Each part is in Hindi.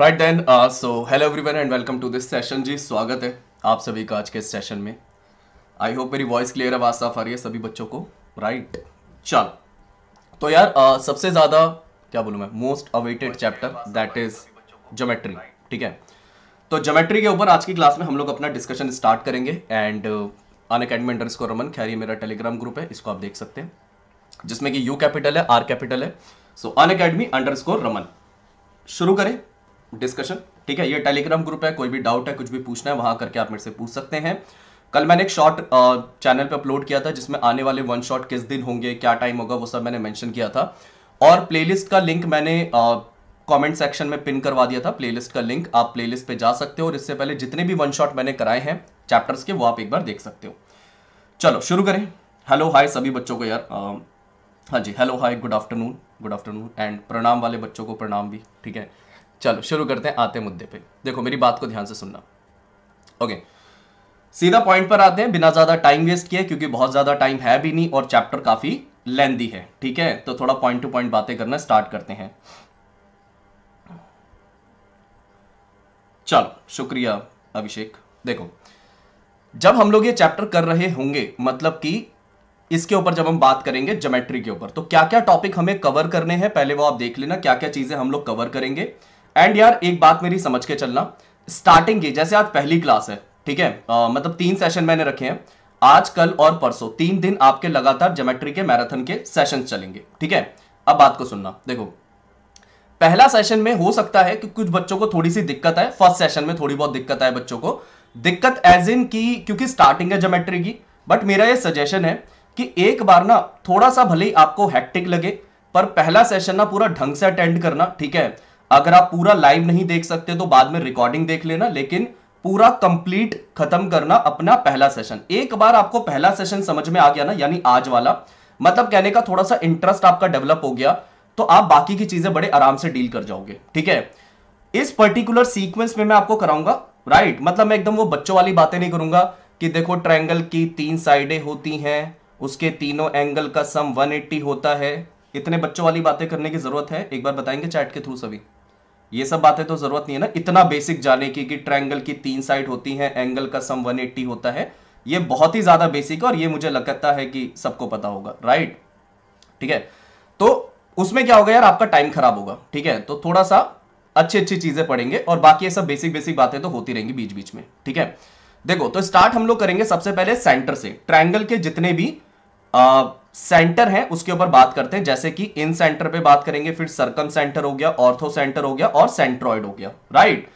Right then so hello everyone and welcome to this session जी स्वागत है आप सभी का आज के सेशन में आई होप मेरी वॉइस क्लियर आवाज साफ आ रही है सभी बच्चों को राइट right. चल तो यार uh, सबसे ज़्यादा क्या बोलूँ मैं most awaited chapter that is geometry ठीक है तो जोमेट्री के ऊपर आज की क्लास में हम लोग अपना डिस्कशन स्टार्ट करेंगे एंड अन अकेडमी अंडर इसको रमन खैर ये मेरा टेलीग्राम ग्रुप है इसको आप देख सकते हैं जिसमें कि यू कैपिटल है आर कैपिटल है so Unacademy under Raman शुरू करें डिस्कशन ठीक है ये टेलीग्राम ग्रुप है कोई भी डाउट है कुछ भी पूछना है वहां करके आप मेरे से पूछ सकते हैं कल मैंने एक शॉर्ट चैनल पे अपलोड किया था जिसमें आने वाले वन शॉट किस दिन होंगे क्या टाइम होगा वो सब मैंने मेंशन किया था और प्लेलिस्ट का लिंक मैंने कमेंट सेक्शन में पिन करवा दिया था प्लेलिस्ट का लिंक आप प्लेलिस्ट पे जा सकते हो और इससे पहले जितने भी वन शॉट मैंने कराए हैं चैप्टर्स के वो आप एक बार देख सकते हो चलो शुरू करें हेलो हाय सभी बच्चों को यार हाँ जी hello hi good afternoon good afternoon and प्रणाम वाले बच्चों को प्रणाम भी ठीक है चलो शुरू करते हैं आते मुद्दे पे देखो मेरी बात को ध्यान से सुनना ओके सीधा पॉइंट पर आते हैं बिना ज़्यादा टाइम वेस्ट किए क्योंकि बहुत ज़्यादा टाइम है भी नहीं और चैप्टर काफ़ी लेंदी है ठीक है तो थोड़ा पॉइंट टू पॉइंट बातें करना स्टार्ट करते हैं चलो शुक्रिया अभिषेक देखो जब हम लोग ये चैप्टर कर रहे होंगे मतलब कि इसके ऊपर जब हम बात करेंगे ज्योमेट्री के ऊपर तो क्या क्या टॉपिक हमें कवर करने हैं पहले वो आप देख लेना क्या क्या चीजें हम लोग कवर करेंगे एंड यार एक बात मेरी समझ के चलना स्टार्टिंग की जैसे आज पहली क्लास है ठीक है आ, मतलब तीन सेशन मैंने रखे हैं आज कल और परसों तीन दिन आपके लगातार जोमेट्री के मैराथन के सेशन चलेंगे ठीक है अब बात को सुनना देखो पहला सेशन में हो सकता है कि कुछ बच्चों को थोड़ी सी दिक्कत है फर्स्ट सेशन में थोड़ी बहुत दिक्कत है बच्चों को दिक्कत एज इन की क्योंकि स्टार्टिंग है जोमेट्री की बट मेरा ये सजेशन है कि एक बार ना थोड़ा सा भले ही आपको हैक्टिक लगे पर पहला सेशन ना पूरा ढंग से अटेंड करना ठीक है अगर आप पूरा लाइव नहीं देख सकते तो बाद में रिकॉर्डिंग देख लेना लेकिन पूरा कंप्लीट खत्म करना अपना पहला सेशन एक बार आपको पहला सेशन समझ में आ गया ना यानी आज वाला मतलब कहने का थोड़ा सा इंटरेस्ट आपका डेवलप हो गया तो आप बाकी की चीजें बड़े आराम से डील कर जाओगे ठीक है इस पर्टिकुलर सीक्वेंस में मैं आपको कराऊंगा राइट मतलब मैं एकदम वो बच्चों वाली बातें नहीं करूंगा कि देखो ट्रायंगल की तीन साइडें होती हैं उसके तीनों एंगल का सम 180 होता है इतने बच्चों वाली बातें करने की जरूरत है एक बार बताएंगे चैट के थ्रू सभी ये सब बातें तो जरूरत नहीं है ना इतना बेसिक जाने की कि ट्रायंगल की तीन साइड होती हैं एंगल का सम 180 होता है ये बहुत ही ज्यादा बेसिक है और ये मुझे लगता है कि सबको पता होगा राइट ठीक है तो उसमें क्या होगा यार आपका टाइम खराब होगा ठीक है तो थोड़ा सा अच्छी अच्छी चीजें पढ़ेंगे और बाकी ये सब बेसिक बेसिक बातें तो होती रहेंगी बीच बीच में ठीक है देखो तो स्टार्ट हम लोग करेंगे सबसे पहले सेंटर से ट्रायंगल के जितने भी सेंटर है उसके ऊपर बात करते हैं जैसे कि इन सेंटर पे बात करेंगे फिर सर्कम सेंटर हो गया ऑर्थो सेंटर हो गया और सेंट्रॉइड हो गया राइट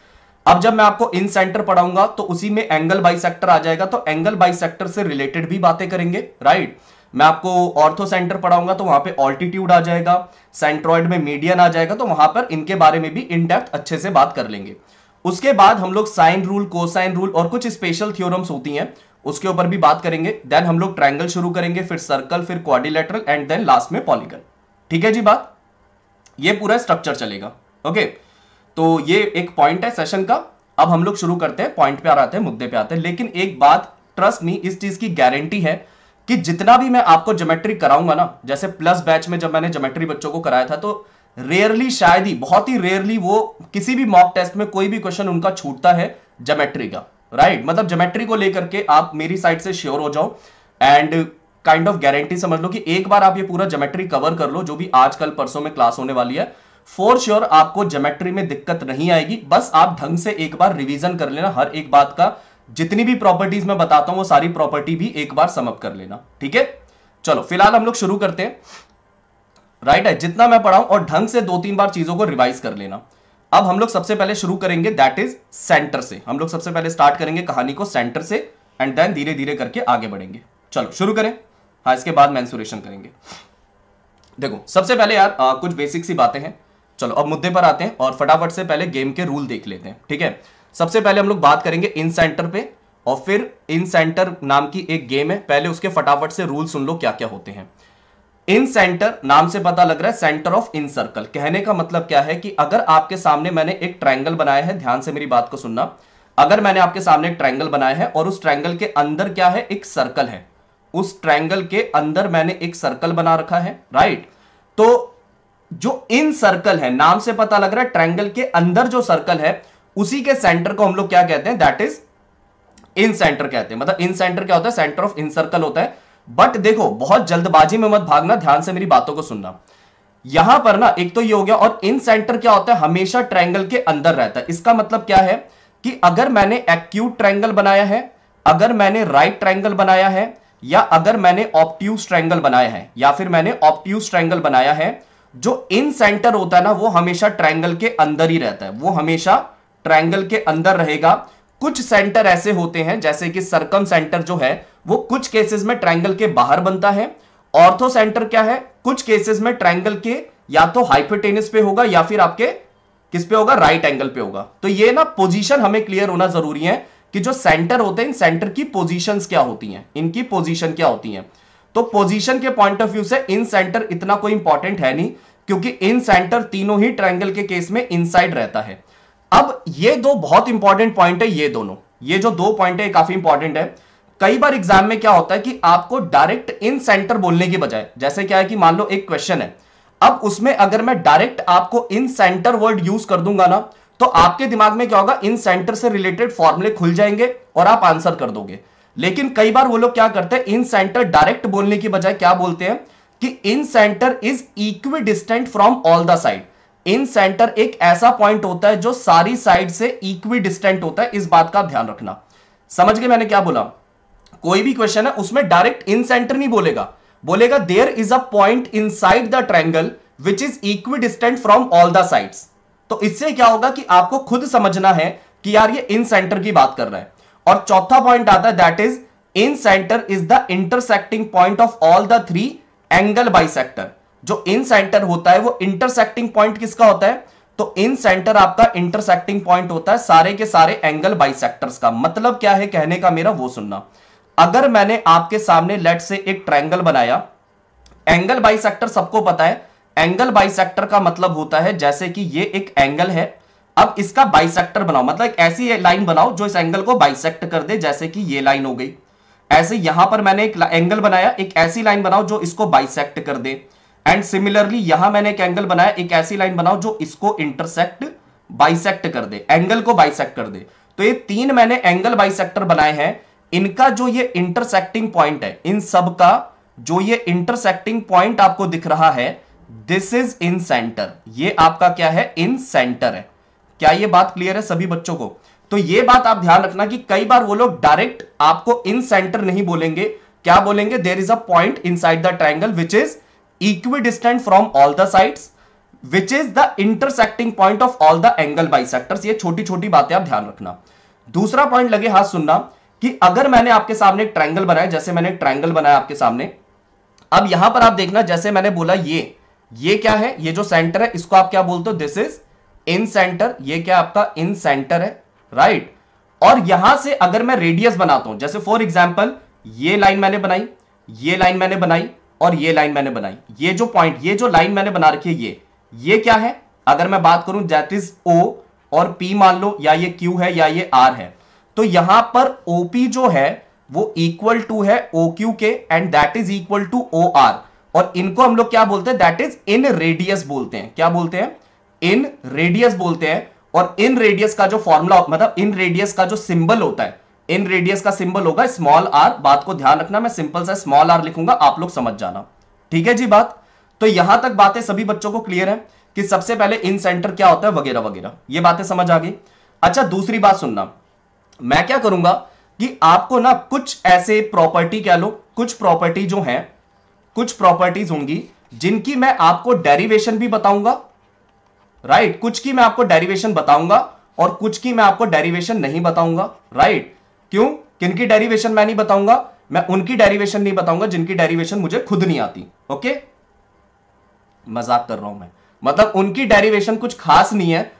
अब जब मैं आपको इन सेंटर पढ़ाऊंगा तो उसी में एंगल सेक्टर आ जाएगा तो एंगल सेक्टर से रिलेटेड भी बातें करेंगे राइट मैं आपको ऑर्थो सेंटर पढ़ाऊंगा तो वहां पे ऑल्टीट्यूड आ जाएगा सेंट्रॉइड में मीडियन आ जाएगा तो वहां पर इनके बारे में भी इन डेप्थ अच्छे से बात कर लेंगे उसके बाद हम लोग साइन रूल कोसाइन रूल और कुछ स्पेशल थ्योरम्स होती हैं उसके ऊपर भी बात करेंगे देन हम लोग ट्राइंगल शुरू करेंगे फिर सर्कल फिर क्वारिलेटरल एंड देन लास्ट में पॉलीगन ठीक है जी बात ये पूरा स्ट्रक्चर चलेगा ओके तो ये एक पॉइंट है सेशन का अब हम लोग शुरू करते हैं पॉइंट पे आ रहा है मुद्दे पे आते हैं लेकिन एक बात ट्रस्ट मी इस चीज की गारंटी है कि जितना भी मैं आपको ज्योमेट्री कराऊंगा ना जैसे प्लस बैच में जब मैंने ज्योमेट्री बच्चों को कराया था तो रेयरली शायद ही बहुत ही रेयरली वो किसी भी मॉक टेस्ट में कोई भी क्वेश्चन उनका छूटता है ज्योमेट्री का राइट right? मतलब जोमेट्री को लेकर के आप मेरी साइड से श्योर हो जाओ एंड काइंड ऑफ गारंटी समझ लो कि एक बार आप ये पूरा जोमेट्री कवर कर लो जो भी आजकल परसों में क्लास होने वाली है फोर श्योर sure आपको जोमेट्री में दिक्कत नहीं आएगी बस आप ढंग से एक बार रिविजन कर लेना हर एक बात का जितनी भी प्रॉपर्टीज मैं बताता हूं वो सारी प्रॉपर्टी भी एक बार समअप कर लेना ठीक है चलो फिलहाल हम लोग शुरू करते हैं राइट right है जितना मैं पढ़ाऊं और ढंग से दो तीन बार चीजों को रिवाइज कर लेना अब हम लोग सबसे पहले शुरू करेंगे दैट इज सेंटर से हम लोग सबसे पहले स्टार्ट करेंगे कहानी को सेंटर से एंड देन धीरे धीरे करके आगे बढ़ेंगे चलो शुरू करें हाँ इसके बाद मैंसुरेशन करेंगे देखो सबसे पहले यार आ, कुछ बेसिक सी बातें हैं चलो अब मुद्दे पर आते हैं और फटाफट से पहले गेम के रूल देख लेते हैं ठीक है सबसे पहले हम लोग बात करेंगे इन सेंटर पे और फिर इन सेंटर नाम की एक गेम है पहले उसके फटाफट से रूल सुन लो क्या क्या होते हैं इन सेंटर नाम से पता लग रहा है सेंटर ऑफ इन सर्कल कहने का मतलब क्या है कि अगर आपके सामने मैंने एक ट्रायंगल बनाया है ध्यान से मेरी बात को सुनना अगर मैंने आपके सामने एक ट्रायंगल बनाया है और उस ट्रायंगल के अंदर क्या है एक सर्कल है उस ट्रायंगल के अंदर मैंने एक सर्कल बना रखा है राइट तो जो इन सर्कल है नाम से पता लग रहा है ट्रायंगल के अंदर जो सर्कल है उसी के सेंटर को हम लोग क्या कहते हैं दैट इज इन सेंटर कहते हैं मतलब इन सेंटर क्या होता है सेंटर ऑफ इन सर्कल होता है बट देखो बहुत जल्दबाजी में मत भागना ध्यान से मेरी बातों को सुनना यहां पर ना एक तो ये हो गया और इन सेंटर क्या होता है हमेशा ट्रायंगल के अंदर रहता है इसका मतलब क्या है कि अगर मैंने एक्यूट ट्रायंगल बनाया है अगर मैंने राइट ट्रायंगल बनाया है या अगर मैंने ऑप्ट्यूस ट्रायंगल बनाया है या फिर मैंने ऑप्ट्यूस ट्रायंगल बनाया है जो इन सेंटर होता है ना वो हमेशा ट्रायंगल के अंदर ही रहता है वो हमेशा ट्रायंगल के अंदर रहेगा कुछ सेंटर ऐसे होते हैं जैसे कि सरकम सेंटर जो है वो कुछ केसेस में ट्राइंगल के बाहर बनता है ऑर्थो सेंटर क्या है कुछ केसेस में ट्राइंगल के या तो हाइपोटेनिस पे होगा या फिर आपके किस पे होगा राइट right एंगल पे होगा तो ये ना पोजीशन हमें क्लियर होना जरूरी है कि जो सेंटर होते हैं इन सेंटर की पोजीशंस क्या होती हैं इनकी पोजीशन क्या होती है तो पोजीशन के पॉइंट ऑफ व्यू से इन सेंटर इतना कोई इंपॉर्टेंट है नहीं क्योंकि इन सेंटर तीनों ही ट्रायंगल के केस में इनसाइड रहता है अब ये दो बहुत इंपॉर्टेंट पॉइंट है ये दोनों ये जो दो पॉइंट है काफी इंपॉर्टेंट है कई बार एग्जाम में क्या होता है कि आपको डायरेक्ट इन सेंटर बोलने की बजाय जैसे क्या है कि मान लो एक क्वेश्चन है अब उसमें अगर मैं डायरेक्ट आपको इन सेंटर वर्ड यूज कर दूंगा ना तो आपके दिमाग में क्या होगा इन सेंटर से रिलेटेड फॉर्मुले खुल जाएंगे और आप आंसर कर दोगे लेकिन कई बार वो लोग क्या करते हैं इन सेंटर डायरेक्ट बोलने की बजाय क्या बोलते हैं कि incentre is equidistant from all the side incentre एक ऐसा पॉइंट होता है जो सारी साइड से इक्वी डिस्टेंट होता है इस बात का ध्यान रखना समझ के मैंने क्या बोला कोई भी क्वेश्चन है उसमें डायरेक्ट इन सेंटर नहीं बोलेगा बोलेगा there is a point inside the triangle which is equidistant from all the sides तो इससे क्या होगा कि आपको खुद समझना है कि यार ये इन सेंटर की बात कर रहा है और चौथा पॉइंट आता है that is incentre is the intersecting point of all the three angle by जो इन सेंटर होता है वो इंटरसेक्टिंग पॉइंट किसका होता है तो इन सेंटर आपका इंटरसेक्टिंग पॉइंट होता है सारे के सारे एंगल बाई का मतलब क्या है कहने का मेरा वो सुनना अगर मैंने आपके सामने लेट से एक ट्रायंगल बनाया एंगल बाई सबको पता है एंगल बाई का मतलब होता है जैसे कि ये एक एंगल है अब इसका बाई बनाओ मतलब ऐसी लाइन बनाओ जो इस एंगल को बाई कर दे जैसे कि ये लाइन हो गई ऐसे यहां पर मैंने एक एंगल बनाया एक ऐसी लाइन बनाओ जो इसको बाई कर दे एंड सिमिलरली यहां मैंने एक एंगल बनाया एक ऐसी लाइन बनाओ जो इसको इंटरसेक्ट बाइसेक्ट कर दे एंगल को बाइसेक्ट कर दे तो ये तीन मैंने एंगल बाइसेक्टर बनाए हैं इनका जो ये इंटरसेक्टिंग पॉइंट है इन सब का जो ये इंटरसेक्टिंग पॉइंट आपको दिख रहा है दिस इज इन सेंटर ये आपका क्या है इन सेंटर है क्या ये बात क्लियर है सभी बच्चों को तो ये बात आप ध्यान रखना कि कई बार वो लोग डायरेक्ट आपको इन सेंटर नहीं बोलेंगे क्या बोलेंगे there is a point inside the triangle which is equidistant from all the side which is the intersecting point of all the angle by ये छोटी छोटी बातें आप ध्यान रखना दूसरा पॉइंट लगे हाथ सुनना कि अगर मैंने आपके सामने ट्रायंगल बनाया जैसे मैंने ट्रायंगल बनाया आपके सामने अब यहां पर आप देखना जैसे मैंने बोला ये ये क्या है ये जो सेंटर है इसको आप क्या बोलते हो दिस इज इन सेंटर ये क्या आपका इन सेंटर है राइट right? और यहां से अगर मैं रेडियस बनाता हूं जैसे फॉर एग्जाम्पल ये लाइन मैंने बनाई ये लाइन मैंने बनाई और ये लाइन मैंने बनाई ये जो पॉइंट ये जो लाइन मैंने बना रखी है ये ये क्या है अगर मैं बात करूं दैट इज ओ और पी मान लो या ये क्यू है या ये आर है तो यहां पर ओपी जो है वो इक्वल टू है ओ क्यू के and that is equal to O R और इनको हम लोग क्या बोलते हैं दैट इज इन रेडियस बोलते हैं क्या बोलते हैं इन रेडियस बोलते हैं और इन रेडियस का जो फॉर्मूला मतलब इन रेडियस का जो सिंबल होता है इन रेडियस का सिंबल होगा स्मॉल आर बात को ध्यान रखना मैं सिंपल सा स्मॉल आर लिखूंगा आप लोग समझ जाना ठीक है जी बात तो यहां तक बातें सभी बच्चों को क्लियर है कि सबसे पहले इन सेंटर क्या होता है वगैरह वगैरह ये बातें समझ आ गई अच्छा दूसरी बात सुनना मैं क्या करूंगा कि आपको ना कुछ ऐसे प्रॉपर्टी कह लो कुछ प्रॉपर्टी जो है कुछ प्रॉपर्टीज होंगी जिनकी मैं आपको डेरिवेशन भी बताऊंगा राइट right? कुछ की मैं आपको डेरिवेशन बताऊंगा और कुछ की मैं आपको डेरिवेशन नहीं बताऊंगा राइट right? क्यों किनकी डेरिवेशन मैं नहीं बताऊंगा मैं उनकी डेरिवेशन नहीं बताऊंगा जिनकी डेरिवेशन मुझे खुद नहीं आती ओके मजाक कर रहा हूं मैं मतलब उनकी डेरिवेशन कुछ खास नहीं है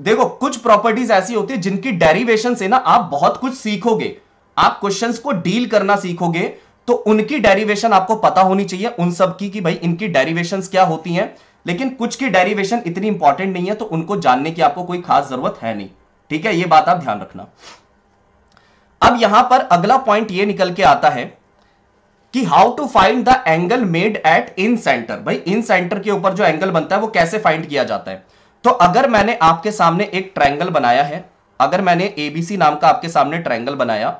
देखो कुछ प्रॉपर्टीज ऐसी होती है जिनकी डेरिवेशन से ना आप बहुत कुछ सीखोगे आप क्वेश्चंस को डील करना सीखोगे तो उनकी डेरिवेशन आपको पता होनी चाहिए उन सब की कि भाई इनकी डेरिवेशन क्या होती हैं लेकिन कुछ की डेरिवेशन इतनी इंपॉर्टेंट नहीं है तो उनको जानने की आपको कोई खास जरूरत है नहीं ठीक है ये बात आप ध्यान रखना अब यहां पर अगला पॉइंट ये निकल के आता है कि how to find the angle made at incentre भाई इन सेंटर के ऊपर जो एंगल बनता है वो कैसे फाइंड किया जाता है तो अगर मैंने आपके सामने एक ट्रायंगल बनाया है अगर मैंने एबीसी नाम का आपके सामने ट्रायंगल बनाया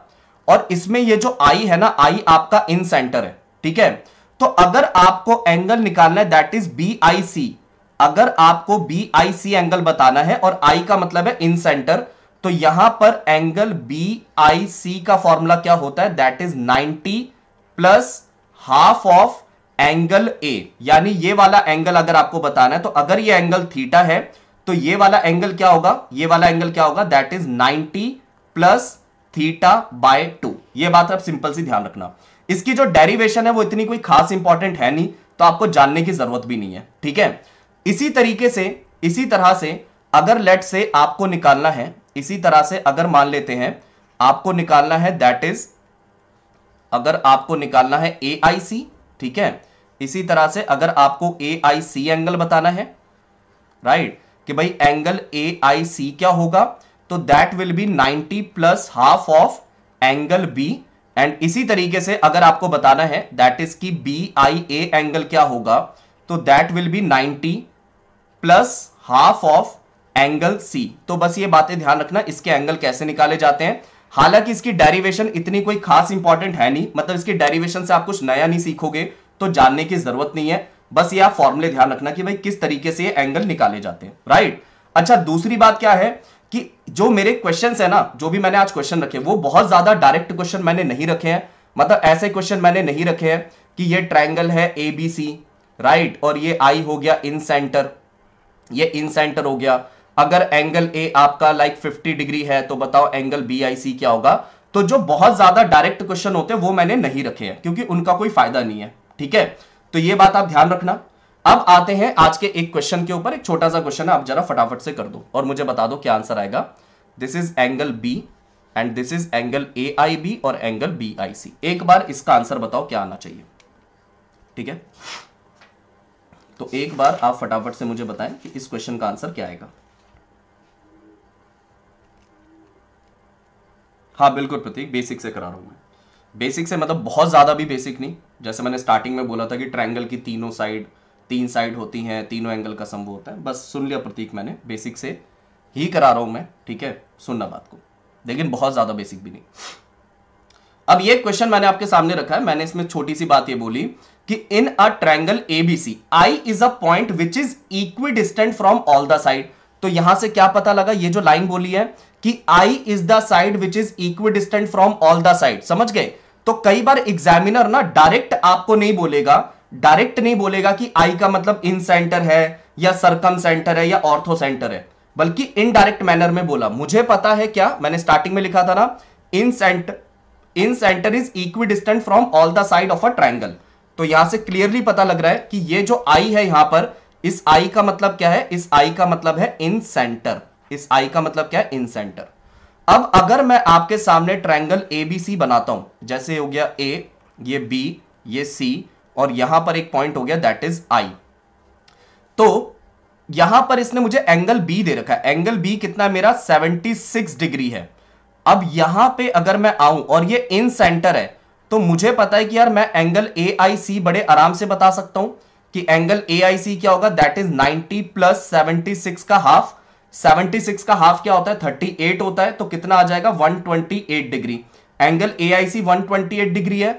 और इसमें ये जो आई है ना आई आपका इन सेंटर है ठीक है तो अगर आपको एंगल निकालना है that is B I C अगर आपको बी आई सी एंगल बताना है और आई का मतलब है इन सेंटर तो यहां पर एंगल बी आई सी का फॉर्मूला क्या होता है that is 90 plus half of angle A यानी ये वाला एंगल अगर आपको बताना है तो अगर ये एंगल थीटा है तो ये वाला एंगल क्या होगा ये वाला एंगल क्या होगा that is 90 plus theta by two ये बात आप सिंपल सी ध्यान रखना इसकी जो डेरिवेशन है वो इतनी कोई खास इंपॉर्टेंट है नहीं तो आपको जानने की जरूरत भी नहीं है ठीक है इसी तरीके से इसी तरह से अगर लेट से आपको निकालना है इसी तरह से अगर मान लेते हैं आपको निकालना है दैट इज अगर आपको निकालना है ए आई सी ठीक है इसी तरह से अगर आपको ए आई सी एंगल बताना है राइट कि भाई एंगल ए आई सी क्या होगा तो that will be 90 plus half of angle B and इसी तरीके से अगर आपको बताना है दैट इज की बी आई ए एंगल क्या होगा तो that will be 90 plus half of angle C तो बस ये बातें ध्यान रखना इसके एंगल कैसे निकाले जाते हैं हालांकि इसकी डेरिवेशन इतनी कोई खास इंपॉर्टेंट है नहीं मतलब इसकी डेरिवेशन से आप कुछ नया नहीं सीखोगे तो जानने की जरूरत नहीं है बस ये आप फॉर्मुले ध्यान रखना कि भाई किस तरीके से ये एंगल निकाले जाते हैं राइट अच्छा दूसरी बात क्या है कि जो मेरे क्वेश्चन है ना जो भी मैंने आज क्वेश्चन रखे वो बहुत ज्यादा डायरेक्ट क्वेश्चन मैंने नहीं रखे हैं मतलब ऐसे क्वेश्चन मैंने नहीं रखे हैं कि ये ट्राइंगल है ए बी सी राइट और ये आई हो गया इन सेंटर ये इन सेंटर हो गया अगर एंगल ए आपका लाइक like 50 डिग्री है तो बताओ एंगल बी आई सी क्या होगा तो जो बहुत ज्यादा डायरेक्ट क्वेश्चन होते हैं वो मैंने नहीं रखे हैं क्योंकि उनका कोई फायदा नहीं है ठीक है तो ये बात आप ध्यान रखना अब आते हैं आज के एक क्वेश्चन के ऊपर एक छोटा सा क्वेश्चन है आप जरा फटाफट से कर दो और मुझे बता दो क्या आंसर आएगा this is angle B and this is angle A I B और एंगल बी आई सी एक बार इसका आंसर बताओ क्या आना चाहिए ठीक है तो एक बार आप फटाफट से मुझे बताएं कि इस क्वेश्चन का आंसर क्या आएगा हाँ बिल्कुल प्रतीक बेसिक से करा रहा हूं मैं बेसिक से मतलब बहुत ज़्यादा भी बेसिक नहीं जैसे मैंने स्टार्टिंग में बोला था कि ट्रायंगल की तीनों साइड तीन साइड होती हैं तीनों एंगल का संभव होता है बस सुन लिया प्रतीक मैंने बेसिक से ही करा रहा हूँ मैं ठीक है सुनना बात को लेकिन बहुत ज़्यादा बेसिक भी नहीं अब ये क्वेश्चन मैंने आपके सामने रखा है मैंने इसमें छोटी सी बात ये बोली कि in a triangle ABC I is a point which is equidistant from all the side तो यहां से क्या पता लगा ये जो लाइन बोली है कि I is the side which is equidistant from all the side समझ गए तो कई बार एग्जामिनर ना डायरेक्ट आपको नहीं बोलेगा डायरेक्ट नहीं बोलेगा कि आई का मतलब इन सेंटर है या सरकम सेंटर है या ऑर्थो सेंटर है बल्कि इनडायरेक्ट मैनर में बोला मुझे पता है क्या मैंने स्टार्टिंग में लिखा था ना incentre incentre is equidistant from all the side of a triangle तो यहां से क्लियरली पता लग रहा है कि ये जो आई है यहां पर इस आई का मतलब क्या है इस आई का मतलब है इन सेंटर इस आई का मतलब क्या है इन सेंटर अब अगर मैं आपके सामने ट्रायंगल ए बी सी बनाता हूं जैसे हो गया ए ये बी ये सी और यहां पर एक पॉइंट हो गया दैट इज आई तो यहां पर इसने मुझे एंगल बी दे रखा है एंगल बी कितना मेरा 76 डिग्री है अब यहां पे अगर मैं आऊं और ये इन सेंटर है तो मुझे पता है कि यार मैं एंगल ए आई सी बड़े आराम से बता सकता हूं कि एंगल ए आई सी क्या होगा दैट इज 90 प्लस 76 का हाफ 76 का हाफ क्या होता है 38 होता है तो कितना आ जाएगा 128 डिग्री एंगल एआईसी 128 डिग्री है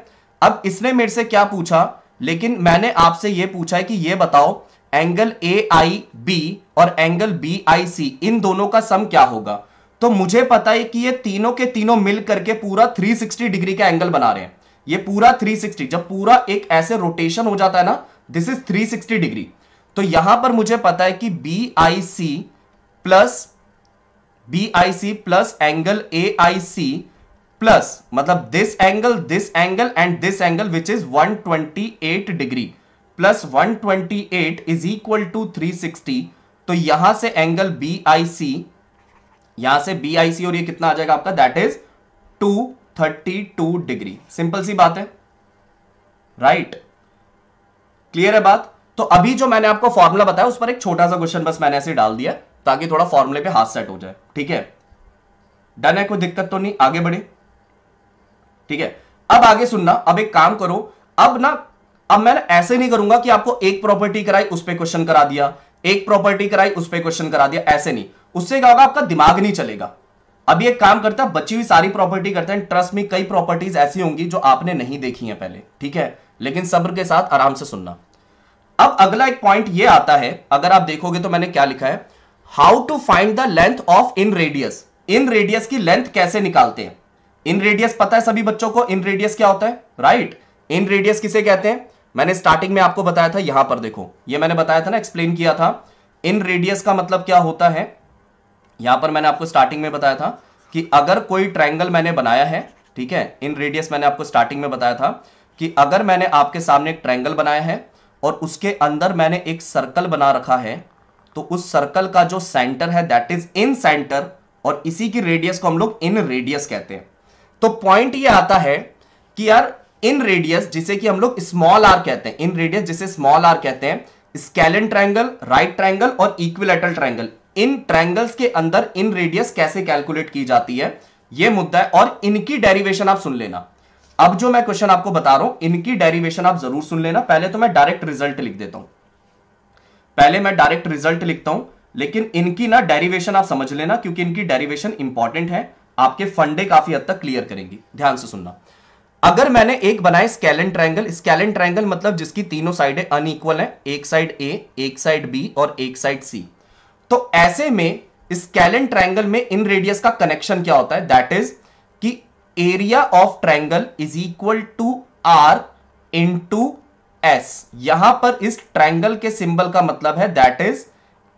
अब इसने मेरे से क्या पूछा लेकिन मैंने आपसे यह पूछा है कि यह बताओ एंगल ए आई बी और एंगल बी आई सी इन दोनों का सम क्या होगा तो मुझे पता है कि ये तीनों के तीनों मिल करके पूरा 360 डिग्री का एंगल बना रहे हैं ये पूरा 360 जब पूरा एक ऐसे रोटेशन हो जाता है ना दिस इज 360 डिग्री तो यहां पर मुझे पता है कि B I C plus B I C plus angle A I C plus मतलब this angle this angle and this angle which is 128 degree plus 128 is equal to 360 तो यहां से एंगल बी आई सी यहां से बी आई सी और ये कितना आ जाएगा आपका दैट इज 232 डिग्री सिंपल सी बात है राइट right. क्लियर है बात तो अभी जो मैंने आपको फॉर्मूला बताया उस पर एक छोटा सा क्वेश्चन बस मैंने ऐसे डाल दिया ताकि थोड़ा फॉर्मूले पे हाथ सेट हो जाए ठीक है डन है कोई दिक्कत तो नहीं आगे बढ़े ठीक है अब आगे सुनना अब एक काम करो अब ना अब मैं ऐसे नहीं करूंगा कि आपको एक प्रॉपर्टी कराई उस पर क्वेश्चन करा दिया एक प्रॉपर्टी कराई उस पर क्वेश्चन करा दिया ऐसे नहीं उससे क्या होगा आपका दिमाग नहीं चलेगा अभी एक काम करता है बची हुई सारी प्रॉपर्टी करते हैं ट्रस्ट में कई प्रॉपर्टीज ऐसी होंगी जो आपने नहीं देखी है पहले ठीक है लेकिन सब्र के साथ आराम से सुनना अब अगला एक पॉइंट ये आता है अगर आप देखोगे तो मैंने क्या लिखा है how to find the length of inradius inradius की लेंथ कैसे निकालते हैं इन रेडियस पता है सभी बच्चों को इन रेडियस क्या होता है राइट इन रेडियस किसे कहते हैं मैंने स्टार्टिंग में आपको बताया था यहां पर देखो ये मैंने बताया था ना एक्सप्लेन किया था इन रेडियस का मतलब क्या होता है यहां पर मैंने आपको स्टार्टिंग में बताया था कि अगर कोई ट्रायंगल मैंने बनाया है ठीक है इन रेडियस मैंने आपको स्टार्टिंग में बताया था कि अगर मैंने आपके सामने एक ट्रायंगल बनाया है और उसके अंदर मैंने एक सर्कल बना रखा है तो उस सर्कल का जो सेंटर है दैट इज इन सेंटर और इसी की रेडियस को हम लोग इन रेडियस कहते हैं तो पॉइंट ये आता है कि यार इन रेडियस जिसे कि हम लोग स्मॉल आर कहते हैं इन रेडियस जिसे स्मॉल आर कहते हैं स्केलन ट्रायंगल राइट ट्रायंगल और इक्विलेटरल ट्रायंगल इन ट्रायंगल्स के अंदर इन रेडियस कैसे कैलकुलेट की जाती है यह मुद्दा है और इनकी डेरिवेशन आप सुन लेना अब जो मैं क्वेश्चन आपको बता रहा हूं इनकी डेरिवेशन आप जरूर सुन लेना पहले तो मैं डायरेक्ट रिजल्ट लिख देता हूं पहले मैं डायरेक्ट रिजल्ट लिखता हूं लेकिन इनकी ना डेरिवेशन आप समझ लेना क्योंकि इनकी डेरिवेशन इंपॉर्टेंट है आपके फंडे काफी हद तक क्लियर करेंगी ध्यान से सुनना अगर मैंने एक बनाए स्केलन ट्रायंगल स्केलन ट्रायंगल मतलब जिसकी तीनों साइडें अनइक्वल हैं एक साइड ए एक साइड बी और एक साइड सी तो ऐसे में स्केलन ट्रायंगल में इन रेडियस का कनेक्शन क्या होता है दैट इज कि area of triangle is equal to r to s यहां पर इस ट्रायंगल के सिंबल का मतलब है that is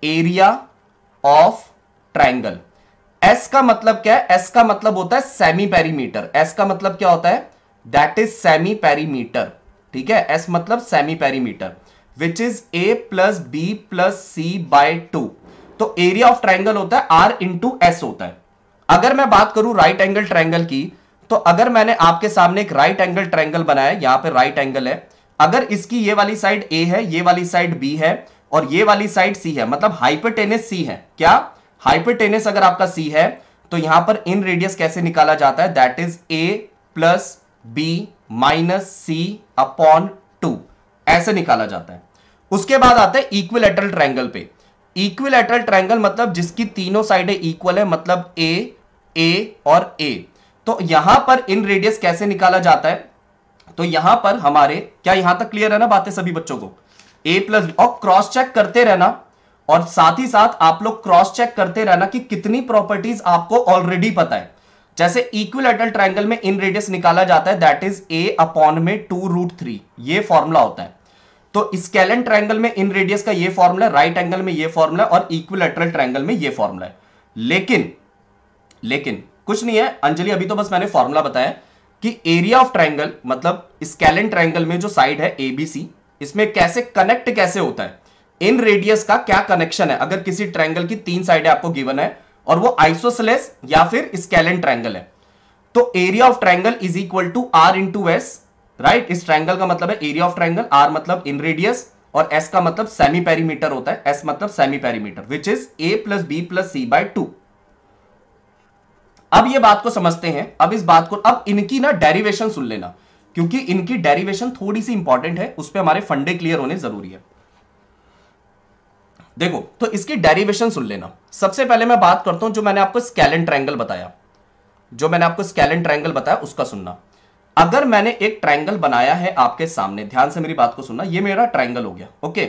area of triangle s का मतलब क्या है एस का मतलब होता है सेमी पेरीमीटर एस का मतलब क्या होता है दैट इज सेमी पेरीमीटर ठीक है एस मतलब semi perimeter which is a plus B plus c by two तो एरिया ऑफ ट्राइंगल होता है आर इंटू एस होता है अगर मैं बात करूं राइट एंगल ट्राइंगल की तो अगर मैंने आपके सामने एक राइट एंगल ट्राइंगल बनाया यहां पे राइट एंगल है अगर इसकी ये वाली साइड ए है ये वाली साइड बी है और ये वाली साइड सी है मतलब हाइपरटेनिस सी है क्या हाइपरटेनिस अगर आपका सी है तो यहां पर इन रेडियस कैसे निकाला जाता है that is a plus B minus c upon two ऐसे निकाला जाता है उसके बाद आता है इक्विलेटरल ट्रायंगल पे इक्विलेटरल ट्रायंगल मतलब जिसकी तीनों साइडें इक्वल है मतलब ए ए और ए तो यहां पर इन रेडियस कैसे निकाला जाता है तो यहां पर हमारे क्या यहां तक क्लियर है ना बातें सभी बच्चों को ए प्लस और क्रॉस चेक करते रहना और साथ ही साथ आप लोग क्रॉस चेक करते रहना कि कितनी प्रॉपर्टीज आपको ऑलरेडी पता है जैसे एटल ट्राइंगल में इन रेडियस निकाला जाता है दैट इज ए अपॉन में टू रूट थ्री ये फॉर्मूला होता है तो स्केलन ट्राइंगल में इन रेडियस का ये फॉर्मूला राइट एंगल में ये फॉर्मूला और इक्विलेटरल ट्राइंगल में ये फॉर्मूला है लेकिन लेकिन कुछ नहीं है अंजलि अभी तो बस मैंने फॉर्मूला बताया कि एरिया ऑफ ट्राइंगल मतलब स्केलेन ट्राइंगल में जो साइड है एबीसी इसमें कैसे कनेक्ट कैसे होता है इन रेडियस का क्या कनेक्शन है अगर किसी ट्राइंगल की तीन साइड आपको गिवन है और वो आइसोसलेस या फिर स्केलेन ट्राइंगल है तो area of triangle is equal to are into s right इस ट्राइंगल का मतलब है एरिया ऑफ ट्राइंगल आर मतलब इन रेडियस और एस का मतलब सेमी पेरीमीटर होता है एस मतलब semi perimeter which is a plus B plus c by two अब ये बात को समझते हैं अब इस बात को अब इनकी ना डेरिवेशन सुन लेना क्योंकि इनकी डेरिवेशन थोड़ी सी इंपॉर्टेंट है उस पर हमारे फंडे क्लियर होने जरूरी है देखो तो इसकी डेरिवेशन सुन लेना सबसे पहले मैं बात करता हूं जो मैंने आपको स्केलन ट्रायंगल बताया जो मैंने आपको स्केलन ट्रायंगल बताया उसका सुनना अगर मैंने एक ट्राइंगल बनाया है आपके सामने ध्यान से मेरी बात को सुनना ये मेरा ट्राइंगल हो गया ओके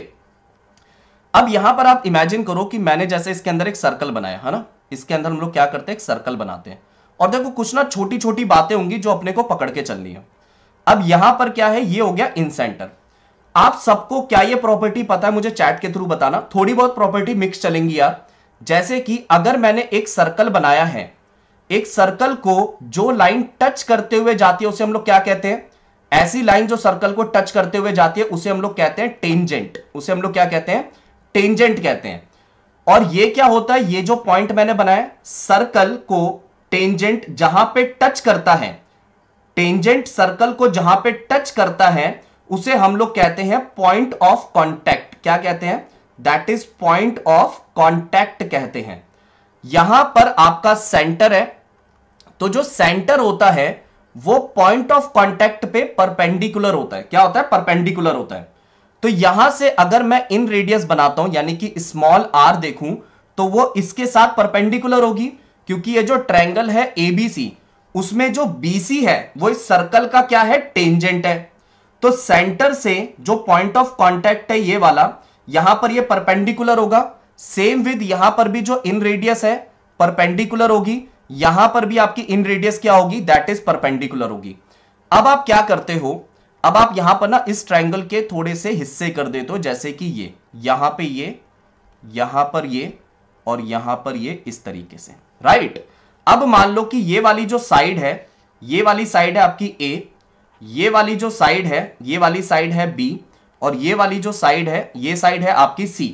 अब यहां पर आप इमेजिन करो कि मैंने जैसे इसके अंदर एक सर्कल बनाया है ना इसके अंदर हम लोग क्या करते हैं एक सर्कल बनाते हैं और देखो कुछ ना छोटी छोटी बातें होंगी जो अपने को पकड़ के चलनी है अब यहां पर क्या है ये हो गया इंसेंटर आप सबको क्या ये प्रॉपर्टी पता है मुझे चैट के थ्रू बताना थोड़ी बहुत प्रॉपर्टी मिक्स चलेंगी यार जैसे कि अगर मैंने एक सर्कल बनाया है एक सर्कल को जो लाइन टच करते हुए जाती है उसे हम लोग क्या कहते हैं ऐसी लाइन जो सर्कल को टच करते हुए जाती है उसे हम लोग कहते हैं टेंजेंट उसे हम लोग क्या कहते हैं टेंजेंट कहते हैं और ये क्या होता है ये जो पॉइंट मैंने बनाया सर्कल को टेंजेंट जहां पे टच करता है टेंजेंट सर्कल को जहां पे टच करता है उसे हम लोग कहते हैं पॉइंट ऑफ कॉन्टैक्ट क्या कहते हैं that is point of contact कहते हैं यहां पर आपका सेंटर है तो जो सेंटर होता है वो पॉइंट ऑफ कॉन्टैक्ट पे परपेंडिकुलर होता है क्या होता है परपेंडिकुलर होता है तो यहां से अगर मैं इन रेडियस बनाता हूं यानी कि स्मॉल आर देखूं तो वो इसके साथ परपेंडिकुलर होगी क्योंकि ये जो ट्रायंगल है एबीसी उसमें जो बीसी है वो इस सर्कल का क्या है टेंजेंट है तो सेंटर से जो पॉइंट ऑफ कॉन्टेक्ट है ये वाला यहां पर ये परपेंडिकुलर होगा सेम विद यहां पर भी जो इन रेडियस है परपेंडिकुलर होगी यहां पर भी आपकी इन रेडियस क्या होगी दैट इज परपेंडिकुलर होगी अब आप क्या करते हो अब आप यहां पर ना इस ट्राइंगल के थोड़े से हिस्से कर देते हो जैसे कि ये यहां पे ये यहां पर ये और यहां पर ये इस तरीके से राइट अब मान लो कि ये वाली जो साइड है ये वाली साइड है आपकी ए ये वाली जो साइड है ये वाली साइड है बी और ये वाली जो साइड है ये साइड है आपकी सी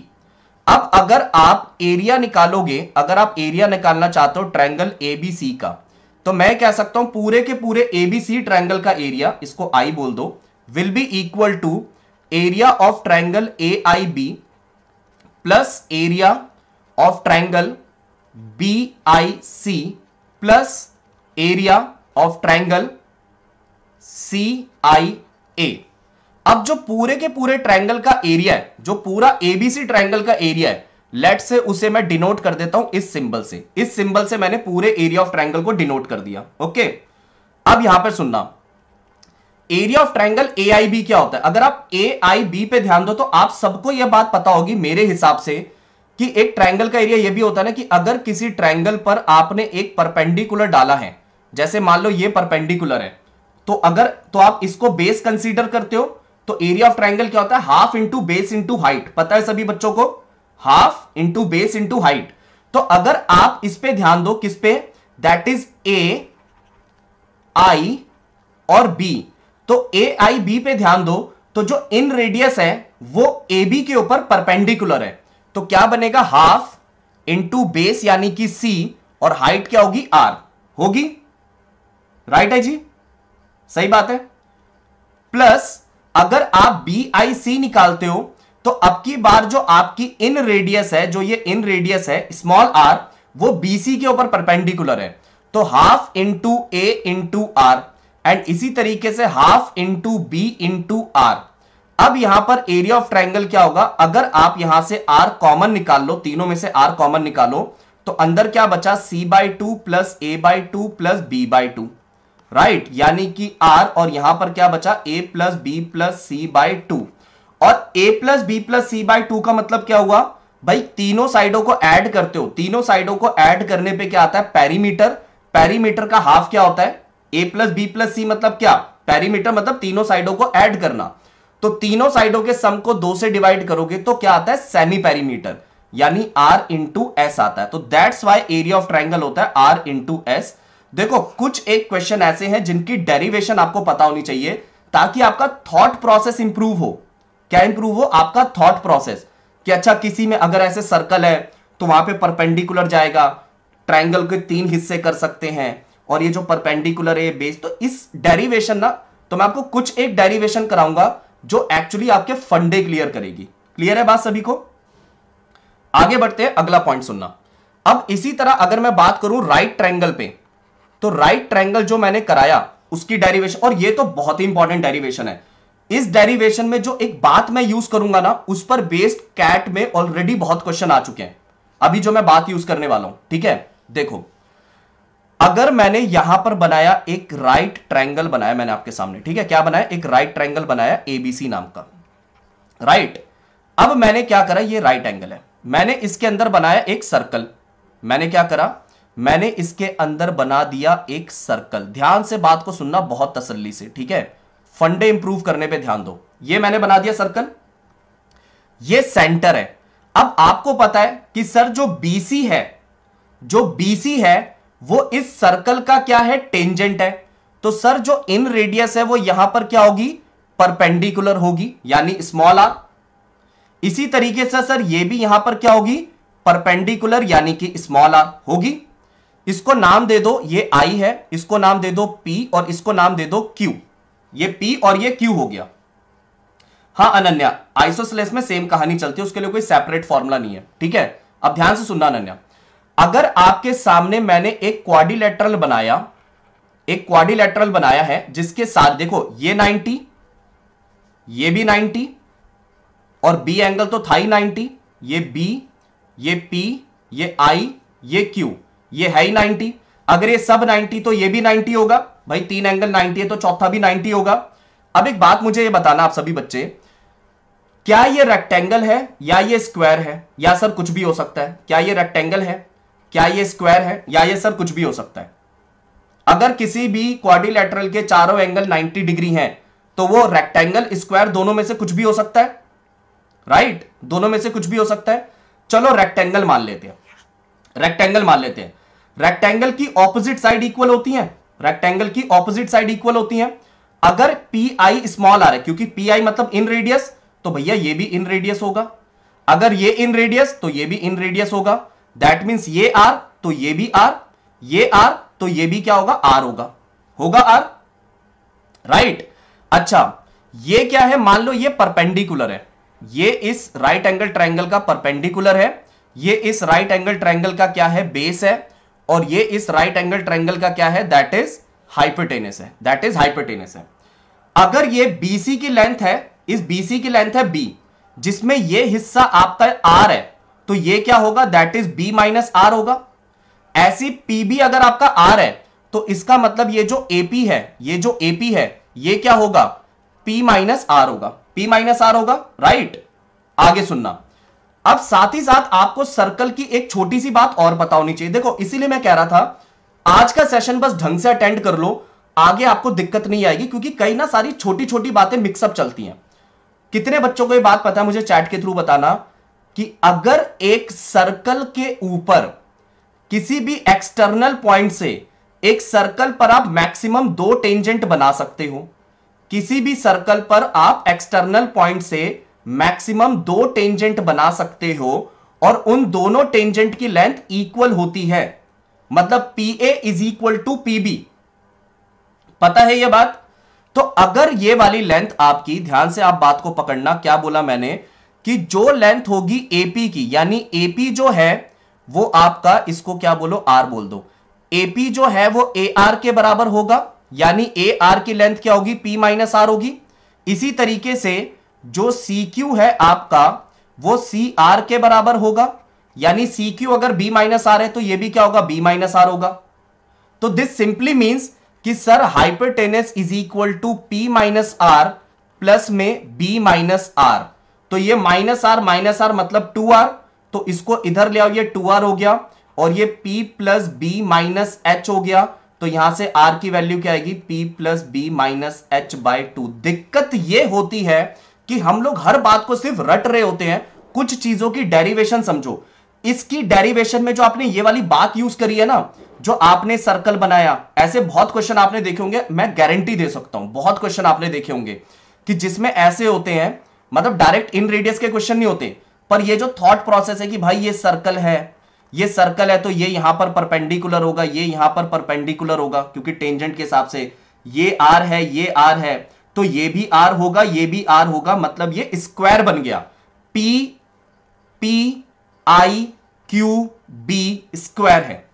अब अगर आप एरिया निकालोगे अगर आप एरिया निकालना चाहते हो ट्रायंगल ए बी सी का तो मैं कह सकता हूं पूरे के पूरे एबीसी ट्रायंगल का एरिया इसको आई बोल दो will be equal to area of triangle A I B plus area of triangle B I C plus area of triangle C I A अब जो पूरे के पूरे ट्रायंगल का एरिया है जो पूरा एबीसी ट्रायंगल का एरिया है लेट से उसे मैं डिनोट कर देता हूं इस सिंबल से इस सिंबल से मैंने पूरे एरिया ऑफ ट्रायंगल को डिनोट कर दिया ओके अब यहां पर सुनना area of triangle A I B क्या होता है अगर आप ए आई बी पे ध्यान दो तो आप सबको यह बात पता होगी मेरे हिसाब से कि एक ट्रायंगल का एरिया यह भी होता है ना कि अगर किसी ट्रायंगल पर आपने एक परपेंडिकुलर डाला है जैसे मान लो ये परपेंडिकुलर है तो अगर तो आप इसको बेस कंसीडर करते हो तो एरिया ऑफ ट्रायंगल क्या होता है half into base into height पता है सभी बच्चों को half into base into height तो अगर आप इस पे ध्यान दो किस पे दैट इज ए आई और बी तो ए आई बी पे ध्यान दो तो जो इन रेडियस है वो ए बी के ऊपर परपेंडिकुलर है तो क्या बनेगा हाफ इंटू बेस यानी कि सी और हाइट क्या होगी आर होगी राइट है जी सही बात है प्लस अगर आप बी आई सी निकालते हो तो अब की बार जो आपकी इन रेडियस है जो ये इन रेडियस है स्मॉल आर वो बीसी के ऊपर परपेंडिकुलर है तो half into A into r and इसी तरीके से half into B into r अब यहां पर एरिया ऑफ ट्राइंगल क्या होगा अगर आप यहां से आर कॉमन निकाल लो तीनों में से आर कॉमन निकालो तो अंदर क्या बचा c by two plus a by two plus B by two right यानी कि आर और यहां पर क्या बचा a plus B plus C by two और a plus B plus C by two का मतलब क्या हुआ भाई तीनों साइडों को ऐड करते हो तीनों साइडों को ऐड करने पे क्या आता है पैरीमीटर पेरीमीटर का हाफ क्या होता है ए प्लस बी प्लस सी मतलब क्या पेरीमीटर मतलब तीनों साइडों को ऐड करना तो तीनों साइडों के सम को दो से डिवाइड करोगे तो क्या आता है सेमी पेरीमीटर यानी आर इंटू एस आता है तो that's why area of triangle होता है आर इंटू एस देखो कुछ एक क्वेश्चन ऐसे हैं जिनकी डेरिवेशन आपको पता होनी चाहिए ताकि आपका थॉट प्रोसेस इंप्रूव हो क्या इंप्रूव हो आपका थॉट प्रोसेस कि अच्छा किसी में अगर ऐसे सर्कल है तो वहां पे परपेंडिकुलर जाएगा ट्रायंगल के तीन हिस्से कर सकते हैं और ये जो परपेंडिकुलर है बेस तो इस डेरिवेशन ना तो मैं आपको कुछ एक डेरिवेशन कराऊंगा जो एक्चुअली आपके फंडे क्लियर करेगी क्लियर है बात सभी को आगे बढ़ते हैं अगला पॉइंट सुनना अब इसी तरह अगर मैं बात करूं राइट ट्रैंगल पे तो राइट ट्रैंगल जो मैंने कराया उसकी डेरिवेशन और ये तो बहुत ही इंपॉर्टेंट डेरिवेशन है इस डेरिवेशन में जो एक बात मैं यूज करूंगा ना उस पर बेस्ड कैट में ऑलरेडी बहुत क्वेश्चन आ चुके हैं अभी जो मैं बात यूज करने वाला हूं ठीक है देखो अगर मैंने यहां पर बनाया एक राइट ट्रायंगल बनाया मैंने आपके सामने ठीक है क्या बनाया एक राइट ट्रायंगल बनाया एबीसी नाम का राइट अब मैंने क्या करा ये राइट एंगल है मैंने इसके अंदर बनाया एक सर्कल मैंने क्या करा मैंने इसके अंदर बना दिया एक सर्कल ध्यान से बात को सुनना बहुत तसल्ली से ठीक है फंडे इंप्रूव करने पे ध्यान दो ये मैंने बना दिया सर्कल ये सेंटर है अब आपको पता है कि सर जो बीसी है जो बीसी है वो इस सर्कल का क्या है टेंजेंट है तो सर जो इन रेडियस है वो यहां पर क्या होगी परपेंडिकुलर होगी यानी स्मॉल आर इसी तरीके से सर ये भी यहां पर क्या होगी परपेंडिकुलर यानी कि स्मॉल आर होगी इसको नाम दे दो ये आई है इसको नाम दे दो पी और इसको नाम दे दो क्यू ये पी और ये क्यू हो गया हाँ अनन्या आइसोसलेस में सेम कहानी चलती है उसके लिए कोई सेपरेट फॉर्मूला नहीं है ठीक है अब ध्यान से सुनना अनन्या अगर आपके सामने मैंने एक क्वाडिलेटरल बनाया एक क्वाडिलेटरल बनाया है जिसके साथ देखो ये 90 ये भी 90 और बी एंगल तो था ही 90 ये बी ये पी ये आई ये क्यू ये है ही नाइनटी अगर ये सब 90 तो ये भी 90 होगा भाई तीन एंगल 90 है तो चौथा भी 90 होगा अब एक बात मुझे ये बताना आप सभी बच्चे क्या ये रेक्टेंगल है या ये स्क्वायर है या सर कुछ भी हो सकता है क्या ये रेक्टेंगल है क्या ये स्क्वायर है या ये सर कुछ भी हो सकता है अगर किसी भी क्वारिलेटरल के चारों एंगल नाइनटी डिग्री है तो वो रेक्टेंगल स्क्वायर दोनों में से कुछ भी हो सकता है राइट right? दोनों में से कुछ भी हो सकता है चलो रेक्टेंगल मान लेते हैं रेक्टेंगल मान लेते हैं रेक्टेंगल की ऑपोजिट साइड इक्वल होती है रेक्टेंगल की ऑपोजिट साइड इक्वल होती है अगर पी आई स्मॉल आर है क्योंकि पी आई मतलब इन रेडियस तो भैया ये भी इन रेडियस होगा अगर ये इन रेडियस तो ये भी इन रेडियस होगा दैट मीन ये आर तो ये भी आर ये आर तो ये भी क्या होगा आर होगा होगा आर राइट right. अच्छा ये क्या है मान लो ये परपेंडिकुलर है ये इस राइट एंगल ट्रायंगल का परपेंडिकुलर है ये इस राइट एंगल ट्रायंगल का क्या है बेस है और ये इस राइट एंगल ट्रेंगल का क्या है दैट इज हाइपोटेनस है दैट इज हाइपोटेनस है अगर ये बीसी की लेंथ है इस बीसी की लेंथ है बी जिसमें ये हिस्सा आपका आर है तो ये क्या होगा that is b minus r होगा ऐसी पीबी अगर आपका आर है तो इसका मतलब ये जो एपी है ये जो एपी है ये क्या होगा पी माइनस आर होगा पी माइनस आर होगा राइट आगे सुनना अब साथ ही साथ आपको सर्कल की एक छोटी सी बात और बतानी चाहिए देखो इसीलिए मैं कह रहा था आज का सेशन बस ढंग से अटेंड कर लो आगे आपको दिक्कत नहीं आएगी क्योंकि कई ना सारी छोटी छोटी बातें मिक्सअप चलती हैं कितने बच्चों को ये बात पता है मुझे चैट के थ्रू बताना कि अगर एक सर्कल के ऊपर किसी भी एक्सटर्नल पॉइंट से एक सर्कल पर आप मैक्सिमम दो टेंजेंट बना सकते हो किसी भी सर्कल पर आप एक्सटर्नल पॉइंट से मैक्सिमम दो टेंजेंट बना सकते हो और उन दोनों टेंजेंट की लेंथ इक्वल होती है मतलब P A is equal to P B पता है यह बात तो अगर ये वाली लेंथ आपकी ध्यान से आप बात को पकड़ना क्या बोला मैंने कि जो लेंथ होगी एपी की यानी एपी जो है वो आपका इसको क्या बोलो आर बोल दो एपी जो है वो ए आर के बराबर होगा यानी ए आर की लेंथ क्या होगी पी माइनस आर होगी इसी तरीके से जो सी क्यू है आपका वो सी आर के बराबर होगा यानी सी क्यू अगर बी माइनस आर है तो ये भी क्या होगा बी माइनस आर होगा तो दिस सिंपली मीन्स कि sir hypotenuse is equal to p minus r plus में बी माइनस आर तो ये माइनस आर माइनस आर मतलब टू आर तो इसको इधर ले आओ ये टू आर हो गया और ये p plus B minus h हो गया तो यहां से आर की वैल्यू क्या आएगी p plus B minus h by two दिक्कत ये होती है कि हम लोग हर बात को सिर्फ रट रहे होते हैं कुछ चीजों की डेरिवेशन समझो इसकी डेरिवेशन में जो आपने ये वाली बात यूज करी है ना जो आपने सर्कल बनाया ऐसे बहुत क्वेश्चन आपने देखे होंगे मैं गारंटी दे सकता हूं बहुत क्वेश्चन आपने देखे होंगे कि जिसमें ऐसे होते हैं मतलब डायरेक्ट इन रेडियस के क्वेश्चन नहीं होते पर ये जो थॉट प्रोसेस है कि भाई ये सर्कल है ये सर्कल है तो ये यहां पर परपेंडिकुलर होगा ये यहां पर परपेंडिकुलर होगा क्योंकि टेंजेंट के हिसाब से ये आर है ये आर है तो ये भी आर होगा ये भी आर होगा मतलब ये स्क्वायर बन गया P P I Q B square है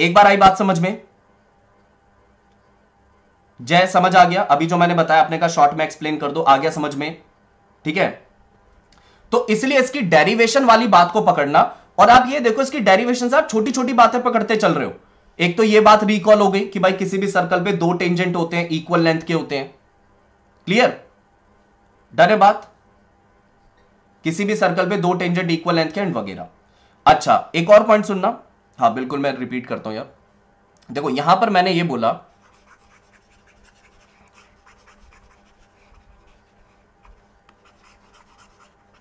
एक बार आई बात समझ में जय समझ आ गया अभी जो मैंने बताया आपने कहा शॉर्ट में एक्सप्लेन कर दो आ गया समझ में ठीक है तो इसलिए इसकी डेरिवेशन वाली बात को पकड़ना और आप ये देखो इसकी डेरिवेशन से आप छोटी छोटी बातें पकड़ते चल रहे हो एक तो ये बात रिकॉल हो गई कि भाई किसी भी सर्कल पे दो टेंजेंट होते हैं इक्वल लेंथ के होते हैं क्लियर डन है बात किसी भी सर्कल पे दो टेंजेंट इक्वल लेंथ के एंड वगैरह अच्छा एक और पॉइंट सुनना हाँ बिल्कुल मैं रिपीट करता हूं यार देखो यहां पर मैंने ये बोला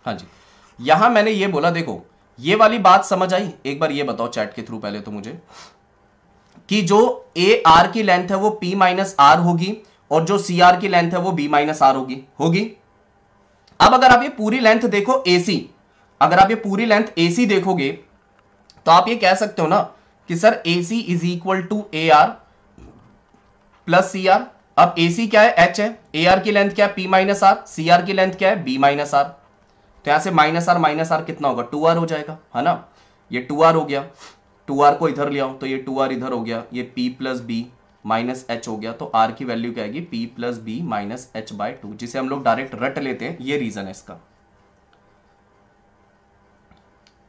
हाँ जी यहां मैंने ये बोला देखो ये वाली बात समझ आई एक बार ये बताओ चैट के थ्रू पहले तो मुझे कि जो ए आर की लेंथ है वो पी माइनस आर होगी और जो सी आर की लेंथ है वो बी माइनस आर होगी होगी अब अगर आप ये पूरी लेंथ देखो ए सी अगर आप ये पूरी लेंथ ए सी देखोगे तो आप ये कह सकते हो ना कि sir A C is equal to A R plus C R अब ए सी क्या है एच है ए आर की लेंथ क्या है पी माइनस आर सी आर की लेंथ क्या है बी माइनस आर तो यहां से माइनस आर माइनस आर कितना होगा टू आर हो जाएगा है ना ये टू आर हो गया टू आर को इधर ले आओ तो ये टू आर इधर हो गया ये p plus B minus h हो गया तो आर की वैल्यू क्या आएगी p plus B minus h by two जिसे हम लोग डायरेक्ट रट लेते हैं ये रीजन है इसका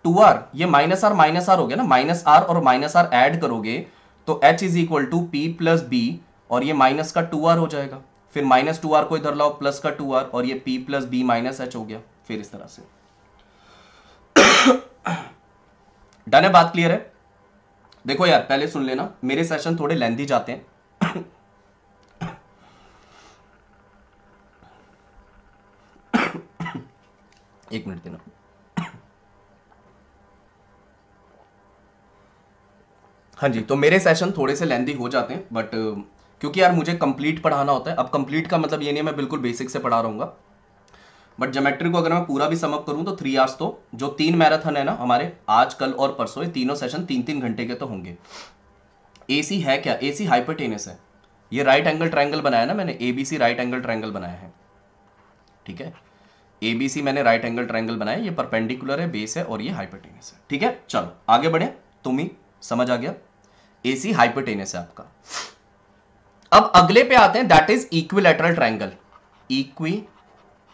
टू आर ये माइनस आर माइनस आर हो गया ना माइनस आर और माइनस आर एड करोगे तो h is equal to p plus B और ये माइनस का टू आर हो जाएगा फिर माइनस टू आर को इधर लाओ प्लस का टू आर और ये p plus B minus h हो गया फिर इस तरह से डन है बात क्लियर है देखो यार पहले सुन लेना मेरे सेशन थोड़े लेंदी जाते हैं एक मिनट देना हाँ जी तो मेरे सेशन थोड़े से लेंदी हो जाते हैं बट क्योंकि यार मुझे कंप्लीट पढ़ाना होता है अब कंप्लीट का मतलब ये नहीं मैं बिल्कुल बेसिक से पढ़ा रहा बट जोमेट्री को अगर मैं पूरा भी समअप करूं तो थ्री आवर्स तो जो तीन मैराथन है ना हमारे आज कल और परसों तीनों सेशन तीन तीन घंटे के तो होंगे एसी है क्या एसी हाइपरटेनिस है ये राइट एंगल ट्रायंगल बनाया ना मैंने एबीसी राइट एंगल ट्रायंगल बनाया है ठीक है एबीसी मैंने राइट एंगल ट्रायंगल बनाया ये परपेंडिकुलर है बेस है और ये हाइपरटेनस है ठीक है चलो आगे बढ़े तुम ही समझ आ गया एसी हाइपरटेनस है आपका अब अगले पे आते हैं that is equilateral triangle 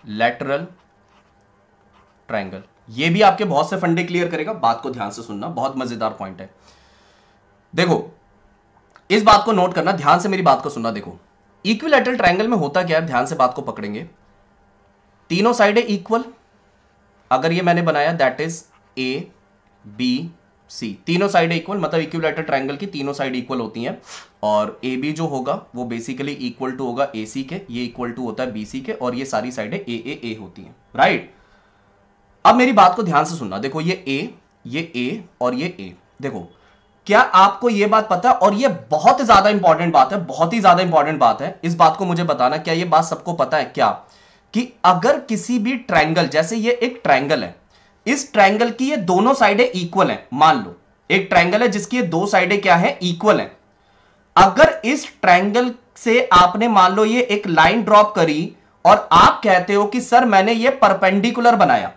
equilateral triangle ये भी आपके बहुत से फंडे क्लियर करेगा बात को ध्यान से सुनना बहुत मजेदार पॉइंट है देखो इस बात को नोट करना ध्यान से मेरी बात को सुनना देखो इक्विलेटरल ट्राइंगल में होता क्या है ध्यान से बात को पकड़ेंगे तीनों साइडें इक्वल अगर ये मैंने बनाया that is A B C तीनों साइड इक्वल मतलब इक्विलेटर ट्रायंगल की तीनों साइड इक्वल होती हैं और ए बी जो होगा वो बेसिकली इक्वल टू होगा ए सी के ये इक्वल टू होता है बी सी के और ये सारी साइडें ए ए ए होती हैं राइट अब मेरी बात को ध्यान से सुनना देखो ये ए ये ए और ये ए देखो क्या आपको ये बात पता है और ये बहुत ज्यादा इंपॉर्टेंट बात है बहुत ही ज्यादा इंपॉर्टेंट बात है इस बात को मुझे बताना क्या ये बात सबको पता है क्या कि अगर किसी भी ट्रायंगल जैसे ये एक ट्रायंगल है इस ट्रायंगल की ये दोनों साइडें इक्वल हैं मान लो एक ट्रायंगल है जिसकी ये दो साइडें क्या है इक्वल हैं अगर इस ट्रायंगल से आपने मान लो ये एक लाइन ड्रॉप करी और आप कहते हो कि सर मैंने ये परपेंडिकुलर बनाया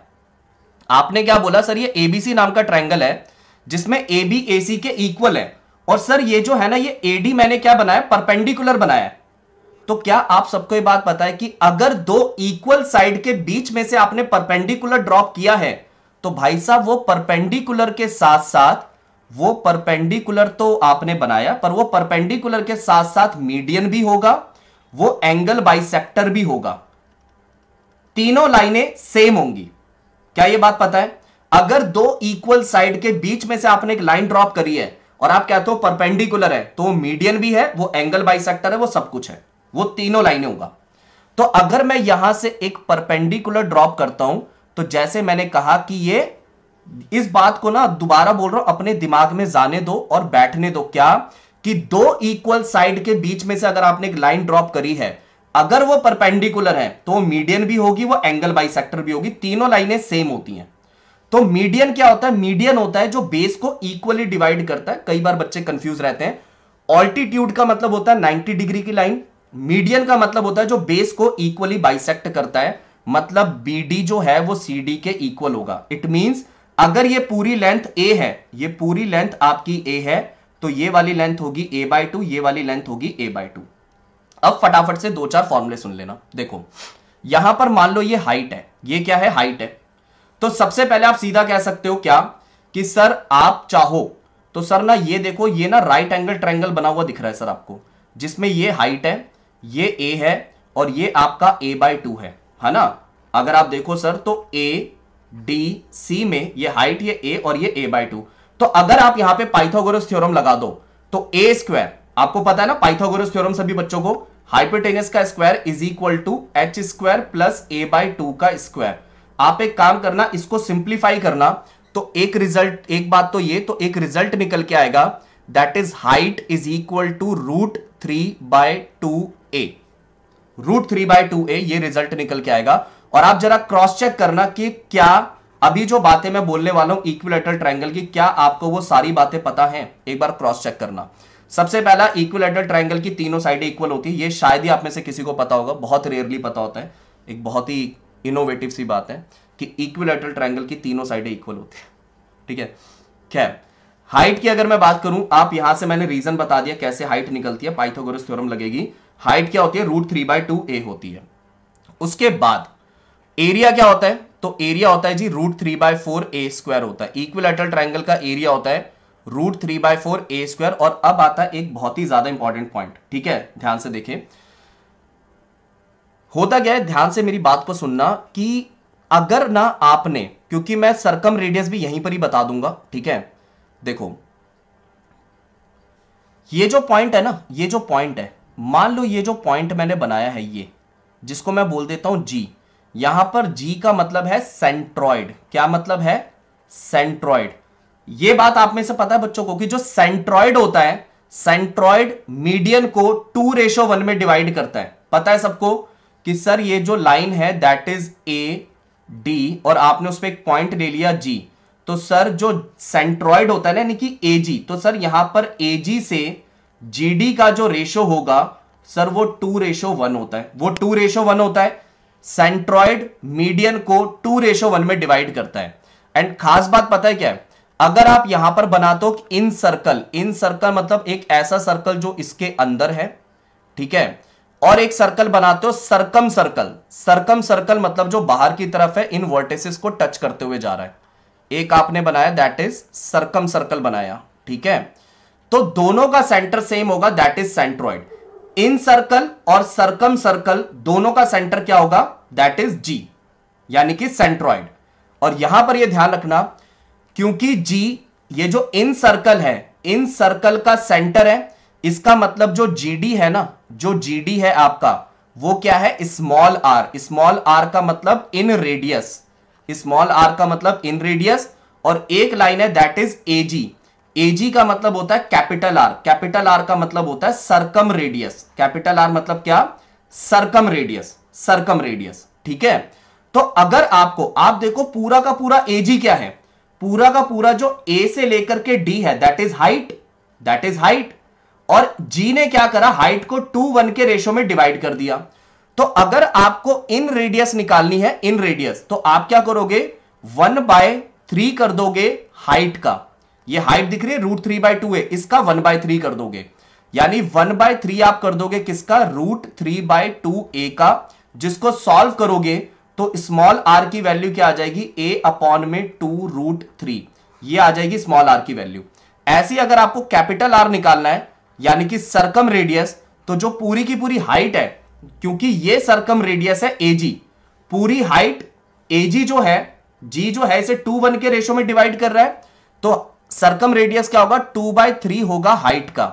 आपने क्या बोला सर ये एबीसी नाम का ट्रायंगल है जिसमें ए बी ए सी के इक्वल है और सर ये जो है ना ये एडी मैंने क्या बनाया परपेंडिकुलर बनाया तो क्या आप सबको ये बात पता है कि अगर दो इक्वल साइड के बीच में से आपने परपेंडिकुलर ड्रॉप किया है तो भाई साहब वो परपेंडिकुलर के साथ साथ वो परपेंडिकुलर तो आपने बनाया पर वो परपेंडिकुलर के साथ साथ मीडियन भी होगा वो एंगल बाइसेक्टर भी होगा तीनों लाइनें सेम होंगी क्या ये बात पता है अगर दो इक्वल साइड के बीच में से आपने एक लाइन ड्रॉप करी है और आप कहते हो परपेंडिकुलर है तो मीडियन भी है वो एंगल बाइसेक्टर है वो सब कुछ है वो तीनों लाइनें होगा तो अगर मैं यहां से एक परपेंडिकुलर ड्रॉप करता हूं तो जैसे मैंने कहा कि ये इस बात को ना दोबारा बोल रहा हूं अपने दिमाग में जाने दो और बैठने दो क्या कि दो इक्वल साइड के बीच में से अगर आपने एक लाइन ड्रॉप करी है अगर वो परपेंडिकुलर है तो मीडियन भी होगी वो एंगल बाइसेक्टर भी होगी तीनों लाइनें सेम होती हैं तो मीडियन क्या होता है मीडियन होता है जो बेस को इक्वली डिवाइड करता है कई बार बच्चे कंफ्यूज रहते हैं ऑल्टीट्यूड का मतलब होता है 90 डिग्री की लाइन मीडियन का मतलब होता है जो बेस को इक्वली बाइसेक्ट करता है मतलब बी डी जो है वो सी डी के इक्वल होगा इट मीन्स अगर ये पूरी लेंथ ए है ये पूरी लेंथ आपकी ए है तो ये वाली लेंथ होगी ए बाई टू ये वाली लेंथ होगी ए बाई टू अब फटाफट से दो चार फॉर्मूले सुन लेना देखो यहां पर मान लो ये हाइट है ये क्या है हाइट है तो सबसे पहले आप सीधा कह सकते हो क्या कि सर आप चाहो तो सर ना ये देखो ये ना राइट एंगल ट्रायंगल बना हुआ दिख रहा है सर आपको जिसमें ये हाइट है ये ए है और ये आपका ए बाय टू है है ना अगर आप देखो सर तो ए डी सी में ये हाइट ये ए और ये ए बाई टू तो अगर आप यहां पे पाइथागोरस थ्योरम लगा दो तो ए स्क्वायर आपको पता है ना पाइथागोरस थ्योरम सभी बच्चों को हाइपोटेनस का square is equal to h square plus a by two का स्क्वायर आप एक काम करना इसको सिंप्लीफाई करना तो एक रिजल्ट एक बात तो ये तो एक रिजल्ट निकल के आएगा that is height is equal to root three by two a root three by two a ये रिजल्ट निकल के आएगा और आप जरा क्रॉस चेक करना कि क्या अभी जो बातें मैं बोलने वाला हूं इक्विलेटर ट्रायंगल की क्या आपको वो सारी बातें पता हैं एक बार क्रॉस चेक करना सबसे पहला इक्विलेटर ट्रायंगल की तीनों साइड इक्वल होती है ये शायद ही आप में से किसी को पता होगा बहुत रेयरली पता होता है एक बहुत ही इनोवेटिव सी बात है कि इक्विलेटर ट्रायंगल की तीनों साइडें इक्वल होती है ठीक है खैर हाइट की अगर मैं बात करूं आप यहां से मैंने रीजन बता दिया कैसे हाइट निकलती है पाइथागोरस थ्योरम लगेगी हाइट क्या होती है रूट थ्री बाई टू ए होती है उसके बाद एरिया क्या होता है तो एरिया होता है जी root three by four a square होता है इक्विलेटरल ट्राइंगल का एरिया होता है root three by four a square और अब आता है एक बहुत ही ज्यादा इंपॉर्टेंट पॉइंट ठीक है ध्यान से देखें होता क्या है ध्यान से मेरी बात को सुनना कि अगर ना आपने क्योंकि मैं सरकम रेडियस भी यहीं पर ही बता दूंगा ठीक है देखो ये जो पॉइंट है ना ये जो पॉइंट है मान लो ये जो पॉइंट मैंने बनाया है ये जिसको मैं बोल देता हूं जी यहां पर जी का मतलब है सेंट्रॉइड क्या मतलब है सेंट्रॉइड ये बात आप में से पता है बच्चों को कि जो सेंट्रॉइड होता है सेंट्रॉइड मीडियन को टू रेशो वन में डिवाइड करता है पता है सबको कि सर ये जो लाइन है दैट इज ए डी और आपने उस पर एक पॉइंट ले लिया जी तो सर जो सेंट्रॉइड होता है ना यानी कि ए जी तो सर यहां पर ए जी से जीडी का जो रेशो होगा सर वो टू रेशो वन होता है वो टू रेशो वन होता है सेंट्रॉइड मीडियन को टू रेशो वन में डिवाइड करता है एंड खास बात पता है क्या है अगर आप यहां पर बना दो इन सर्कल इन सर्कल मतलब एक ऐसा सर्कल जो इसके अंदर है ठीक है और एक सर्कल बनाते हो सर्कम सर्कल सर्कम सर्कल मतलब जो बाहर की तरफ है इन वर्टेसिस को टच करते हुए जा रहा है एक आपने बनाया दैट इज सर्कम सर्कल बनाया ठीक है तो दोनों का सेंटर सेम होगा that is centroid incircle और सर्कम सर्कल दोनों का सेंटर क्या होगा दैट इज जी यानी कि सेंट्रॉइड और यहां पर यह ध्यान रखना क्योंकि जी ये जो इन सर्कल है इन सर्कल का सेंटर है इसका मतलब जो जीडी है ना जो जीडी है आपका वो क्या है स्मॉल आर स्मॉल आर का मतलब इन रेडियस स्मॉल आर का मतलब इन रेडियस और एक लाइन है दैट इज ए जी एजी का मतलब होता है कैपिटल आर कैपिटल आर का मतलब होता है सरकम रेडियस कैपिटल आर मतलब क्या सरकम रेडियस सरकम रेडियस ठीक है तो अगर आपको आप देखो पूरा का पूरा एजी क्या है पूरा का पूरा जो ए से लेकर के डी है that is height that is height और जी ने क्या करा हाइट को टू वन के रेशो में डिवाइड कर दिया तो अगर आपको इन रेडियस निकालनी है इन रेडियस तो आप क्या करोगे वन बाय थ्री कर दोगे हाइट का ये हाइट दिख रही है रूट थ्री बाय टू है इसका वन बाय थ्री कर दोगे यानी वन बाय थ्री आप कर दोगे किसका root three by two a का जिसको सॉल्व करोगे तो स्मॉल आर की वैल्यू क्या आ जाएगी ए अपॉन में टू रूट थ्री ये आ जाएगी स्मॉल आर की वैल्यू ऐसी अगर आपको कैपिटल आर निकालना है यानी कि सरकम रेडियस तो जो पूरी की पूरी हाइट है क्योंकि ये सरकम रेडियस है एजी पूरी हाइट एजी जो है जी जो है इसे टू वन के रेशो में डिवाइड कर रहा है तो सर्कम रेडियस क्या होगा टू बाय थ्री होगा हाइट का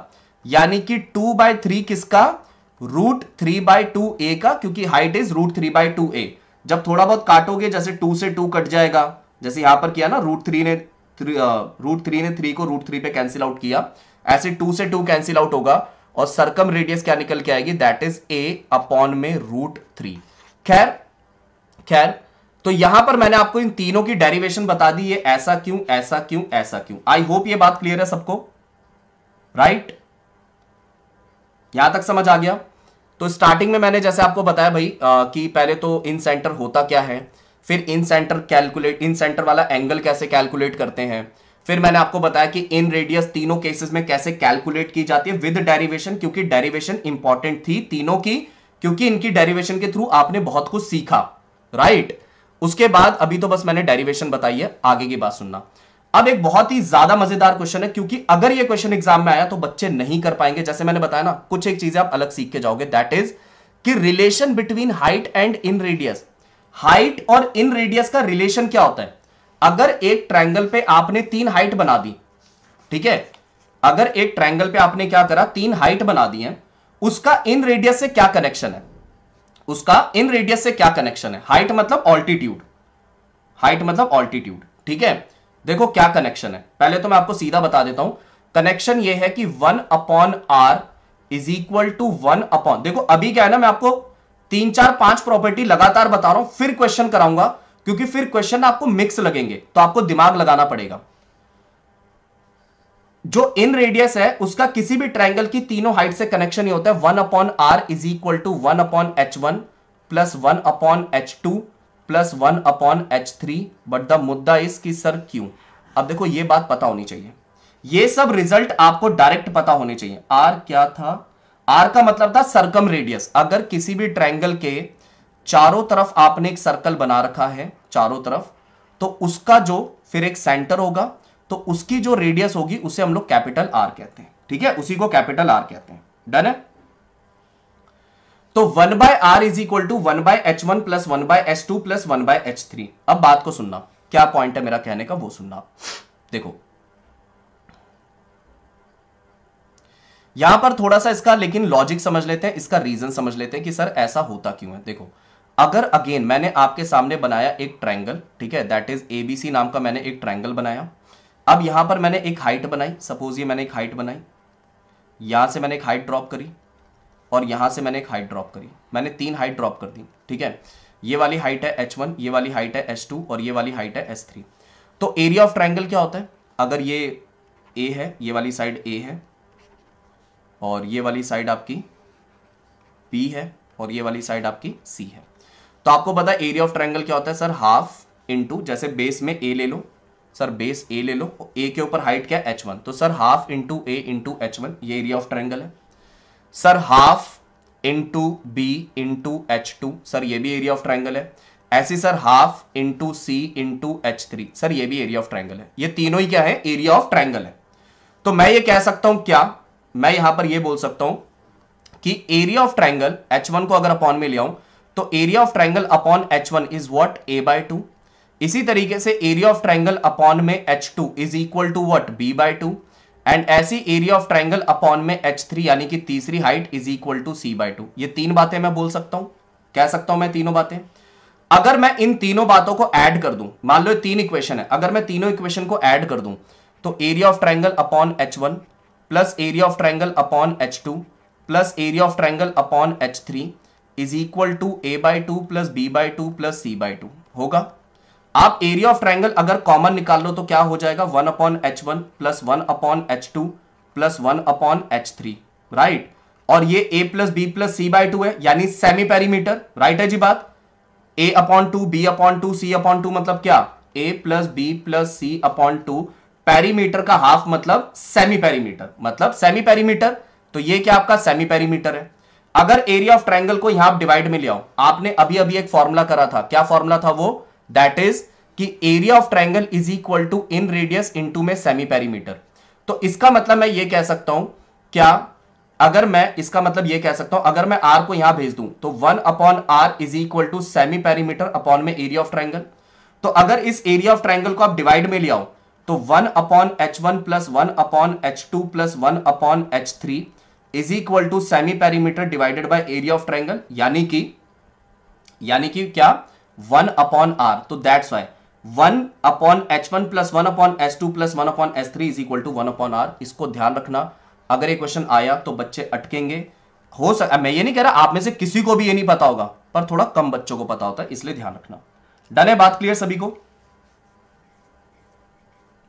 यानी कि टू बाय थ्री किसका root three by two a का क्योंकि height is root three by two a जब थोड़ा बहुत काटोगे जैसे टू से टू कट जाएगा जैसे यहां पर किया ना रूट थ्री ने रूट थ्री ने थ्री को रूट थ्री पे कैंसिल आउट किया ऐसे टू से टू कैंसिल आउट होगा और सर्कम रेडियस क्या निकल के आएगी दैट इज ए अपॉन में रूट थ्री खैर खैर तो यहां पर मैंने आपको इन तीनों की डेरिवेशन बता दी ये ऐसा क्यों ऐसा क्यों ऐसा क्यों आई होप ये बात क्लियर है सबको राइट right? यहां तक समझ आ गया तो स्टार्टिंग में मैंने जैसे आपको बताया भाई आ, कि पहले तो इन सेंटर होता क्या है फिर incentre calculate incentre वाला एंगल कैसे कैलकुलेट करते हैं फिर मैंने आपको बताया कि इन रेडियस तीनों केसेस में कैसे कैलकुलेट की जाती है विद डेरिवेशन क्योंकि डेरिवेशन इंपॉर्टेंट थी तीनों की क्योंकि इनकी डेरिवेशन के थ्रू आपने बहुत कुछ सीखा राइट right? उसके बाद अभी तो बस मैंने डेरिवेशन बताई है आगे की बात सुनना अब एक बहुत ही ज्यादा मजेदार क्वेश्चन है क्योंकि अगर ये क्वेश्चन एग्जाम में आया तो बच्चे नहीं कर पाएंगे जैसे मैंने बताया ना कुछ एक चीजें आप अलग सीख के जाओगे दैट इज कि relation between height and inradius height और इन रेडियस का रिलेशन क्या होता है अगर एक ट्रायंगल पे आपने तीन हाइट बना दी ठीक है अगर एक ट्रायंगल पे आपने क्या करा तीन हाइट बना दी है उसका इन रेडियस से क्या कनेक्शन है उसका इन रेडियस से क्या कनेक्शन है हाइट मतलब ऑल्टीट्यूड हाइट मतलब ऑल्टीट्यूड ठीक है देखो क्या कनेक्शन है पहले तो मैं आपको सीधा बता देता हूं कनेक्शन ये है कि one upon R is equal to one upon देखो अभी क्या है ना मैं आपको तीन चार पांच प्रॉपर्टी लगातार बता रहा हूं फिर क्वेश्चन कराऊंगा क्योंकि फिर क्वेश्चन आपको मिक्स लगेंगे तो आपको दिमाग लगाना पड़ेगा जो इन रेडियस है उसका किसी भी ट्राइंगल की तीनों हाइट से कनेक्शन ही होता है one upon R is equal to one upon H one plus one upon H two plus one upon H three but the मुद्दा इज कि सर क्यों अब देखो ये बात पता होनी चाहिए ये सब रिजल्ट आपको डायरेक्ट पता होने चाहिए आर क्या था आर का मतलब था सर्कम रेडियस अगर किसी भी ट्राइंगल के चारों तरफ आपने एक सर्कल बना रखा है चारों तरफ तो उसका जो फिर एक सेंटर होगा तो उसकी जो रेडियस होगी उसे हम लोग कैपिटल आर कहते हैं ठीक है उसी को कैपिटल आर कहते हैं डन है तो one by R is equal to one by H one plus one by H two plus one by H three अब बात को सुनना क्या पॉइंट है मेरा कहने का वो सुनना देखो यहां पर थोड़ा सा इसका लेकिन लॉजिक समझ लेते हैं इसका रीजन समझ लेते हैं कि सर ऐसा होता क्यों है देखो अगर अगेन मैंने आपके सामने बनाया एक ट्रायंगल ठीक है दैट इज एबीसी नाम का मैंने एक ट्रायंगल बनाया अब यहां पर मैंने एक हाइट बनाई सपोज ये मैंने एक हाइट बनाई यहां से मैंने एक हाइट ड्रॉप करी और यहां से मैंने एक हाइट ड्रॉप करी मैंने तीन हाइट ड्रॉप कर दी ठीक है ये वाली हाइट है एच वन ये वाली हाइट है एच टू और ये वाली हाइट है एस थ्री तो एरिया ऑफ ट्राइंगल क्या होता है अगर ये ए है ये वाली साइड ए है और ये वाली साइड आपकी पी है और ये वाली साइड आपकी सी है तो आपको पता है एरिया ऑफ ट्राइंगल क्या होता है सर हाफ इंटू जैसे बेस में ए ले लो सर बेस ए ले लो ए के ऊपर हाइट क्या एच वन तो सर हाफ इंटू ए इंटू एच वन ये एरिया ऑफ ट्रायंगल है sir half into B into H two sir ये भी एरिया ऑफ ट्रायंगल है ऐसी sir half into C into H three sir ये भी एरिया ऑफ ट्रायंगल है ये तीनों ही क्या है एरिया ऑफ ट्रायंगल है तो मैं ये कह सकता हूं क्या मैं यहां पर ये बोल सकता हूं कि area of triangle H one को अगर अपॉन में ले आऊं तो area of triangle upon H one is what A by two इसी तरीके से एरिया ऑफ ट्राइंगल अपॉन में H two is equal to what B by two and ऐसी एरिया ऑफ ट्राइंगल अपॉन में एच थ्री यानी कि तीसरी height is equal to C by two ये तीन बातें मैं बोल सकता हूं कह सकता हूं मैं तीनों बातें अगर मैं इन तीनों बातों को ऐड कर दूं मान लो तीन इक्वेशन है अगर मैं तीनों इक्वेशन को ऐड कर दूं तो area of triangle upon H one plus area of triangle upon H two plus area of triangle upon H three is equal to A by two plus B by two plus C by two होगा आप एरिया ऑफ ट्राइंगल अगर कॉमन निकाल लो तो क्या हो जाएगा one upon H one plus one upon H two plus one upon H three right और ये A plus B plus C by two है यानी सेमी पेरीमीटर राइट है जी बात A upon two B upon two C upon two मतलब क्या A plus B plus C upon two perimeter का हाफ मतलब सेमी पेरीमीटर मतलब सेमी पेरीमीटर तो ये क्या आपका सेमी पेरीमीटर है अगर एरिया ऑफ ट्राइंगल को यहां आप डिवाइड में ले आओ आपने अभी अभी एक फॉर्मूला करा था क्या फॉर्मूला था वो दैट इज कि area of triangle is equal to inradius into में सेमी पेरीमीटर तो इसका मतलब मैं ये कह सकता हूं क्या अगर मैं इसका मतलब ये कह सकता हूं अगर मैं आर को यहां भेज दूं तो one upon R is equal to semi perimeter upon में एरिया ऑफ ट्राइंगल तो अगर इस एरिया ऑफ ट्राइंगल को आप डिवाइड में लिया तो one upon H one plus one upon H two plus one upon H three is equal to semi perimeter divided by area of triangle यानी कि यानी कि क्या वन अपॉन आर तो that's why one upon H one plus one upon H two plus one upon H three is equal to one upon R इसको ध्यान रखना अगर ये क्वेश्चन आया तो बच्चे अटकेंगे हो सकता मैं ये नहीं कह रहा आप में से किसी को भी ये नहीं पता होगा पर थोड़ा कम बच्चों को पता होता है इसलिए ध्यान रखना डन है बात क्लियर सभी को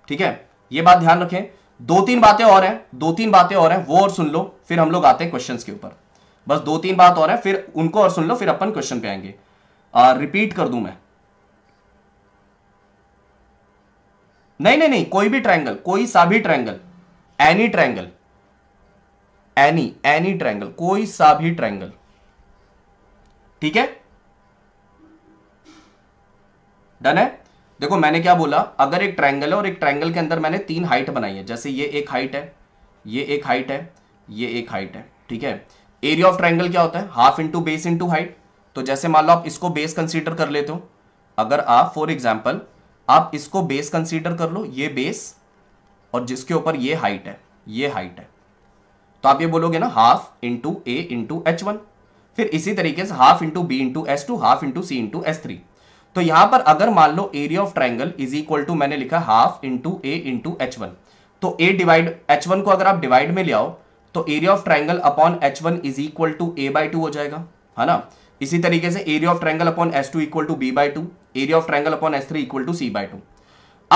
ठीक है ये बात ध्यान रखें दो तीन बातें और हैं दो तीन बातें और हैं वो और सुन लो फिर हम लोग आते हैं क्वेश्चन के ऊपर बस दो तीन बात और हैं फिर उनको और सुन लो फिर अपन क्वेश्चन पे आएंगे आ, रिपीट कर दूं मैं नहीं नहीं नहीं कोई भी ट्रायंगल कोई सा भी triangle any triangle any any triangle कोई सा भी ट्रायंगल ठीक है डन है देखो मैंने क्या बोला अगर एक ट्रायंगल है और एक ट्रायंगल के अंदर मैंने तीन हाइट बनाई है जैसे ये एक हाइट है ये एक हाइट है ये एक हाइट है ठीक है एरिया ऑफ ट्रायंगल क्या होता है half into base into height तो जैसे मान लो आप इसको बेस कंसीडर कर लेते हो अगर आप फॉर एग्जांपल आप इसको बेस कंसीडर कर लो ये बेस और जिसके ऊपर ये हाइट है ये हाइट है तो आप ये बोलोगे ना हाफ इंटू ए इंटू एच वन फिर इसी तरीके से half into B into S two half into C into S three तो यहां पर अगर मान लो area of triangle is equal to मैंने लिखा हाफ इंटू ए इंटू एच वन तो ए डिवाइड एच वन को अगर आप डिवाइड में ले आओ तो area of triangle upon H one is equal to A by two हो जाएगा है ना इसी तरीके से area of triangle upon S two equal to B by two area of triangle upon S three equal to C by two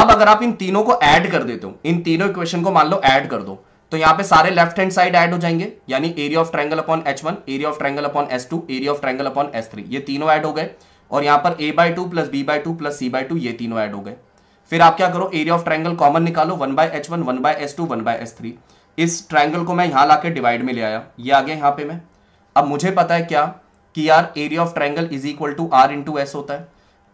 अब अगर आप इन तीनों को ऐड कर देते हो इन तीनों इक्वेशन को मान लो ऐड कर दो तो यहां पे सारे लेफ्ट हैंड साइड ऐड हो जाएंगे यानी area of triangle upon H one area of triangle upon S two area of triangle upon S three ये तीनों ऐड हो गए और यहां पर A by two plus B by two plus C by two ये तीनों ऐड हो गए फिर आप क्या करो एरिया ऑफ ट्रैंगल कॉमन निकालो one by H one one by S two one by S three इस ट्रैंगल को मैं यहां ला डिवाइड में ले आया ये आ गया यहां पर मैं अब मुझे पता है क्या कि यार area of triangle is equal to are into S होता है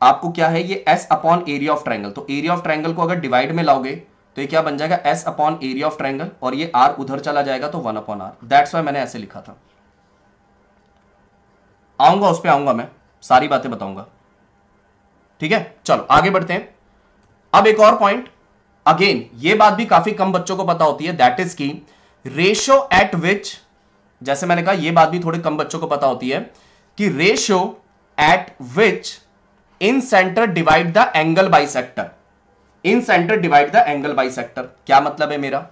आपको क्या है ये S upon area of triangle तो एरिया ऑफ ट्राइंगल को अगर डिवाइड में लाओगे तो ये क्या बन जाएगा S upon area of triangle और ये आर उधर चला जाएगा तो one upon R that's why मैंने ऐसे लिखा था आऊंगा उस पर आऊंगा मैं सारी बातें बताऊंगा ठीक है चलो आगे बढ़ते हैं अब एक और पॉइंट अगेन ये बात भी काफी कम बच्चों को पता होती है दैट इज की रेशो एट विच जैसे मैंने कहा यह बात भी थोड़ी कम बच्चों को पता होती है कि ratio at which incentre divide the angle bisector incentre divide the angle bisector क्या मतलब है मेरा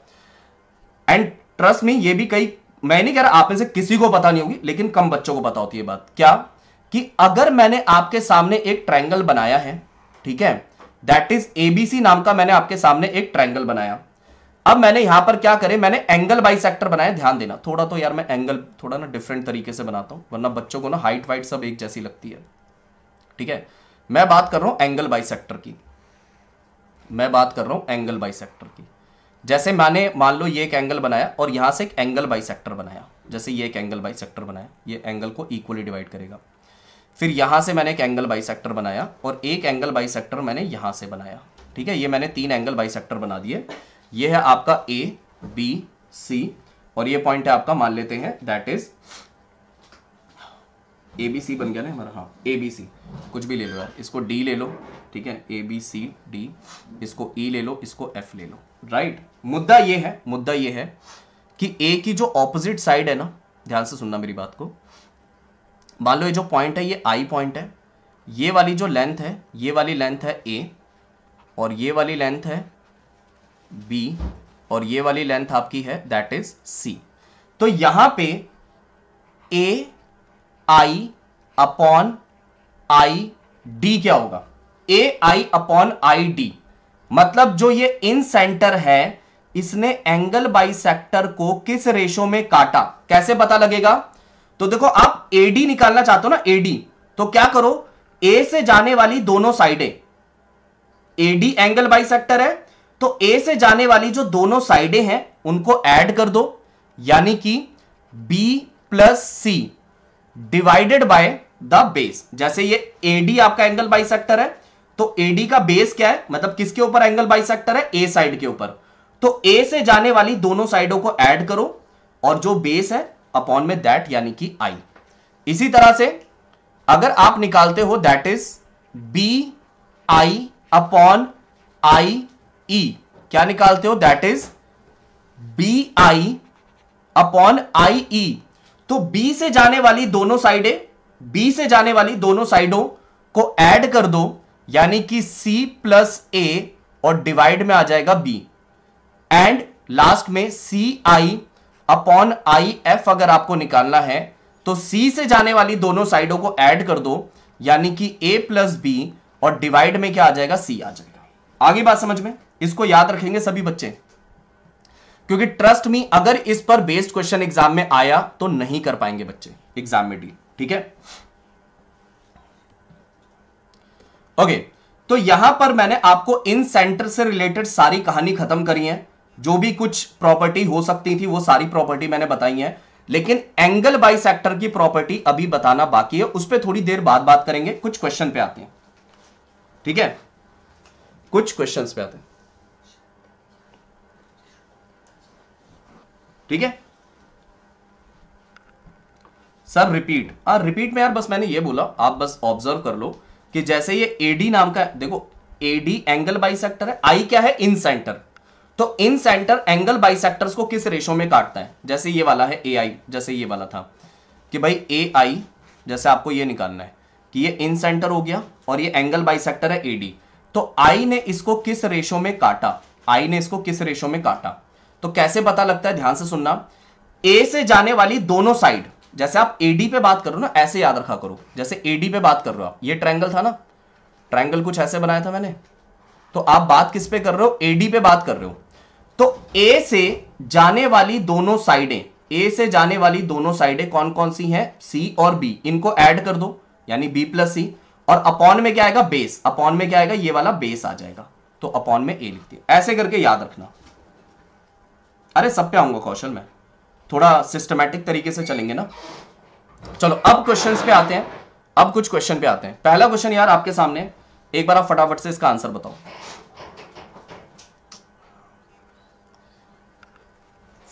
एंड ट्रस्ट मी ये भी कई मैं नहीं कह रहा आप में से किसी को पता नहीं होगी लेकिन कम बच्चों को पता होती है बात क्या कि अगर मैंने आपके सामने एक ट्रायंगल बनाया है ठीक है दैट इज एबीसी नाम का मैंने आपके सामने एक ट्रायंगल बनाया अब मैंने यहां पर क्या करे मैंने एंगल बाई सेक्टर बनाया ध्यान देना थोड़ा तो यार मैं एंगल थोड़ा ना डिफरेंट तरीके से बनाता हूं वरना बच्चों को ना हाइट वाइट सब एक जैसी लगती है ठीक है मैं बात कर रहा हूं एंगल बाई की मैं बात कर रहा हूं एंगल बाई की जैसे मैंने मान लो ये एक एंगल बनाया और यहां से एक एंगल बाई बनाया जैसे ये एक एंगल बाई बनाया ये एंगल को इक्वली डिवाइड करेगा फिर यहां से मैंने एक एंगल बाई बनाया और एक एंगल बाई मैंने यहां से बनाया ठीक है ये मैंने तीन एंगल बाई बना दिए ये है आपका ए बी सी और ये पॉइंट है आपका मान लेते हैं that is A B C बन गया ना हमारा हाँ ए बी सी कुछ भी ले लो यार इसको डी ले लो ठीक है ए बी सी डी इसको ई e ले लो इसको एफ ले लो राइट मुद्दा ये है मुद्दा ये है कि ए की जो ऑपोजिट साइड है ना ध्यान से सुनना मेरी बात को मान लो ये जो पॉइंट है ये आई पॉइंट है ये वाली जो लेंथ है ये वाली लेंथ है ए और ये वाली लेंथ है बी और ये वाली लेंथ आपकी है दैट इज सी तो यहां पे ए आई अपॉन आई डी क्या होगा ए आई अपॉन आई डी मतलब जो ये इन सेंटर है इसने एंगल बाई को किस रेशो में काटा कैसे पता लगेगा तो देखो आप एडी निकालना चाहते हो ना एडी तो क्या करो ए से जाने वाली दोनों साइडें एडी एंगल बाई है तो ए से जाने वाली जो दोनों साइडें हैं उनको ऐड कर दो यानी कि B plus C divided by the base जैसे ये एडी आपका एंगल सेक्टर है तो एडी का बेस क्या है मतलब किसके ऊपर एंगल सेक्टर है ए साइड के ऊपर तो ए से जाने वाली दोनों साइडों को ऐड करो और जो बेस है अपॉन में दैट यानी कि आई इसी तरह से अगर आप निकालते हो that is B I upon I E e. क्या निकालते हो that is B I upon I E तो बी से जाने वाली दोनों साइडें बी से जाने वाली दोनों साइडों को ऐड कर दो यानी कि सी प्लस ए और डिवाइड में आ जाएगा बी एंड लास्ट में सी आई अपॉन आई एफ अगर आपको निकालना है तो सी से जाने वाली दोनों साइडों को ऐड कर दो यानी कि ए प्लस बी और डिवाइड में क्या आ जाएगा सी आ जाएगा आगे बात समझ में इसको याद रखेंगे सभी बच्चे क्योंकि ट्रस्ट मी अगर इस पर बेस्ड क्वेश्चन एग्जाम में आया तो नहीं कर पाएंगे बच्चे एग्जाम में डील ठीक है ओके तो यहां पर मैंने आपको इन सेंटर से रिलेटेड सारी कहानी खत्म करी है जो भी कुछ प्रॉपर्टी हो सकती थी वो सारी प्रॉपर्टी मैंने बताई है लेकिन एंगल बाई सेक्टर की प्रॉपर्टी अभी बताना बाकी है उस पर थोड़ी देर बाद बात करेंगे कुछ क्वेश्चन पे आते हैं ठीक है कुछ क्वेश्चंस पे आते हैं ठीक है सर रिपीट और रिपीट में यार बस मैंने ये बोला आप बस ऑब्जर्व कर लो कि जैसे ये एडी नाम का देखो एडी एंगल सेक्टर है आई क्या है इन सेंटर तो इन सेंटर एंगल सेक्टर को किस रेशो में काटता है जैसे ये वाला है ए आई जैसे ये वाला था कि भाई ए आई जैसे आपको ये निकालना है कि ये इन सेंटर हो गया और ये एंगल सेक्टर है एडी तो आई ने इसको किस रेशो में काटा आई ने इसको किस रेशो में काटा तो कैसे पता लगता है ध्यान से सुनना ए से जाने वाली दोनों साइड जैसे आप एडी पे बात करो ना ऐसे याद रखा करो जैसे एडी पे बात कर रहे हो आप ये ट्रायंगल था ना ट्रायंगल कुछ ऐसे बनाया था मैंने तो आप बात किस पे कर रहे हो एडी पे बात कर रहे हो तो ए से जाने वाली दोनों साइडें ए से जाने वाली दोनों साइडें कौन कौन सी हैं सी और बी इनको ऐड कर दो यानी बी प्लस सी और अपॉन में क्या आएगा बेस अपॉन में क्या आएगा ये वाला बेस आ जाएगा तो अपॉन में ए लिखती है ऐसे करके याद रखना अरे सब पे आऊंगा क्वेश्चन में थोड़ा सिस्टमैटिक तरीके से चलेंगे ना चलो अब क्वेश्चन पे आते हैं अब कुछ क्वेश्चन पे आते हैं पहला क्वेश्चन यार आपके सामने एक बार आप फटाफट से इसका आंसर बताओ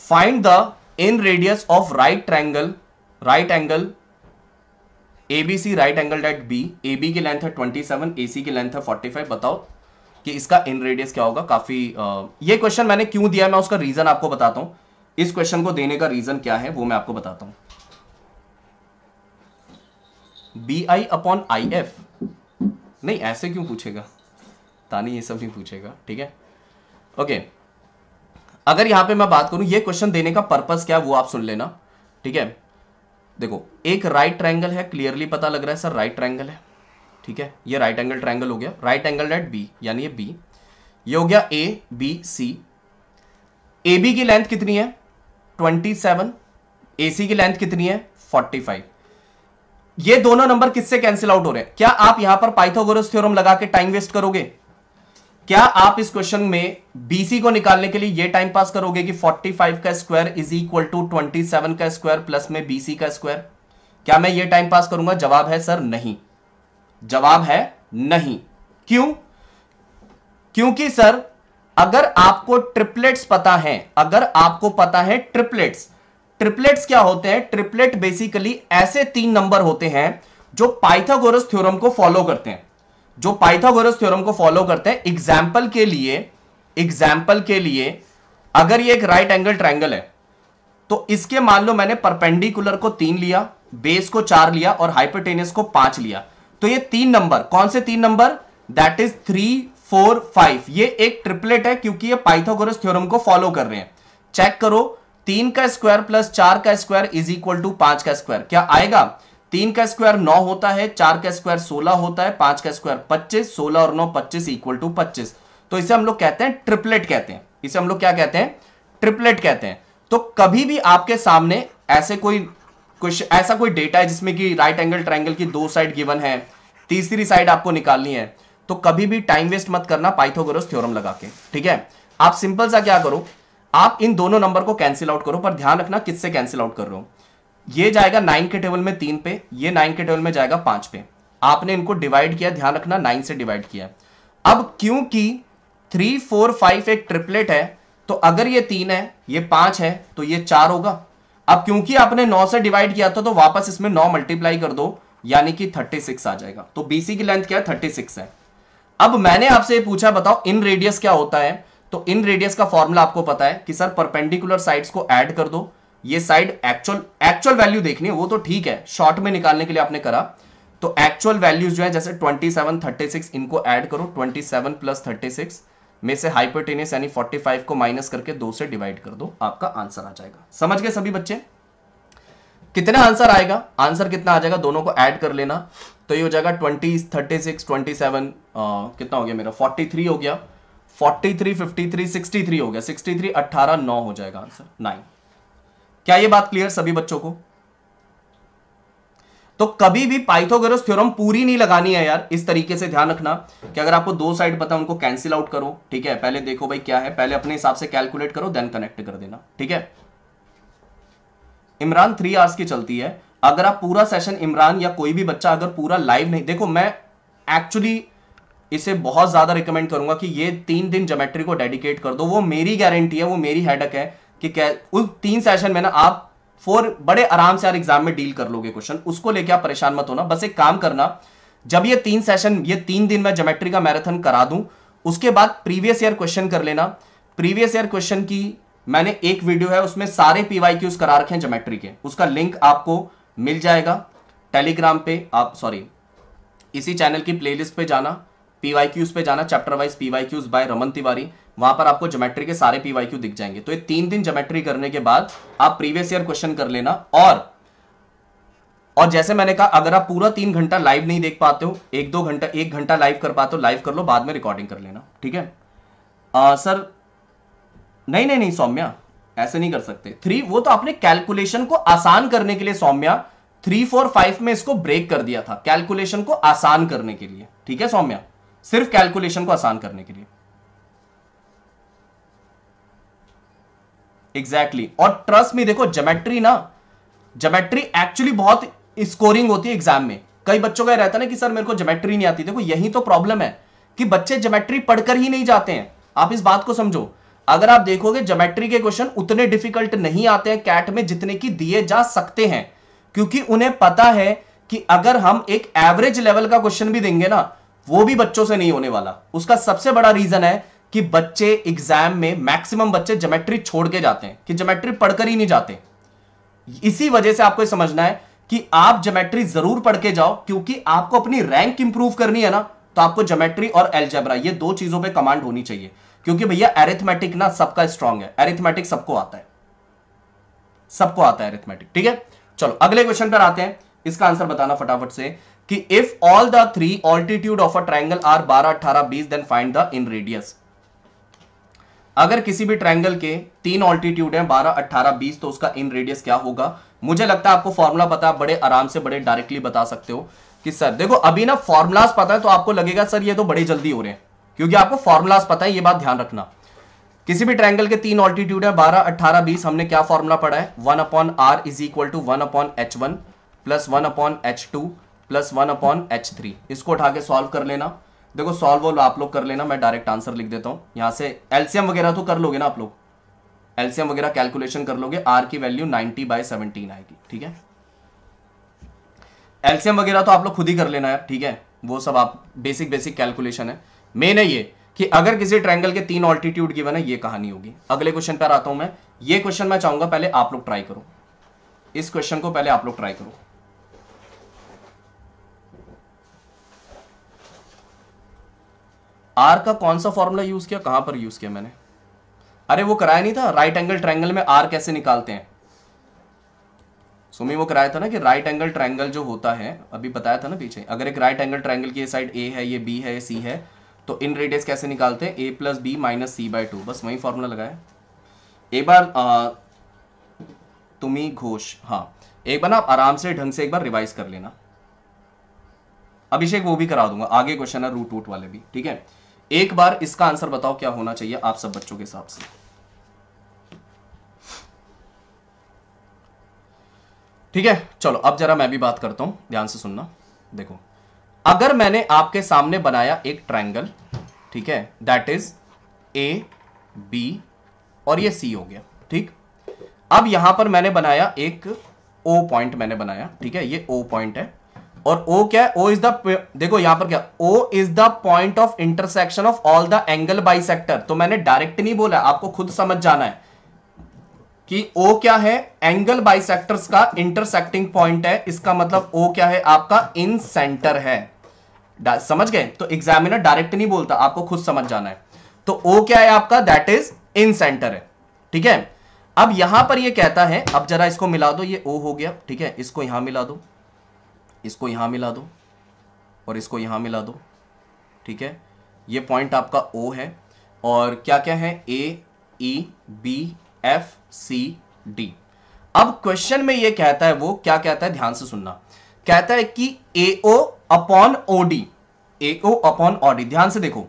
find the inradius of right triangle right angle A B C right angle at B A B की लेंथ है 27 ए सी की लेंथ है फाइव बताओ कि इसका इन रेडियस क्या होगा काफी आ, ये क्वेश्चन मैंने क्यों दिया मैं उसका रीजन आपको बताता हूं इस क्वेश्चन को देने का रीजन क्या है वो मैं आपको बताता हूं B I upon I F नहीं ऐसे क्यों पूछेगा तानी ये सब नहीं पूछेगा ठीक है ओके अगर यहां पे मैं बात करूं ये क्वेश्चन देने का पर्पस क्या है वो आप सुन लेना ठीक है देखो एक राइट ट्रायंगल है क्लियरली पता लग रहा है सर राइट ट्रायंगल है ठीक है ये राइट एंगल ट्रायंगल हो गया राइट एंगल एट बी यानी ये बी ये हो गया A B C A B की लेंथ कितनी है ट्वेंटी सेवन ए सी की लेंथ कितनी है फोर्टी फाइव ये दोनों नंबर किससे कैंसिल आउट हो रहे हैं क्या आप यहां पर पाइथागोरस थ्योरम लगा के टाइम वेस्ट करोगे क्या आप इस क्वेश्चन में बीसी को निकालने के लिए ये टाइम पास करोगे कि 45 का स्क्वायर इज इक्वल टू 27 का स्क्वायर प्लस में बीसी का स्क्वायर क्या मैं ये टाइम पास करूंगा जवाब है सर नहीं जवाब है नहीं क्यों क्योंकि सर अगर आपको ट्रिपलेट्स पता है अगर आपको पता है ट्रिपलेट्स ट्रिपलेट्स क्या होते हैं ट्रिपलेट बेसिकली ऐसे तीन नंबर होते हैं जो पाइथागोरस थ्योरम को फॉलो करते हैं जो पाइथागोरस थ्योरम को फॉलो करते हैं एग्जाम्पल के लिए एग्जाम्पल के लिए अगर ये एक राइट एंगल ट्रायंगल है तो इसके मान लो मैंने परपेंडिकुलर को तीन लिया बेस को चार लिया और हाइपरटेनियस को पांच लिया तो ये तीन नंबर कौन से तीन number that is three four five ये एक ट्रिपलेट है क्योंकि ये पाइथागोरस थ्योरम को फॉलो कर रहे हैं चेक करो तीन का स्क्वायर प्लस चार का स्क्वायर इज इक्वल टू पांच का स्क्वायर क्या आएगा तीन का स्क्वायर नौ होता है चार का स्क्वायर सोलह होता है पांच का स्क्वायर पच्चीस सोलह और नौ पच्चीस इक्वल टू पच्चीस तो इसे हम लोग कहते हैं ट्रिपलेट कहते हैं इसे हम लोग क्या कहते हैं ट्रिपलेट कहते हैं तो कभी भी आपके सामने ऐसे कोई कुछ ऐसा कोई डेटा है जिसमें कि राइट एंगल ट्राइंगल की दो साइड गिवन है तीसरी साइड आपको निकालनी है तो कभी भी टाइम वेस्ट मत करना पाइथोगोरस थ्योरम लगा के ठीक है आप सिंपल सा क्या करो आप इन दोनों नंबर को कैंसिल आउट करो पर ध्यान रखना किससे कैंसिल आउट कर रहे हो ये जाएगा नाइन के टेबल में तीन पे ये नाइन के टेबल में जाएगा पांच पे आपने इनको डिवाइड किया ध्यान रखना नाइन से डिवाइड किया अब क्योंकि थ्री फोर फाइव एक ट्रिपलेट है तो अगर ये तीन है ये पांच है तो ये चार होगा अब क्योंकि आपने नौ से डिवाइड किया था तो वापस इसमें नौ मल्टीप्लाई कर दो यानी कि थर्टी सिक्स आ जाएगा तो बीसी की लेंथ क्या है थर्टी सिक्स है अब मैंने आपसे पूछा बताओ इन रेडियस क्या होता है तो इन रेडियस का फॉर्मूला आपको पता है कि सर परपेंडिकुलर साइड्स को ऐड कर दो ये साइड एक्चुअल एक्चुअल वैल्यू देखनी है वो तो ठीक है शॉर्ट में निकालने के लिए आपने करा तो एक्चुअल वैल्यूज जो है जैसे 27, 36 इनको ऐड करो 27 प्लस 36 में से हाइपरटेनियस यानी 45 को माइनस करके दो से डिवाइड कर दो आपका आंसर आ जाएगा समझ गए सभी बच्चे कितना आंसर आएगा आंसर कितना आ जाएगा दोनों को ऐड कर लेना तो ये हो जाएगा 20, 36, 27 आ, कितना हो गया मेरा 43 हो गया 43, 53, 63 हो गया 63, 18, 9 हो जाएगा आंसर नाइन क्या ये बात क्लियर सभी बच्चों को तो कभी भी पाइथोगोरस थ्योरम पूरी नहीं लगानी है यार इस तरीके से ध्यान रखना कि अगर आपको दो साइड पता उनको कैंसिल आउट करो ठीक है पहले देखो भाई क्या है पहले अपने हिसाब से कैलकुलेट करो देन कनेक्ट कर देना ठीक है इमरान थ्री आवर्स की चलती है अगर आप पूरा सेशन इमरान या कोई भी बच्चा अगर पूरा लाइव नहीं देखो मैं एक्चुअली इसे बहुत ज्यादा रिकमेंड करूंगा कि ये तीन दिन जोमेट्री को डेडिकेट कर दो वो मेरी गारंटी है वो मेरी हेडक है कि उन तीन सेशन में ना आप फोर बड़े आराम से यार एग्जाम में डील कर लोगे क्वेश्चन उसको लेके आप परेशान मत होना बस एक काम करना जब ये तीन सेशन ये तीन दिन में जोमेट्री का मैराथन करा दूं उसके बाद प्रीवियस ईयर क्वेश्चन कर लेना प्रीवियस ईयर क्वेश्चन की मैंने एक वीडियो है उसमें सारे पीवाई क्यूज करा रखे हैं जोमेट्री के उसका लिंक आपको मिल जाएगा टेलीग्राम पे आप सॉरी इसी चैनल की प्लेलिस्ट पे जाना पीवाई क्यूज पे जाना chapter wise PY Qs by Raman Tiwari वहां पर आपको ज्योमेट्री के सारे पीवाईक्यू दिख जाएंगे तो ये तीन दिन ज्योमेट्री करने के बाद आप प्रीवियस ईयर क्वेश्चन कर लेना और और जैसे मैंने कहा अगर आप पूरा तीन घंटा लाइव नहीं देख पाते हो एक दो घंटा एक घंटा लाइव कर पाते हो लाइव कर लो बाद में रिकॉर्डिंग कर लेना ठीक है आ, सर नहीं नहीं नहीं सौम्या ऐसे नहीं कर सकते थ्री वो तो आपने कैलकुलेशन को आसान करने के लिए सौम्या थ्री फोर फाइव में इसको ब्रेक कर दिया था कैलकुलेशन को आसान करने के लिए ठीक है सौम्या सिर्फ कैलकुलेशन को आसान करने के लिए एग्जैक्टली exactly. और ट्रस्ट में देखो जोमेट्री ना जोमेट्री एक्चुअली बहुत स्कोरिंग होती है एग्जाम में कई बच्चों का रहता है ना कि सर मेरे को जोमेट्री नहीं आती देखो यही तो प्रॉब्लम है कि बच्चे जोमेट्री पढ़कर ही नहीं जाते हैं आप इस बात को समझो अगर आप देखोगे जोमेट्री के क्वेश्चन उतने डिफिकल्ट नहीं आते हैं कैट में जितने की दिए जा सकते हैं क्योंकि उन्हें पता है कि अगर हम एक एवरेज लेवल का क्वेश्चन भी देंगे ना वो भी बच्चों से नहीं होने वाला उसका सबसे बड़ा रीजन है कि बच्चे एग्जाम में मैक्सिमम बच्चे ज्योमेट्री छोड़ के जाते हैं कि ज्योमेट्री पढ़कर ही नहीं जाते इसी वजह से आपको समझना है कि आप ज्योमेट्री जरूर पढ़ के जाओ क्योंकि आपको अपनी रैंक इंप्रूव करनी है ना तो आपको जोमेट्री और एल्जेब्रा ये दो चीजों पे कमांड होनी चाहिए क्योंकि भैया एरिथमेटिक ना सबका स्ट्रांग है एरिथमेटिक सबको आता है सबको आता है एरिथमेटिक ठीक है चलो अगले क्वेश्चन पर आते हैं इसका आंसर बताना फटाफट से कि if all the three altitude of a triangle are 12 18 20 then find the inradius अगर किसी भी ट्रायंगल के तीन ऑल्टीट्यूड हैं 12, 18, 20 तो उसका इन रेडियस क्या होगा मुझे लगता है आपको फॉर्मुला पता है बड़े आराम से बड़े डायरेक्टली बता सकते हो कि सर देखो अभी ना फॉर्मुलाज पता है तो आपको लगेगा सर ये तो बड़े जल्दी हो रहे हैं क्योंकि आपको फॉर्मूलाज पता है ये बात ध्यान रखना किसी भी ट्रायंगल के तीन ऑल्टीट्यूड है बारह अट्ठारह बीस हमने क्या फॉर्मूला पढ़ा है one upon R is equal to one upon H one plus one upon H two plus one upon H three इसको उठा के सॉल्व कर लेना देखो सॉल्व वॉल्व आप लोग कर लेना मैं डायरेक्ट आंसर लिख देता हूँ यहाँ से एलसीएम वगैरह तो कर लोगे ना आप लोग एलसीएम वगैरह कैलकुलेशन कर लोगे आर की वैल्यू 90 बाय 17 आएगी ठीक है एलसीएम वगैरह तो आप लोग खुद ही कर लेना है ठीक है वो सब आप बेसिक बेसिक कैलकुलेशन है मेन है ये कि अगर किसी ट्रायंगल के तीन ऑल्टीट्यूड गिवन है ये कहानी होगी अगले क्वेश्चन पर आता हूं मैं ये क्वेश्चन मैं चाहूंगा पहले आप लोग ट्राई करो इस क्वेश्चन को पहले आप लोग ट्राई करो आर का कौन सा फॉर्मूला यूज किया कहां पर यूज किया मैंने अरे वो कराया नहीं था राइट एंगल ट्रायंगल में आर कैसे निकालते हैं सुमी वो कराया था ना कि राइट एंगल ट्रायंगल जो होता है अभी बताया था ना पीछे अगर एक राइट एंगल ट्रायंगल की ये साइड ए है ये बी है ये सी है तो इन रेडियस कैसे निकालते हैं A plus B minus C by two बस वही फॉर्मूला लगाया एक बार तुम्हें घोष हाँ एक बार ना आप आराम से ढंग से एक बार रिवाइज कर लेना अभिषेक वो भी करा दूंगा आगे क्वेश्चन है रूट वूट वाले भी ठीक है एक बार इसका आंसर बताओ क्या होना चाहिए आप सब बच्चों के हिसाब से ठीक है चलो अब जरा मैं भी बात करता हूं ध्यान से सुनना देखो अगर मैंने आपके सामने बनाया एक ट्रायंगल ठीक है दैट इज ए बी और ये सी हो गया ठीक अब यहां पर मैंने बनाया एक ओ पॉइंट मैंने बनाया ठीक है ये ओ पॉइंट है और ओ क्या है ओ इज द देखो यहां पर क्या O is the point of intersection of all the angle by तो मैंने डायरेक्ट नहीं बोला आपको खुद समझ जाना है कि O क्या है एंगल बाई का इंटरसेक्टिंग पॉइंट है इसका मतलब O क्या है आपका इन सेंटर है समझ गए तो एग्जामिनर डायरेक्ट नहीं बोलता आपको खुद समझ जाना है तो ओ क्या है आपका दैट इज इन सेंटर है ठीक है अब यहां पर ये कहता है अब जरा इसको मिला दो ये ओ हो गया ठीक है इसको यहां मिला दो इसको यहाँ मिला दो और इसको यहाँ मिला दो ठीक है ये पॉइंट आपका ओ है और क्या क्या है A E e, B F C D अब क्वेश्चन में ये कहता है वो क्या कहता है ध्यान से सुनना कहता है कि O upon OD O upon OD ध्यान से देखो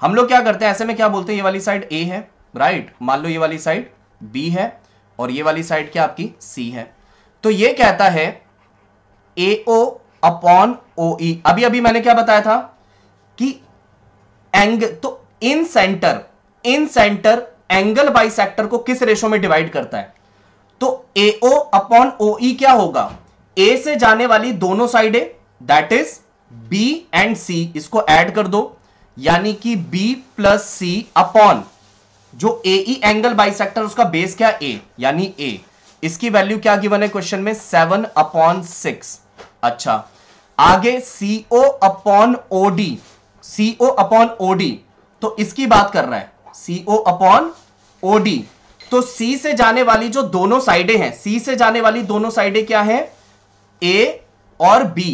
हम लोग क्या करते हैं ऐसे में क्या बोलते हैं ये वाली साइड ए है राइट मान लो ये वाली साइड बी है और ये वाली साइड क्या आपकी सी है तो ये कहता है ए अपॉन ओ अभी अभी मैंने क्या बताया था कि एंग तो incentre incentre angle by को किस रेशो में डिवाइड करता है तो एओ ओ अपॉन ओ क्या होगा ए से जाने वाली दोनों side that is B and C इसको ऐड कर दो यानी कि बी प्लस सी अपॉन जो ए एंगल बाई उसका बेस क्या ए यानी ए इसकी वैल्यू क्या गिवन है क्वेश्चन में सेवन अपॉन सिक्स अच्छा आगे CO upon OD CO upon OD तो इसकी बात कर रहा है सीओ अपॉन ओडी तो सी से जाने वाली जो दोनों साइडें हैं सी से जाने वाली दोनों साइडें क्या है ए और बी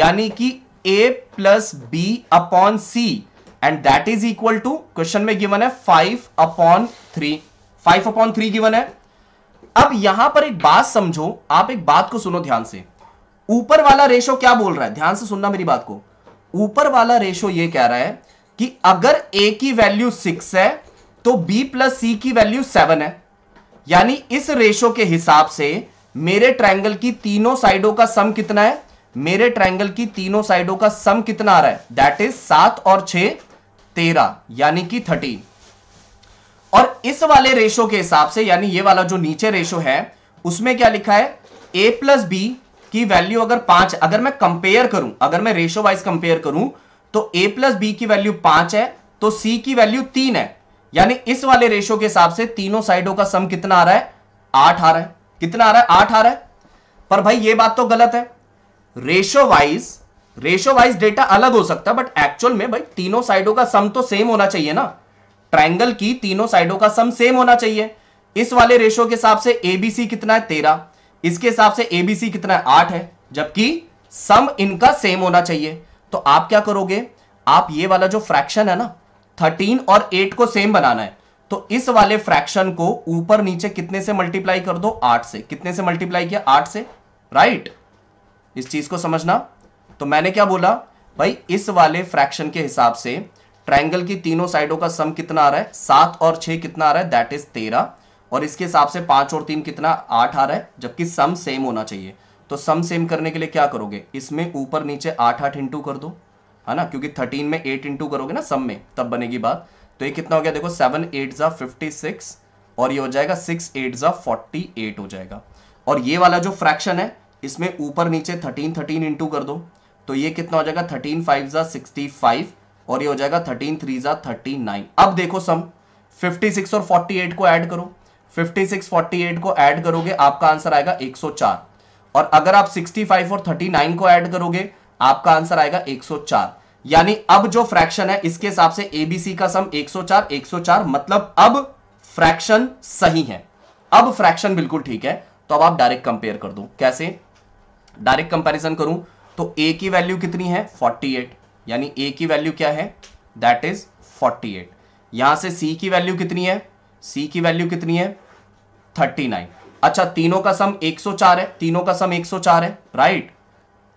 यानी कि A plus B upon C and that is equal to question में गिवन है five upon three five upon three given है अब यहां पर एक बात समझो आप एक बात को सुनो ध्यान से ऊपर वाला रेशो क्या बोल रहा है ध्यान से सुनना मेरी बात को ऊपर वाला रेशो ये कह रहा है कि अगर ए की वैल्यू सिक्स है तो बी प्लस सी की वैल्यू सेवन है यानी इस रेशो के हिसाब से मेरे ट्रायंगल की तीनों साइडों का सम कितना है मेरे ट्रायंगल की तीनों साइडों का सम कितना आ रहा है दैट इज सात और छ तेरह यानी कि थर्टीन और इस वाले रेशो के हिसाब से यानी ये वाला जो नीचे रेशो है उसमें क्या लिखा है ए प्लस बी की वैल्यू अगर पांच अगर मैं कंपेयर करूं अगर मैं रेशो वाइज कंपेयर करूं तो ए प्लस बी की वैल्यू पांच है तो सी की वैल्यू तीन है यानी इस वाले रेशो के हिसाब से तीनों साइडों का सम कितना आ रहा है आठ आ रहा है कितना आ रहा है आठ आ रहा है पर भाई ये बात तो गलत है ratio wise ratio wise data अलग हो सकता है बट एक्चुअल में भाई तीनों साइडों का सम तो सेम होना चाहिए ना ट्राइंगल की तीनों साइडों का सम सेम होना चाहिए इस वाले रेशो के हिसाब से एबीसी कितना है तेरह इसके हिसाब से एबीसी कितना है आठ है जबकि सम इनका सेम होना चाहिए तो आप क्या करोगे आप ये वाला जो फ्रैक्शन है ना थर्टीन और एट को सेम बनाना है तो इस वाले फ्रैक्शन को ऊपर नीचे कितने से मल्टीप्लाई कर दो आठ से कितने से मल्टीप्लाई किया आठ से राइट इस चीज को समझना तो मैंने क्या बोला भाई इस वाले फ्रैक्शन के हिसाब से ट्रायंगल की तीनों साइडों का सम कितना आ रहा है सात और छह कितना आ रहा है दैट इज तेरह और इसके हिसाब से पांच और तीन कितना आठ आ रहा है जबकि सम सेम होना चाहिए तो सम सेम करने के लिए क्या करोगे इसमें ऊपर नीचे आठ आठ इंटू कर दो है ना क्योंकि थर्टीन में एट इंटू करोगे ना सम में तब बनेगी बात तो ये कितना हो गया देखो seven eight are fifty six और ये हो जाएगा six eight are forty eight हो जाएगा और ये वाला जो फ्रैक्शन है इसमें ऊपर नीचे थर्टीन थर्टीन इंटू कर दो तो ये कितना हो जाएगा thirteen five are sixty five और ये हो जाएगा thirteen three are thirty nine अब देखो सम फिफ्टी सिक्स और फोर्टी एट को एड करो 56 को ऐड करोगे आपका आंसर आएगा 104 और अगर आप 65 और 39 को ऐड करोगे आपका आंसर आएगा 104 यानी अब जो फ्रैक्शन है इसके हिसाब से एबीसी का सम 104 104 मतलब अब फ्रैक्शन सही है अब फ्रैक्शन बिल्कुल ठीक है तो अब आप डायरेक्ट कंपेयर कर दो कैसे डायरेक्ट कंपेरिजन करूं तो ए की वैल्यू कितनी है 48 यानी ए की वैल्यू क्या है दैट इज 48 यहां से सी की वैल्यू कितनी है सी की वैल्यू कितनी है थर्टी नाइन अच्छा तीनों का सम एक सौ चार है तीनों का सम एक सौ चार है राइट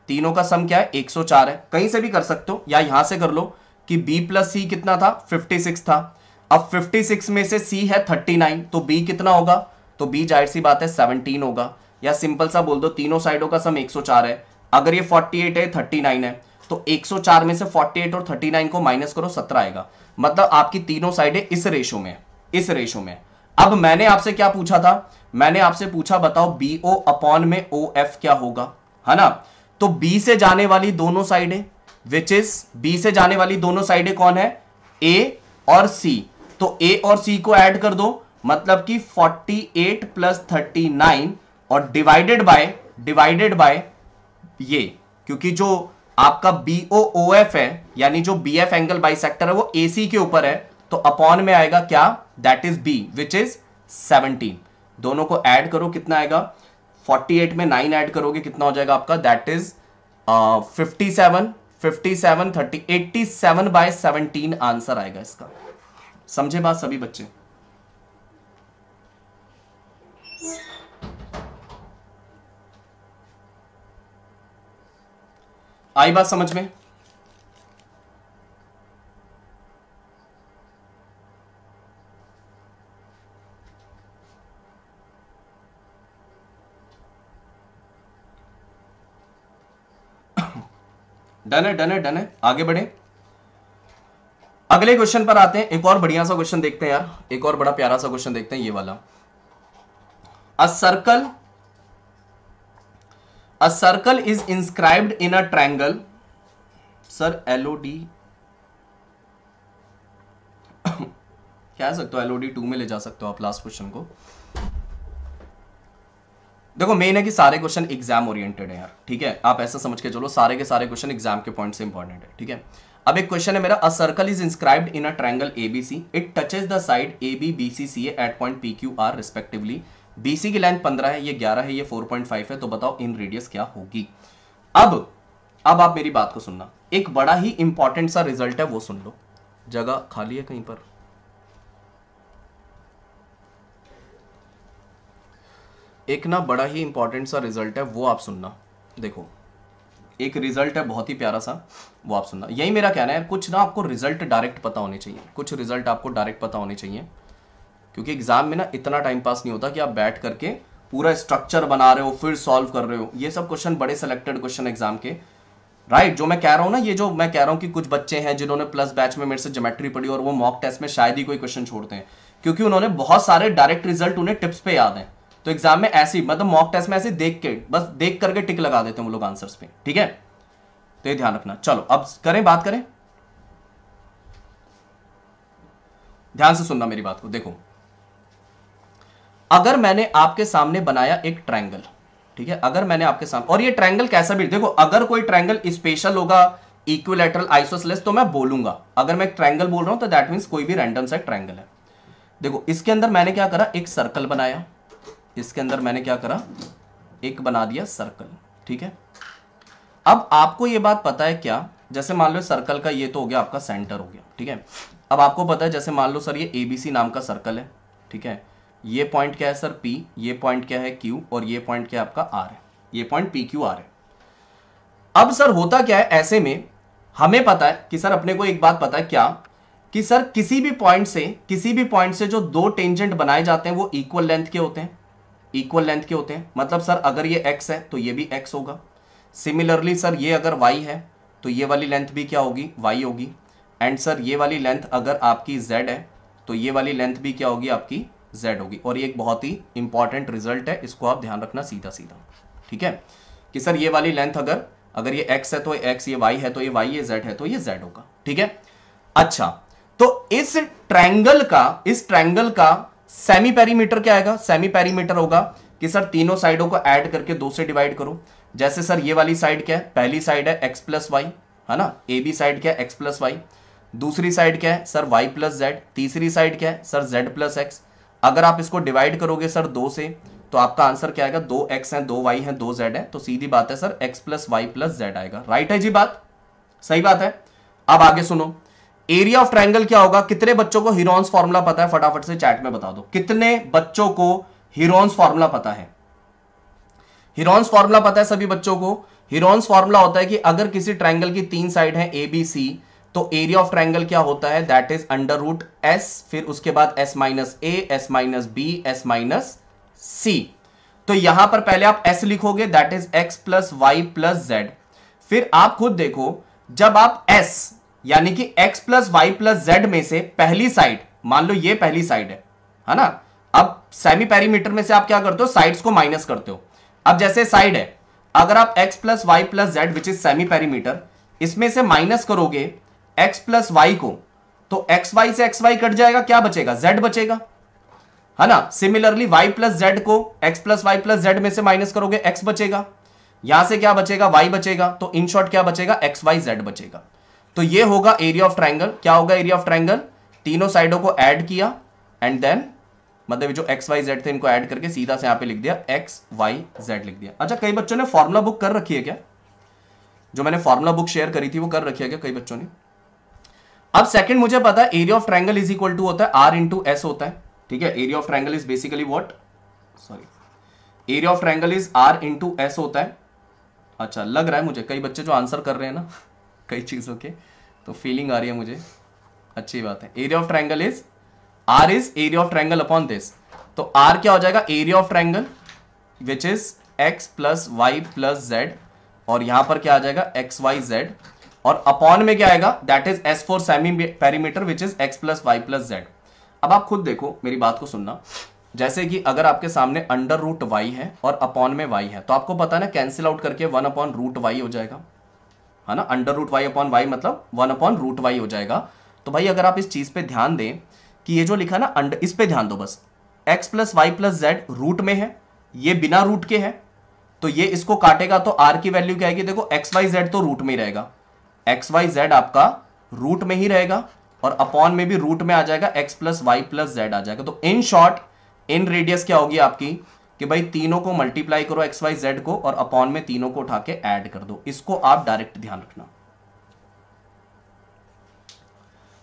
तीनों का सम क्या है एक सौ चार है कहीं से भी कर सकते हो या यहां से कर लो कि बी प्लस सी कितना था सिक्स था अब सिक्स में से सी है नाइन तो बी कितना होगा तो बी जाहिर सी बात है सेवनटीन होगा या सिंपल सा बोल दो तीनों साइडों का सम चार है अगर ये एट है नाइन है तो 104 में से 48 और 39 को माइनस करो 17 आएगा मतलब आपकी तीनों साइडें इस रेशो में है इस रेशो में अब मैंने आपसे क्या पूछा था मैंने आपसे पूछा बताओ बी ओ अपॉन में ओ एफ क्या होगा है ना तो बी से जाने वाली दोनों साइडें विच इज बी से जाने वाली दोनों साइडें कौन है ए और सी तो ए और सी को ऐड कर दो मतलब कि 48 प्लस 39 और डिवाइडेड बाय डिवाइडेड बाय ये क्योंकि जो आपका बी ओ ओ एफ है यानी जो बी एफ एंगल बाइसेक्टर है वो ए सी के ऊपर है तो अपॉन में आएगा क्या that is B which is 17 दोनों को ऐड करो कितना आएगा 48 में 9 ऐड करोगे कितना हो जाएगा आपका that is fifty seven fifty seven thirty eighty seven by seventeen answer आएगा इसका समझे बात सभी बच्चे आई बात समझ में डन है डन है डन है आगे बढ़े अगले क्वेश्चन पर आते हैं एक और बढ़िया सा क्वेश्चन देखते हैं यार एक और बड़ा प्यारा सा क्वेश्चन देखते हैं ये वाला a circle a circle is inscribed in a triangle sir LOD क्या सकते हो एलओडी टू में ले जा सकते हो आप लास्ट क्वेश्चन को देखो मेन है कि सारे क्वेश्चन एग्जाम ओरिएंटेड है यार ठीक है आप ऐसा समझ के चलो सारे के सारे क्वेश्चन एग्जाम के पॉइंट से इंपॉर्टेंट है ठीक है अब एक क्वेश्चन है मेरा a circle is inscribed in a triangle ABC it touches the side A B B C C at point P Q R respectively BC की लेंथ पंद्रह है ये ग्यारह है ये फोर पॉइंट फाइव है तो बताओ इन रेडियस क्या होगी अब अब आप मेरी बात को सुनना एक बड़ा ही इंपॉर्टेंट सा रिजल्ट है वो सुन लो जगह खाली है कहीं पर एक ना बड़ा ही इंपॉर्टेंट सा रिजल्ट है वो आप सुनना देखो एक रिजल्ट है बहुत ही प्यारा सा वो आप सुनना यही मेरा कहना है कुछ ना आपको रिजल्ट डायरेक्ट पता होने चाहिए कुछ रिजल्ट आपको डायरेक्ट पता होने चाहिए क्योंकि एग्जाम में ना इतना टाइम पास नहीं होता कि आप बैठ करके पूरा स्ट्रक्चर बना रहे हो फिर सॉल्व कर रहे हो ये सब क्वेश्चन बड़े सेलेक्टेड क्वेश्चन एग्जाम के राइट right, जो मैं कह रहा हूँ ना ये जो मैं कह रहा हूँ कि कुछ बच्चे हैं जिन्होंने प्लस बैच में मेरे से जोमेट्री पढ़ी और वो मॉक टेस्ट में शायद ही कोई क्वेश्चन छोड़ते हैं क्योंकि उन्होंने बहुत सारे डायरेक्ट रिजल्ट उन्हें टिप्स पे याद हैं तो एग्जाम में ऐसी मतलब मॉक टेस्ट में ऐसे मतलब देख के बस देख करके टिक लगा देते हैं वो लोग आंसर्स पे ठीक है तो ये ध्यान रखना चलो अब करें बात करें ध्यान से सुनना मेरी बात को देखो अगर मैंने आपके सामने बनाया एक ट्रायंगल ठीक है अगर मैंने आपके सामने और ये ट्रायंगल कैसा भी देखो अगर कोई ट्रायंगल स्पेशल होगा इक्विलेटरल आइसोसलेस तो मैं बोलूंगा अगर मैं एक ट्रायंगल बोल रहा हूं तो दैट मीन कोई भी रैंडम सा ट्रायंगल है देखो इसके अंदर मैंने क्या करा एक सर्कल बनाया इसके अंदर मैंने क्या करा एक बना दिया सर्कल ठीक है अब आपको ये बात पता है क्या जैसे मान लो सर्कल का ये तो हो गया आपका सेंटर हो गया ठीक है अब आपको पता है जैसे मान लो सर ये एबीसी नाम का सर्कल है ठीक है ये पॉइंट क्या है सर पी ये पॉइंट क्या है क्यू और ये पॉइंट क्या है आपका आर है ये पॉइंट पी क्यू आर है अब सर होता क्या है ऐसे में हमें पता है कि सर अपने को एक बात पता है क्या कि सर किसी भी पॉइंट से किसी भी पॉइंट से जो दो टेंजेंट बनाए जाते हैं वो इक्वल लेंथ के होते हैं इक्वल लेंथ के होते हैं मतलब सर अगर ये एक्स है तो ये भी एक्स होगा सिमिलरली सर ये अगर वाई है तो ये वाली लेंथ भी क्या होगी वाई होगी एंड सर ये वाली लेंथ अगर आपकी जेड है तो ये वाली लेंथ भी क्या होगी आपकी जेड होगी और ये एक बहुत ही इंपॉर्टेंट रिजल्ट है इसको आप ध्यान रखना सीधा सीधा ठीक है कि सर ये वाली लेंथ अगर अगर ये एक्स है तो एक्स ये वाई है तो ये वाई ये जेड है तो ये जेड तो होगा ठीक है अच्छा तो इस ट्रैंगल का इस ट्रैंगल का सेमी पेरीमीटर क्या आएगा सेमी पेरीमीटर होगा कि सर तीनों साइडों को ऐड करके दो से डिवाइड करो जैसे सर ये वाली साइड क्या है पहली साइड है एक्स प्लस वाई है ना ए बी साइड क्या है एक्स प्लस वाई दूसरी साइड क्या है सर वाई प्लस जेड तीसरी साइड क्या है सर जेड प्लस एक्स अगर आप इसको डिवाइड करोगे सर दो से तो आपका आंसर क्या आएगा दो एक्स है दो वाई है दो जेड है तो सीधी बात है sir X plus Y plus Z आएगा राइट है जी बात सही बात है अब आगे सुनो एरिया ऑफ ट्राइंगल क्या होगा कितने बच्चों को हिरोन्स फॉर्मूला पता है फटाफट से चैट में बता दो कितने बच्चों को हिरोन्स फॉर्मूला पता है हिरोन्स फॉर्मूला पता है सभी बच्चों को हिरोन्स फॉर्मूला होता है कि अगर किसी ट्राइंगल की तीन साइड है ए बी सी तो एरिया ऑफ ट्राइंगल क्या होता है that is under root S फिर उसके बाद S minus A S minus B S minus C तो यहां पर पहले आप एस लिखोगे that is X plus Y plus Z फिर आप खुद देखो जब आप एस यानी कि x plus Y plus Z में से पहली साइड मान लो ये पहली साइड है है ना अब सेमी पैरीमीटर में से आप क्या करते हो साइड्स को माइनस करते हो अब जैसे साइड है अगर आप x plus Y plus Z which is semi perimeter इसमें से माइनस करोगे x प्लस वाई को तो एक्स वाई से एक्स वाई कट जाएगा क्या बचेगा जेड बचेगा है ना सिमिलरली y प्लस जेड को x plus Y plus Z में से माइनस करोगे x बचेगा यहां से क्या बचेगा y बचेगा तो इन शॉर्ट क्या बचेगा एक्स वाई जेड बचेगा तो ये होगा एरिया ऑफ ट्राइंगल क्या होगा एरिया ऑफ ट्राइंगल तीनों साइडों को ऐड किया एंड देन मतलब जो एक्स वाई जेड थे इनको ऐड करके सीधा से यहां पे लिख दिया एक्स वाई जेड लिख दिया अच्छा कई बच्चों ने फॉर्मुला बुक कर रखी है क्या जो मैंने फॉर्मुला बुक शेयर करी थी वो कर रखी है क्या कई बच्चों ने अब सेकंड मुझे पता है area of triangle is equal to होता है आर इंटू एस होता है ठीक है area of triangle is basically what sorry area of triangle is R into S होता है अच्छा लग रहा है मुझे कई बच्चे जो आंसर कर रहे हैं ना कई चीज़ों के तो फीलिंग आ रही है मुझे अच्छी बात है area of triangle is R is area of triangle upon this तो आर क्या हो जाएगा area of triangle which is X plus Y plus Z और यहां पर क्या आ जाएगा एक्स वाई जेड और अपॉन में क्या आएगा that is S for semi perimeter which is X plus Y plus Z अब आप खुद देखो मेरी बात को सुनना जैसे कि अगर आपके सामने अंडर रूट वाई है और अपॉन में वाई है तो आपको पता ना कैंसिल आउट करके वन अपॉन रूट वाई हो जाएगा है ना under root Y upon Y मतलब वन अपॉन रूट वाई हो जाएगा तो भाई अगर आप इस चीज़ पे ध्यान दें कि ये जो लिखा ना अंडर इस पे ध्यान दो बस X plus Y plus Z root में है ये बिना रूट के है तो ये इसको काटेगा तो आर की वैल्यू क्या आएगी देखो एक्स वाई जेड तो रूट में ही रहेगा एक्स वाई जेड आपका रूट में ही रहेगा और अपॉन में भी रूट में आ जाएगा X plus Y plus Z आ जाएगा तो इन शॉर्ट इन रेडियस क्या होगी आपकी कि भाई तीनों को मल्टीप्लाई करो एक्स वाई जेड को और अपॉन में तीनों को उठा के एड कर दो इसको आप डायरेक्ट ध्यान रखना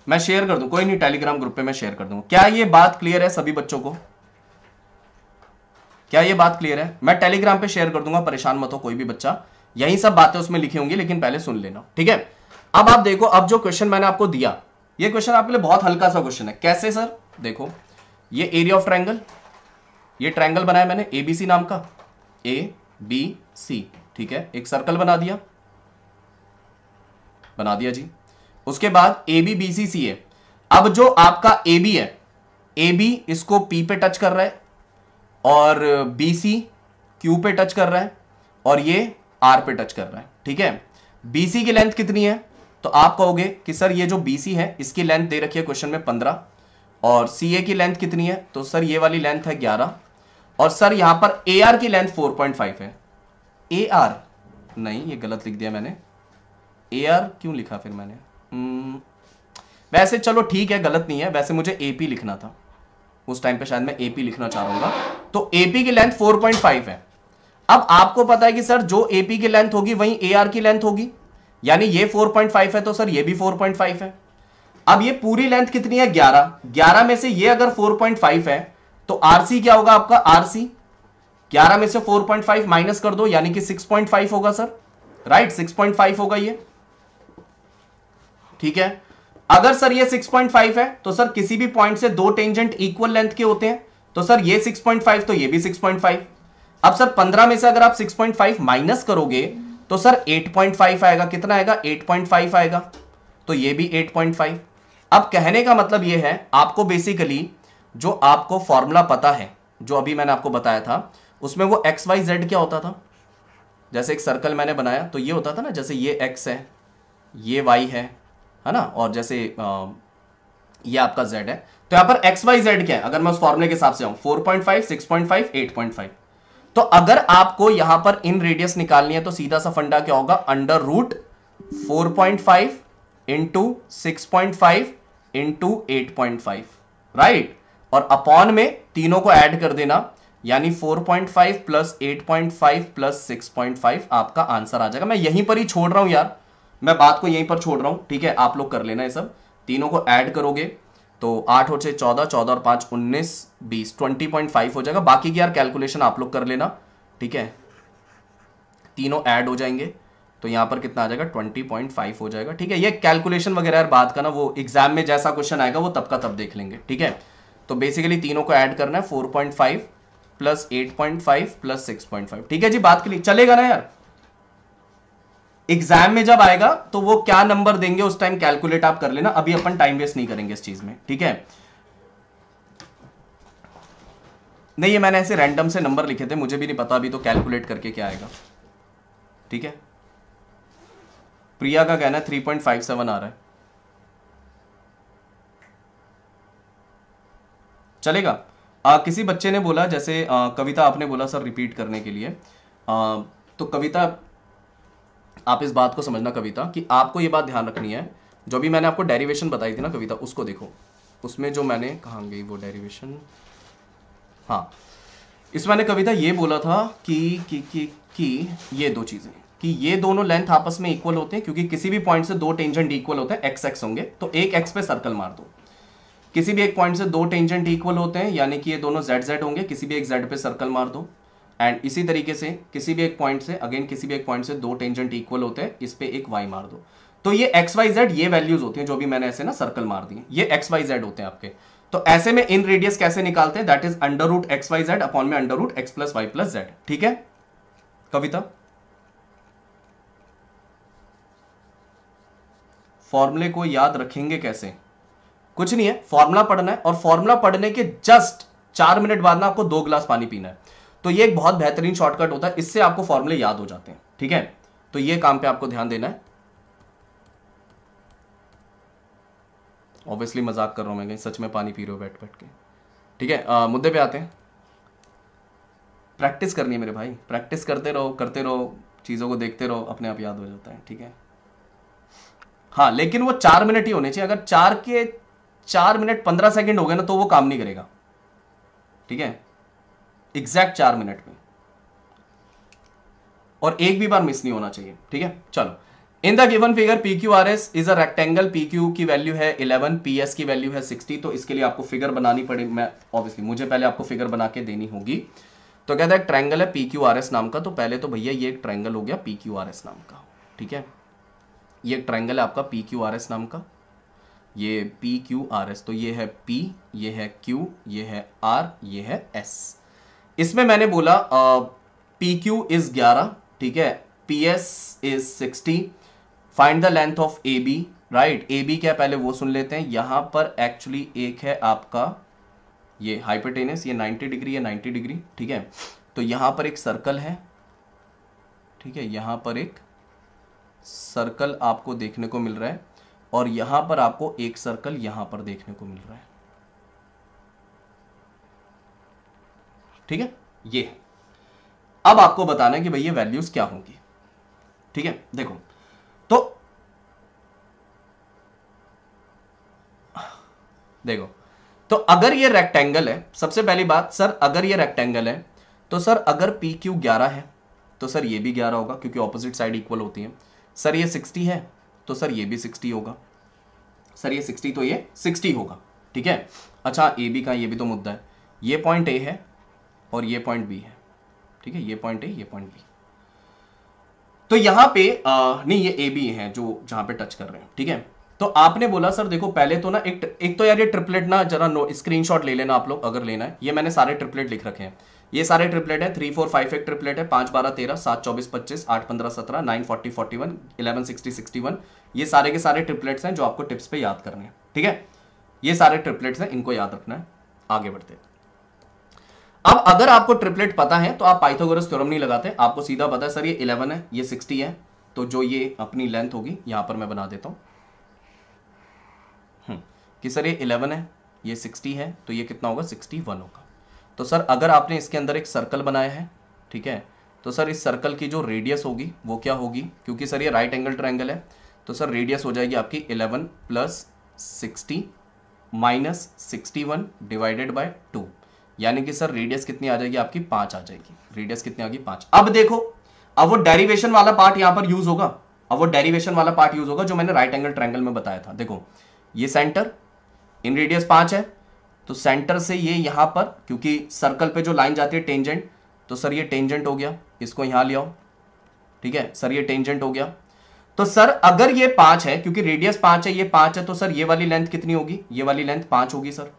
मैं शेयर कर दूं कोई नहीं टेलीग्राम ग्रुप पे मैं शेयर कर दूंगा क्या ये बात क्लियर है सभी बच्चों को क्या ये बात क्लियर है मैं टेलीग्राम पे शेयर कर दूंगा परेशान मत हो कोई भी बच्चा यही सब बातें उसमें लिखी होंगी लेकिन पहले सुन लेना ठीक है अब आप देखो अब जो क्वेश्चन मैंने आपको दिया ये क्वेश्चन आपके लिए बहुत हल्का सा क्वेश्चन है कैसे सर देखो ये एरिया ऑफ ट्राइंगल ये ट्रायंगल बनाया मैंने ए बी सी नाम का ए बी सी ठीक है एक सर्कल बना दिया बना दिया जी उसके बाद ए बी बी सी सी ए अब जो आपका ए बी है ए बी इसको पी पे टच कर रहा है और बी सी क्यू पे टच कर रहा है और ये आर पे टच कर रहा है ठीक है बी सी की लेंथ कितनी है तो आप कहोगे कि सर ये जो बी सी है इसकी लेंथ दे रखी है क्वेश्चन में पंद्रह और सी ए की लेंथ कितनी है तो सर ये वाली लेंथ है ग्यारह और सर यहां पर ए आर की लेंथ 4.5 है ए आर नहीं ये गलत लिख दिया मैंने ए आर क्यों लिखा फिर मैंने हम्म, वैसे चलो ठीक है गलत नहीं है वैसे मुझे ए पी लिखना था उस टाइम पे शायद मैं ए पी लिखना चाहूंगा तो ए पी की लेंथ फाइव है अब आपको पता है कि सर जो ए पी की लेंथ होगी वही ए आर की लेंथ होगी यानी ये 4.5 है तो सर ये भी 4.5 है अब ये पूरी लेंथ कितनी है 11 11 में से ये अगर 4.5 है तो आरसी क्या होगा आपका आरसी 11 में से 4.5 माइनस कर दो यानी कि 6.5 होगा सर राइट right? 6.5 होगा ये ठीक है अगर सर ये 6.5 है तो सर किसी भी पॉइंट से दो टेंजेंट इक्वल लेंथ के होते हैं तो सर ये 6.5 तो ये भी 6.5 अब सर 15 में से अगर आप 6.5 माइनस करोगे तो सर 8.5 आएगा कितना आएगा 8.5 आएगा तो ये भी 8.5 अब कहने का मतलब ये है आपको बेसिकली जो आपको फॉर्मूला पता है जो अभी मैंने आपको बताया था उसमें वो एक्स वाई जेड क्या होता था जैसे एक सर्कल मैंने बनाया तो ये होता था ना जैसे ये एक्स है ये वाई है है ना और जैसे आ, ये आपका जेड है तो यहां पर एक्स वाई जेड क्या है अगर मैं उस फॉर्मूले के हिसाब से आऊं four point five six point five eight point five तो अगर आपको यहां पर इन रेडियस निकालनी है तो सीधा सा फंडा क्या होगा under root four point five into six point five into eight point five right और अपॉन में तीनों को ऐड कर देना यानी 4.5 प्लस 8.5 प्लस 6.5 आपका आंसर आ जाएगा मैं यहीं पर ही छोड़ रहा हूं यार मैं बात को यहीं पर छोड़ रहा हूं ठीक है आप लोग कर लेना ये सब तीनों को ऐड करोगे तो आठ और छह चौदह चौदह और पांच उन्नीस बीस ट्वेंटी पॉइंट फाइव हो जाएगा बाकी की यार कैलकुलेशन आप लोग कर लेना ठीक है तीनों ऐड हो जाएंगे तो यहां पर कितना आ जाएगा ट्वेंटी पॉइंट फाइव हो जाएगा ठीक है ये कैलकुलेशन वगैरह यार बात का ना वो एग्जाम में जैसा क्वेश्चन आएगा वो तब का तब देख लेंगे ठीक है तो बेसिकली तीनों को ऐड करना है four point five plus eight point five plus six point five ठीक है जी बात के लिए चलेगा ना यार एग्जाम में जब आएगा तो वो क्या नंबर देंगे उस टाइम कैलकुलेट आप कर लेना अभी अपन टाइम वेस्ट नहीं करेंगे इस चीज में ठीक है नहीं ये मैंने ऐसे रैंडम से नंबर लिखे थे मुझे भी नहीं पता अभी तो कैलकुलेट करके क्या आएगा ठीक है प्रिया का कहना है थ्री पॉइंट फाइव सेवन आ रहा है चलेगा आ, किसी बच्चे ने बोला जैसे आ, कविता आपने बोला सर रिपीट करने के लिए आ, तो कविता आप इस बात को समझना कविता कि आपको ये बात ध्यान रखनी है जो भी मैंने आपको डेरिवेशन बताई थी ना कविता उसको देखो उसमें जो मैंने कहा गई वो डेरिवेशन हाँ इस मैंने कविता ये बोला था कि कि कि कि ये दो चीज़ें कि ये दोनों लेंथ आपस में इक्वल होते हैं क्योंकि किसी भी पॉइंट से दो टेंजेंट इक्वल होते हैं एक्स एक्स होंगे तो एक एक्स पे सर्कल मार दो किसी भी एक पॉइंट से दो टेंजेंट इक्वल होते हैं यानी कि ये दोनों जेड जेड होंगे किसी भी एक जेड पे सर्कल मार दो एंड इसी तरीके से किसी भी एक पॉइंट से अगेन किसी भी एक पॉइंट से दो टेंजेंट इक्वल होते हैं इस पे एक वाई मार दो तो ये एक्स वाई जेड ये वैल्यूज होती है जो भी मैंने ऐसे ना सर्कल मार दिए ये एक्स वाई जेड होते हैं आपके तो ऐसे में इन रेडियस कैसे निकालते हैं that is under root X Y Z upon में under root X plus Y plus Z ठीक है कविता फॉर्मूले को याद रखेंगे कैसे कुछ नहीं है फॉर्मूला पढ़ना है और फॉर्मूला पढ़ने के जस्ट चार मिनट बाद ना आपको दो ग्लास पानी पीना है तो ये एक बहुत बेहतरीन शॉर्टकट होता है इससे आपको फॉर्मूले याद हो जाते हैं ठीक है तो ये काम पे आपको ध्यान देना है ऑब्वियसली मजाक कर रहा हूं मैं सच में पानी पी रहे हो बैठ बैठ के ठीक है आ, मुद्दे पे आते हैं प्रैक्टिस करनी है मेरे भाई प्रैक्टिस करते रहो करते रहो चीज़ों को देखते रहो अपने आप याद हो जाता है ठीक है हाँ लेकिन वो चार मिनट ही होने चाहिए अगर चार के चार मिनट पंद्रह सेकंड हो गए ना तो वो काम नहीं करेगा ठीक है एग्जैक्ट चार मिनट में और एक भी बार मिस नहीं होना चाहिए ठीक है चलो in the given figure P Q R S is a rectangle P Q की वैल्यू है 11 पी एस की वैल्यू है 60 तो इसके लिए आपको फिगर बनानी पड़ेगी मैं ऑब्वियसली मुझे पहले आपको फिगर बना के देनी होगी तो कहता है ट्रायंगल है पी क्यू आर एस नाम का तो पहले तो भैया ये एक ट्रायंगल हो गया पी क्यू आर एस नाम का ठीक है ये एक ट्रायंगल है आपका पी क्यू आर एस नाम का ये पी क्यू आर एस तो ये है पी ये है क्यू ये है आर ये है एस इसमें मैंने बोला पी क्यू इज ग्यारह ठीक है P S is sixty find the length of A B right A B क्या पहले वो सुन लेते हैं यहां पर एक्चुअली एक है आपका ये हाइपरटेनस ये 90 डिग्री या 90 डिग्री ठीक है तो यहां पर एक सर्कल है ठीक है यहां पर एक सर्कल आपको देखने को मिल रहा है और यहां पर आपको एक सर्कल यहां पर देखने को मिल रहा है ठीक है ये अब आपको बताना है कि भाई ये वैल्यूज क्या होंगी ठीक है देखो तो देखो तो अगर ये रेक्टेंगल है सबसे पहली बात सर अगर ये रेक्टेंगल है तो सर अगर पी क्यू ग्यारह है तो सर ये भी ग्यारह होगा क्योंकि ऑपोजिट साइड इक्वल होती है सर ये सिक्सटी है तो सर ये भी सिक्सटी होगा सर ये सिक्सटी तो ये सिक्सटी होगा ठीक है अच्छा ए बी का ये भी तो मुद्दा है ये पॉइंट ए है और ये पॉइंट बी है ठीक है ये पॉइंट ए ये पॉइंट बी तो यहां पे आ, नहीं ये ए बी है जो जहां पे टच कर रहे हैं ठीक है तो आपने बोला सर देखो पहले तो ना एक एक तो यार ये ट्रिपलेट ना जरा स्क्रीनशॉट ले लेना आप लोग अगर लेना है ये मैंने सारे ट्रिपलेट लिख रखे हैं ये सारे ट्रिपलेट है थ्री फोर फाइव एक ट्रिपलेट है पांच बारह तेरह सात चौबीस पच्चीस आठ पंद्रह सत्रह nine forty forty one eleven sixty sixty one ये सारे के सारे ट्रिपलेट्स हैं जो आपको टिप्स पे याद करने हैं ठीक है ये सारे ट्रिपलेट्स हैं इनको याद रखना है आगे बढ़ते हैं अब अगर आपको ट्रिपलेट पता है तो आप पाइथोगोरस थ्योरम नहीं लगाते आपको सीधा पता है सर ये 11 है ये 60 है तो जो ये अपनी लेंथ होगी यहां पर मैं बना देता हूं हम्म, कि सर ये 11 है ये 60 है तो ये कितना होगा 61 होगा तो सर अगर आपने इसके अंदर एक सर्कल बनाया है ठीक है तो सर इस सर्कल की जो रेडियस होगी वो क्या होगी क्योंकि सर ये राइट एंगल ट्रायंगल है तो सर रेडियस हो जाएगी आपकी 11 plus sixty minus sixty one divided by two यानी कि सर रेडियस कितनी आ जाएगी आपकी पांच आ जाएगी रेडियस कितनी आ गई पांच अब देखो अब वो डेरिवेशन वाला पार्ट यहां पर यूज होगा अब वो डेरिवेशन वाला पार्ट यूज होगा जो मैंने राइट एंगल ट्रायंगल में बताया था देखो ये सेंटर इन रेडियस पांच है तो सेंटर से ये यहां पर क्योंकि सर्कल पे जो लाइन जाती है टेंजेंट तो सर ये टेंजेंट हो गया इसको यहां ले आओ ठीक है सर ये टेंजेंट हो गया तो सर अगर ये पांच है क्योंकि रेडियस पांच है ये पांच है तो सर ये वाली लेंथ कितनी होगी ये वाली लेंथ पांच होगी सर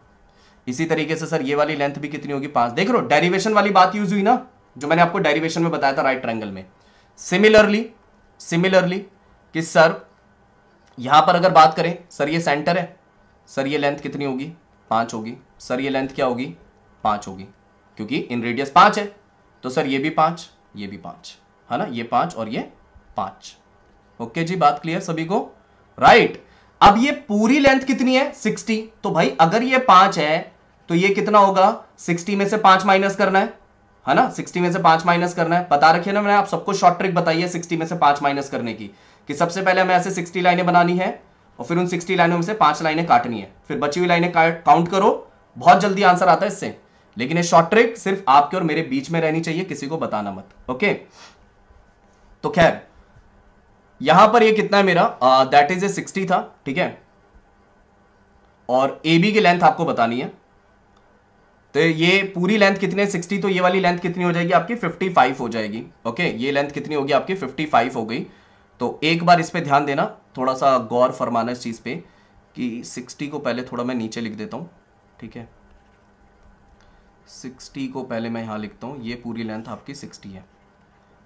इसी तरीके से सर ये वाली लेंथ भी कितनी होगी पांच देख लो डेरिवेशन वाली बात यूज हुई ना जो मैंने आपको डेरिवेशन में बताया था राइट ट्रैंगल में सिमिलरली सिमिलरली कि सर यहां पर अगर बात करें सर ये सेंटर है सर ये लेंथ कितनी होगी पांच होगी सर ये लेंथ क्या होगी पांच होगी क्योंकि इन रेडियस पांच है तो सर ये भी पांच ये भी पांच है ना ये पांच और ये पांच ओके जी बात क्लियर सभी को राइट अब ये पूरी लेंथ कितनी है सिक्सटी तो भाई अगर ये पांच है तो ये कितना होगा सिक्सटी में से पांच माइनस करना है है ना सिक्सटी में से पांच माइनस करना है बता रखिए ना मैंने आप सबको शॉर्ट ट्रिक बताई है सिक्सटी में से पांच माइनस करने की कि सबसे पहले हमें ऐसे सिक्सटी लाइनें बनानी है और फिर उन सिक्सटी लाइनों में से पांच लाइनें काटनी है फिर बची हुई लाइनें काउंट करो बहुत जल्दी आंसर आता है इससे लेकिन ये शॉर्ट ट्रिक सिर्फ आपके और मेरे बीच में रहनी चाहिए किसी को बताना मत ओके तो खैर यहां पर ये कितना है मेरा दैट इज ए सिक्सटी था ठीक है और ए बी की लेंथ आपको बतानी है तो ये पूरी लेंथ कितनी है सिक्सटी तो ये वाली लेंथ कितनी हो जाएगी आपकी फिफ्टी फाइव हो जाएगी ओके ये लेंथ कितनी होगी आपकी फिफ्टी फाइव हो गई तो एक बार इस पर ध्यान देना थोड़ा सा गौर फरमाना इस चीज़ पे कि सिक्सटी को पहले थोड़ा मैं नीचे लिख देता हूँ ठीक है सिक्सटी को पहले मैं यहाँ लिखता हूँ ये पूरी लेंथ आपकी सिक्सटी है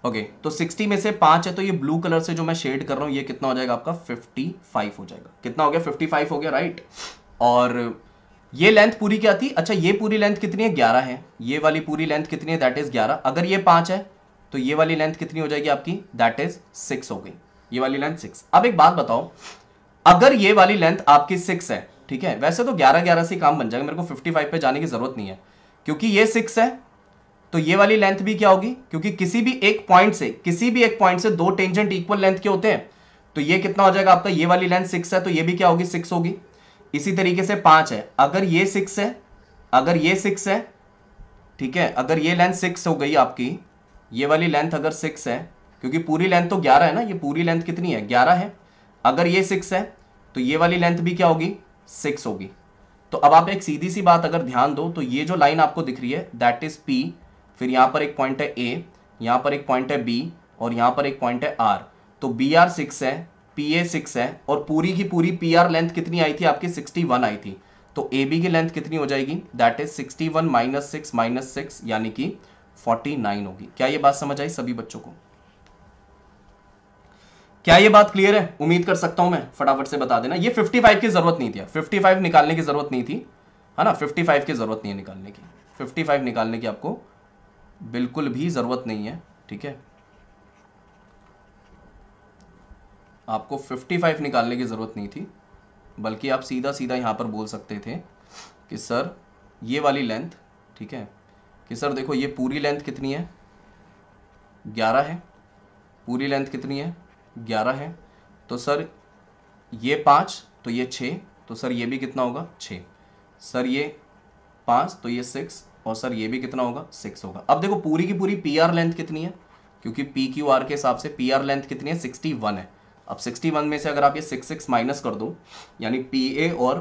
ओके तो सिक्सटी में से पाँच है तो ये ब्लू कलर से जो मैं शेड कर रहा हूँ ये कितना हो जाएगा आपका फिफ्टी फाइव हो जाएगा कितना हो गया फिफ्टी फाइव हो गया राइट और ये लेंथ पूरी क्या थी अच्छा ये पूरी लेंथ कितनी है ग्यारह है ये वाली पूरी लेंथ कितनी है दैट इज ग्यारह अगर ये पाँच है तो ये वाली लेंथ कितनी हो जाएगी आपकी दैट इज सिक्स हो गई ये वाली लेंथ सिक्स अब एक बात बताओ अगर ये वाली लेंथ आपकी सिक्स है ठीक है वैसे तो ग्यारह ग्यारह से काम बन जाएगा मेरे को फिफ्टी फाइव पे जाने की जरूरत नहीं है क्योंकि ये सिक्स है तो ये वाली लेंथ भी क्या होगी क्योंकि किसी भी एक पॉइंट से किसी भी एक पॉइंट से दो टेंजेंट इक्वल लेंथ के होते हैं तो ये कितना हो जाएगा आपका ये वाली लेंथ सिक्स है तो ये भी क्या होगी सिक्स होगी इसी तरीके से पांच है अगर ये सिक्स है अगर ये सिक्स है ठीक है अगर ये लेंथ सिक्स हो गई आपकी ये वाली लेंथ अगर सिक्स है क्योंकि पूरी लेंथ तो ग्यारह है ना ये पूरी लेंथ कितनी है ग्यारह है अगर ये सिक्स है तो ये वाली लेंथ भी क्या होगी सिक्स होगी तो अब आप एक सीधी सी बात अगर ध्यान दो तो ये जो लाइन आपको दिख रही है दैट इज पी फिर यहाँ पर एक पॉइंट है ए यहाँ पर एक पॉइंट है बी और यहाँ पर एक पॉइंट है आर तो बी आर सिक्स है पी ए सिक्स है और पूरी की पूरी पी आर लेंथ कितनी आई थी आपकी सिक्सटी वन आई थी तो ए बी की लेंथ कितनी हो जाएगी that is sixty one minus six minus six यानी कि फोर्टी नाइन होगी क्या ये बात समझ आई सभी बच्चों को क्या ये बात क्लियर है उम्मीद कर सकता हूं मैं फटाफट से बता देना ये 55 की जरूरत नहीं थी 55 निकालने की जरूरत नहीं थी है ना 55 की जरूरत नहीं है निकालने की 55 निकालने की आपको बिल्कुल भी जरूरत नहीं है ठीक है आपको 55 निकालने की जरूरत नहीं थी बल्कि आप सीधा सीधा यहाँ पर बोल सकते थे कि सर ये वाली लेंथ ठीक है कि सर देखो ये पूरी लेंथ कितनी है ग्यारह है पूरी लेंथ कितनी है ग्यारह है तो सर ये पाँच तो ये छः तो सर ये भी कितना होगा छः सर ये पाँच तो ये सिक्स और सर ये भी कितना होगा सिक्स होगा अब देखो पूरी की पूरी पी आर लेंथ कितनी है क्योंकि पी क्यू आर के हिसाब से पी आर लेंथ कितनी है सिक्सटी वन है अब सिक्सटी वन में से अगर आप ये सिक्स सिक्स माइनस कर दो यानी पी ए और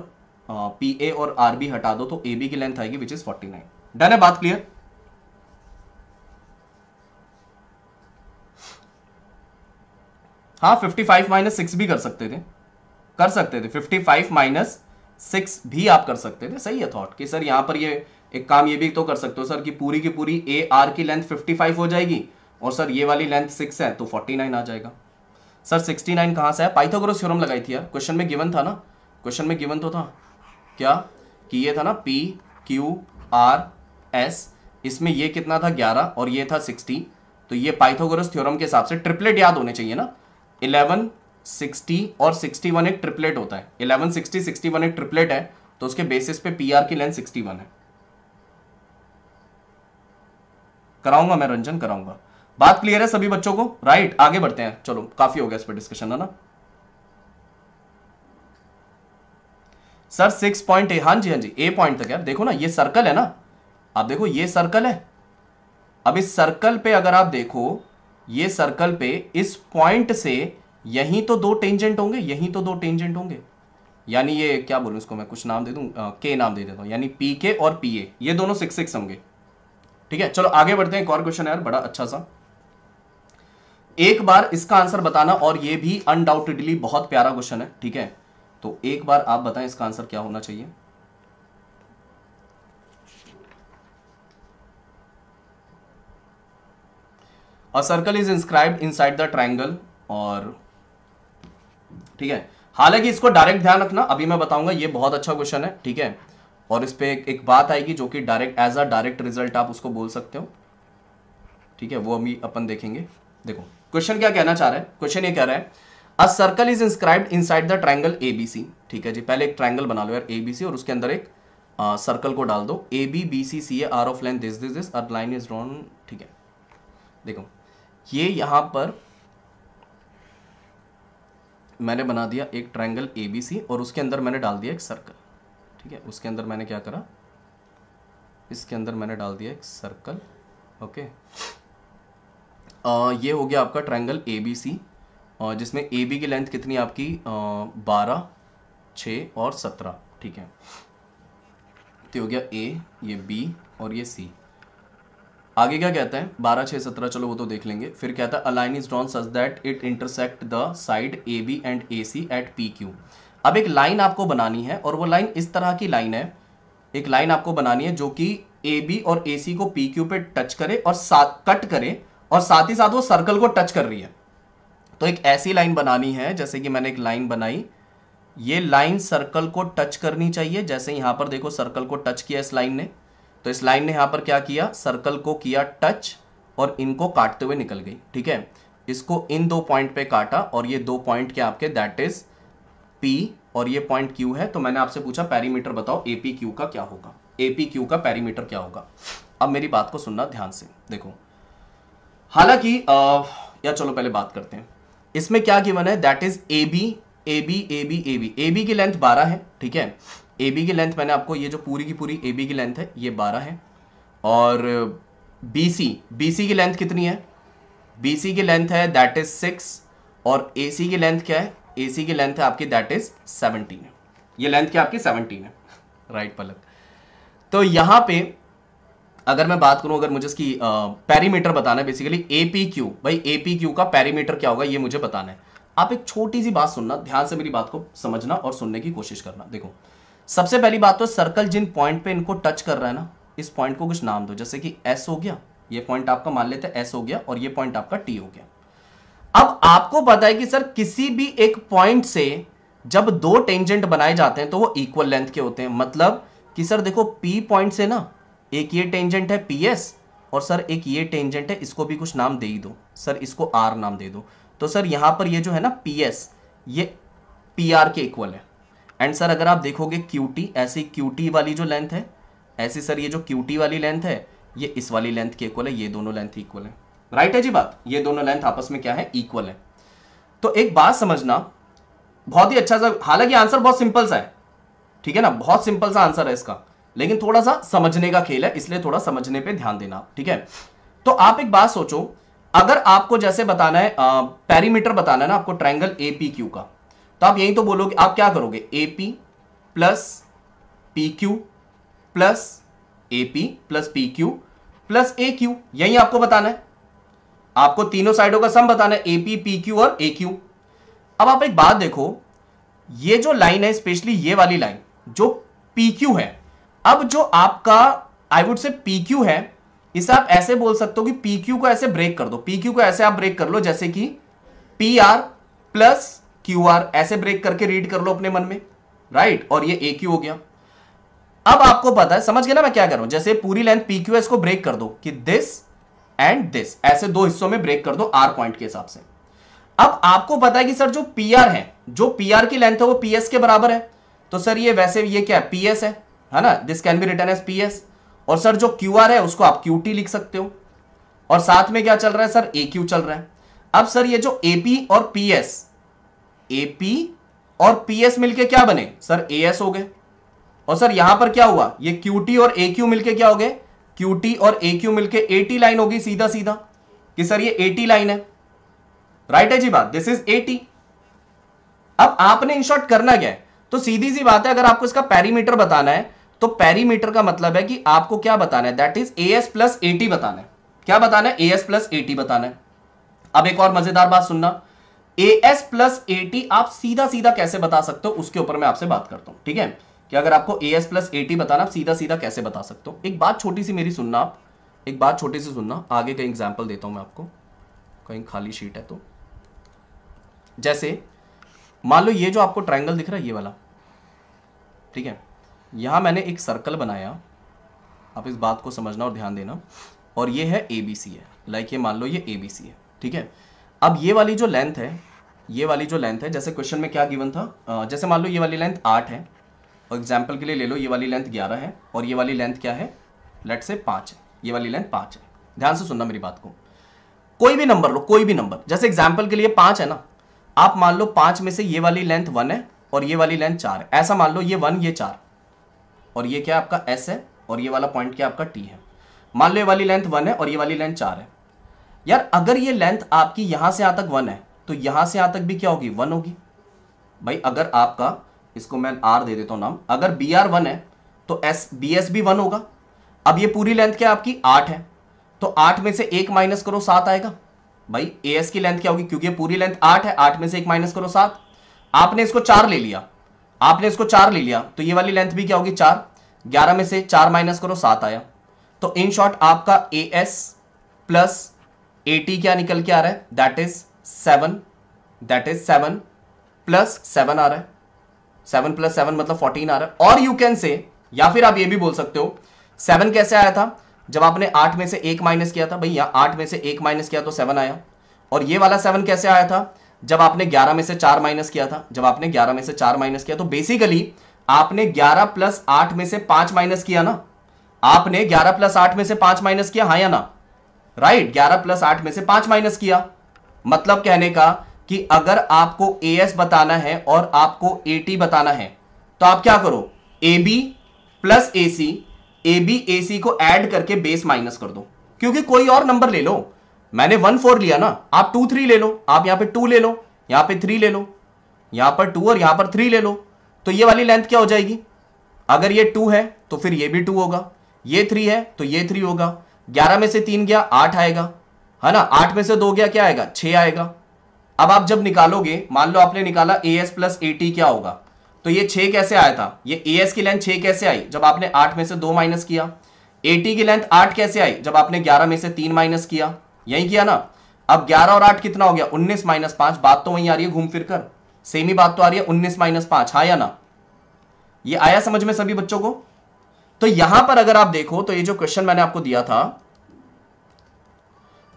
पी ए और आर बी हटा दो तो ए बी की लेंथ आएगी which is forty nine done है बात क्लियर हाँ फिफ्टी फाइव माइनस सिक्स भी कर सकते थे कर सकते थे फिफ्टी फाइव माइनस सिक्स भी आप कर सकते थे सही है थॉट कि सर यहाँ पर ये एक काम ये भी तो कर सकते हो सर कि पूरी की पूरी ए आर की लेंथ फिफ्टी फाइव हो जाएगी और सर ये वाली लेंथ सिक्स है तो फोर्टी नाइन आ जाएगा सर सिक्सटी नाइन कहाँ से है पाइथागोरस थ्योरम लगाई थी यार क्वेश्चन में गिवन था ना क्वेश्चन में गिवन तो था क्या कि ये था ना पी क्यू आर एस इसमें ये कितना था ग्यारह और ये था सिक्सटी तो ये पाइथागोरस थ्योरम के हिसाब से ट्रिपलेट याद होने चाहिए ना इलेवन सिक्सटी और सिक्सटी वन एक ट्रिपलेट होता है इलेवन सिक्सटी सिक्सटी वन एक ट्रिपलेट है तो उसके बेसिस पे पी आर की लेंथ सिक्सटी वन है कराऊंगा मैं रंजन कराऊंगा बात क्लियर है सभी बच्चों को राइट right, आगे बढ़ते हैं चलो काफी हो गया इस पर डिस्कशन है ना सर सिक्स पॉइंट ए हाँ जी हाँ जी ए पॉइंट तक यार देखो ना ये सर्कल है ना आप देखो ये सर्कल है अब इस सर्कल पे अगर आप देखो ये सर्कल पे इस पॉइंट से यही तो दो टेंजेंट होंगे यहीं तो दो टेंजेंट होंगे यानी ये क्या बोलूं इसको मैं कुछ नाम दे दूँ के नाम दे देता हूं यानी पी के और पी ए ये दोनों सिक्स सिक्स होंगे ठीक है चलो आगे बढ़ते हैं एक और क्वेश्चन यार बड़ा अच्छा सा एक बार इसका आंसर बताना और ये भी अनडाउटेडली बहुत प्यारा क्वेश्चन है ठीक है तो एक बार आप बताएं इसका आंसर क्या होना चाहिए a circle is inscribed inside the triangle और ठीक है हालांकि इसको डायरेक्ट ध्यान रखना अभी मैं बताऊंगा ये बहुत अच्छा क्वेश्चन है ठीक है और इस पर एक, बात आएगी जो कि direct as a direct result आप उसको बोल सकते हो ठीक है वो अभी अपन देखेंगे देखो क्वेश्चन क्या कहना चाह रहा है क्वेश्चन ये कह रहा है a circle is inscribed inside the triangle A B C ठीक है जी पहले एक ट्राइंगल बना लो यार ए बी सी और उसके अंदर एक आ, सर्कल को डाल दो A B B C C R of line this this this uh line is drawn ठीक है देखो ये यहां पर मैंने बना दिया एक ट्रायंगल ए बी सी और उसके अंदर मैंने डाल दिया एक सर्कल ठीक है उसके अंदर मैंने क्या करा इसके अंदर मैंने डाल दिया एक सर्कल ओके आ, ये हो गया आपका ट्रायंगल ए बी सी जिसमें ए बी की लेंथ कितनी आपकी बारह छ और सत्रह ठीक है तो हो गया ए ये बी और ये सी आगे क्या कहता है बारह छह सत्रह चलो वो तो देख लेंगे फिर कहता है a line is drawn such that it intersect the side A B and A C at P Q अब एक लाइन आपको बनानी है और वो लाइन इस तरह की लाइन है एक लाइन आपको बनानी है जो कि ए बी और ए सी को पी क्यू पे टच करे और साथ कट करे और साथ ही साथ वो सर्कल को टच कर रही है तो एक ऐसी लाइन बनानी है जैसे कि मैंने एक लाइन बनाई ये लाइन सर्कल को टच करनी चाहिए जैसे यहां पर देखो सर्कल को टच किया इस लाइन ने तो इस लाइन ने यहां पर क्या किया सर्कल को किया टच और इनको काटते हुए निकल गई ठीक है इसको इन दो पॉइंट पे काटा और ये दो पॉइंट क्या आपके दैट इज पी और ये पॉइंट क्यू है तो मैंने आपसे पूछा पैरीमीटर बताओ एपी क्यू का क्या होगा एपी क्यू का पैरीमीटर क्या होगा अब मेरी बात को सुनना ध्यान से देखो हालांकि या चलो पहले बात करते हैं इसमें क्या गिवन है that is A B A B A B A B A B की लेंथ बारह है ठीक है ए बी की लेंथ मैंने आपको ये जो पूरी की पूरी ए बी की लेंथ है ये बारह है और बी सी बी सी की लेंथ कितनी है बी सी की लेंथ है दैट इज सिक्स और ए सी की लेंथ क्या है ए सी की लेंथ है आपकी दैट इज सेवनटीन ये लेंथ क्या आपकी सेवनटीन है राइट पलक तो यहाँ पे अगर मैं बात करूं अगर मुझे इसकी पैरीमीटर बताना है बेसिकली ए पी क्यू भाई ए पी क्यू का पैरीमीटर क्या होगा ये मुझे बताना है आप एक छोटी सी बात सुनना ध्यान से मेरी बात को समझना और सुनने की कोशिश करना देखो सबसे पहली बात तो सर्कल जिन पॉइंट पे इनको टच कर रहा है ना इस पॉइंट को कुछ नाम दो जैसे कि एस हो गया ये पॉइंट आपका मान लेते एस हो गया और ये पॉइंट आपका टी हो गया अब आपको पता है कि सर किसी भी एक पॉइंट से जब दो टेंजेंट बनाए जाते हैं तो वो इक्वल लेंथ के होते हैं मतलब कि सर देखो पी पॉइंट से ना एक ये टेंजेंट है पी एस और सर एक ये टेंजेंट है इसको भी कुछ नाम दे ही दो सर इसको आर नाम दे दो तो सर यहां पर ये जो है ना पी एस ये पी आर के इक्वल है एंड सर अगर आप देखोगे क्यूटी ऐसी क्यूटी वाली जो लेंथ है ऐसी सर ये जो क्यूटी वाली लेंथ है ये इस वाली लेंथ के इक्वल है ये दोनों लेंथ इक्वल है राइट right है जी बात ये दोनों लेंथ आपस में क्या है इक्वल है तो एक बात समझना बहुत ही अच्छा सा हालांकि आंसर बहुत सिंपल सा है ठीक है ना बहुत सिंपल सा आंसर है इसका लेकिन थोड़ा सा समझने का खेल है इसलिए थोड़ा समझने पे ध्यान देना ठीक है तो आप एक बात सोचो अगर आपको जैसे बताना है पेरीमीटर बताना है ना आपको ट्राइंगल एपीक्यू का तो आप यही तो बोलोगे आप क्या करोगे AP plus P Q plus AP plus P Q plus A Q यही आपको बताना है आपको तीनों साइडों का सम बताना है एपी पी क्यू और ए क्यू अब आप एक बात देखो ये जो लाइन है स्पेशली ये वाली लाइन जो पी क्यू है अब जो आपका I would say P Q है इसे आप ऐसे बोल सकते हो कि पी क्यू को ऐसे ब्रेक कर दो पी क्यू को ऐसे आप ब्रेक कर लो जैसे कि P R plus Q R ऐसे ब्रेक करके रीड कर लो अपने मन में राइट और ये ए क्यू हो गया अब आपको पता है समझ गए ना मैं क्या कर रहा हूं जैसे पूरी लेंथ एस को ब्रेक कर दो कि दिस एंड दिस ऐसे दो हिस्सों में ब्रेक कर दो आर पॉइंट के हिसाब से अब आपको पता है कि सर जो पी आर है जो पी आर की लेंथ है वो पी एस के बराबर है तो सर ये वैसे ये क्या है पी एस है है ना this can be written as P S और सर जो क्यू आर है उसको आप क्यू टी लिख सकते हो और साथ में क्या चल रहा है सर ए क्यू चल रहा है अब सर ये जो ए पी और पी एस एपी और पीएस मिलके क्या बने सर एएस हो गए और सर यहां पर क्या हुआ ये क्यूटी और एक्यू मिलके क्या हो गए क्यूटी और एक्यू मिलके एटी लाइन होगी सीधा सीधा कि सर ये एटी लाइन है राइट right है जी बात दिस इज एटी अब आपने इन शॉर्ट करना क्या है तो सीधी सी बात है अगर आपको इसका पैरीमीटर बताना है तो पैरीमीटर का मतलब है कि आपको क्या बताना है that is A S plus AT बताना है क्या बताना है ए एस प्लस एटी बताना है अब एक और मजेदार बात सुनना A S plus A T आप सीधा सीधा कैसे बता सकते हो उसके ऊपर मैं आपसे बात करता हूं ठीक है कि अगर आपको A S plus A T बताना आप सीधा सीधा कैसे बता सकते हो एक बात छोटी सी मेरी सुनना आप एक बात छोटी सी सुनना आगे कहीं एग्जाम्पल देता हूं मैं आपको कहीं खाली शीट है तो जैसे मान लो ये जो आपको ट्राइंगल दिख रहा है ये वाला ठीक है यहां मैंने एक सर्कल बनाया आप इस बात को समझना और ध्यान देना और ये है ए बी सी है लाइक ये मान लो ये ए बी सी है ठीक है अब ये वाली जो लेंथ है ये वाली जो लेंथ है जैसे क्वेश्चन में क्या गिवन था जैसे मान लो ये वाली लेंथ आठ है और एग्जाम्पल के लिए ले लो ये वाली लेंथ ग्यारह है और ये वाली लेंथ क्या है लेट से पाँच है ये वाली लेंथ पाँच है ध्यान से सुनना मेरी बात को कोई भी नंबर लो कोई भी नंबर जैसे एग्जाम्पल के लिए पाँच है ना आप मान लो पाँच में से ये वाली लेंथ वन है और ये वाली लेंथ चार है ऐसा मान लो ये वन ये चार और ये क्या आपका एस है और ये वाला पॉइंट क्या आपका टी है मान लो ये वाली लेंथ वन है और ये वाली लेंथ चार है यार अगर ये लेंथ आपकी यहां से यहां तक वन है तो यहां से यहां तक भी क्या होगी वन होगी भाई अगर आपका इसको मैं आर दे देता हूं नाम अगर बी आर वन है तो एस बी एस भी वन होगा अब ये पूरी लेंथ क्या आपकी आठ है तो आठ में से एक माइनस करो सात आएगा भाई ए एस की लेंथ क्या होगी क्योंकि पूरी लेंथ आठ है आठ में से एक माइनस करो सात आपने इसको चार ले लिया आपने इसको चार ले लिया तो ये वाली लेंथ भी क्या होगी चार ग्यारह में से चार माइनस करो सात आया तो इन शॉर्ट आपका ए एस प्लस एटी क्या निकल के आ रहा है that is seven that is seven plus seven आ रहा है सेवन प्लस सेवन मतलब फोर्टीन आ रहा है और यू कैन से या फिर आप ये भी बोल सकते हो सेवन कैसे आया था जब आपने आठ में से एक माइनस किया था भैया आठ में से एक माइनस किया तो सेवन आया और ये वाला सेवन कैसे आया था जब आपने ग्यारह में से चार माइनस किया था जब आपने ग्यारह में से चार माइनस किया तो बेसिकली आपने ग्यारह प्लस आठ में से पांच माइनस किया ना आपने ग्यारह प्लस आठ में से पांच माइनस किया हाँ या ना राइट ग्यारह प्लस आठ में से पांच माइनस किया मतलब कहने का कि अगर आपको ए एस बताना है और आपको ए टी बताना है तो आप क्या करो A B plus A C A B A C को ऐड करके बेस माइनस कर दो क्योंकि कोई और नंबर ले लो मैंने वन फोर लिया ना आप टू थ्री ले लो आप यहां पे टू ले लो यहां पे थ्री ले लो यहां पर टू और यहां पर थ्री ले लो तो ये वाली लेंथ क्या हो जाएगी अगर ये टू है तो फिर ये भी टू होगा ये थ्री है तो ये थ्री होगा ग्यारह में से तीन गया आठ आएगा है ना आठ में से दो गया क्या आएगा छह आएगा अब आप जब निकालोगे मान लो आपने निकाला A S plus A T क्या होगा तो ये छह कैसे आया था ये ए एस की लेंथ छह कैसे आई जब आपने आठ में से दो माइनस किया ए टी की लेंथ आठ कैसे आई जब आपने ग्यारह में से तीन माइनस किया यही किया ना अब ग्यारह और आठ कितना हो गया उन्नीस माइनस पांच बात तो वही आ रही है घूम फिर कर सेम ही बात तो आ रही है उन्नीस माइनस पांच हाँ या ना ये आया समझ में सभी बच्चों को तो यहां पर अगर आप देखो तो ये जो क्वेश्चन मैंने आपको दिया था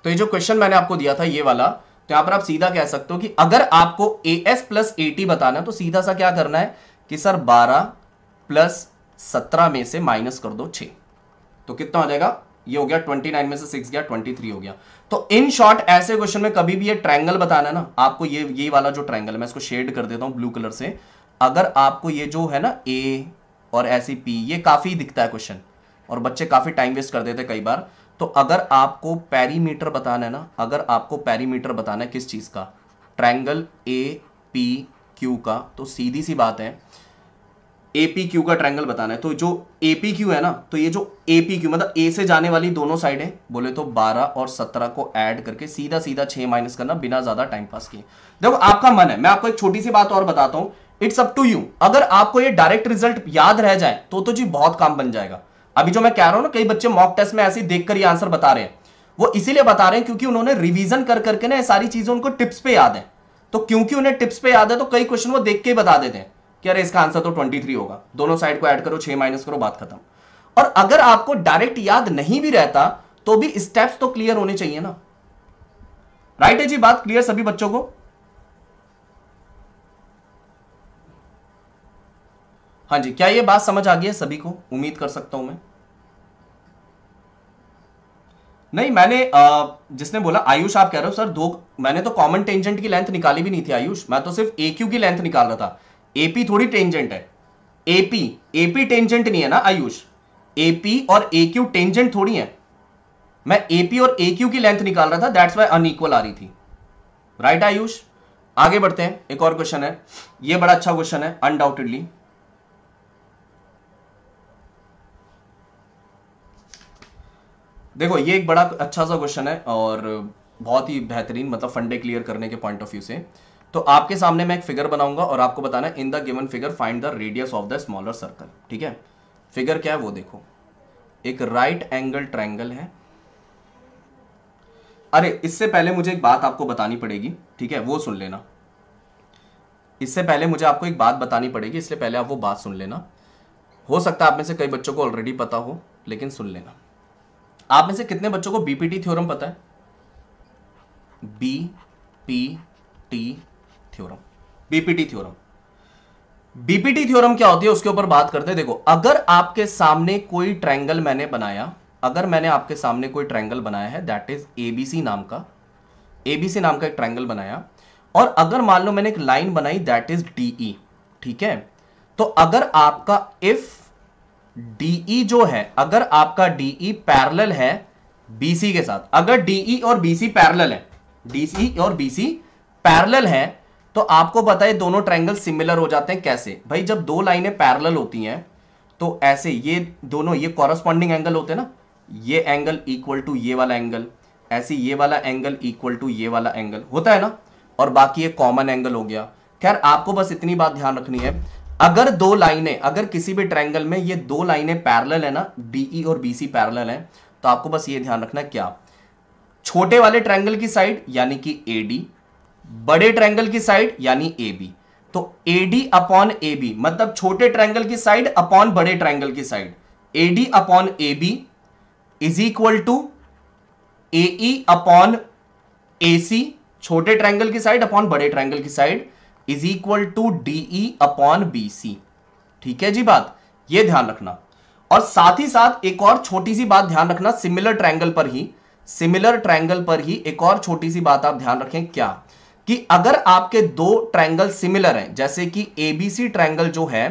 तो ये जो क्वेश्चन मैंने आपको दिया था ये वाला तो यहां पर आप सीधा कह सकते हो कि अगर आपको A S plus A T बताना तो सीधा सा क्या करना है कि सर 12 प्लस 17 में से माइनस कर दो 6 तो कितना हो जाएगा ये हो गया 29 में से 6 गया 23 हो गया तो इन शॉर्ट ऐसे क्वेश्चन में कभी भी ये ट्रायंगल बताना ना आपको ये ये वाला जो ट्रायंगल है मैं इसको शेड कर देता हूं ब्लू कलर से अगर आपको ये जो है ना ए और ऐसी पी ये काफ़ी दिखता है क्वेश्चन और बच्चे काफ़ी टाइम वेस्ट कर देते कई बार तो अगर आपको पैरीमीटर बताना है ना अगर आपको पैरीमीटर बताना है किस चीज़ का ट्रायंगल ए पी क्यू का तो सीधी सी बात है ए पी क्यू का ट्रायंगल बताना है तो जो ए पी क्यू है ना तो ये जो ए पी क्यू मतलब ए से जाने वाली दोनों साइड है बोले तो 12 और 17 को ऐड करके सीधा सीधा 6 माइनस करना बिना ज्यादा टाइम पास किए देखो आपका मन है मैं आपको एक छोटी सी बात और बताता हूं इट्स अप टू यू अगर आपको ये डायरेक्ट रिजल्ट याद रह जाए तो तो जी बहुत काम बन जाएगा अभी जो मैं कह रहा हूं ना कई बच्चे मॉक टेस्ट में ऐसे देख कर ये आंसर बता रहे हैं वो इसीलिए बता रहे हैं क्योंकि उन्होंने रिविजन कर करके ना सारी चीजें उनको टिप्स पे याद है तो क्योंकि उन्हें टिप्स पे याद है तो कई क्वेश्चन वो देख के ही बता देते हैं कि अरे इसका आंसर तो 23 होगा दोनों साइड को ऐड करो छह माइनस करो बात खत्म और अगर आपको डायरेक्ट याद नहीं भी रहता तो भी स्टेप्स तो क्लियर होने चाहिए ना राइट है जी बात क्लियर सभी बच्चों को हाँ जी क्या ये बात समझ आ गई है सभी को उम्मीद कर सकता हूं मैं नहीं मैंने जिसने बोला आयुष आप कह रहे हो सर दो मैंने तो कॉमन टेंजेंट की लेंथ निकाली भी नहीं थी आयुष मैं तो सिर्फ ए की लेंथ निकाल रहा था एपी थोड़ी टेंजेंट है एपी एपी टेंजेंट नहीं है ना आयुष एपी और ए क्यू टेंजेंट थोड़ी है मैं एपी और ए क्यू की लेंथ निकाल रहा था दैट्स वाई अनईक्वल आ रही थी राइट आयुष आगे बढ़ते हैं एक और क्वेश्चन है ये बड़ा अच्छा क्वेश्चन है अनडाउटेडली देखो ये एक बड़ा अच्छा सा क्वेश्चन है और बहुत ही बेहतरीन मतलब फंडे क्लियर करने के पॉइंट ऑफ व्यू से तो आपके सामने मैं एक फिगर बनाऊंगा और आपको बताना in the given figure find the radius of the smaller circle ठीक है फिगर क्या है वो देखो एक राइट एंगल ट्रायंगल है अरे इससे पहले मुझे एक बात आपको बतानी पड़ेगी ठीक है वो सुन लेना इससे पहले मुझे आपको एक बात बतानी पड़ेगी इसलिए पहले आप वो बात सुन लेना हो सकता है आप में से कई बच्चों को ऑलरेडी पता हो लेकिन सुन लेना आप में से कितने बच्चों को BPT theorem B P T पी BPT theorem BPT theorem BPT theorem क्या होती है उसके ऊपर बात करते हैं देखो अगर आपके सामने कोई ट्रायंगल मैंने बनाया अगर मैंने आपके सामने कोई ट्रायंगल बनाया है दैट इज एबीसी नाम का एबीसी नाम का एक ट्रायंगल बनाया और अगर मान लो मैंने एक लाइन बनाई दैट इज डीई ठीक है तो अगर आपका इफ डीई e जो है अगर आपका डीई पैरेलल e है बीसी के साथ अगर डीई e और बीसी पैरेलल है डीसी और बीसी पैरेलल है तो आपको पता है दोनों ट्रायंगल सिमिलर हो जाते हैं कैसे भाई जब दो लाइनें पैरेलल होती हैं तो ऐसे ये दोनों ये कॉरस्पॉन्डिंग एंगल होते हैं ना ये एंगल इक्वल टू ये वाला एंगल ऐसे ये वाला एंगल इक्वल टू ये वाला एंगल होता है ना और बाकी ये कॉमन एंगल हो गया खैर आपको बस इतनी बात ध्यान रखनी है अगर दो लाइनें अगर किसी भी ट्रायंगल में ये दो लाइनें पैरेलल है ना बीई e और बीसी पैरेलल है तो आपको बस ये ध्यान रखना क्या छोटे वाले ट्रायंगल की साइड यानी कि डी बड़े ट्रायंगल की साइड यानी ए बी तो एडी अपॉन ए बी मतलब छोटे ट्रायंगल की साइड अपॉन बड़े ट्रायंगल की side AD upon A B is equal to A upon A C छोटे ट्रायंगल की साइड अपॉन बड़े ट्रायंगल की side is equal to D E upon B C ठीक है जी बात ये ध्यान रखना और साथ ही साथ एक और छोटी सी बात ध्यान रखना सिमिलर ट्रायंगल पर ही सिमिलर ट्रायंगल पर ही एक और छोटी सी बात आप ध्यान रखें क्या कि अगर आपके दो ट्रायंगल सिमिलर हैं जैसे कि एबीसी ट्रायंगल जो है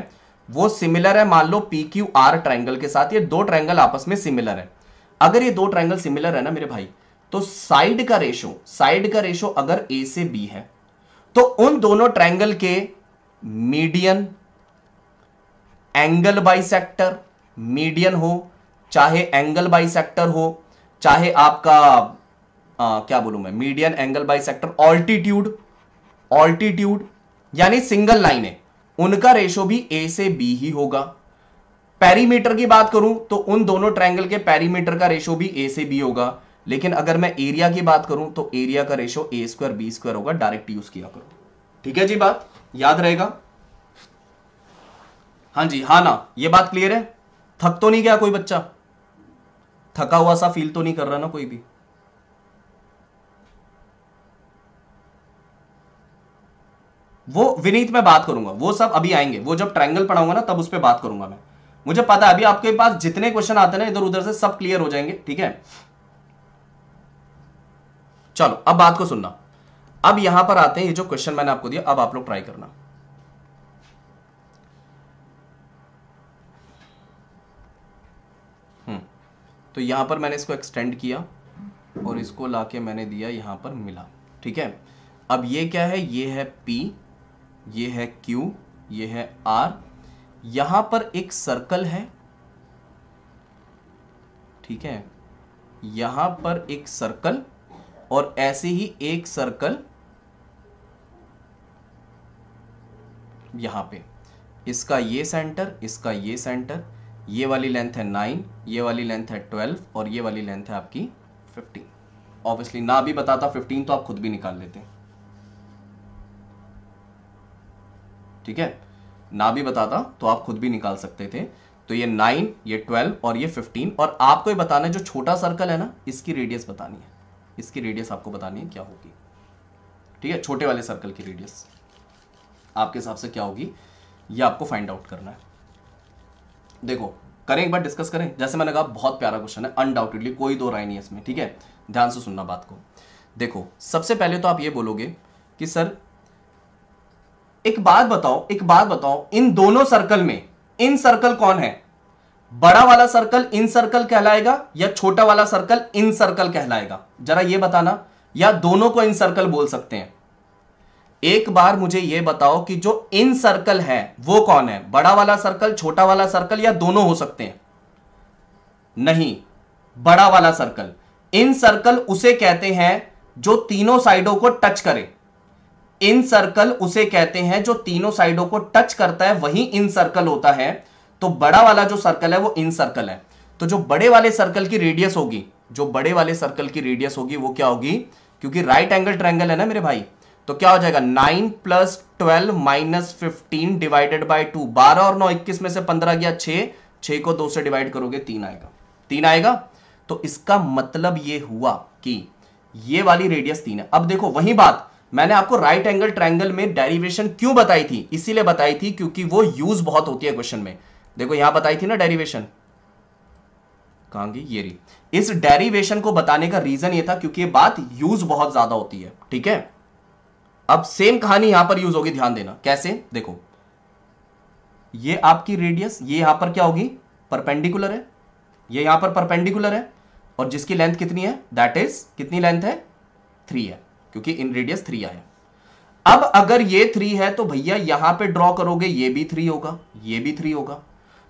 वो सिमिलर है मान लो पी क्यू आर ट्राइंगल के साथ ये दो ट्रायंगल आपस में सिमिलर है अगर ये दो ट्रायंगल सिमिलर है ना मेरे भाई तो साइड का रेशो साइड का रेशो अगर ए से बी है तो उन दोनों ट्रायंगल के मीडियन एंगल बाइसेक्टर मीडियन हो चाहे एंगल बाइसेक्टर हो चाहे आपका आ, क्या बोलू मैं median angle bisector altitude altitude यानी सिंगल लाइन है उनका रेशो भी ए से बी ही होगा पैरीमीटर की बात करूं तो उन दोनों ट्रायंगल के पैरीमीटर का रेशो भी ए से बी होगा लेकिन अगर मैं एरिया की बात करूं तो एरिया का ratio A square B square होगा डायरेक्ट यूज किया करो ठीक है जी बात याद रहेगा हाँ जी हाँ ना ये बात क्लियर है थक तो नहीं गया कोई बच्चा थका हुआ सा फील तो नहीं कर रहा ना कोई भी वो विनीत मैं बात करूंगा वो सब अभी आएंगे वो जब ट्रायंगल पढ़ाऊंगा ना तब उस पर बात करूंगा मैं मुझे पता है अभी आपके पास जितने क्वेश्चन आते हैं ना इधर उधर से सब क्लियर हो जाएंगे ठीक है चलो अब बात को सुनना अब यहां पर आते हैं ये जो क्वेश्चन मैंने आपको दिया अब आप लोग ट्राई करना हम्म, तो यहां पर मैंने इसको एक्सटेंड किया और इसको लाके मैंने दिया यहां पर मिला ठीक है अब ये क्या है ये है P ये है Q ये है R यहां पर एक सर्कल है ठीक है यहां पर एक सर्कल और ऐसे ही एक सर्कल यहां पे इसका ये सेंटर इसका ये सेंटर ये वाली लेंथ है नाइन ये वाली लेंथ है ट्वेल्व और ये वाली लेंथ है आपकी फिफ्टीन ऑब्वियसली ना भी बताता फिफ्टीन तो आप खुद भी निकाल लेते ठीक है ना भी बताता तो आप खुद भी निकाल सकते थे तो ये नाइन ये ट्वेल्व और ये फिफ्टीन और आपको ये बताना है जो छोटा सर्कल है ना इसकी रेडियस बतानी है इसकी रेडियस आपको बतानी है क्या होगी ठीक है छोटे वाले सर्कल की रेडियस आपके हिसाब से क्या होगी ये आपको फाइंड आउट करना है देखो करें एक बार डिस्कस करें जैसे मैंने कहा बहुत प्यारा क्वेश्चन है अनडाउटेडली कोई दो राय नहीं है इसमें ठीक है ध्यान से सुनना बात को देखो सबसे पहले तो आप ये बोलोगे कि सर एक बात बताओ एक बात बताओ इन दोनों सर्कल में इन सर्कल कौन है बड़ा वाला सर्कल इन सर्कल कहलाएगा या छोटा वाला सर्कल इन सर्कल कहलाएगा जरा यह बताना या दोनों को इन सर्कल बोल सकते हैं एक बार मुझे यह बताओ कि जो इन सर्कल है वो कौन है बड़ा वाला सर्कल छोटा वाला सर्कल या दोनों हो सकते हैं नहीं बड़ा वाला सर्कल इन सर्कल उसे कहते हैं जो तीनों साइडों को टच करे इन सर्कल उसे कहते हैं जो तीनों साइडों को टच करता है वही इन सर्कल होता है तो बड़ा वाला जो सर्कल है वो इन सर्कल है तो जो बड़े वाले सर्कल की रेडियस होगी जो बड़े वाले सर्कल की रेडियस होगी वो क्या होगी क्योंकि राइट एंगल ट्रैंगल है ना मेरे भाई तो क्या हो जाएगा nine plus twelve minus fifteen divided by two बारह और नौ इक्कीस में से पंद्रह गया छः छः को दो से डिवाइड करोगे तीन आएगा तीन आएगा तो इसका मतलब ये हुआ कि ये वाली रेडियस तीन है अब देखो वही बात मैंने आपको राइट एंगल ट्रैंगल में डेरिवेशन क्यों बताई थी इसीलिए बताई थी क्योंकि वो यूज बहुत होती है क्वेश्चन में देखो यहां बताई थी ना डेरिवेशन ये री। इस डेरिवेशन को बताने का रीजन ये था क्योंकि ये बात यूज बहुत ज्यादा होती है ठीक है अब सेम कहानी यहां पर यूज होगी ध्यान देना कैसे देखो ये आपकी रेडियस ये यहां पर क्या होगी परपेंडिकुलर है ये यहां पर परपेंडिकुलर है और जिसकी लेंथ कितनी है दैट इज कितनी लेंथ है थ्री है क्योंकि इन रेडियस थ्री आए अब अगर ये थ्री है तो भैया यहां पे ड्रॉ करोगे ये भी थ्री होगा ये भी थ्री होगा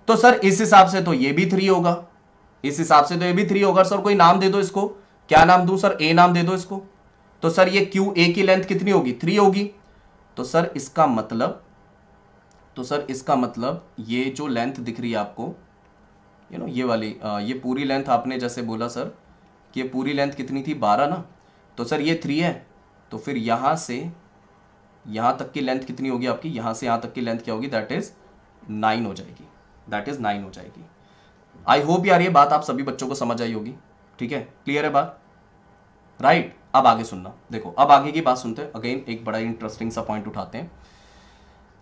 तो सर इस हिसाब से तो ये भी थ्री होगा इस हिसाब से तो ये भी थ्री होगा सर कोई नाम दे दो इसको क्या नाम दू सर ए नाम दे दो इसको तो सर ये क्यू ए की लेंथ कितनी होगी थ्री होगी तो सर इसका मतलब तो सर इसका मतलब ये जो लेंथ दिख रही है आपको यू नो ये वाली आ, ये पूरी लेंथ आपने जैसे बोला सर कि ये पूरी लेंथ कितनी थी बारह ना तो सर ये थ्री है तो फिर यहां से यहां तक की लेंथ कितनी होगी आपकी यहां से यहां तक की लेंथ क्या होगी दैट इज़ नाइन हो जाएगी दैट इज नाइन हो जाएगी आई होप यार ये बात आप सभी बच्चों को समझ आई होगी ठीक है क्लियर है बात राइट right? अब आगे सुनना देखो अब आगे की बात सुनते हैं अगेन एक बड़ा इंटरेस्टिंग सा पॉइंट उठाते हैं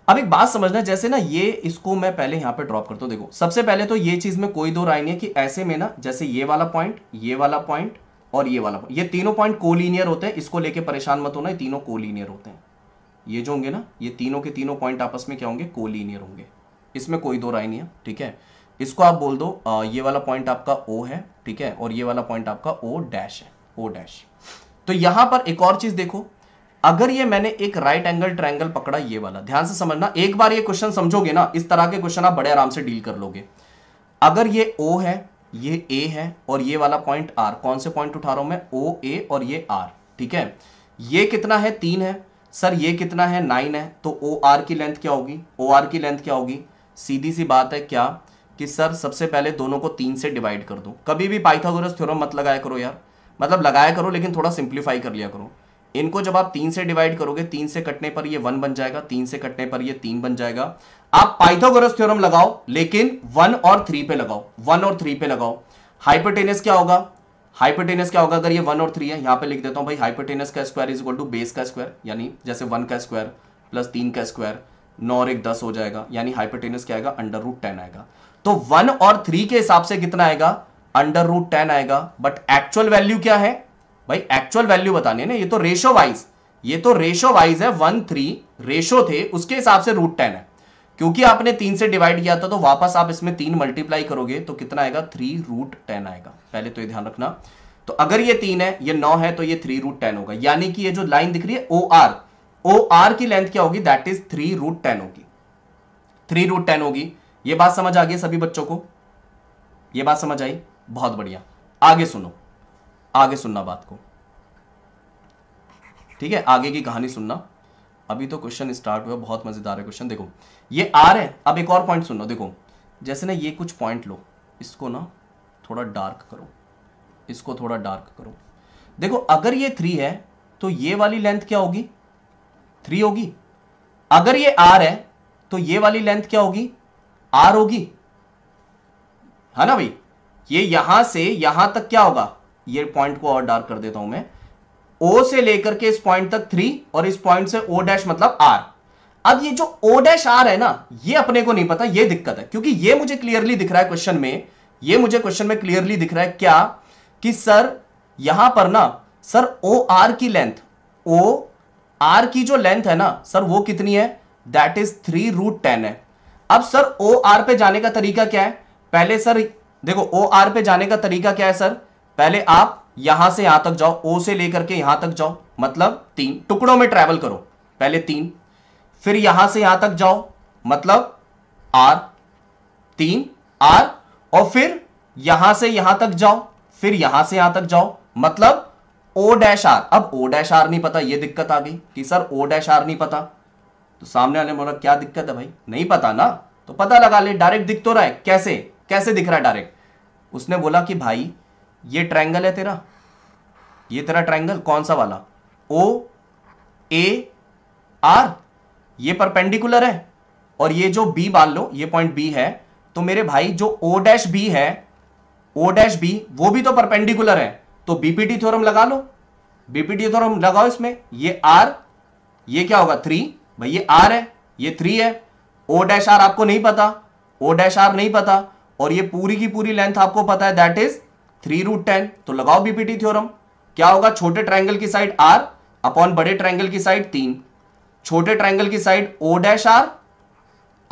अब एक बात समझना जैसे ना ये इसको मैं पहले यहां पे ड्रॉप करता हूं देखो सबसे पहले तो ये चीज में कोई दो राय नहीं है कि ऐसे में ना जैसे ये वाला पॉइंट ये वाला पॉइंट और ये वाला ये तीनों पॉइंट कोलिनियर होते हैं इसको लेके परेशान मत होना ये तीनों कोलिनियर होते हैं ये जो होंगे ना ये तीनों के तीनों पॉइंट आपस में क्या होंगे कोलिनियर होंगे इसमें कोई दो राय नहीं है ठीक है इसको आप बोल दो आ, ये वाला पॉइंट आपका ओ है ठीक है और ये वाला पॉइंट आपका ओ डैश है ओ डैश तो यहां पर एक और चीज देखो अगर ये मैंने एक राइट एंगल ट्रायंगल पकड़ा ये वाला ध्यान से समझना एक बार ये क्वेश्चन समझोगे ना इस तरह के क्वेश्चन आप बड़े आराम से डील कर लोगे अगर ये ओ है ये ए है और ये वाला पॉइंट आर कौन से पॉइंट उठा रहा हूं मैं ओ ए और ये आर ठीक है ये कितना है तीन है सर ये कितना है नाइन है तो ओ आर की लेंथ क्या होगी ओ आर की लेंथ क्या होगी सीधी सी बात है क्या कि सर सबसे पहले दोनों को तीन से डिवाइड कर दो कभी भी पाइथागोरस थ्योरम मत लगाया करो यार मतलब लगाया करो लेकिन थोड़ा सिंप्लीफाई कर लिया करो इनको जब आप तीन से डिवाइड करोगे तीन से कटने पर ये वन बन जाएगा तीन से कटने पर ये तीन बन जाएगा आप पाइथागोरस थ्योरम लगाओ लेकिन वन और थ्री पे लगाओ वन और थ्री पे लगाओ हाइपरटेनियस क्या होगा हाइपरटेनियस क्या होगा अगर ये वन और थ्री है यहां पर लिख देता हूं भाई हाइपरटेनियस का square is equal to base का स्क्वायर यानी जैसे वन का स्क्वायर प्लस तीन का स्क्वायर नौ और एक दस हो जाएगा यानी हाइपरटेनस क्या आएगा अंडर रूट टेन आएगा तो वन और थ्री के हिसाब से कितना आएगा अंडर रूट टेन आएगा बट एक्चुअल वैल्यू क्या है भाई एक्चुअल वैल्यू बताने ना ये तो रेशो वाइज ये तो रेशो वाइज है वन थ्री रेशो थे उसके हिसाब से रूट टेन है क्योंकि आपने तीन से डिवाइड किया था तो वापस आप इसमें तीन मल्टीप्लाई करोगे तो कितना आएगा थ्री रूट टेन आएगा पहले तो ये ध्यान रखना तो अगर ये तीन है ये नौ है तो ये थ्री रूट टेन होगा यानी कि ये जो लाइन दिख रही है ओ आर ओ आर की लेंथ क्या होगी that is three root ten होगी थ्री रूट टेन होगी ये बात समझ आ गई सभी बच्चों को ये बात समझ आई बहुत बढ़िया आगे सुनो आगे सुनना बात को ठीक है आगे की कहानी सुनना अभी तो क्वेश्चन स्टार्ट हुआ बहुत मजेदार है क्वेश्चन देखो ये आर है अब एक और पॉइंट सुनो देखो जैसे ना ये कुछ पॉइंट लो इसको ना थोड़ा डार्क करो इसको थोड़ा डार्क करो देखो अगर ये थ्री है तो ये वाली लेंथ क्या होगी थ्री होगी अगर ये आर है तो ये वाली लेंथ क्या होगी आर होगी है ना भाई ये यहां से यहां तक क्या होगा ये पॉइंट को और डार्क कर देता हूं मैं ओ से लेकर के इस पॉइंट तक थ्री और इस पॉइंट से ओ डैश मतलब आर अब ये जो ओ डैश आर है ना ये अपने को नहीं पता ये दिक्कत है क्योंकि ये मुझे क्लियरली दिख रहा है क्वेश्चन में ये मुझे क्वेश्चन में क्लियरली दिख रहा है क्या कि सर यहां पर ना सर ओ आर की लेंथ ओ आर की जो लेंथ है ना सर वो कितनी है that is three root ten है अब सर ओ आर पे जाने का तरीका क्या है पहले सर देखो ओ आर पे जाने का तरीका क्या है सर पहले आप यहां से यहां तक जाओ ओ से लेकर के यहां तक जाओ मतलब तीन टुकड़ों में ट्रेवल करो पहले तीन फिर यहां से यहां तक जाओ मतलब आर तीन आर और फिर यहां से यहां तक जाओ फिर यहां से यहां तक जाओ मतलब ओ डैश आर अब ओ डैश आर नहीं पता ये दिक्कत आ गई कि सर ओ डैश आर नहीं पता तो सामने वाले बोला क्या दिक्कत है भाई नहीं पता ना तो पता लगा ले डायरेक्ट दिख तो रहा है कैसे कैसे दिख रहा है डायरेक्ट उसने बोला कि भाई ये ट्रायंगल है तेरा ये तेरा ट्रायंगल कौन सा वाला ओ ए आर ये परपेंडिकुलर है और ये जो बी मान लो ये पॉइंट बी है तो मेरे भाई जो ओ डैश बी है ओ डैश बी वो भी तो परपेंडिकुलर है तो बीपीटी थ्योरम लगा लो बीपीटी थ्योरम लगाओ इसमें ये आर ये क्या होगा थ्री भाई ये आर है ये थ्री है ओ डैश आर आपको नहीं पता ओ डैश आर नहीं पता और ये पूरी की पूरी लेंथ आपको पता है that is three root ten तो लगाओ बीपीटी थ्योरम क्या होगा छोटे ट्रायंगल की साइड आर अपॉन बड़े ट्रायंगल की साइड तीन छोटे ट्रायंगल की side O dash R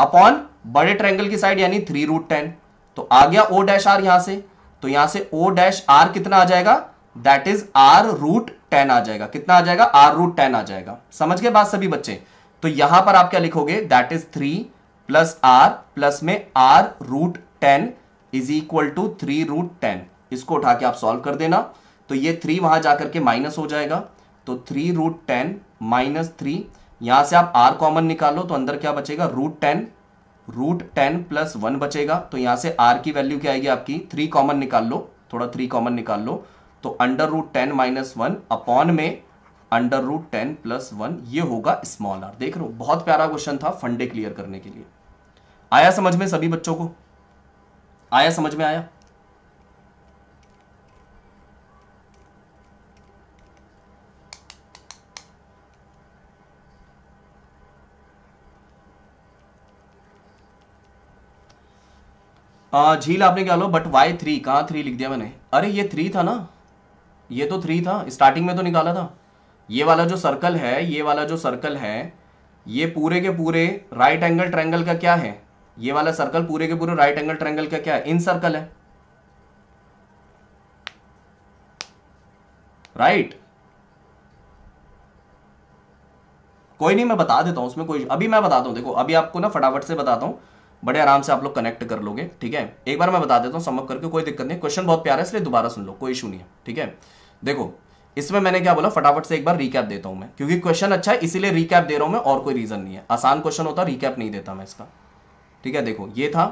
upon बड़े ट्रायंगल की साइड यानी थ्री रूट टेन तो आ गया ओ डैश आर यहां से तो यहां से ओ डैश आर कितना आ जाएगा that is R root ten आ जाएगा कितना आ जाएगा आर रूट टेन आ जाएगा समझ गए बात सभी बच्चे तो यहां पर आप क्या लिखोगे that is three plus R plus में R root ten is equal to three root ten इसको उठा के आप सॉल्व कर देना तो ये थ्री वहां जाकर के माइनस हो जाएगा तो three root ten minus three यहां से आप आर कॉमन निकालो तो अंदर क्या बचेगा root ten root ten plus one बचेगा तो यहां से आर की वैल्यू क्या आएगी आपकी थ्री कॉमन निकाल लो थोड़ा थ्री कॉमन निकाल लो तो under root ten minus one upon में under root ten plus one ये होगा स्मॉल आर देख रहे हो बहुत प्यारा क्वेश्चन था फंडे क्लियर करने के लिए आया समझ में सभी बच्चों को आया समझ में आया झील आपने क्या लो बट वाई थ्री कहा थ्री लिख दिया मैंने अरे ये थ्री था ना ये तो थ्री था स्टार्टिंग में तो निकाला था ये वाला जो सर्कल है ये वाला जो सर्कल है ये पूरे के पूरे राइट एंगल ट्रैंगल का क्या है ये वाला सर्कल पूरे के पूरे राइट एंगल ट्रैंगल का क्या है इन सर्कल है राइट right? कोई नहीं मैं बता देता हूं उसमें कोई अभी मैं बताता हूं देखो अभी आपको ना फटाफट से बताता हूं बड़े आराम से आप लोग कनेक्ट कर लोगे ठीक है एक बार मैं बता देता हूँ समझ करके कोई दिक्कत नहीं क्वेश्चन बहुत प्यारा है इसलिए दोबारा सुन लो कोई इशू नहीं है ठीक है देखो इसमें मैंने क्या बोला फटाफट से एक बार रिकैप देता हूं मैं क्योंकि क्वेश्चन अच्छा है इसीलिए रिकैप दे रहा हूँ मैं और कोई रीजन नहीं है आसान क्वेश्चन होता रिकैप नहीं देता मैं इसका ठीक है देखो ये था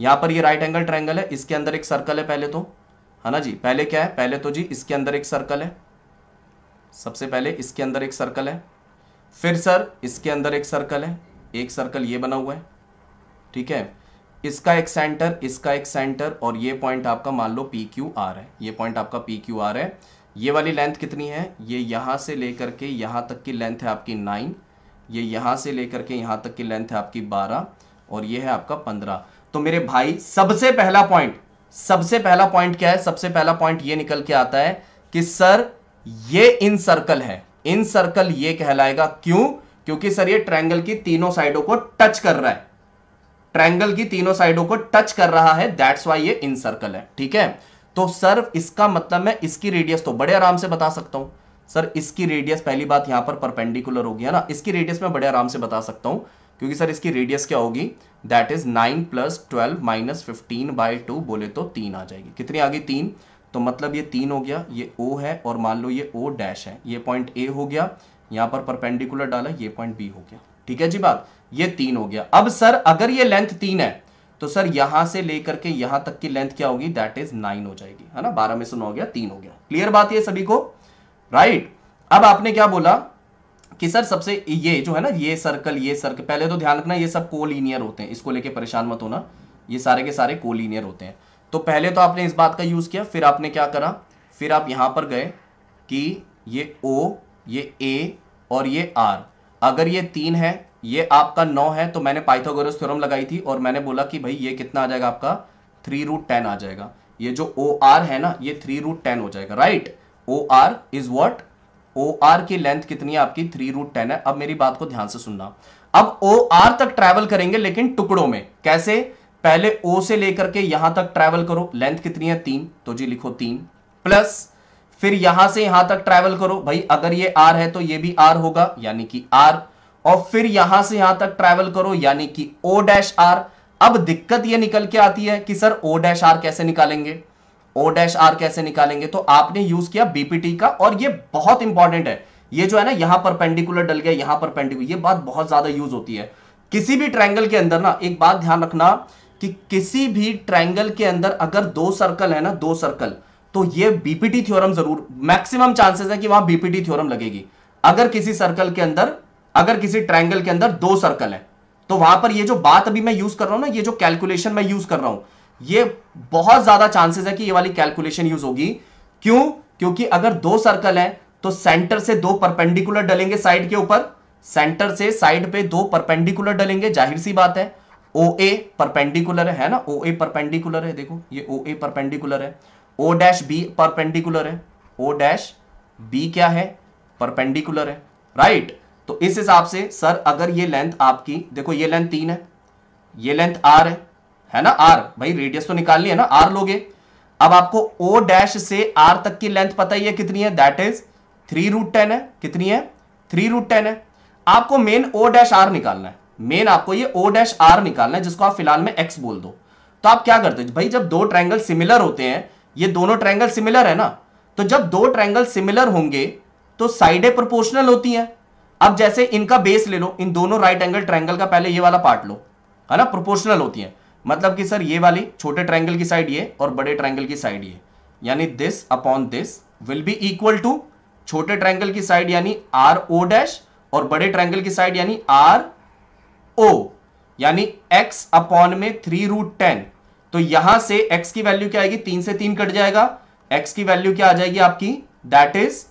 यहां पर ये राइट एंगल ट्रायंगल है इसके अंदर एक सर्कल है पहले तो है ना जी पहले क्या है पहले तो जी इसके अंदर एक सर्कल है सबसे पहले इसके अंदर एक सर्कल है फिर सर इसके अंदर एक सर्कल है एक सर्कल ये बना हुआ है ठीक है इसका एक सेंटर इसका एक सेंटर और ये पॉइंट आपका मान लो पी क्यू आर है ये पॉइंट आपका पी क्यू आर है ये वाली लेंथ कितनी है ये यहाँ से लेकर के यहाँ तक की लेंथ है आपकी नाइन ये यहाँ से लेकर के यहाँ तक की लेंथ है आपकी बारह और ये है आपका पंद्रह तो मेरे भाई सबसे पहला पॉइंट सबसे पहला पॉइंट क्या है सबसे पहला पॉइंट ये निकल के आता है कि सर ये इन सर्कल है इन सर्कल ये कहलाएगा क्यों क्योंकि सर ये ट्रायंगल की तीनों साइडों को टच कर रहा है ट्रैंगल की तीनों साइडों को टच कर रहा है दैट्स वाई ये इन सर्कल है ठीक है तो सर इसका मतलब मैं इसकी रेडियस तो बड़े आराम से बता सकता हूं सर इसकी रेडियस पहली बात यहां पर परपेंडिकुलर होगी है ना इसकी रेडियस मैं बड़े आराम से बता सकता हूं क्योंकि सर इसकी रेडियस क्या होगी that is nine plus twelve minus fifteen by two बोले तो तीन आ जाएगी कितनी आ गई तीन तो मतलब ये तीन हो गया ये ओ है और मान लो ये ओ डैश है ये पॉइंट ए हो गया यहाँ पर परपेंडिकुलर डाला ये पॉइंट बी हो गया ठीक है जी बात ये तीन हो गया अब सर अगर ये लेंथ तीन है तो सर यहां से लेकर के यहां तक की लेंथ क्या होगी दैट इज नाइन हो जाएगी है ना बारह में से नौ हो गया तीन हो गया क्लियर बात ये सभी को राइट right. अब आपने क्या बोला कि सर सबसे ये जो है ना ये सर्कल ये सर्कल पहले तो ध्यान रखना ये सब कोलिनियर होते हैं इसको लेके परेशान मत होना ये सारे के सारे कोलिनियर होते हैं तो पहले तो आपने इस बात का यूज किया फिर आपने क्या करा फिर आप यहां पर गए कि ये ओ ये ए और ये आर अगर ये तीन है ये आपका नौ है तो मैंने पाइथागोरस थ्योरम लगाई थी और मैंने बोला कि भाई ये कितना आ जाएगा आपका थ्री रूट टेन आ जाएगा ये जो ओ आर है ना ये थ्री रूट टेन हो जाएगा right O R is what O R की लेंथ कितनी है आपकी थ्री रूट टेन है अब मेरी बात को ध्यान से सुनना अब ओ आर तक ट्रेवल करेंगे लेकिन टुकड़ों में कैसे पहले ओ से लेकर के यहां तक ट्रैवल करो लेंथ कितनी है तीन तो जी लिखो तीन प्लस फिर यहां से यहां तक ट्रेवल करो भाई अगर ये आर है तो ये भी आर होगा यानी कि आर और फिर यहां से यहां तक ट्रैवल करो यानी कि ओ डैश आर अब दिक्कत ये निकल के आती है कि सर ओ डैश आर कैसे निकालेंगे ओ डैश आर कैसे निकालेंगे तो आपने यूज किया बीपीटी का और ये बहुत इंपॉर्टेंट है ये जो है ना यहां पर पेंडिकुलर डल गया यहां पर पेंडिकुलर ये बात बहुत ज्यादा यूज होती है किसी भी ट्रायंगल के अंदर ना एक बात ध्यान रखना कि किसी भी ट्रैंगल के अंदर अगर दो सर्कल है ना दो सर्कल तो ये बीपीटी थ्योरम जरूर मैक्सिमम चांसेस है कि वहां बीपीटी थ्योरम लगेगी अगर किसी सर्कल के अंदर अगर किसी ट्राइंगल के अंदर दो सर्कल है तो वहां पर ये जो बात अभी मैं यूज कर रहा हूं ना ये जो कैलकुलेशन मैं यूज कर रहा हूं ये बहुत ज्यादा चांसेस है कि ये वाली कैलकुलेशन यूज होगी क्यों क्योंकि अगर दो सर्कल है तो सेंटर से दो परपेंडिकुलर डलेंगे साइड के ऊपर सेंटर से साइड पे दो परपेंडिकुलर डलेंगे जाहिर सी बात है ओ ए परपेंडिकुलर है ना ओ ए परपेंडिकुलर है देखो ये ओ ए परपेंडिकुलर है ओ डैश बी परपेंडिकुलर है ओ डैश बी क्या है परपेंडिकुलर है राइट right? तो इस हिसाब से सर अगर ये लेंथ आपकी देखो ये लेंथ तीन है ये लेंथ आर है है ना आर भाई रेडियस तो निकालनी है ना आर लोगे अब आपको ओ डैश से आर तक की लेंथ पता ही है कितनी है that is three root ten है कितनी है थ्री रूट टेन है आपको मेन ओ डैश आर निकालना है मेन आपको ये ओ डैश आर निकालना है जिसको आप फिलहाल में एक्स बोल दो तो आप क्या करते हो भाई जब दो ट्रैंगल सिमिलर होते हैं ये दोनों ट्रैंगल सिमिलर है ना तो जब दो ट्रैंगल सिमिलर होंगे तो साइडें प्रोपोर्शनल होती हैं अब जैसे इनका बेस ले लो इन दोनों राइट एंगल ट्रैंगल का पहले ये वाला पार्ट लो है ना प्रोपोर्शनल होती है मतलब कि सर ये वाली छोटे ट्रैंगल की साइड ये और बड़े ट्रैंगल की साइड ये यानी this upon this will be equal to छोटे ट्रैंगल की साइड यानी आर ओ डैश और बड़े ट्रैंगल की साइड यानी आर ओ यानी एक्स अपॉन में थ्री रूट टेन तो यहां से एक्स की वैल्यू क्या आएगी तीन से तीन कट जाएगा एक्स की वैल्यू क्या आ जाएगी आपकी that is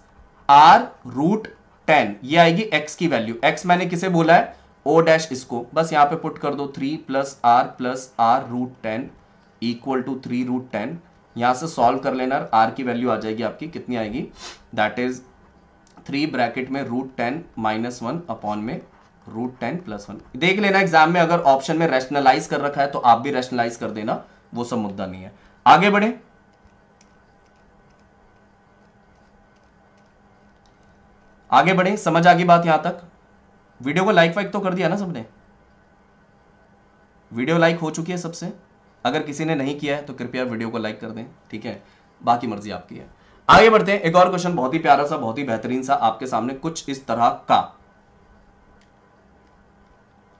R root ten ये आएगी एक्स की वैल्यू एक्स मैंने किसे बोला है ओ डैश इसको बस यहां पे पुट कर दो three plus R plus R root ten equal to three root ten यहां से सॉल्व कर लेना आर की वैल्यू आ जाएगी आपकी कितनी आएगी दैट इज थ्री ब्रैकेट में root ten minus one upon में रूट टेन प्लस वन देख लेना एग्जाम में अगर ऑप्शन में रैशनलाइज कर रखा है तो आप भी रैशनलाइज कर देना वो सब मुद्दा नहीं है आगे बढ़े आगे बढ़े समझ आ गई बात यहां तक वीडियो को लाइक वाइक तो कर दिया ना सबने वीडियो लाइक हो चुकी है सबसे अगर किसी ने नहीं किया है तो कृपया वीडियो को लाइक कर दें ठीक है बाकी मर्जी आपकी है आगे बढ़ते हैं एक और क्वेश्चन बहुत ही प्यारा सा बहुत ही बेहतरीन सा आपके सामने कुछ इस तरह का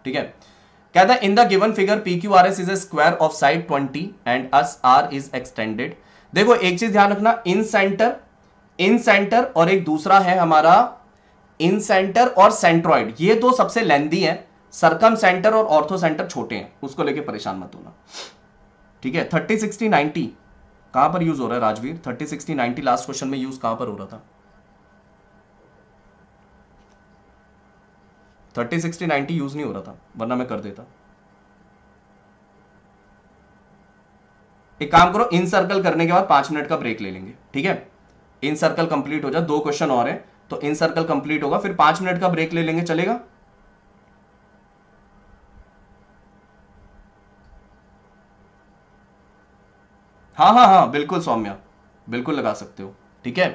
ठीक है कहता है in the given figure P Q R S is a square of side twenty and S R is extended देखो एक चीज ध्यान रखना इन सेंटर इन सेंटर और एक दूसरा है हमारा इन सेंटर और सेंट्रॉइड ये दो सबसे लेंदी है सरकम सेंटर और ऑर्थो सेंटर छोटे हैं उसको लेके परेशान मत होना ठीक है थर्टी सिक्सटी नाइनटी कहां पर यूज हो रहा है Rajveer thirty sixty ninety last question में यूज कहां पर हो रहा था थर्टी सिक्सटी नाइनटी यूज नहीं हो रहा था वरना मैं कर देता एक काम करो इन सर्कल करने के बाद पांच मिनट का ब्रेक ले लेंगे ठीक है इन सर्कल कंप्लीट हो जाए दो क्वेश्चन और है तो इन सर्कल कंप्लीट होगा फिर पांच मिनट का ब्रेक ले लेंगे चलेगा हाँ हाँ हाँ बिल्कुल सौम्या बिल्कुल लगा सकते हो ठीक है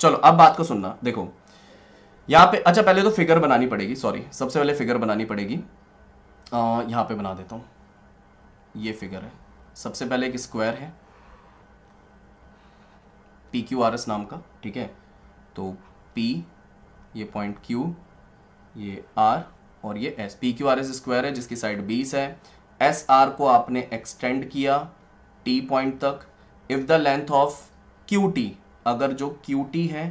चलो अब बात को सुनना देखो यहां पे अच्छा पहले तो फिगर बनानी पड़ेगी सॉरी सबसे पहले फिगर बनानी पड़ेगी आ, यहाँ पे बना देता हूं ये फिगर है सबसे पहले एक स्क्वायर है पी क्यू आर एस नाम का ठीक है तो पी ये पॉइंट क्यू ये आर और ये S P Q R S square है जिसकी साइड बीस है एस आर को आपने एक्सटेंड किया टी पॉइंट तक if the length of Q T अगर जो क्यू टी है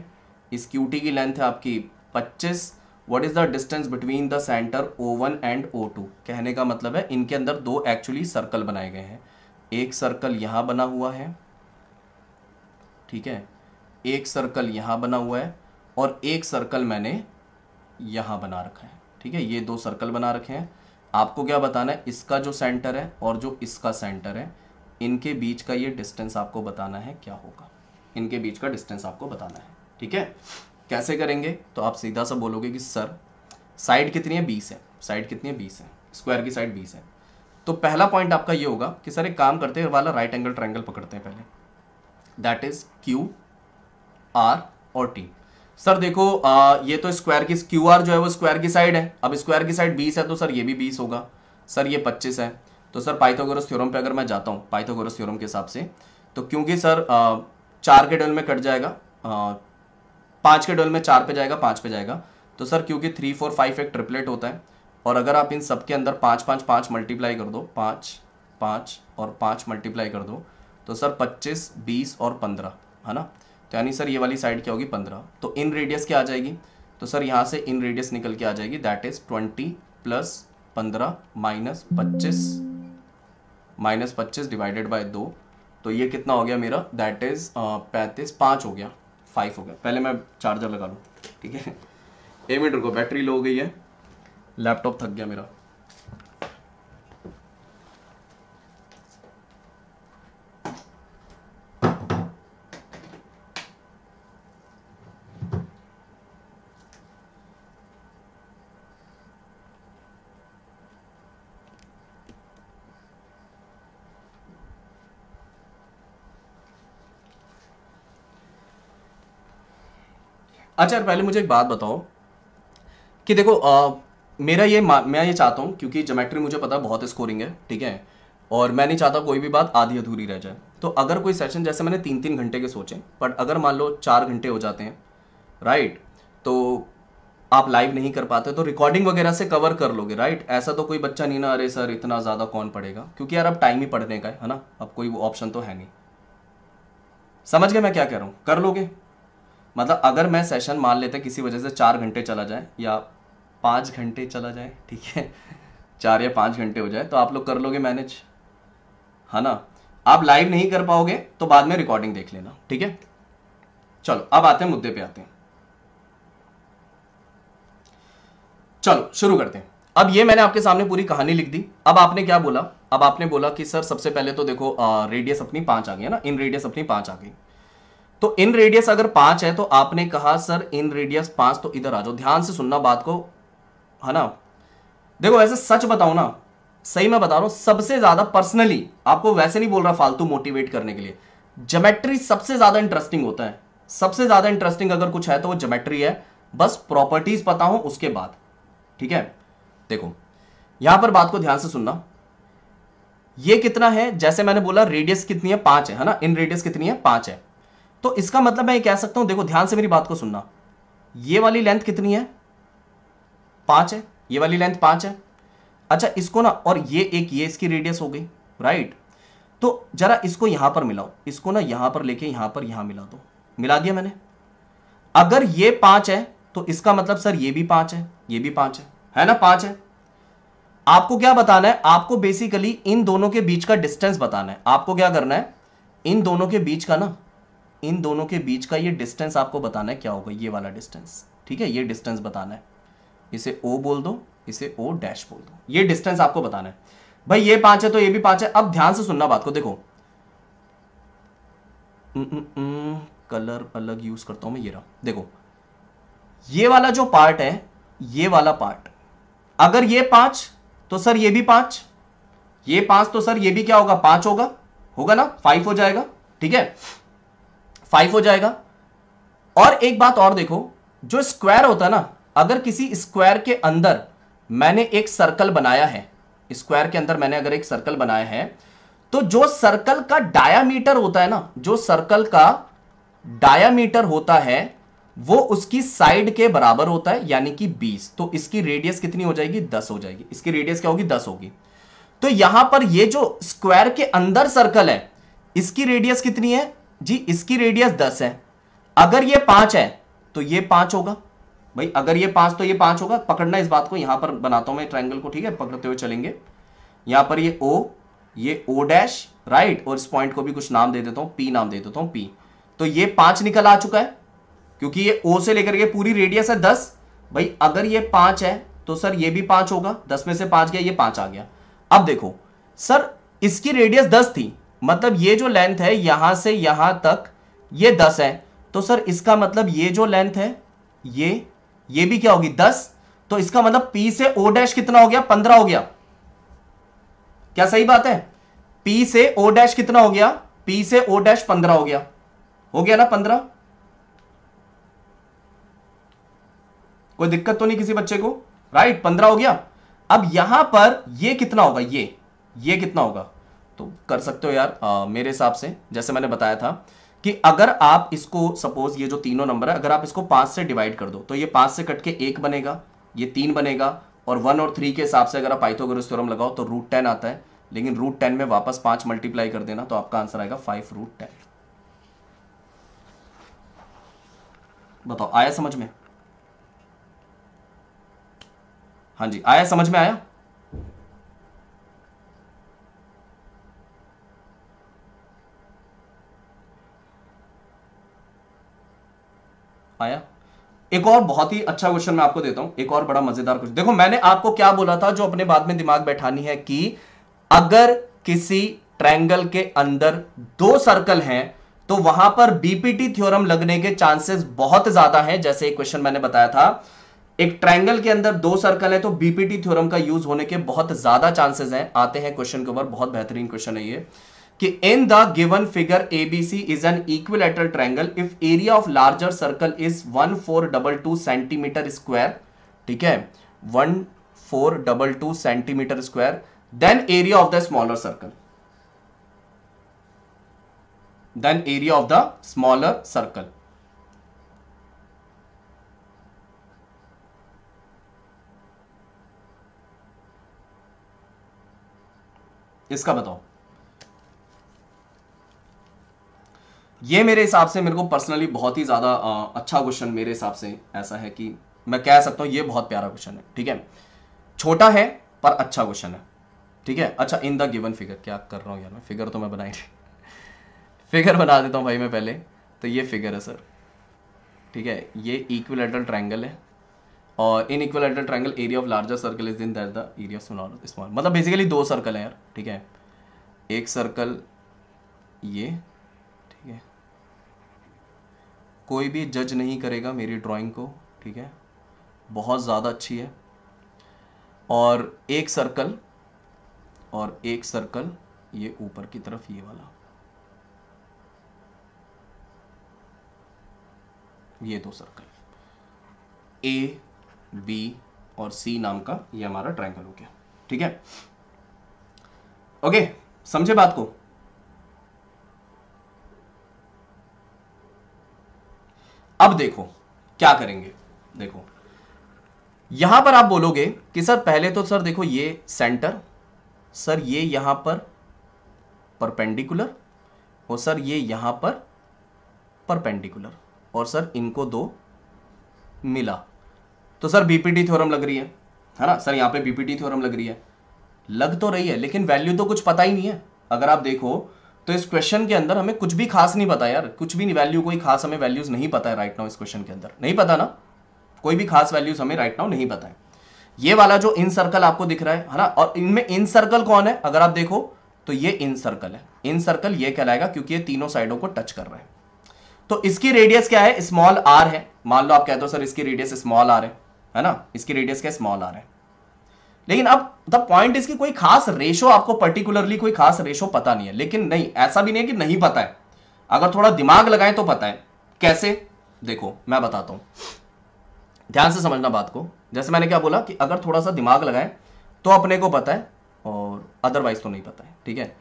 इस क्यू टी की लेंथ है आपकी पच्चीस what is the distance between the centre O one and O two कहने का मतलब है इनके अंदर दो एक्चुअली सर्कल बनाए गए हैं एक सर्कल यहां बना हुआ है ठीक है एक सर्कल यहां बना हुआ है और एक सर्कल मैंने यहां बना रखा है ठीक है ये दो सर्कल बना रखे हैं आपको क्या बताना है इसका जो सेंटर है और जो इसका सेंटर है इनके बीच का ये डिस्टेंस आपको बताना है क्या होगा इनके बीच का डिस्टेंस आपको बताना है ठीक है कैसे करेंगे तो आप सीधा सा बोलोगे कि सर साइड कितनी है बीस है साइड कितनी है बीस है स्क्वायर की साइड बीस है तो पहला पॉइंट आपका ये होगा कि सर एक काम करते हैं वाला राइट एंगल ट्रायंगल पकड़ते हैं पहले दैट इज क्यू आर और टी सर देखो आ, ये तो स्क्वायर की क्यू आर जो है वो स्क्वायर की साइड है अब स्क्वायर की साइड बीस है तो सर ये भी बीस होगा सर ये पच्चीस है तो सर पाइथागोरस थ्योरम पे अगर मैं जाता हूँ पाइथागोरस थ्योरम के हिसाब से तो क्योंकि सर आ, चार के डल में कट जाएगा आ, पाँच के डल में चार पे जाएगा पाँच पे जाएगा तो सर क्योंकि थ्री फोर फाइव एक ट्रिपलेट होता है और अगर आप इन सब के अंदर पाँच पाँच पाँच मल्टीप्लाई कर दो पाँच पाँच और पाँच मल्टीप्लाई कर दो तो सर पच्चीस बीस और पंद्रह है ना तो यानी सर ये वाली साइड क्या होगी पंद्रह तो इन रेडियस क्या आ जाएगी तो सर यहाँ से इन रेडियस निकल के आ जाएगी दैट इज ट्वेंटी प्लस पंद्रह माइनस पच्चीस माइनस पच्चीस डिवाइडेड बाय दो तो ये कितना हो गया मेरा दैट इज पैंतीस पाँच हो गया फाइव हो गया पहले मैं चार्जर लगा लूँ ठीक है ए मीटर को बैटरी लो हो गई है लैपटॉप थक गया मेरा अच्छा यार पहले मुझे एक बात बताओ कि देखो आ, मेरा ये मैं ये चाहता हूँ क्योंकि जोमेट्री मुझे पता है बहुत स्कोरिंग है ठीक है और मैं नहीं चाहता कोई भी बात आधी अधूरी रह जाए तो अगर कोई सेशन जैसे मैंने तीन तीन घंटे के सोचे बट अगर मान लो चार घंटे हो जाते हैं राइट तो आप लाइव नहीं कर पाते तो रिकॉर्डिंग वगैरह से कवर कर लोगे राइट ऐसा तो कोई बच्चा नहीं ना अरे सर इतना ज़्यादा कौन पढ़ेगा क्योंकि यार अब टाइम ही पढ़ने का है ना अब कोई ऑप्शन तो है नहीं समझ गए मैं क्या कह रहा हूँ कर लोगे मतलब अगर मैं सेशन मान लेते किसी वजह से चार घंटे चला जाए या पाँच घंटे चला जाए ठीक है चार या पाँच घंटे हो जाए तो आप लोग कर लोगे मैनेज है ना आप लाइव नहीं कर पाओगे तो बाद में रिकॉर्डिंग देख लेना ठीक है चलो अब आते हैं मुद्दे पे आते हैं चलो शुरू करते हैं अब ये मैंने आपके सामने पूरी कहानी लिख दी अब आपने क्या बोला अब आपने बोला कि सर सबसे पहले तो देखो रेडियस अपनी पांच आ गई है ना इन रेडियस अपनी पांच आ गई तो इन रेडियस अगर पांच है तो आपने कहा सर इन रेडियस पांच तो इधर आ जाओ ध्यान से सुनना बात को है ना देखो वैसे सच बताओ ना सही मैं बता रहा हूं सबसे ज्यादा पर्सनली आपको वैसे नहीं बोल रहा फालतू मोटिवेट करने के लिए जोमेट्री सबसे ज्यादा इंटरेस्टिंग होता है सबसे ज्यादा इंटरेस्टिंग अगर कुछ है तो वो जोमेट्री है बस प्रॉपर्टीज पता हो उसके बाद ठीक है देखो यहां पर बात को ध्यान से सुनना ये कितना है जैसे मैंने बोला रेडियस कितनी है पांच है, है ना इन रेडियस कितनी है पांच है तो इसका मतलब मैं ये कह सकता हूं देखो ध्यान से मेरी बात को सुनना ये वाली लेंथ कितनी है पांच है ये वाली लेंथ पांच है अच्छा इसको ना और ये एक ये इसकी रेडियस हो गई राइट तो जरा इसको यहां पर मिलाओ इसको ना यहां पर लेके यहां पर यहां मिला दो मिला दिया मैंने अगर ये पांच है तो इसका मतलब सर ये भी पांच है ये भी पांच है है ना पांच है आपको क्या बताना है आपको बेसिकली इन दोनों के बीच का डिस्टेंस बताना है आपको क्या करना है इन दोनों के बीच का ना इन दोनों के बीच का ये डिस्टेंस आपको बताना है क्या होगा ये वाला डिस्टेंस ठीक है ये डिस्टेंस बताना है इसे ओ बोल दो इसे ओ डैश बोल दो ये डिस्टेंस आपको बताना है भाई ये पांच है तो ये भी पांच है अब ध्यान से सुनना बात को देखो न, न, न, कलर अलग यूज करता हूं मैं ये रहा देखो ये वाला जो पार्ट है ये वाला पार्ट अगर ये पांच तो सर ये भी पांच ये पांच तो सर ये भी क्या होगा पांच होगा होगा ना फाइव हो जाएगा ठीक है फाइव हो जाएगा और एक बात और देखो जो स्क्वायर होता है ना अगर किसी स्क्वायर के अंदर मैंने एक सर्कल बनाया है स्क्वायर के अंदर मैंने अगर एक सर्कल बनाया है तो जो सर्कल का डायामीटर होता है ना जो सर्कल का डायामीटर होता है वो उसकी साइड के बराबर होता है यानी कि 20 तो इसकी रेडियस कितनी हो जाएगी 10 हो जाएगी इसकी रेडियस क्या होगी 10 होगी तो यहां पर ये जो स्क्वायर के अंदर सर्कल है इसकी रेडियस कितनी है जी इसकी रेडियस दस है अगर ये पांच है तो ये पांच होगा भाई अगर ये पांच तो ये पांच होगा पकड़ना इस बात को यहां पर बनाता हूं मैं ट्रायंगल को ठीक है पकड़ते हुए चलेंगे यहां पर ये ओ ये ओ डैश राइट और इस पॉइंट को भी कुछ नाम दे देता हूं पी नाम दे देता हूं पी तो ये पांच निकल आ चुका है क्योंकि ये ओ से लेकर के पूरी रेडियस है दस भाई अगर ये पांच है तो सर ये भी पांच होगा दस में से पांच गया ये पांच आ गया अब देखो सर इसकी रेडियस दस थी मतलब ये जो लेंथ है यहां से यहां तक ये दस है तो सर इसका मतलब ये जो लेंथ है ये ये भी क्या होगी दस तो इसका मतलब P से O डैश कितना हो गया पंद्रह हो गया क्या सही बात है P से O डैश कितना हो गया P से O डैश पंद्रह हो गया हो गया ना पंद्रह कोई दिक्कत तो नहीं किसी बच्चे को राइट पंद्रह हो गया अब यहां पर ये कितना होगा ये ये कितना होगा तो कर सकते हो यार आ, मेरे हिसाब से जैसे मैंने बताया था कि अगर आप इसको सपोज ये जो तीनों नंबर है अगर आप इसको पांच से डिवाइड कर दो तो ये पांच से कट के एक बनेगा ये तीन बनेगा और वन और थ्री के हिसाब से अगर आप पाइथागोरस थ्योरम लगाओ तो रूट टेन आता है लेकिन रूट टेन में वापस पांच मल्टीप्लाई कर देना तो आपका आंसर आएगा फाइव रूट टेन बताओ आया समझ में हाँ जी आया समझ में आया आया एक और बहुत ही अच्छा क्वेश्चन मैं आपको देता हूं एक और बड़ा मजेदार क्वेश्चन देखो मैंने आपको क्या बोला था जो अपने बाद में दिमाग बैठानी है कि अगर किसी ट्रैंगल के अंदर दो सर्कल हैं तो वहां पर बीपीटी थ्योरम लगने के चांसेस बहुत ज्यादा हैं जैसे एक क्वेश्चन मैंने बताया था एक ट्रायंगल के अंदर दो सर्कल है तो बीपीटी थ्योरम का यूज होने के बहुत ज्यादा चांसेस हैं आते हैं क्वेश्चन के ऊपर बहुत बेहतरीन क्वेश्चन है ये कि in the given figure A B C is an equilateral triangle if area of larger circle is one four double two centimetre square ठीक है one four double two centimetre square then area of the smaller circle then area of the smaller circle इसका बताओ ये मेरे हिसाब से मेरे को पर्सनली बहुत ही ज़्यादा अच्छा क्वेश्चन मेरे हिसाब से ऐसा है कि मैं कह सकता हूं ये बहुत प्यारा क्वेश्चन है ठीक है छोटा है पर अच्छा क्वेश्चन है ठीक है अच्छा इन द गिवन फिगर क्या कर रहा हूँ यार मैं फिगर तो मैं बनाई फिगर बना देता हूँ भाई मैं पहले तो ये फिगर है सर ठीक है ये इक्विलेटरल ट्रायंगल है और in equilateral triangle area of larger circle is in that the area of small small मतलब बेसिकली दो सर्कल है यार ठीक है एक सर्कल ये कोई भी जज नहीं करेगा मेरी ड्राइंग को ठीक है बहुत ज़्यादा अच्छी है और एक सर्कल और एक सर्कल ये ऊपर की तरफ ये वाला ये दो सर्कल ए बी और सी नाम का ये हमारा ट्रायंगल हो गया ठीक है ओके समझे बात को अब देखो क्या करेंगे देखो यहां पर आप बोलोगे कि सर पहले तो सर देखो ये सेंटर सर ये यहां पर परपेंडिकुलर और सर ये यहां पर परपेंडिकुलर और सर इनको दो मिला तो सर बीपीटी थ्योरम लग रही है है ना सर यहां पे बीपीटी थ्योरम लग रही है लग तो रही है लेकिन वैल्यू तो कुछ पता ही नहीं है अगर आप देखो तो इस क्वेश्चन के अंदर हमें कुछ भी खास नहीं पता यार कुछ भी वैल्यू कोई खास हमें वैल्यूज नहीं पता है राइट नाउ इस क्वेश्चन के अंदर नहीं पता ना कोई भी खास वैल्यूज हमें राइट नाउ नहीं पता है ये वाला जो इन सर्कल आपको दिख रहा है है ना और इनमें इन सर्कल कौन है अगर आप देखो तो ये इन सर्कल है इन सर्कल ये कहलाएगा क्योंकि ये तीनों साइडों को टच कर रहा है तो इसकी रेडियस क्या है स्मॉल आर है मान लो आप कहते हो सर इसकी रेडियस स्मॉल आर है है ना इसकी रेडियस क्या स्मॉल आर है लेकिन अब द पॉइंट इसकी कोई खास रेशो आपको पर्टिकुलरली कोई खास रेशो पता नहीं है लेकिन नहीं ऐसा भी नहीं है कि नहीं पता है अगर थोड़ा दिमाग लगाए तो पता है कैसे देखो मैं बताता हूं ध्यान से समझना बात को जैसे मैंने क्या बोला कि अगर थोड़ा सा दिमाग लगाए तो अपने को पता है और अदरवाइज तो नहीं पता है ठीक है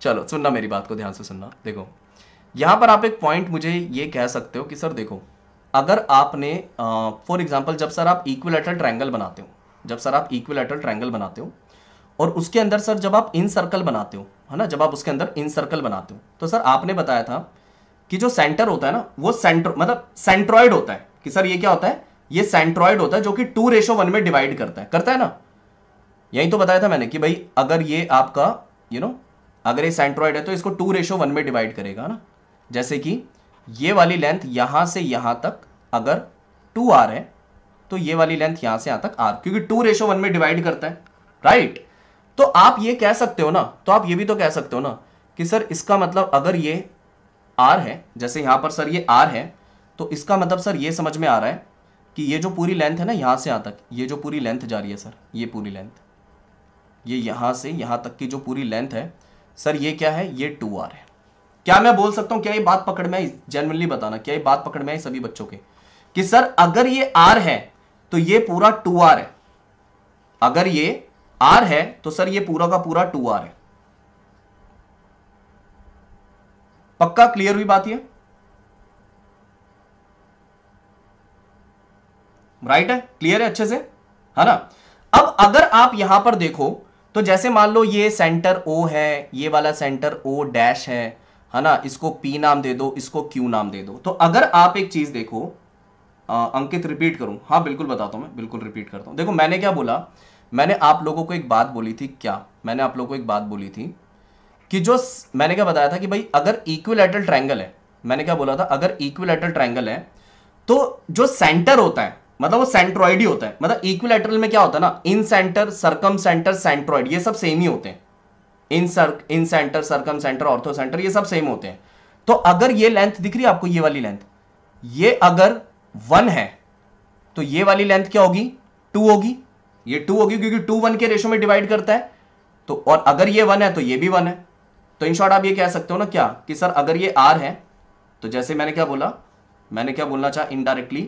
चलो सुनना मेरी बात को ध्यान से सुनना देखो यहां पर आप एक पॉइंट मुझे ये कह सकते हो कि सर देखो अगर आपने फॉर एग्जाम्पल जब सर आप इक्विलेटर ट्रैंगल बनाते हो जब सर आप इक्विलेटरल ट्रायंगल बनाते हो और उसके अंदर सर जब आप इन सर्कल बनाते हो है ना जब आप उसके अंदर इन सर्कल बनाते हो तो सर आपने बताया था कि जो सेंटर होता है ना वो सेंट्रो मतलब सेंट्रॉइड होता है कि सर ये क्या होता है ये सेंट्रॉइड होता है जो कि टू रेशो वन में डिवाइड करता है करता है ना यही तो बताया था मैंने कि भाई अगर ये आपका यू you नो know, अगर ये सेंट्रॉइड है तो इसको टू रेशो वन में डिवाइड करेगा ना जैसे कि ये वाली लेंथ यहां से यहां तक अगर टू आर है तो ये वाली लेंथ यहां से यहां तक आर क्योंकि टू रेशो वन में डिवाइड करता है राइट तो आप ये कह सकते हो ना तो आप ये भी तो कह सकते हो ना कि सर इसका मतलब अगर ये आर है जैसे यहां पर सर ये आर है तो इसका मतलब सर ये समझ में आ रहा है कि ये जो पूरी लेंथ है ना यहां से यहां तक ये जो पूरी लेंथ जा रही है सर ये पूरी लेंथ ये यहां से यहां तक की जो पूरी लेंथ है सर ये क्या है ये टू आर है क्या मैं बोल सकता हूं क्या ये बात पकड़ में आई जनरली बताना क्या ये बात पकड़ में आई सभी बच्चों के कि सर अगर ये आर है तो ये पूरा टू आर है अगर ये आर है तो सर ये पूरा का पूरा टू आर है पक्का क्लियर हुई बात ये राइट है क्लियर है अच्छे से है ना अब अगर आप यहां पर देखो तो जैसे मान लो ये सेंटर ओ है ये वाला सेंटर ओ डैश है है ना इसको पी नाम दे दो इसको क्यू नाम दे दो तो अगर आप एक चीज देखो अंकित रिपीट करूं हाँ बिल्कुल बताता हूं मैं बिल्कुल रिपीट करता हूं देखो मैंने क्या बोला मैंने आप लोगों को एक बात बोली थी क्या मैंने आप लोगों को एक बात बोली थी कि जो मैंने क्या बताया था कि भाई अगर इक्विलेटरल ट्रायंगल है मैंने क्या बोला था अगर इक्विलेटरल ट्रायंगल है तो जो सेंटर होता है मतलब वो सेंट्रॉइड ही होता है मतलब इक्विलेटरल में क्या होता है ना incentre circumcentre centroid ये सब सेम ही होते हैं in sir incentre circumcentre orthocentre ये सब सेम होते हैं तो अगर ये लेंथ दिख रही है आपको ये वाली लेंथ ये अगर वन है तो ये वाली लेंथ क्या होगी टू होगी ये टू होगी क्योंकि टू वन के रेशो में डिवाइड करता है तो और अगर ये वन है तो ये भी वन है तो इन शॉर्ट आप ये कह सकते हो ना क्या कि सर अगर ये आर है तो जैसे मैंने क्या बोला मैंने क्या बोलना चाहा इनडायरेक्टली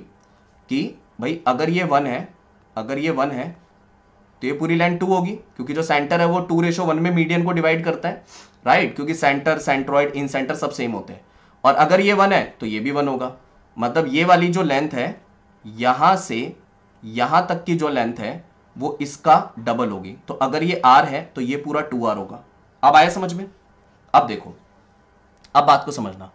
कि भाई अगर ये वन है अगर ये वन है तो ये पूरी लेंथ टू होगी क्योंकि जो सेंटर है वो टू रेशो वन में मीडियन को डिवाइड करता है राइट क्योंकि सेंटर सेंट्रॉइड इन सेंटर सब सेम होते हैं और अगर ये वन है तो ये भी वन होगा मतलब ये वाली जो लेंथ है यहां से यहां तक की जो लेंथ है वो इसका डबल होगी तो अगर ये आर है तो ये पूरा टू आर होगा अब आया समझ में अब देखो अब बात को समझना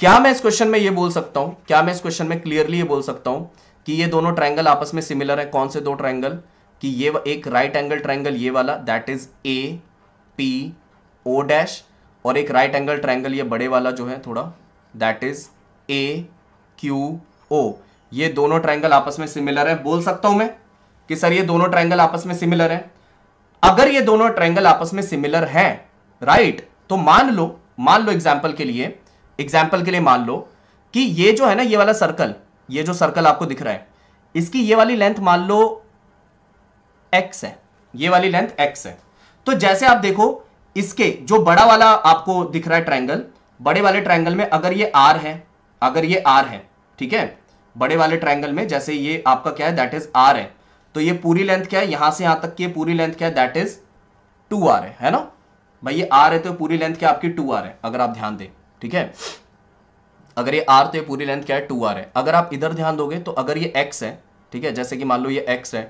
क्या मैं इस क्वेश्चन में ये बोल सकता हूं क्या मैं इस क्वेश्चन में क्लियरली ये बोल सकता हूं कि ये दोनों ट्राइंगल आपस में सिमिलर है कौन से दो ट्राइंगल कि ये एक राइट एंगल ट्राइंगल ये वाला that is A P O dash और एक राइट एंगल ट्राइंगल ये बड़े वाला जो है थोड़ा that is A Q O ये दोनों ट्राइंगल आपस में सिमिलर है बोल सकता हूं मैं कि सर ये दोनों ट्राइंगल आपस में सिमिलर है अगर ये दोनों ट्राइंगल आपस में सिमिलर है राइट तो मान लो मान लो एग्जाम्पल के लिए एग्जाम्पल के लिए मान लो कि ये जो है ना ये वाला सर्कल ये जो सर्कल आपको दिख रहा है इसकी ये वाली लेंथ मान लो एक्स है ये वाली लेंथ एक्स है तो जैसे आप देखो इसके जो बड़ा वाला आपको दिख रहा है ट्रायंगल बड़े वाले ट्रायंगल में अगर ये आर है अगर ये आर है ठीक है बड़े वाले ट्राइंगल में जैसे ये आपका क्या है दैट इज आर है तो ये पूरी लेंथ क्या है यहां से यहां तक की पूरी लेंथ क्या है दैट इज टू आर है ना भाई ये आर है तो पूरी लेंथ क्या आपकी टू आर है अगर आप ध्यान दें ठीक है अगर ये आर तो ये पूरी लेंथ क्या है टू आर है अगर आप इधर ध्यान दोगे तो अगर ये एक्स है ठीक है जैसे कि मान लो ये एक्स है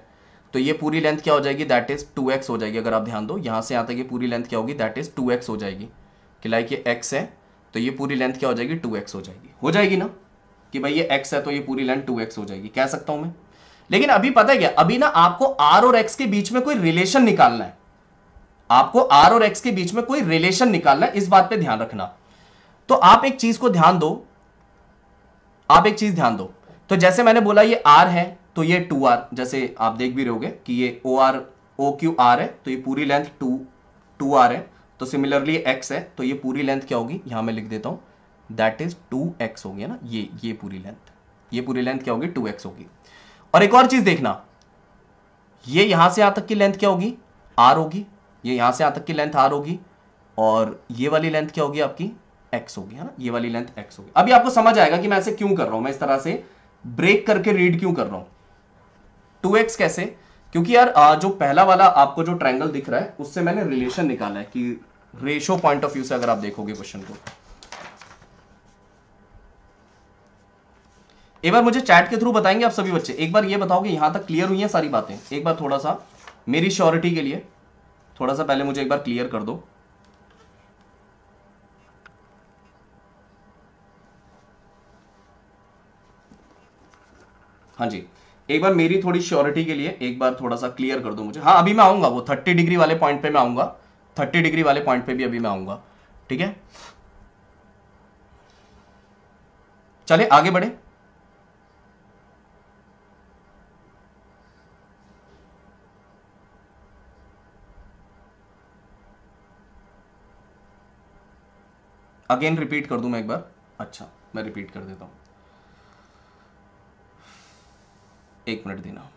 तो ये पूरी लेंथ क्या हो जाएगी दैट इज टू एक्स हो जाएगी अगर आप ध्यान दो यहां से यहां तक ये पूरी लेंथ क्या होगी दैट इज टू एक्स हो जाएगी कि लाइक ये एक्स है तो ये पूरी लेंथ क्या हो जाएगी टू एक्स हो जाएगी हो जाएगी ना कि भाई ये एक्स है तो ये पूरी लेंथ टू एक्स हो जाएगी कह सकता हूं मैं लेकिन अभी पता है क्या अभी ना आपको आर और एक्स के बीच में कोई रिलेशन निकालना है आपको आर और एक्स के बीच में कोई रिलेशन निकालना है इस बात पे ध्यान रखना तो आप एक चीज को ध्यान दो आप एक चीज ध्यान दो तो जैसे मैंने बोला ये आर है तो ये टू आर जैसे आप देख भी रहोगे कि ये O R O Q R है तो ये पूरी लेंथ टू टू आर है तो सिमिलरली x है तो ये पूरी लेंथ क्या होगी यहां मैं लिख देता हूं दैट इज टू एक्स गया ना ये ये पूरी लेंथ ये पूरी लेंथ क्या होगी टू एक्स होगी और एक और चीज देखना ये यहां से यहां तक की लेंथ क्या होगी r होगी ये यहां से यहां तक की लेंथ r होगी और ये वाली लेंथ क्या होगी आपकी x होगी है ना ये वाली लेंथ x होगी अभी आपको समझ आएगा कि मैं ऐसे क्यों कर रहा हूं मैं इस तरह से ब्रेक करके रीड क्यों कर रहा हूं टू एक्स कैसे क्योंकि यार जो पहला वाला आपको जो ट्रायंगल दिख रहा है उससे मैंने रिलेशन निकाला है कि रेशो पॉइंट ऑफ व्यू से अगर आप देखोगे क्वेश्चन को एक बार मुझे चैट के थ्रू बताएंगे आप सभी बच्चे एक बार ये बताओगे यहां तक क्लियर हुई है सारी बातें एक बार थोड़ा सा मेरी श्योरिटी के लिए थोड़ा सा पहले मुझे एक बार क्लियर कर दो हाँ जी एक बार मेरी थोड़ी श्योरिटी के लिए एक बार थोड़ा सा क्लियर कर दो मुझे हाँ अभी मैं आऊंगा वो थर्टी डिग्री वाले पॉइंट पे मैं आऊंगा थर्टी डिग्री वाले पॉइंट पे भी अभी मैं आऊंगा ठीक है चले आगे बढ़े अगेन रिपीट कर दू मैं एक बार अच्छा मैं रिपीट कर देता हूं एक मिनट देना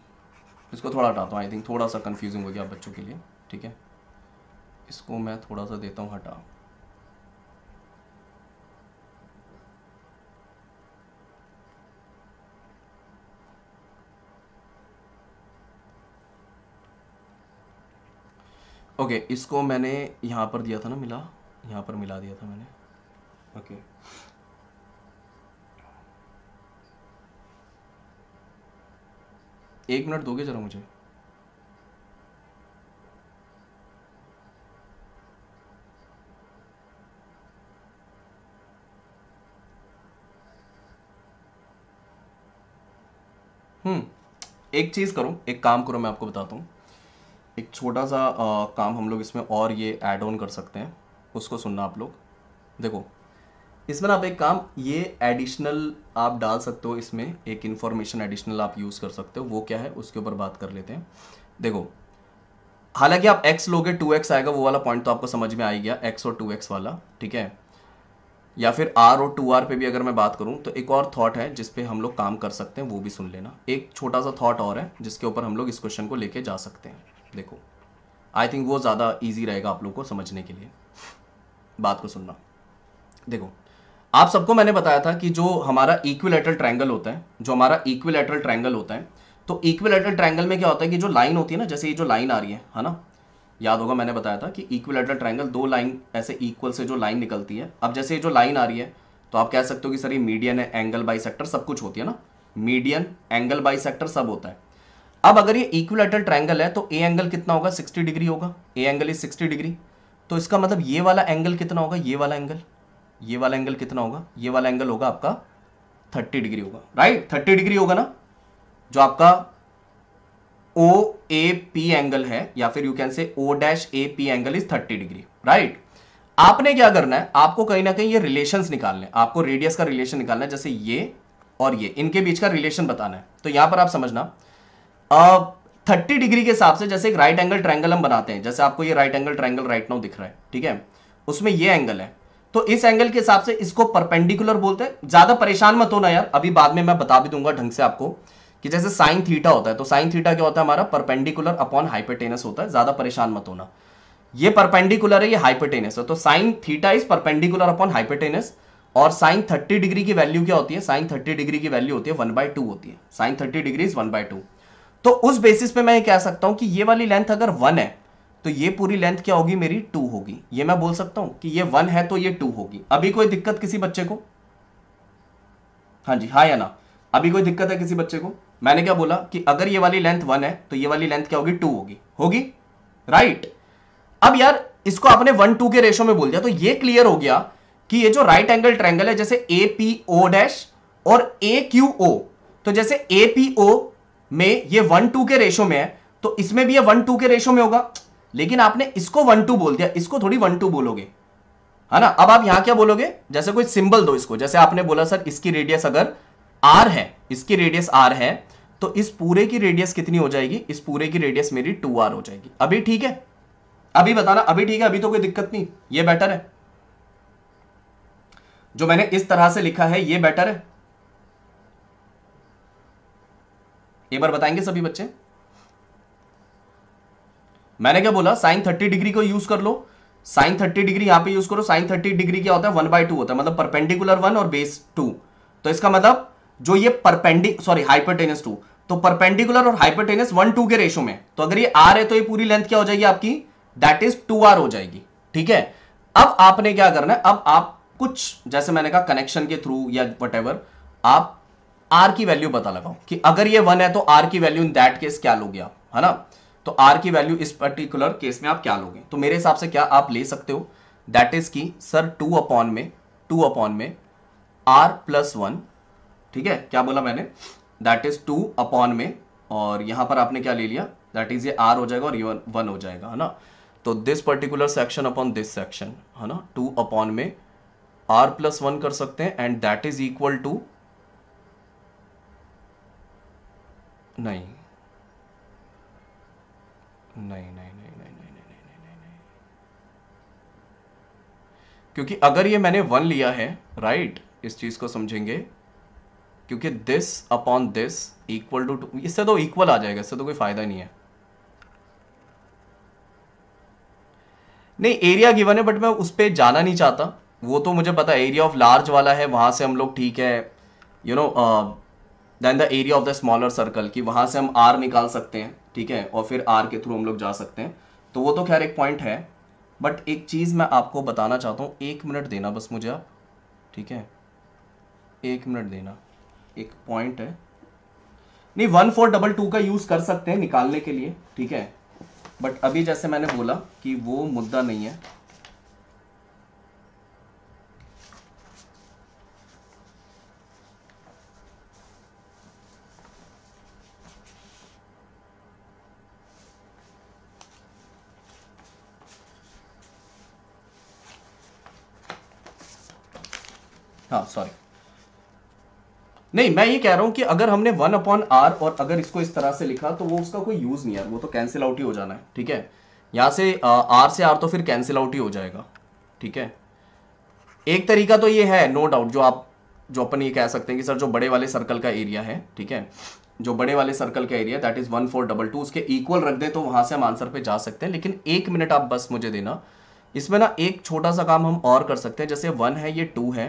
इसको थोड़ा हटाता हूँ आई थिंक थोड़ा सा कन्फ्यूजिंग हो गया बच्चों के लिए ठीक है इसको मैं थोड़ा सा देता हूँ हटा ओके okay, इसको मैंने यहाँ पर दिया था ना मिला यहाँ पर मिला दिया था मैंने ओके okay. एक मिनट दोगे ज़रा मुझे हम्म एक चीज़ करो एक काम करो मैं आपको बताता हूँ एक छोटा सा आ, काम हम लोग इसमें और ये एड ऑन कर सकते हैं उसको सुनना आप लोग देखो इसमें आप एक काम ये एडिशनल आप डाल सकते हो इसमें एक इंफॉर्मेशन एडिशनल आप यूज़ कर सकते हो वो क्या है उसके ऊपर बात कर लेते हैं देखो हालांकि आप एक्स लोगे टू एक्स आएगा वो वाला पॉइंट तो आपको समझ में आ गया एक्स और टू एक्स वाला ठीक है या फिर आर और टू आर पे भी अगर मैं बात करूं तो एक और थॉट है जिस पे हम लोग काम कर सकते हैं वो भी सुन लेना एक छोटा सा थॉट और है जिसके ऊपर हम लोग इस क्वेश्चन को लेके जा सकते हैं देखो आई थिंक वो ज़्यादा ईजी रहेगा आप लोग को समझने के लिए बात को सुनना देखो आप सबको मैंने बताया था कि जो हमारा इक्विलेटरल ट्रायंगल होता है जो हमारा इक्विलेटरल ट्रायंगल होता है तो इक्विलेटरल ट्रायंगल में क्या होता है कि जो लाइन होती है ना जैसे ये जो लाइन आ रही है है ना याद होगा मैंने बताया था कि इक्विलेटरल ट्रायंगल दो लाइन ऐसे इक्वल से जो लाइन निकलती है अब जैसे ये जो लाइन आ रही है तो आप कह सकते हो कि सर ये मीडियन है एंगल बाई सब कुछ होती है ना मीडियन एंगल बाई सब होता है अब अगर ये इक्विलेटरल ट्रायंगल है तो ए एंगल कितना होगा सिक्सटी डिग्री होगा A angle is sixty degree तो इसका मतलब ये वाला एंगल कितना होगा ये वाला एंगल ये वाला एंगल कितना होगा ये वाला एंगल होगा आपका थर्टी डिग्री होगा राइट थर्टी डिग्री होगा ना जो आपका ओ ए पी एंगल है या फिर you can say O dash A P angle is thirty degree right आपने क्या करना है आपको कहीं ना कहीं ये रिलेशन निकालने आपको रेडियस का रिलेशन निकालना है जैसे ये और ये इनके बीच का रिलेशन बताना है तो यहां पर आप समझना थर्टी डिग्री के हिसाब से जैसे एक राइट एंगल ट्रायंगल हम बनाते हैं जैसे आपको ये right angle triangle right now दिख रहा है ठीक है उसमें ये एंगल है तो इस एंगल के हिसाब से इसको परपेंडिकुलर बोलते हैं ज्यादा परेशान मत होना यार अभी बाद में मैं बता भी दूंगा ढंग से आपको कि जैसे साइन थीटा होता है तो साइन थीटा क्या होता है हमारा परपेंडिकुलर अपॉन हाइपरटेनस होता है ज्यादा परेशान मत होना ये परपेंडिकुलर है ये हाइपरटेनस है तो sine theta is perpendicular upon hypotenuse और साइन थर्टी डिग्री की वैल्यू क्या होती है साइन थर्टी डिग्री की वैल्यू होती है वन बाय टू होती है sine thirty degree is one by two तो उस बेसिस पे मैं ये कह सकता हूं कि ये वाली लेंथ अगर वन है तो ये पूरी लेंथ क्या होगी मेरी टू होगी ये मैं बोल सकता हूं कि ये वन है तो ये टू होगी अभी कोई दिक्कत किसी बच्चे को हाँ जी हाँ या ना अभी कोई दिक्कत है किसी बच्चे को मैंने क्या बोला कि अगर ये वाली लेंथ वन है तो ये वाली लेंथ क्या होगी टू होगी होगी राइट अब यार इसको आपने वन टू के रेशो में बोल दिया तो ये क्लियर हो गया कि ये जो राइट एंगल ट्रैंगल है जैसे ए पी ओ डैश और ए क्यू ओ तो जैसे ए पी ओ में ये वन टू के रेशो में है तो इसमें भी ये वन टू के रेशो में होगा लेकिन आपने इसको वन टू बोल दिया इसको थोड़ी वन टू बोलोगे है ना अब आप यहां क्या बोलोगे जैसे कोई सिंबल दो इसको जैसे आपने बोला सर इसकी रेडियस अगर आर है इसकी रेडियस आर है तो इस पूरे की रेडियस कितनी हो जाएगी इस पूरे की रेडियस मेरी टू आर हो जाएगी अभी ठीक है अभी बताना अभी ठीक है अभी तो कोई दिक्कत नहीं ये बेटर है जो मैंने इस तरह से लिखा है ये बेटर है एक बार बताएंगे सभी बच्चे मैंने क्या बोला साइन थर्टी डिग्री को यूज कर लो साइन थर्टी डिग्री यहां पे यूज करो साइन थर्टी डिग्री क्या होता है वन बाई टू होता है मतलब परपेंडिकुलर वन और बेस टू तो इसका मतलब जो ये परपेंडिक सॉरी हाइपरटेनस टू तो परपेंडिकुलर और हाइपरटेनस वन टू के रेशो में तो अगर ये आर है तो ये पूरी लेंथ क्या हो जाएगी आपकी दैट इज टू आर हो जाएगी ठीक है अब आपने क्या करना है अब आप कुछ जैसे मैंने कहा कनेक्शन के थ्रू या वट आप आर की वैल्यू पता लगाओ कि अगर ये वन है तो आर की वैल्यू इन दैट केस क्या लोगे आप है ना तो आर की वैल्यू इस पर्टिकुलर केस में आप क्या लोगे तो मेरे हिसाब से क्या आप ले सकते हो दैट इज की सर टू अपॉन में टू अपॉन में आर प्लस वन ठीक है क्या बोला मैंने दैट इज टू अपॉन में और यहां पर आपने क्या ले लिया दैट इज ये आर हो जाएगा और ये वन हो जाएगा है ना तो this particular section upon this section है ना टू अपॉन में आर प्लस वन कर सकते हैं and that is equal to नहीं नहीं नहीं नहीं नहीं नहीं नहीं नहीं नहीं क्योंकि अगर ये मैंने वन लिया है राइट right, इस चीज को समझेंगे क्योंकि this upon this equal to two इससे तो इक्वल आ जाएगा इससे तो कोई फायदा नहीं है नहीं एरिया गिवन है बट मैं उस पर जाना नहीं चाहता वो तो मुझे पता एरिया ऑफ लार्ज वाला है वहां से हम लोग ठीक है you know then the area of the smaller circle कि वहां से हम आर निकाल सकते हैं ठीक है और फिर आर के थ्रू हम लोग जा सकते हैं तो वो तो खैर एक पॉइंट है बट एक चीज़ मैं आपको बताना चाहता हूँ एक मिनट देना बस मुझे आप ठीक है एक मिनट देना एक पॉइंट है नहीं वन फोर डबल टू का यूज़ कर सकते हैं निकालने के लिए ठीक है बट अभी जैसे मैंने बोला कि वो मुद्दा नहीं है हाँ सॉरी नहीं मैं ये कह रहा हूं कि अगर हमने वन अपॉन आर और अगर इसको इस तरह से लिखा तो वो उसका कोई यूज नहीं है वो तो कैंसिल आउट ही हो जाना है ठीक है यहां से आर से आर तो फिर कैंसिल आउट ही हो जाएगा ठीक है एक तरीका तो ये है नो no डाउट जो आप जो अपन ये कह सकते हैं कि सर जो बड़े वाले सर्कल का एरिया है ठीक है जो बड़े वाले सर्कल का area that is one four double two उसके इक्वल रख दें तो वहां से हम आंसर पे जा सकते हैं लेकिन एक मिनट आप बस मुझे देना इसमें ना एक छोटा सा काम हम और कर सकते हैं जैसे वन है ये टू है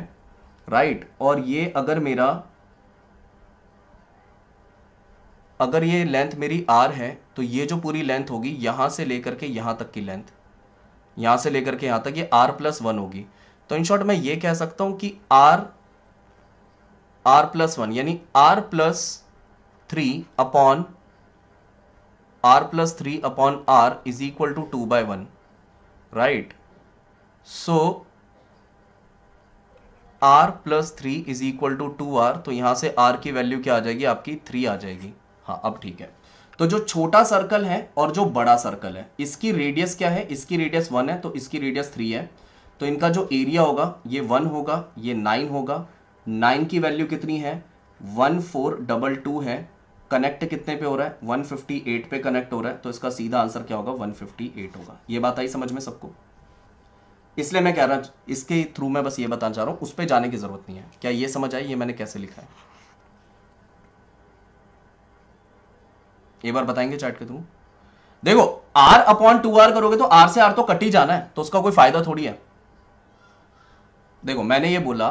राइट right? और ये अगर मेरा अगर ये लेंथ मेरी आर है तो ये जो पूरी लेंथ होगी यहां से लेकर के यहां तक की लेंथ यहां से लेकर के यहां तक ये आर प्लस वन होगी तो इन शॉर्ट मैं ये कह सकता हूं कि आर आर प्लस वन यानी R plus three upon R plus three upon R is equal to two by one right so R plus three is equal to two are तो यहां से आर की वैल्यू क्या आ जाएगी आपकी थ्री आ जाएगी हाँ अब ठीक है तो जो छोटा सर्कल है और जो बड़ा सर्कल है इसकी रेडियस क्या है इसकी रेडियस वन है तो इसकी रेडियस थ्री है तो इनका जो एरिया होगा ये वन होगा ये नाइन होगा नाइन की वैल्यू कितनी है वन फोर डबल टू है कनेक्ट कितने पे हो रहा है वन फिफ्टी एट पे कनेक्ट हो रहा है तो इसका सीधा आंसर क्या होगा वन फिफ्टी एट होगा ये बात आई समझ में सबको इसलिए मैं कह रहा इसके थ्रू मैं बस ये बताना चाह रहा हूँ उस पर जाने की ज़रूरत नहीं है क्या ये समझ आई ये मैंने कैसे लिखा है एक बार बताएंगे चैट के थ्रू देखो आर अपॉन टू आर करोगे तो आर से आर तो कट ही जाना है तो उसका कोई फायदा थोड़ी है देखो मैंने ये बोला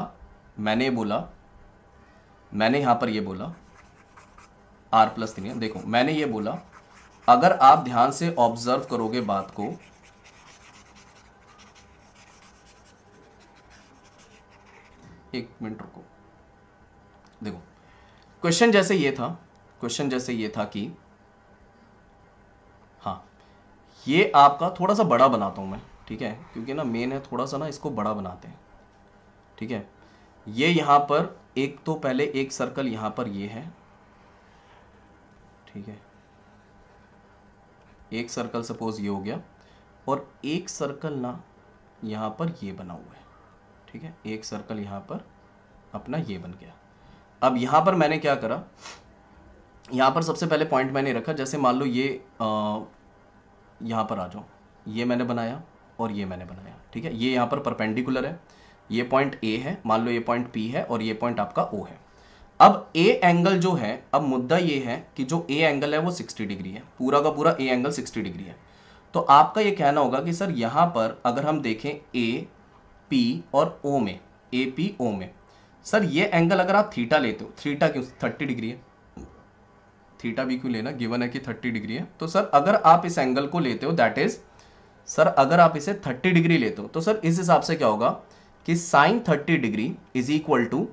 मैंने ये बोला मैंने यहां पर ये बोला आर प्लस थ्री देखो मैंने ये बोला अगर आप ध्यान से ऑब्जर्व करोगे बात को एक मिनट रुको देखो क्वेश्चन जैसे ये था क्वेश्चन जैसे ये था कि हाँ ये आपका थोड़ा सा बड़ा बनाता हूँ मैं ठीक है क्योंकि ना मेन है थोड़ा सा ना इसको बड़ा बनाते हैं ठीक है ये यहाँ पर एक तो पहले एक सर्कल यहाँ पर ये है ठीक है एक सर्कल सपोज ये हो गया और एक सर्कल ना यहाँ पर ये बना हुआ है ठीक है एक सर्कल यहाँ पर अपना ये बन गया अब यहाँ पर मैंने क्या करा यहाँ पर सबसे पहले पॉइंट मैंने रखा जैसे मान लो ये आ, यहाँ पर आ जाओ ये मैंने बनाया और ये मैंने बनाया ठीक है ये यहाँ पर परपेंडिकुलर है ये पॉइंट ए है मान लो ये पॉइंट पी है और ये पॉइंट आपका ओ है अब ए एंगल जो है अब मुद्दा ये है कि जो ए एंगल है वो 60 डिग्री है पूरा का पूरा ए एंगल 60 डिग्री है तो आपका ये कहना होगा कि सर यहाँ पर अगर हम देखें ए पी और ओ में ए पी ओ में सर ये एंगल अगर आप थीटा लेते हो थीटा क्यों थर्टी डिग्री है थीटा भी क्यों लेना गिवन है कि थर्टी डिग्री है तो सर अगर आप इस एंगल को लेते हो दैट इज सर अगर आप इसे थर्टी डिग्री लेते हो तो सर इस हिसाब से क्या होगा कि sine thirty degree is equal to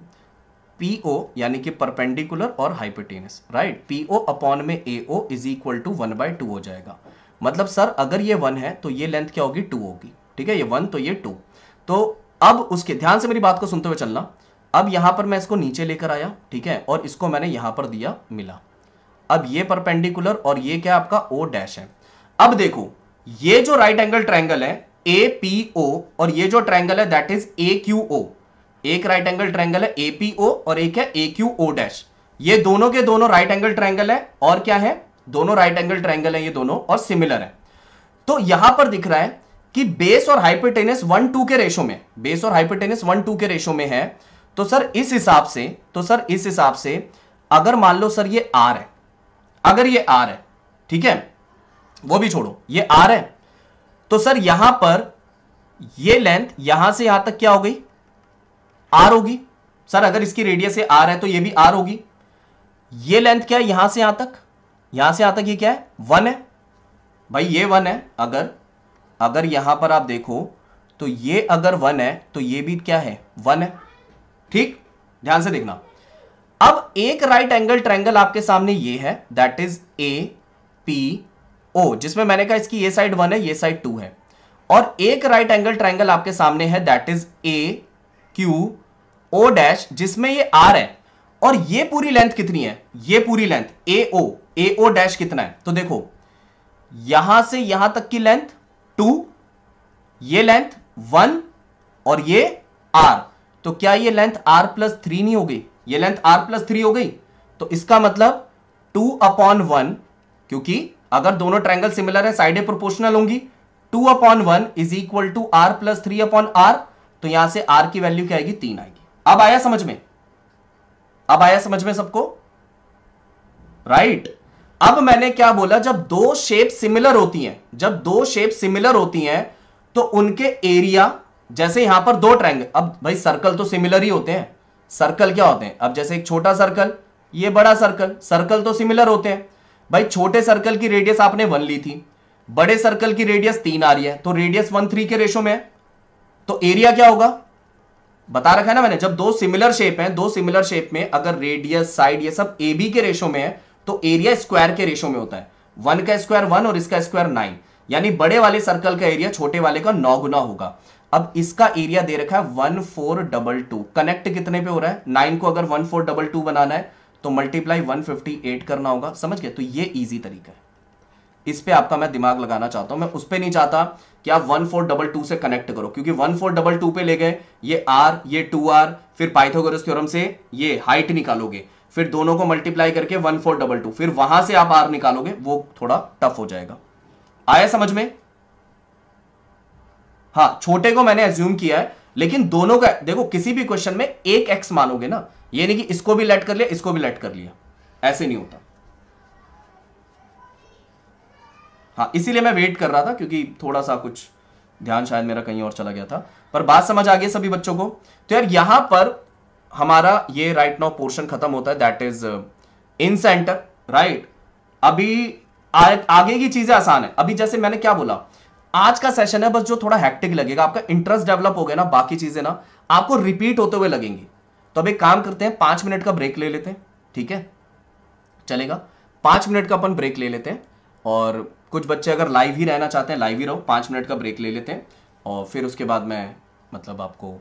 P O यानी कि परपेंडिकुलर और hypotenuse right P O upon में A O is equal to one by two हो जाएगा मतलब सर अगर ये वन है तो ये लेंथ क्या होगी टू होगी ठीक है ये वन तो ये टू तो अब उसके ध्यान से मेरी बात को सुनते हुए चलना अब यहां पर मैं इसको नीचे लेकर आया ठीक है और इसको मैंने यहां पर दिया मिला अब ये परपेंडिकुलर और ये क्या आपका ओ डैश है अब देखो ये जो राइट एंगल ट्रैंगल है ए पी ओ और ये जो ट्रैंगल है that is A Q O एक राइट एंगल ट्रैंगल है ए पी ओ और एक है ए क्यू ओ डैश ये दोनों के दोनों राइट एंगल ट्रैंगल है और क्या है दोनों राइट एंगल ट्रैंगल है ये दोनों और सिमिलर है तो यहां पर दिख रहा है कि बेस और हाइपरटेनस वन टू के रेशो में बेस और हाइपरटेनस वन टू के रेशो में है तो सर इस हिसाब से तो सर इस हिसाब से अगर मान लो सर ये आर है अगर ये आर है ठीक है वो भी छोड़ो ये आर है तो सर यहां पर ये लेंथ यहां से यहां तक क्या हो गई आर होगी सर अगर इसकी रेडियस आर है तो ये भी आर होगी ये लेंथ क्या है यहां से यहां तक यहां से यहां तक ये क्या है वन है भाई ये वन है अगर अगर यहां पर आप देखो तो ये अगर वन है तो ये भी क्या है वन है ठीक ध्यान से देखना अब एक राइट एंगल ट्रैंगल आपके सामने ये है that is A P O जिसमें मैंने कहा इसकी ये साइड वन है ये साइड टू है और एक राइट एंगल ट्रैंगल आपके सामने है that is A Q O dash जिसमें ये आर है और ये पूरी लेंथ कितनी है ये पूरी लेंथ ए ओ ए ओ डैश कितना है तो देखो यहां से यहां तक की लेंथ टू ये लेंथ वन और ये आर तो क्या ये लेंथ आर प्लस थ्री नहीं हो गई ये लेंथ आर प्लस थ्री हो गई तो इसका मतलब टू अपॉन वन क्योंकि अगर दोनों ट्रायंगल सिमिलर है साइडें प्रोपोर्शनल होंगी two upon one is equal to R plus three upon R तो यहां से आर की वैल्यू क्या आएगी तीन आएगी अब आया समझ में अब आया समझ में सबको राइट right. अब मैंने क्या बोला जब दो शेप सिमिलर होती हैं जब दो शेप सिमिलर होती हैं तो उनके एरिया जैसे यहां पर दो ट्रायंगल अब भाई सर्कल तो सिमिलर ही होते हैं सर्कल क्या होते हैं अब जैसे एक छोटा सर्कल ये बड़ा सर्कल सर्कल तो सिमिलर होते हैं भाई छोटे सर्कल की रेडियस आपने वन ली थी बड़े सर्कल की रेडियस तीन आ रही है तो रेडियस वन थ्री के रेशो में है तो एरिया क्या होगा बता रखा है ना मैंने जब दो सिमिलर शेप हैं दो सिमिलर शेप में अगर रेडियस साइड ये सब ए बी के रेशो में है तो एरिया स्क्वायर के रेशो में होता है वन का स्क्वायर वन और इसका स्क्वायर नाइन यानी बड़े वाले सर्कल का एरिया छोटे वाले का नौ गुना होगा अब इसका एरिया दे रखा है one four double two connect कितने पे हो रहा है नाइन को अगर वन फोर डबल टू बनाना है तो मल्टीप्लाई वन फिफ्टी एट करना होगा समझ गए तो ये इजी तरीका है इस पे आपका मैं दिमाग लगाना चाहता हूं मैं उस पर नहीं चाहता कि आप वन फोर डबल टू से कनेक्ट करो क्योंकि वन फोर डबल टू पे ले गए ये आर ये टू आर फिर पाइथागोरस थ्योरम से ये हाइट निकालोगे फिर दोनों को मल्टीप्लाई करके वन फोर डबल टू फिर वहां से आप आर निकालोगे वो थोड़ा टफ हो जाएगा आया समझ में हाँ छोटे को मैंने एज्यूम किया है लेकिन दोनों का देखो किसी भी क्वेश्चन में एक एक्स मानोगे ना ये नहीं कि इसको भी लेट कर लिया इसको भी लेट कर लिया ऐसे नहीं होता हाँ इसीलिए मैं वेट कर रहा था क्योंकि थोड़ा सा कुछ ध्यान शायद मेरा कहीं और चला गया था पर बात समझ आ गई सभी बच्चों को तो यार यहां पर हमारा ये राइट नाउ पोर्शन खत्म होता है that is incentre right अभी आ, आगे की चीजें आसान है अभी जैसे मैंने क्या बोला आज का सेशन है बस जो थोड़ा हैक्टिक लगेगा आपका इंटरेस्ट डेवलप हो गया ना बाकी चीजें ना आपको रिपीट होते हुए लगेंगी तो अब एक काम करते हैं पांच मिनट का ब्रेक ले लेते हैं ठीक है चलेगा पांच मिनट का अपन ब्रेक ले लेते हैं और कुछ बच्चे अगर लाइव ही रहना चाहते हैं लाइव ही रहो पांच मिनट का ब्रेक ले लेते हैं और फिर उसके बाद मैं मतलब आपको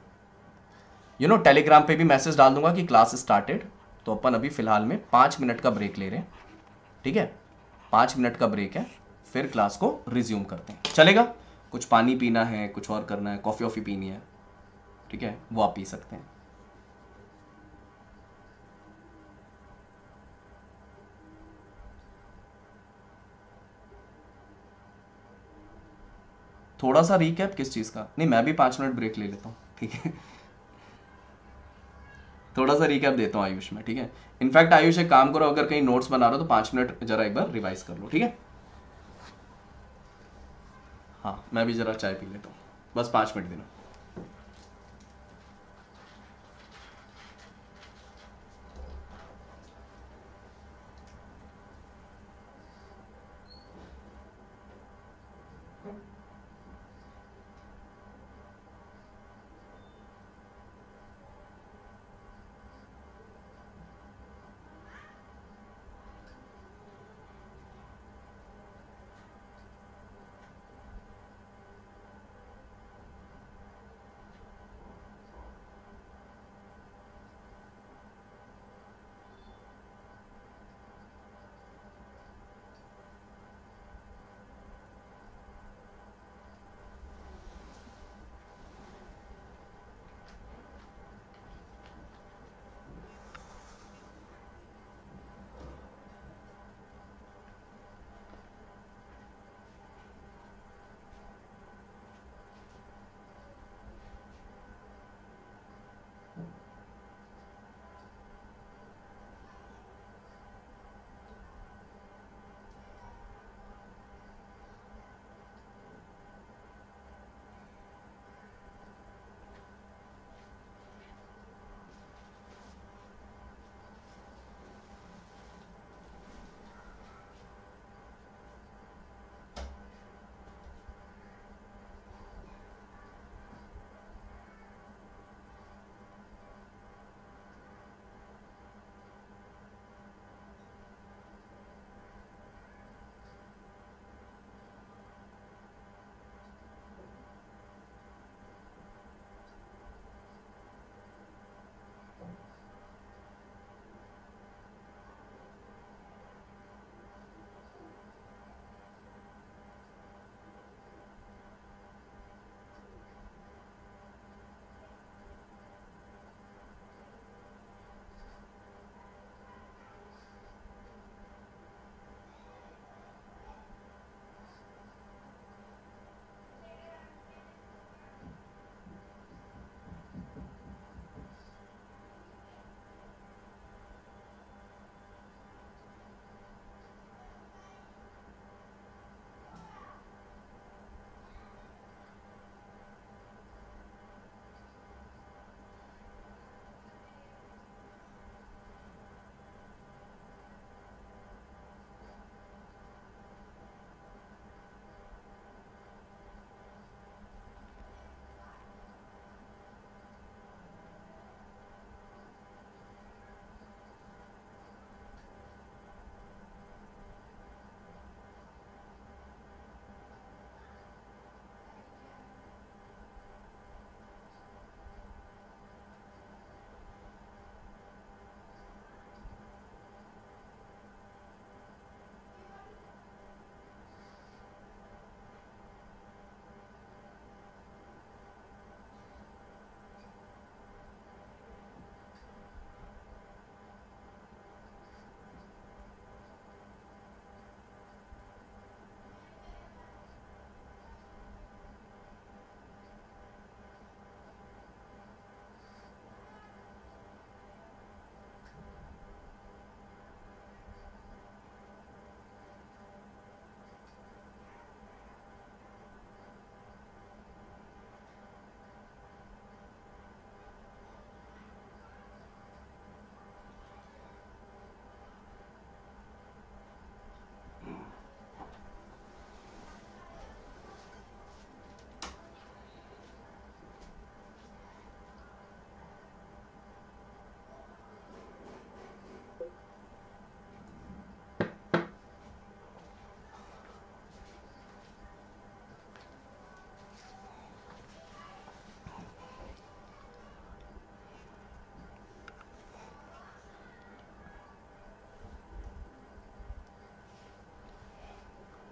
यू नो टेलीग्राम पे भी मैसेज डाल दूंगा कि क्लास स्टार्टेड तो अपन अभी फ़िलहाल में पाँच मिनट का ब्रेक ले रहे हैं ठीक है पाँच मिनट का ब्रेक है फिर क्लास को रिज्यूम करते हैं चलेगा कुछ पानी पीना है कुछ और करना है कॉफ़ी ऑफी पीनी है ठीक है वो आप पी सकते हैं थोड़ा सा रिकैप किस चीज़ का नहीं मैं भी पाँच मिनट ब्रेक ले लेता हूँ ठीक है थोड़ा सा रिकैप देता हूँ आयुष में ठीक है इनफैक्ट आयुष एक काम करो अगर कहीं नोट्स बना रहे हो तो पाँच मिनट जरा एक बार रिवाइज कर लो ठीक है हाँ मैं भी जरा चाय पी लेता हूँ बस पाँच मिनट देना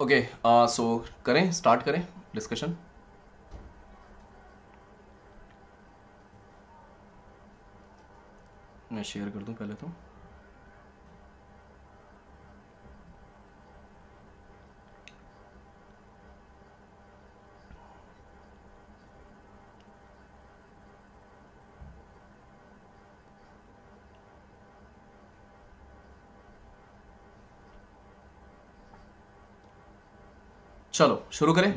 ओके सो uh, करें स्टार्ट करें डिस्कशन मैं शेयर कर दूं पहले तो चलो शुरू करें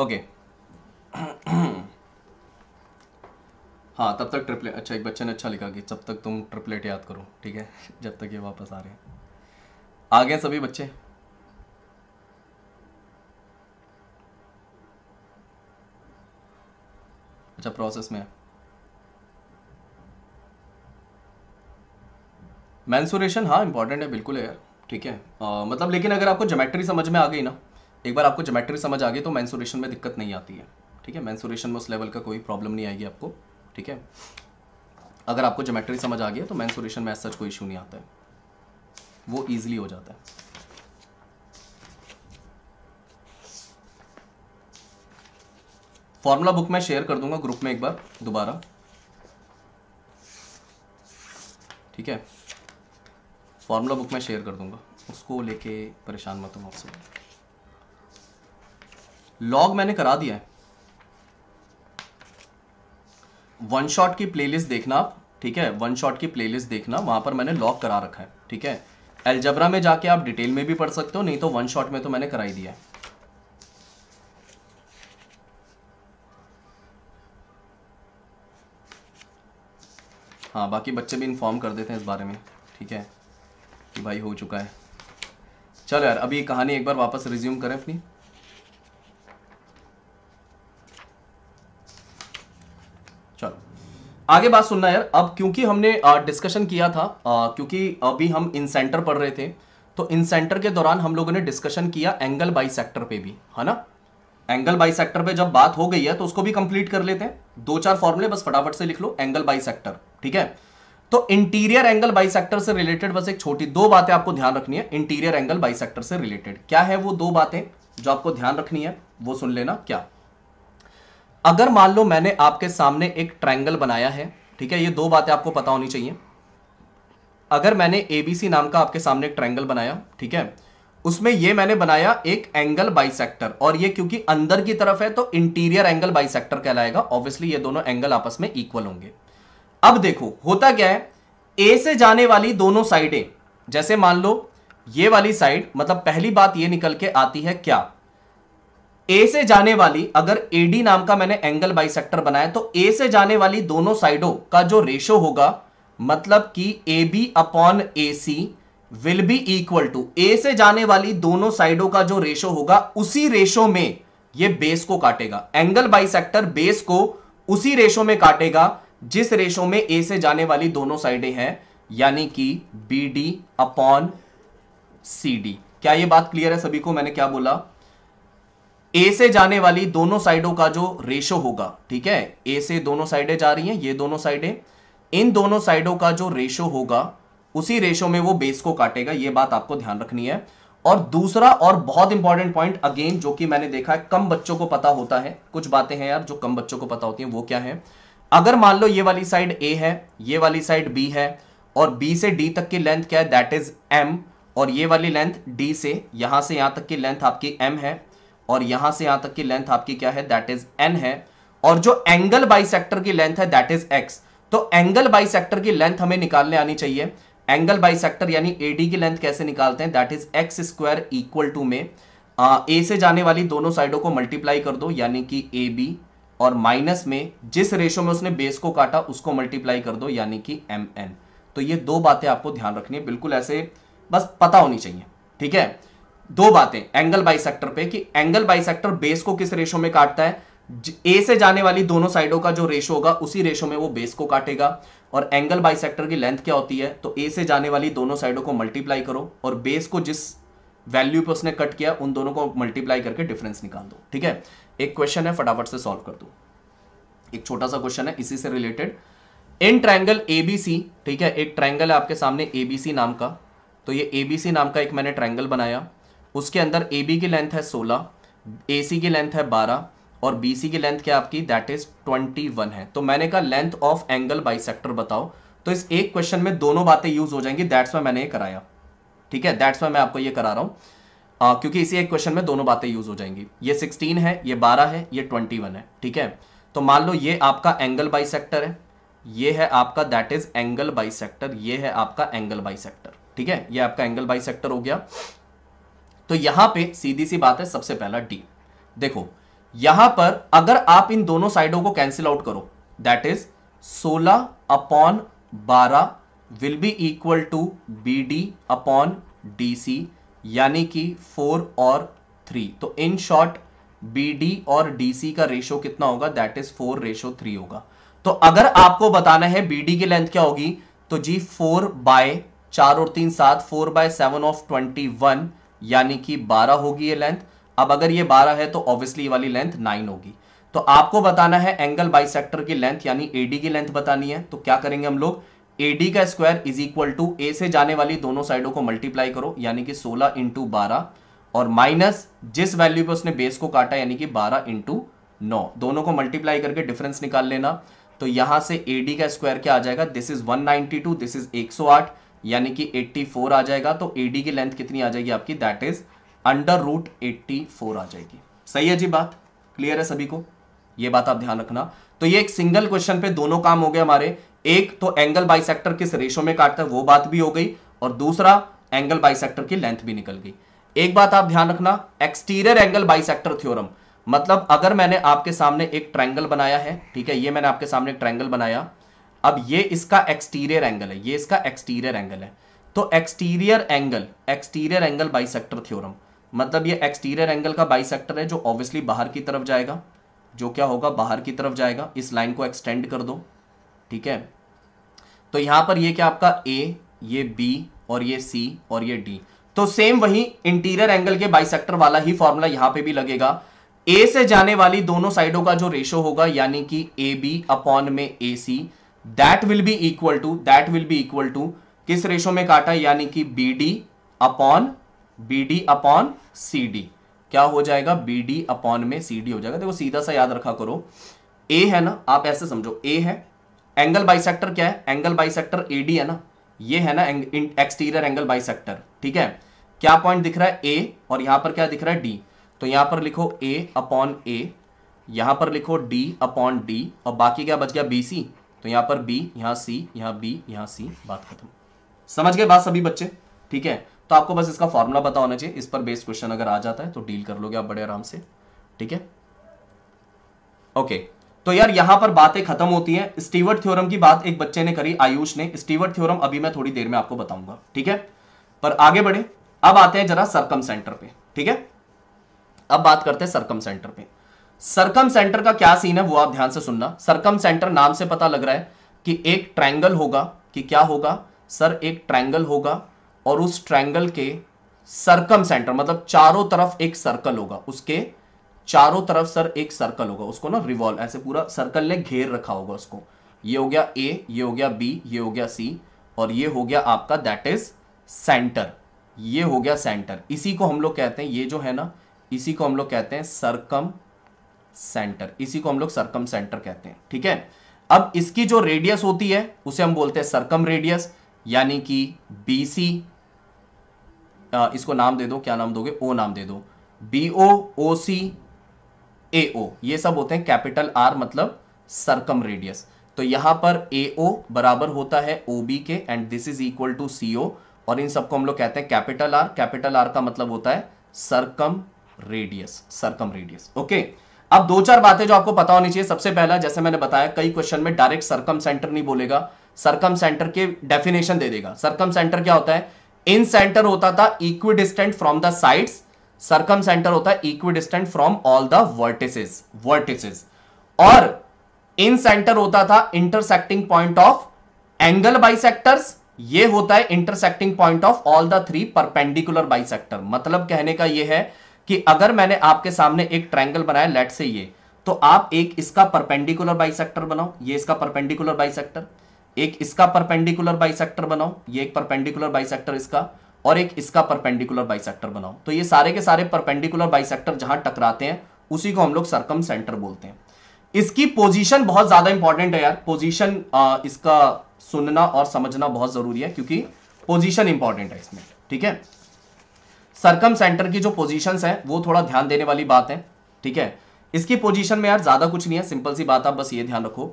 ओके हाँ तब तक ट्रिपलेट अच्छा एक बच्चे ने अच्छा लिखा कि जब तक तुम ट्रिपलेट याद करो ठीक है जब तक ये वापस आ रहे हैं आ गए सभी बच्चे अच्छा प्रोसेस में मैंसुरेशन हाँ इंपॉर्टेंट है बिल्कुल है यार ठीक है आ, मतलब लेकिन अगर आपको जोमेट्री समझ में आ गई ना एक बार आपको जोमेट्री समझ आ गई तो मैंसुरेशन में दिक्कत नहीं आती है ठीक है मैंसुरेशन में उस लेवल का कोई प्रॉब्लम नहीं आएगी आपको ठीक है अगर आपको जोमेट्री समझ आ गई है तो मैंसुरेशन में सच कोई इशू नहीं आता है वो ईजिली हो जाता है फॉर्मूला बुक मैं शेयर कर दूंगा ग्रुप में एक बार दोबारा ठीक है फार्मूला बुक मैं शेयर कर दूंगा उसको लेके परेशान मत हूँ आपसे लॉग मैंने करा दिया है वन शॉट की प्लेलिस्ट देखना आप ठीक है वन शॉट की प्लेलिस्ट देखना वहां पर मैंने लॉग करा रखा है ठीक है एलजबरा में जाके आप डिटेल में भी पढ़ सकते हो नहीं तो वन शॉट में तो मैंने कराई दिया है हाँ बाकी बच्चे भी इन्फॉर्म कर देते हैं इस बारे में ठीक है कि भाई हो चुका है चलो यार अभी कहानी एक बार वापस रिज्यूम करें अपनी चलो आगे बात सुनना यार अब क्योंकि हमने डिस्कशन किया था आ, क्योंकि अभी हम इन सेंटर पढ़ रहे थे तो इन सेंटर के दौरान हम लोगों ने डिस्कशन किया एंगल बाई सेक्टर पे भी है ना एंगल बाई सेक्टर पे जब बात हो गई है तो उसको भी कंप्लीट कर लेते हैं दो चार फॉर्मूले बस फटाफट से लिख लो एंगल बाई सेक्टर ठीक है तो इंटीरियर एंगल बाई से रिलेटेड बस एक छोटी दो बातें आपको ध्यान रखनी है इंटीरियर एंगल बाई से रिलेटेड क्या है वो दो बातें जो आपको ध्यान रखनी है वो सुन लेना क्या अगर मान लो मैंने आपके सामने एक ट्रायंगल बनाया है ठीक है ये दो बातें आपको पता होनी चाहिए अगर मैंने एबीसी नाम का आपके सामने एक ट्रायंगल बनाया ठीक है उसमें ये मैंने बनाया एक एंगल बाइसेक्टर और ये क्योंकि अंदर की तरफ है तो इंटीरियर एंगल बाइसेक्टर कहलाएगा ऑब्वियसली ये दोनों एंगल आपस में इक्वल होंगे अब देखो होता क्या है ए से जाने वाली दोनों साइडें जैसे मान लो ये वाली साइड मतलब पहली बात ये निकल के आती है क्या ए से जाने वाली अगर एडी नाम का मैंने एंगल बाइसेक्टर बनाया तो ए से जाने वाली दोनों साइडों का जो रेशो होगा मतलब कि A B upon A C will be equal to A से जाने वाली दोनों साइडों का जो रेशो होगा उसी रेशो में ये बेस को काटेगा एंगल सेक्टर बेस को उसी रेशो में काटेगा जिस रेशो में ए से जाने वाली दोनों साइडें हैं यानी कि B D upon C D क्या ये बात क्लियर है सभी को मैंने क्या बोला ए से जाने वाली दोनों साइडों का जो रेशो होगा ठीक है ए से दोनों साइडें जा रही हैं ये दोनों साइडें इन दोनों साइडों का जो रेशो होगा उसी रेशो में वो बेस को काटेगा ये बात आपको ध्यान रखनी है और दूसरा और बहुत इंपॉर्टेंट पॉइंट अगेन जो कि मैंने देखा है कम बच्चों को पता होता है कुछ बातें हैं यार जो कम बच्चों को पता होती हैं वो क्या है अगर मान लो ये वाली साइड ए है ये वाली साइड बी है और बी से डी तक की लेंथ क्या है दैट इज एम और ये वाली लेंथ डी से यहां से यहां तक की लेंथ आपकी एम है और यहां से यहां तक की लेंथ आपकी क्या है दैट इज एन है और जो एंगल बाई की लेंथ है दैट इज एक्स तो एंगल बाई की लेंथ हमें निकालने आनी चाहिए एंगल बाई यानी ए की लेंथ कैसे निकालते हैं that is X square equal to में ए से जाने वाली दोनों साइडों को मल्टीप्लाई कर दो यानी कि ए बी और माइनस में जिस रेशो में उसने बेस को काटा उसको मल्टीप्लाई कर दो यानी कि एम एन तो ये दो बातें आपको ध्यान रखनी है बिल्कुल ऐसे बस पता होनी चाहिए ठीक है दो बातें एंगल बाइसेक्टर पे कि एंगल बाइसेक्टर बेस को किस रेशो में काटता है ए से जाने वाली दोनों साइडों का जो रेशो होगा उसी रेशो में वो बेस को काटेगा और एंगल बाइसेक्टर की लेंथ क्या होती है तो ए से जाने वाली दोनों साइडों को मल्टीप्लाई करो और बेस को जिस वैल्यू पे उसने कट किया उन दोनों को मल्टीप्लाई करके डिफरेंस निकाल दो ठीक है एक क्वेश्चन है फटाफट से सॉल्व कर दो एक छोटा सा क्वेश्चन है इसी से रिलेटेड इन ट्रायंगल एबीसी ठीक है एक ट्रायंगल है आपके सामने एबीसी नाम का तो ये एबीसी नाम का एक मैंने ट्रायंगल बनाया उसके अंदर ए बी की लेंथ है सोलह ए सी की लेंथ है बारह और बी सी की लेंथ क्या आपकी दैट इज ट्वेंटी वन है तो मैंने कहा लेंथ ऑफ एंगल बाइसेक्टर बताओ तो इस एक क्वेश्चन में दोनों बातें यूज हो जाएंगी दैट्स वाई मैंने ये कराया ठीक है दैट्स वाई मैं आपको ये करा रहा हूं आ, क्योंकि इसी एक क्वेश्चन में दोनों बातें यूज हो जाएंगी ये 16 है ये 12 है ये 21 है ठीक है तो मान लो ये आपका एंगल बाई है ये है आपका दैट इज एंगल बाई ये है आपका एंगल बाइसेक्टर ठीक है ये आपका एंगल बाइसेक्टर हो गया तो यहां पे सीधी सी बात है सबसे पहला डी देखो यहां पर अगर आप इन दोनों साइडों को कैंसिल आउट करो that is 16 upon 12 will be equal to B D upon D C यानी कि फोर और थ्री तो इन शॉर्ट बी डी और डी सी का रेशो कितना होगा that is four ratio three होगा तो अगर आपको बताना है बी डी की लेंथ क्या होगी तो जी फोर बाय चार और तीन सात four by seven of twenty one यानी कि बारह होगी ये लेंथ अब अगर ये बारह है तो ऑब्वियसली वाली लेंथ नाइन होगी तो आपको बताना है एंगल बाई की लेंथ यानी एडी की लेंथ बतानी है तो क्या करेंगे हम लोग AD का square is equal to A से जाने वाली दोनों साइडों को मल्टीप्लाई करो यानी कि 16 इंटू बारह और माइनस जिस वैल्यू पे उसने बेस को काटा यानी कि 12 इंटू नौ दोनों को मल्टीप्लाई करके डिफरेंस निकाल लेना तो यहां से AD का स्क्वायर क्या आ जाएगा दिस इज 192 दिस इज 108 यानी कि 84 आ जाएगा तो AD की लेंथ कितनी आ जाएगी आपकी that is under root eighty आ जाएगी सही है जी बात क्लियर है सभी को ये बात आप ध्यान रखना तो ये एक सिंगल क्वेश्चन पे दोनों काम हो गए हमारे एक तो एंगल बाइसेक्टर किस रेशो में काटता है वो बात भी हो गई और दूसरा एंगल बाइसेक्टर की लेंथ भी निकल गई एक बात आप ध्यान रखना एक्सटीरियर एंगल बाइसेक्टर थ्योरम मतलब अगर मैंने आपके सामने एक ट्रैंगल बनाया है ठीक है ये मैंने आपके सामने ट्रैंगल बनाया अब ये इसका एक्सटीरियर एंगल है ये इसका एक्सटीरियर एंगल है तो exterior angle exterior angle bisector theorem मतलब ये एक्सटीरियर एंगल का बाइसेक्टर है जो ऑब्वियसली बाहर की तरफ जाएगा जो क्या होगा बाहर की तरफ जाएगा इस लाइन को एक्सटेंड कर दो ठीक है तो यहां पर ये क्या आपका ए ये बी और ये सी और ये डी तो सेम वही इंटीरियर एंगल के बाइसेक्टर वाला ही फॉर्मूला यहां पे भी लगेगा ए से जाने वाली दोनों साइडों का जो रेशो होगा यानी कि ए बी अपॉन में A C that will be equal to that will be equal to किस रेशो में काटा यानी कि B D upon B D upon C D क्या हो जाएगा बी डी अपॉन में सी डी हो जाएगा देखो सीधा सा याद रखा करो ए है ना आप ऐसे समझो ए है एंगल बाई क्या है एंगल बाई सेक्टर है ना ये है ना एक्सटीरियर एंगल बाई ठीक है क्या पॉइंट दिख रहा है ए और यहां पर क्या दिख रहा है डी तो यहां पर लिखो ए अपॉन ए यहां पर लिखो डी अपॉन डी और बाकी क्या बच गया बी सी तो यहां पर बी यहां सी यहां बी यहां सी बात खत्म समझ गए बात सभी बच्चे ठीक है तो आपको बस इसका फॉर्मूला पता होना चाहिए इस पर बेस्ड क्वेश्चन अगर आ जाता है तो डील कर लोगे आप बड़े आराम से ठीक है ओके okay. तो यार यहां पर बातें खत्म होती हैं स्टीवर्ट थ्योरम की बात एक बच्चे ने करी आयुष ने स्टीवर्ट थ्योरम अभी मैं थोड़ी देर में आपको बताऊंगा ठीक है पर आगे बढ़े अब आते हैं जरा सरकम सेंटर पे ठीक है अब बात करते हैं सरकम सेंटर पे सरकम सेंटर का क्या सीन है वो आप ध्यान से सुनना सरकम सेंटर नाम से पता लग रहा है कि एक ट्रैंगल होगा कि क्या होगा सर एक ट्रैंगल होगा और उस ट्रैंगल के सरकम सेंटर मतलब चारों तरफ एक सर्कल होगा उसके चारों तरफ सर एक सर्कल होगा उसको ना रिवॉल्व ऐसे पूरा सर्कल ने घेर रखा होगा उसको ये हो गया ए ये हो गया बी ये हो गया सी और ये हो गया आपका दैट इज सेंटर ये हो गया सेंटर इसी को हम लोग कहते हैं ये जो है ना इसी को हम लोग कहते हैं सरकम सेंटर इसी को हम लोग सरकम सेंटर कहते हैं ठीक है अब इसकी जो रेडियस होती है उसे हम बोलते हैं सरकम रेडियस यानी कि बीसी इसको नाम दे दो क्या नाम दोगे ओ नाम दे दो बी ओ सी एओ ये सब होते हैं कैपिटल आर मतलब सरकम रेडियस तो यहां पर एओ बराबर होता है ओबी के and this is equal to C और इन सबको हम लोग कहते हैं कैपिटल आर कैपिटल आर का मतलब होता है circumradius circumradius okay अब दो चार बातें जो आपको पता होनी चाहिए सबसे पहला जैसे मैंने बताया कई क्वेश्चन में डायरेक्ट सरकम सेंटर नहीं बोलेगा सरकम सेंटर के डेफिनेशन दे देगा सरकम सेंटर क्या होता है इन सेंटर होता था equidistant from the sides circumcentre होता है equidistant from all the vertices vertices और इन सेंटर होता था intersecting point of angle bisectors ये होता है intersecting point of all the three perpendicular bisector मतलब कहने का ये है कि अगर मैंने आपके सामने एक ट्रायंगल बनाया लेट से ये तो आप एक इसका परपेंडिकुलर बाइसेक्टर बनाओ ये इसका परपेंडिकुलर बाइसेक्टर एक इसका परपेंडिकुलर बाइसेक्टर बनाओ ये एक परपेंडिकुलर बाइसेक्टर इसका और एक इसका परपेंडिकुलर बाइसेक्टर बनाओ तो ये सारे के सारे परपेंडिकुलर बाइसेक्टर जहां टकराते हैं उसी को हम लोग सरकम सेंटर बोलते हैं इसकी पोजीशन बहुत ज्यादा इंपॉर्टेंट है यार पोजीशन इसका सुनना और समझना बहुत जरूरी है क्योंकि पोजीशन इंपॉर्टेंट है इसमें ठीक है सरकम सेंटर की जो पोजीशन है वो थोड़ा ध्यान देने वाली बात है ठीक है इसकी पोजीशन में यार ज्यादा कुछ नहीं है सिंपल सी बात आप बस ये ध्यान रखो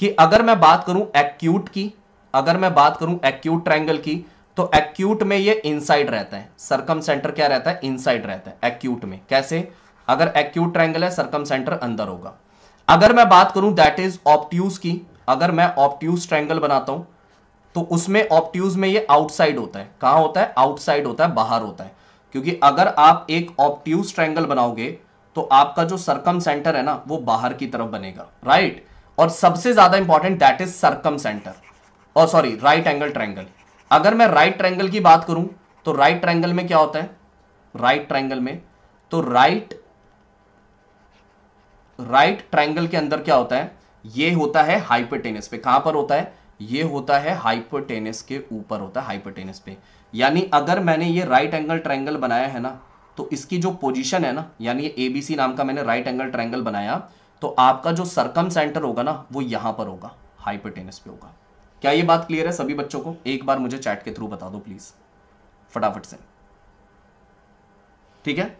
कि अगर मैं बात करूं एक्यूट की अगर मैं बात करूं एक्यूट ट्रायंगल की तो एक्यूट में ये इनसाइड रहता है सरकम सेंटर क्या रहता है इनसाइड रहता है एक्यूट में कैसे अगर एक्यूट ट्रायंगल है सरकम सेंटर अंदर होगा अगर मैं बात करूं दैट इज ऑप्ट्यूज की अगर मैं ऑप्ट्यूज ट्रायंगल बनाता हूं तो उसमें ऑप्ट्यूज में ये आउटसाइड होता है कहां होता है आउटसाइड होता है बाहर होता है क्योंकि अगर आप एक ऑप्ट्यूज ट्रायंगल बनाओगे तो आपका जो सरकम सेंटर है ना वो बाहर की तरफ बनेगा राइट और सबसे ज्यादा important that is circumcentre और सॉरी राइट एंगल ट्रायंगल अगर मैं राइट ट्रैंगल की बात करूं तो राइट ट्रैंगल में क्या होता है राइट ट्रैंगल में तो राइट राइट ट्रैंगल के अंदर क्या होता है ये होता है हाइपरटेनस पे कहां पर होता है ये होता है हाइपरटेनस के ऊपर होता है हाइपरटेनस पे यानी अगर मैंने ये राइट एंगल ट्रैंगल बनाया है ना तो इसकी जो पोजीशन है ना यानी ये एबीसी नाम का मैंने राइट एंगल ट्रैंगल बनाया तो आपका जो सरकम सेंटर होगा ना वो यहां पर होगा हाइपरटेनस पे होगा क्या ये बात क्लियर है सभी बच्चों को एक बार मुझे चैट के थ्रू बता दो प्लीज फटाफट से ठीक है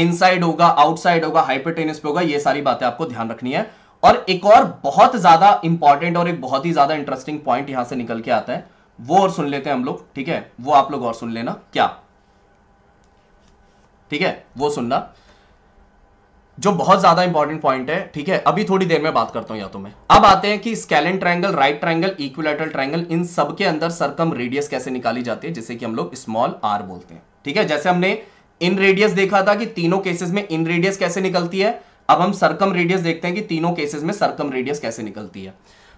इनसाइड होगा आउटसाइड होगा हाइपरटेनिस पे होगा ये सारी बातें आपको ध्यान रखनी है और एक और बहुत ज्यादा इंपॉर्टेंट और एक बहुत ही ज्यादा इंटरेस्टिंग पॉइंट यहां से निकल के आता है वो और सुन लेते हैं हम लोग ठीक है वो आप लोग और सुन लेना क्या ठीक है वो सुनना जो बहुत ज्यादा इंपॉर्टेंट पॉइंट है ठीक है अभी थोड़ी देर में बात करता हूं या तो मैं अब आते हैं कि scalene triangle right triangle equilateral triangle इन सब के अंदर सरकम रेडियस कैसे निकाली जाती है जिसे कि हम लोग स्मॉल आर बोलते हैं ठीक है जैसे हमने इन रेडियस देखा था कि तीनों केसेस में इन रेडियस कैसे निकलती है अब हम सरकम रेडियस देखते हैं कि तीनों केसेस में सरकम रेडियस कैसे निकलती है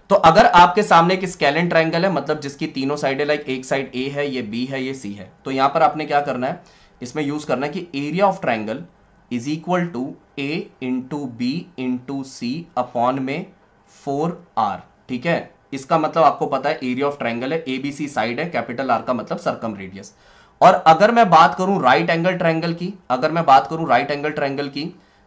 तो अगर आपके सामने एक स्केलन ट्रायंगल है मतलब जिसकी तीनों साइड है लाइक एक साइड ए है ये बी है ये सी है तो यहां पर आपने क्या करना है इसमें यूज करना है कि area of triangle is equal to A into B into C upon में फोर आर ठीक है इसका मतलब आपको पता है एरिया ऑफ ट्रायंगल है ए बी सी साइड है कैपिटल आर का मतलब सरकम रेडियस और अगर मैं बात करूं राइट एंगल ट्रायंगल की अगर मैं बात करूं राइट एंगल ट्रायंगल की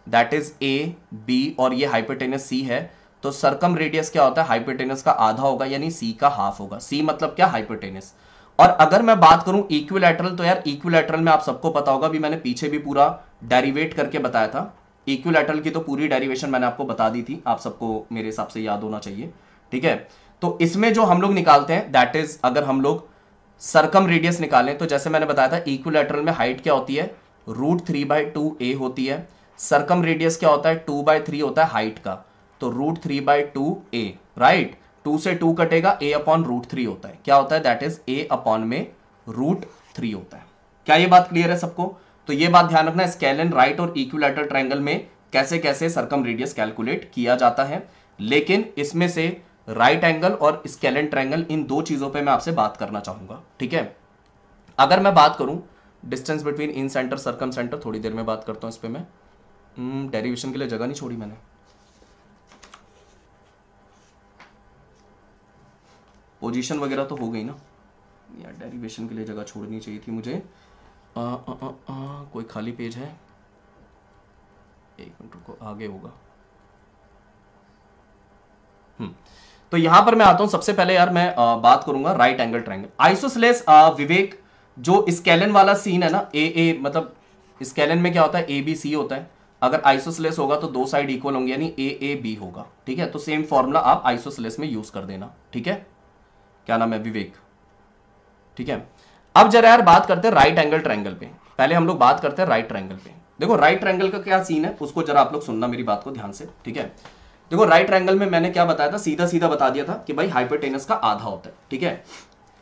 दैट इज ए बी और ये हाइपोटेनस सी है तो सरकम रेडियस क्या होता है हाइपोटेनस का आधा होगा यानी सी का हाफ होगा सी मतलब क्या हाइपोटेनस और अगर मैं बात करूं इक्विलेटरल तो यार इक्विलेटरल में आप सबको पता होगा भी मैंने पीछे भी पूरा डेरिवेट करके बताया था इक्विलेटरल की तो पूरी डेरिवेशन मैंने आपको बता दी थी आप सबको मेरे हिसाब से याद होना चाहिए ठीक है तो इसमें जो हम लोग निकालते हैं दैट इज अगर हम लोग सरकम रेडियस निकालें तो जैसे मैंने बताया था इक्विलेटरल में हाइट क्या होती है रूट थ्री बाई टू ए होती है सरकम रेडियस क्या होता है टू बाय थ्री होता है हाइट का तो root three by two A right two से टू कटेगा ए अपॉन रूट थ्री होता है क्या होता है दैट इज ए अपॉन में रूट थ्री होता है क्या ये बात क्लियर है सबको तो ये बात ध्यान रखना स्केलन राइट और इक्विलेटर ट्रायंगल में कैसे कैसे सरकम रेडियस कैलकुलेट किया जाता है लेकिन इसमें से राइट right एंगल और स्केलन ट्रायंगल इन दो चीज़ों पे मैं आपसे बात करना चाहूंगा ठीक है अगर मैं बात करूं distance between incentre circumcentre थोड़ी देर में बात करता हूं इस पर मैं डेरिवेशन hmm, के लिए जगह नहीं छोड़ी मैंने पोजीशन वगैरह तो हो गई ना यार डेरिवेशन के लिए जगह छोड़नी चाहिए थी मुझे आ, आ, आ, आ, कोई खाली पेज है एक मिनट को आगे होगा हम्म, तो यहां पर मैं आता हूं सबसे पहले यार मैं आ, बात करूंगा right angle triangle isosceles Vivek जो स्केलन वाला सीन है ना ए ए मतलब स्केलन में क्या होता है ए बी सी होता है अगर आइसोसलेस होगा तो दो साइड इक्वल होंगे यानी ए ए बी होगा ठीक है तो सेम फॉर्मूला आप आइसोसलेस में यूज कर देना ठीक है क्या नाम है विवेक ठीक है अब जरा यार बात करते हैं राइट एंगल ट्रैंगल पे पहले हम लोग बात करते हैं राइट ट्रैंगल पे देखो राइट ट्रैंगल का क्या सीन है उसको जरा आप लोग सुनना मेरी बात को ध्यान से ठीक है देखो राइट ट्रैंगल में मैंने क्या बताया था सीधा सीधा बता दिया था कि भाई हाइपरटेनस का आधा होता है ठीक है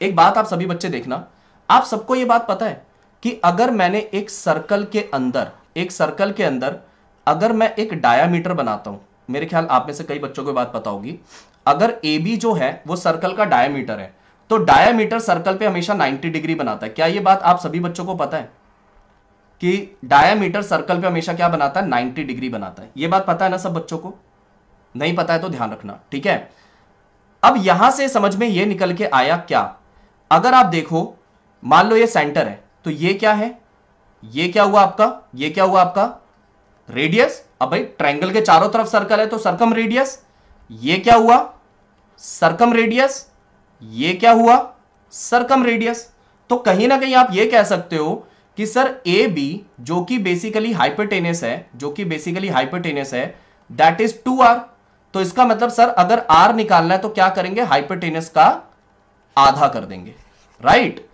एक बात आप सभी बच्चे देखना आप सबको ये बात पता है कि अगर मैंने एक सर्कल के अंदर एक सर्कल के अंदर अगर मैं एक डायामीटर बनाता हूं मेरे ख्याल आप में से कई बच्चों को बात पता होगी अगर ए बी जो है वो सर्कल का डायामीटर है तो डायामीटर सर्कल पे हमेशा 90 डिग्री बनाता है क्या ये बात आप सभी बच्चों को पता है कि डायमीटर सर्कल पे हमेशा क्या बनाता है 90 डिग्री बनाता है ये बात पता है ना सब बच्चों को नहीं पता है तो ध्यान रखना ठीक है अब यहां से समझ में ये निकल के आया क्या अगर आप देखो मान लो ये सेंटर है तो ये क्या है ये क्या हुआ आपका ये क्या हुआ आपका रेडियस अब भाई ट्रायंगल के चारों तरफ सर्कल है तो सर्कम रेडियस ये क्या हुआ सरकम रेडियस ये क्या हुआ सरकम रेडियस तो कहीं ना कहीं आप ये कह सकते हो कि सर ए बी जो कि बेसिकली हाइपरटेनियस है जो कि बेसिकली हाइपरटेनियस है दैट इज टू आर तो इसका मतलब सर अगर आर निकालना है तो क्या करेंगे हाइपरटेनियस का आधा कर देंगे राइट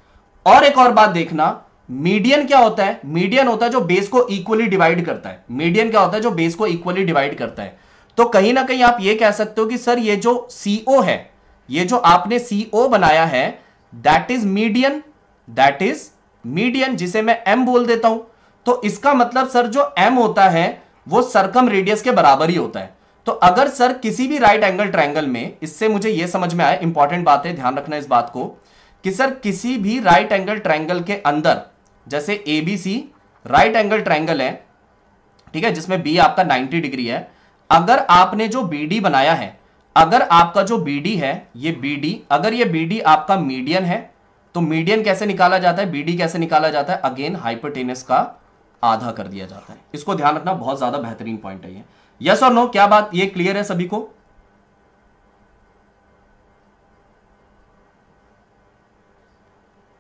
और एक और बात देखना मीडियन क्या होता है मीडियन होता है जो बेस को इक्वली डिवाइड करता है मीडियन क्या होता है जो बेस को इक्वली डिवाइड करता है तो कहीं ना कहीं आप ये कह सकते हो कि सर ये जो सीओ है ये जो आपने सीओ बनाया है that is median that is median जिसे मैं एम बोल देता हूं तो इसका मतलब सर जो एम होता है वो सरकम रेडियस के बराबर ही होता है तो अगर सर किसी भी राइट एंगल ट्रायंगल में इससे मुझे यह समझ में आया इंपॉर्टेंट बात है ध्यान रखना इस बात को कि सर किसी भी राइट एंगल ट्रायंगल के अंदर जैसे A B C right angle triangle है ठीक है जिसमें बी आपका 90 डिग्री है अगर आपने जो बीडी बनाया है अगर आपका जो बीडी है ये बीडी अगर ये बीडी आपका मीडियन है तो मीडियन कैसे निकाला जाता है बीडी कैसे निकाला जाता है अगेन हाइपोटेनस का आधा कर दिया जाता है इसको ध्यान रखना बहुत ज्यादा बेहतरीन पॉइंट है ये यस और नो क्या बात ये क्लियर है सभी को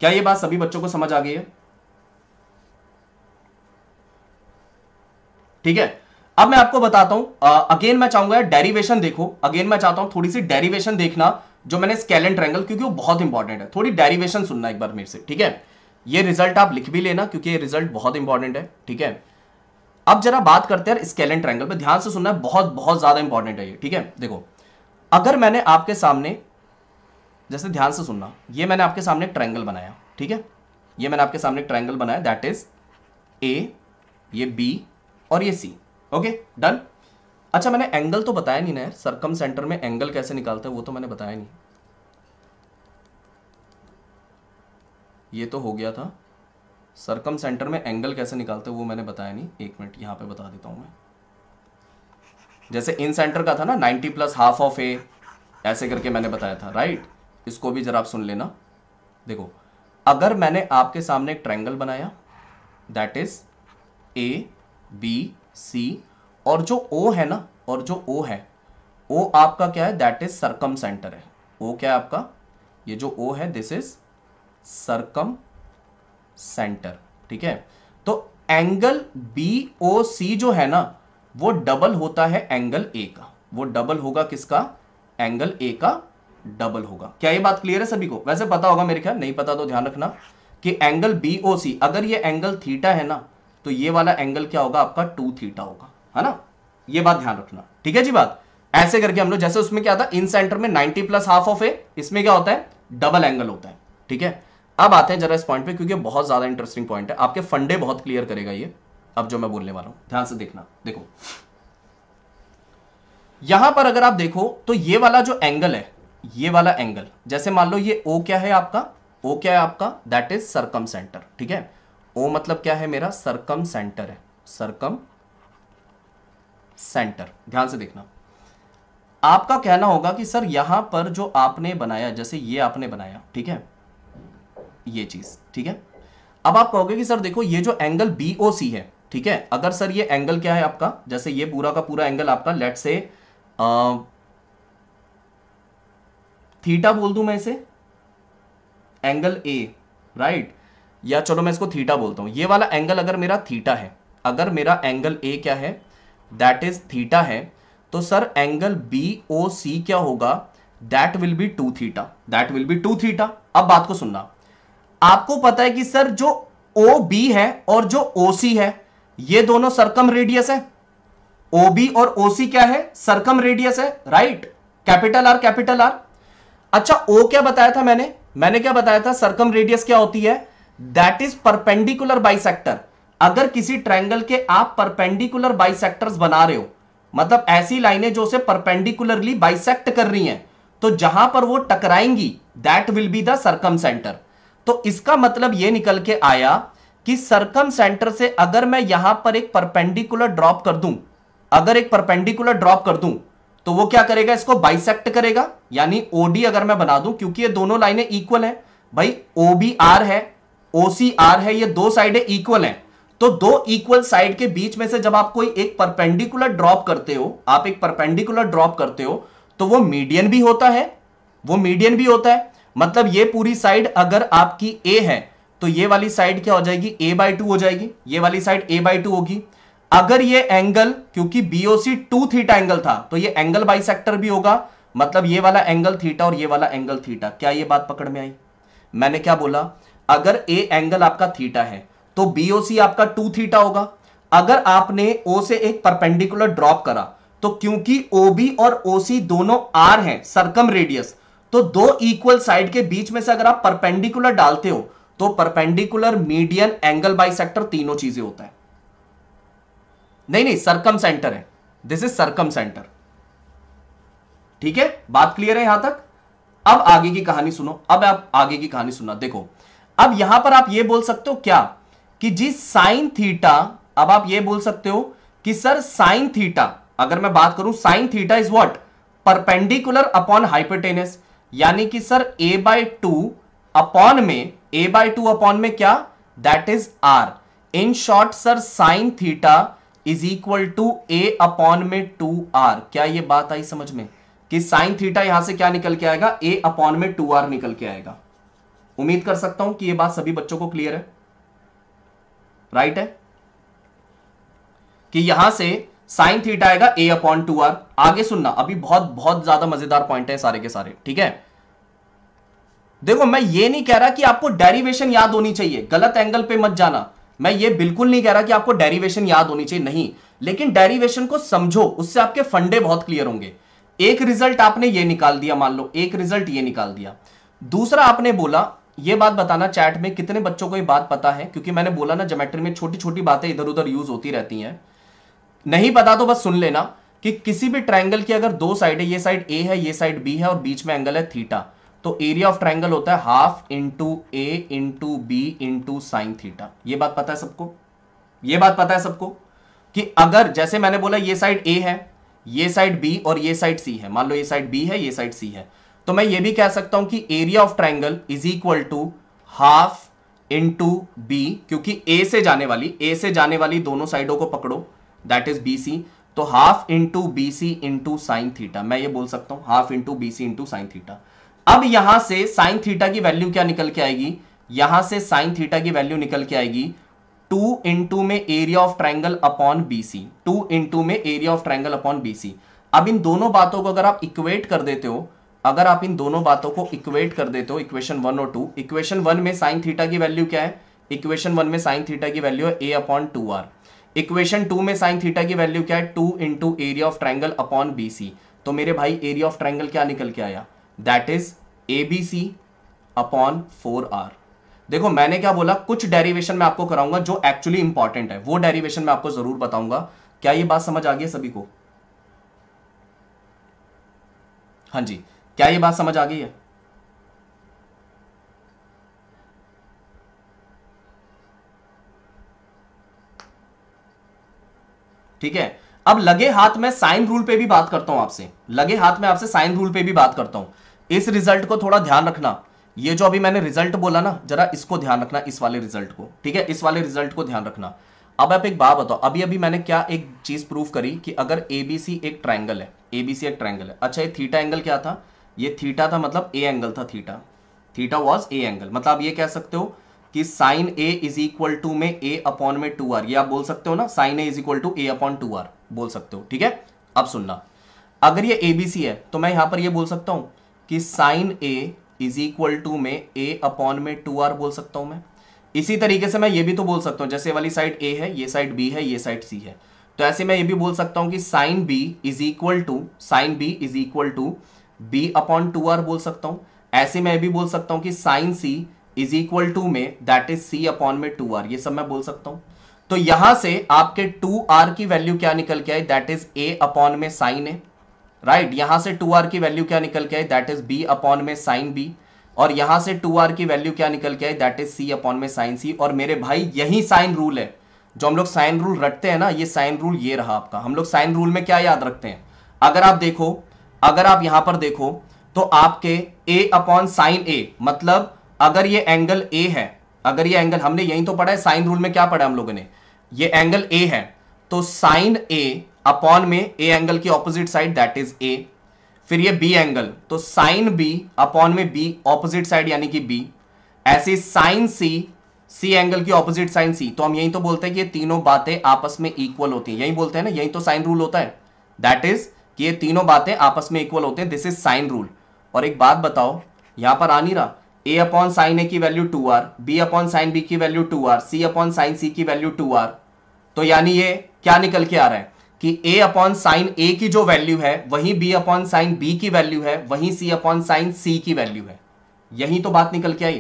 क्या ये बात सभी बच्चों को समझ आ गई है ठीक है अब मैं आपको बताता हूं अगेन मैं चाहूंगा डेरिवेशन देखो अगेन मैं चाहता हूं थोड़ी सी डेरिवेशन देखना जो मैंने स्केलन ट्रैंगल क्योंकि वो बहुत इंपॉर्टेंट है थोड़ी डेरिवेशन सुनना एक बार मेरे से ठीक है ये रिजल्ट आप लिख भी लेना क्योंकि ये रिजल्ट बहुत इंपॉर्टेंट है ठीक है अब जरा बात करते हैं स्केलन ट्रेंगल पर ध्यान से सुनना है बहुत बहुत ज्यादा इंपॉर्टेंट है ये ठीक है देखो अगर मैंने आपके सामने जैसे ध्यान से सुनना ये मैंने आपके सामने ट्रैंगल बनाया ठीक है ये मैंने आपके सामने ट्रैंगल बनाया दैट इज ए ये बी और ये सी ओके डन अच्छा मैंने एंगल तो बताया नहीं ना सरकम सेंटर में एंगल कैसे निकालते हैं वो तो मैंने बताया नहीं ये तो हो गया था सरकम सेंटर में एंगल कैसे निकालते हैं वो मैंने बताया नहीं एक मिनट यहां पे बता देता हूँ मैं जैसे इन सेंटर का था ना 90 प्लस हाफ ऑफ ए ऐसे करके मैंने बताया था राइट इसको भी जरा आप सुन लेना देखो अगर मैंने आपके सामने एक ट्रैंगल बनाया that is A B C और जो ओ है ना और जो ओ है ओ आपका क्या है दैट इज सरकम सेंटर है ओ क्या है आपका ये जो ओ है दिस इज सरकम सेंटर ठीक है तो एंगल बी ओ सी जो है ना वो डबल होता है एंगल ए का वो डबल होगा किसका एंगल ए का डबल होगा क्या ये बात क्लियर है सभी को वैसे पता होगा मेरे ख्याल नहीं पता तो ध्यान रखना कि एंगल बी ओ सी अगर ये एंगल थीटा है ना तो ये वाला एंगल क्या होगा आपका टू थीटा होगा है ना ये बात ध्यान रखना ठीक है जी बात ऐसे करके हम लोग जैसे उसमें क्या था इन सेंटर में 90 प्लस हाफ ऑफ ए इसमें क्या होता है डबल एंगल होता है ठीक है अब आते हैं जरा इस पॉइंट पे क्योंकि बहुत ज्यादा इंटरेस्टिंग पॉइंट है आपके फंडे बहुत क्लियर करेगा ये अब जो मैं बोलने वाला हूं ध्यान से देखना देखो यहां पर अगर आप देखो तो ये वाला जो एंगल है ये वाला एंगल जैसे मान लो ये ओ क्या है आपका ओ क्या है आपका दैट इज सरकम सेंटर ठीक है ओ मतलब क्या है मेरा सरकम सेंटर है सरकम सेंटर ध्यान से देखना आपका कहना होगा कि सर यहां पर जो आपने बनाया जैसे ये आपने बनाया ठीक है ये चीज ठीक है अब आप कहोगे कि सर देखो ये जो एंगल BOC है ठीक है अगर सर ये एंगल क्या है आपका जैसे ये पूरा का पूरा एंगल आपका लेट से आ, थीटा बोल दूं मैं इसे एंगल ए राइट या चलो मैं इसको थीटा बोलता हूँ ये वाला एंगल अगर मेरा थीटा है अगर मेरा एंगल ए क्या है दैट इज थीटा है तो sir angle B O C क्या होगा that will be two theta that will be two theta अब बात को सुनना आपको पता है कि सर जो ओ बी है और जो ओ सी है ये दोनों सरकम रेडियस है ओ बी और ओ सी क्या है सरकम रेडियस है right capital R capital R अच्छा ओ क्या बताया था मैंने मैंने क्या बताया था सरकम रेडियस क्या होती है दैट इज परपेंडिकुलर बाइसेक्टर अगर किसी ट्रायंगल के आप परपेंडिकुलर बाई बना रहे हो मतलब ऐसी लाइनें जो उसे परपेंडिकुलरली बाइसेक्ट कर रही हैं तो जहां पर वो टकराएंगी that will be the circumcentre तो इसका मतलब ये निकल के आया कि सर्कम सेंटर से अगर मैं यहां पर एक परपेंडिकुलर ड्रॉप कर दूं अगर एक परपेंडिकुलर ड्रॉप कर दूं तो वो क्या करेगा इसको बाइसेक्ट करेगा यानी ओडी अगर मैं बना दूं क्योंकि ये दोनों लाइनें इक्वल है भाई ओ बी आर है OCR है ये दो साइड इक्वल है तो दो इक्वल साइड के बीच में से जब आप कोई एक परपेंडिकुलर ड्रॉप करते हो आप एक परपेंडिकुलर ड्रॉप करते हो तो वो मीडियन भी होता है वो मीडियन भी होता है मतलब ये पूरी साइड अगर आपकी ए है तो ये वाली साइड क्या हो जाएगी ए बाई टू हो जाएगी ये वाली साइड ए बाई टू होगी अगर ये एंगल क्योंकि बीओसी टू थीटा एंगल था तो ये एंगल बाई भी होगा मतलब ये वाला एंगल थीटा और ये वाला एंगल थीटा क्या ये बात पकड़ में आई मैंने क्या बोला अगर ए एंगल आपका थीटा है तो बीओसी आपका टू थीटा होगा अगर आपने ओ से एक परपेंडिकुलर ड्रॉप करा तो क्योंकि OB और OC दोनों आर हैं सरकम रेडियस तो दो इक्वल साइड के बीच में से अगर आप परपेंडिकुलर डालते हो तो परपेंडिकुलर मीडियन एंगल बाइसेक्टर तीनों चीजें होता है नहीं नहीं सरकम सेंटर है दिस इज सरकम सेंटर ठीक है बात क्लियर है यहां तक अब आगे की कहानी सुनो अब आप आगे की कहानी सुनना देखो अब यहां पर आप यह बोल सकते हो क्या कि जी साइन थीटा अब आप यह बोल सकते हो कि सर साइन थीटा अगर मैं बात करूं sine theta is what perpendicular upon hypotenuse यानी कि sir a by two upon में ए बाय टू अपॉन में क्या that is R in short sir sine theta is equal to A upon में टू आर क्या यह बात आई समझ में कि साइन थीटा यहां से क्या निकल के आएगा ए अपॉन में टू आर निकल के आएगा उम्मीद कर सकता हूं कि यह बात सभी बच्चों को क्लियर है राइट है कि यहां से साइन थीटा आएगा ए अपॉन टू आर आगे सुनना अभी बहुत बहुत ज्यादा मजेदार पॉइंट है सारे के सारे ठीक है देखो मैं ये नहीं कह रहा कि आपको डेरिवेशन याद होनी चाहिए गलत एंगल पे मत जाना मैं ये बिल्कुल नहीं कह रहा कि आपको डेरिवेशन याद होनी चाहिए नहीं लेकिन डेरिवेशन को समझो उससे आपके फंडे बहुत क्लियर होंगे एक रिजल्ट आपने ये निकाल दिया मान लो एक रिजल्ट ये निकाल दिया दूसरा आपने बोला ये बात बताना चैट में कितने बच्चों को ये बात पता है क्योंकि मैंने बोला ना जोमेट्री में छोटी छोटी बातें इधर उधर यूज होती रहती हैं नहीं पता तो बस सुन लेना कि किसी भी ट्रायंगल की अगर दो साइड है ये साइड ए है ये साइड बी है और बीच में एंगल है थीटा तो एरिया ऑफ ट्राइंगल होता है हाफ इंटू ए into B into sine theta ये बात पता है सबको ये बात पता है सबको कि अगर जैसे मैंने बोला ये साइड ए है ये साइड बी और ये साइड सी है मान लो ये साइड बी है ये साइड सी है तो मैं ये भी कह सकता हूं कि area of triangle is equal to half into b क्योंकि ए से जाने वाली ए से जाने वाली दोनों साइडों को पकड़ो दैट इज बी सी तो half into B C into sine theta मैं ये बोल सकता हूं half into B C into sine theta अब यहां से साइन थीटा की वैल्यू क्या निकल के आएगी यहां से साइन थीटा की वैल्यू निकल के आएगी टू इंटू में area of triangle upon B C two into में area of triangle upon B C अब इन दोनों बातों को अगर आप इक्वेट कर देते हो अगर आप इन दोनों बातों को इक्वेट कर देते हो इक्वेशन वन और टू इक्वेशन वन में साइन थीटा की वैल्यू क्या है इक्वेशन वन में साइन थीटा की वैल्यू है a upon two R equation two में साइन थीटा की वैल्यू क्या है two into area of triangle upon B C तो मेरे भाई एरिया ऑफ ट्राइंगल क्या निकल के आया that is A B C upon four R देखो मैंने क्या बोला कुछ डेरिवेशन मैं आपको कराऊंगा जो एक्चुअली इंपॉर्टेंट है वो डेरिवेशन मैं आपको जरूर बताऊंगा क्या ये बात समझ आ गई सभी को हाँ जी क्या ये बात समझ आ गई है ठीक है अब लगे हाथ में साइन रूल पे भी बात करता हूं आपसे लगे हाथ में आपसे साइन रूल पे भी बात करता हूं इस रिजल्ट को थोड़ा ध्यान रखना ये जो अभी मैंने रिजल्ट बोला ना जरा इसको ध्यान रखना इस वाले रिजल्ट को ठीक है इस वाले रिजल्ट को ध्यान रखना अब आप एक बात बताओ अभी अभी मैंने क्या एक चीज प्रूव करी कि अगर एबीसी एक ट्राइंगल है एबीसी एक ट्राइंगल है अच्छा ये थीटा एंगल क्या था ये थीटा था मतलब ए एंगल था theta theta was A angle मतलब आप ये कह सकते हो कि sine A is equal to में ए अपॉन में टू आर ये आप बोल सकते हो ना sine A is equal to A upon two R बोल सकते हो ठीक है अब सुनना अगर ये ए बी सी है तो मैं यहां पर ये बोल सकता हूं कि sine A is equal to में ए अपॉन में टू आर बोल सकता हूं मैं इसी तरीके से मैं ये भी तो बोल सकता हूं जैसे वाली साइड ए है ये साइड बी है ये साइड सी है तो ऐसे मैं ये भी बोल सकता हूं कि sine B is equal to sine B is equal to B upon two R बोल सकता हूं ऐसे मैं भी बोल सकता हूं कि sine C is equal to में दैट इज सी अपॉन में टू आर ये सब मैं बोल सकता हूं तो यहां से आपके टू आर की वैल्यू क्या निकल के आई दैट इज ए अपॉन में साइन ए राइट यहां से टू आर की वैल्यू क्या निकल के आई दैट इज बी अपॉन में साइन बी और यहां से टू आर की वैल्यू क्या निकल के आई दैट इज सी अपॉन में साइन सी और मेरे भाई यही साइन रूल है जो हम लोग साइन रूल रटते हैं ना ये साइन रूल ये रहा आपका हम लोग साइन रूल में क्या याद रखते हैं अगर आप देखो अगर आप यहां पर देखो तो आपके ए अपॉन साइन ए मतलब अगर ये एंगल ए है अगर ये एंगल हमने यही तो पढ़ा है साइन रूल में क्या पढ़ा हम लोगों ने ये एंगल ए है तो साइन ए अपॉन में ए एंगल की opposite side that is a फिर ये बी एंगल तो साइन बी अपॉन में बी ऑपोजिट साइड यानी कि बी ऐसे साइन सी सी एंगल की ऑपोजिट साइन सी तो हम यही तो बोलते हैं कि ये तीनों बातें आपस में इक्वल होती हैं यही बोलते हैं ना यही तो साइन रूल होता है दैट इज कि ये तीनों बातें आपस में इक्वल होते हैं दिस इज साइन रूल और एक बात बताओ यहां पर आ नहीं रहा ए अपॉन साइन ए की value two R b upon sine B की value two R c upon sine C की वैल्यू टू आर तो यानी ये क्या निकल के आ रहा है कि ए अपॉन साइन ए की जो वैल्यू है वही बी अपॉन साइन बी की वैल्यू है वही सी अपॉन साइन सी की वैल्यू है यही तो बात निकल के आई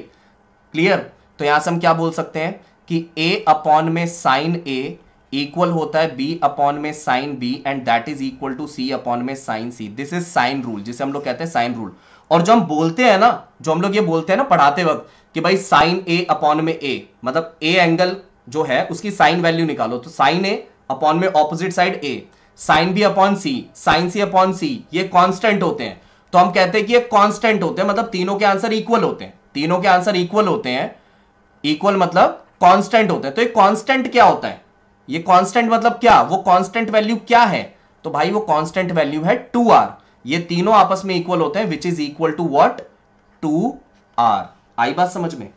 क्लियर तो यहां से हम क्या बोल सकते हैं कि ए अपॉन में साइन ए इक्वल होता है बी अपॉन में sine B and that is equal to C upon में sine C this is sine rule जिसे हम लोग कहते हैं साइन रूल और जो हम बोलते हैं ना जो हम लोग ये बोलते हैं ना पढ़ाते वक्त कि भाई साइन ए अपॉन में ए मतलब ए एंगल जो है उसकी साइन वैल्यू निकालो तो साइन ए अपॉन में opposite side a sine B upon c sine C upon c ये कॉन्स्टेंट होते हैं तो हम कहते हैं कि ये कॉन्स्टेंट होते हैं मतलब तीनों के आंसर इक्वल होते हैं तीनों के आंसर इक्वल होते हैं इक्वल मतलब कॉन्स्टेंट होते हैं तो एक कॉन्स्टेंट क्या होता है ये कांस्टेंट मतलब क्या वो कांस्टेंट वैल्यू क्या है तो भाई वो कांस्टेंट वैल्यू है टू आर ये तीनों आपस में इक्वल होते हैं which is equal to what two R आई बात समझ में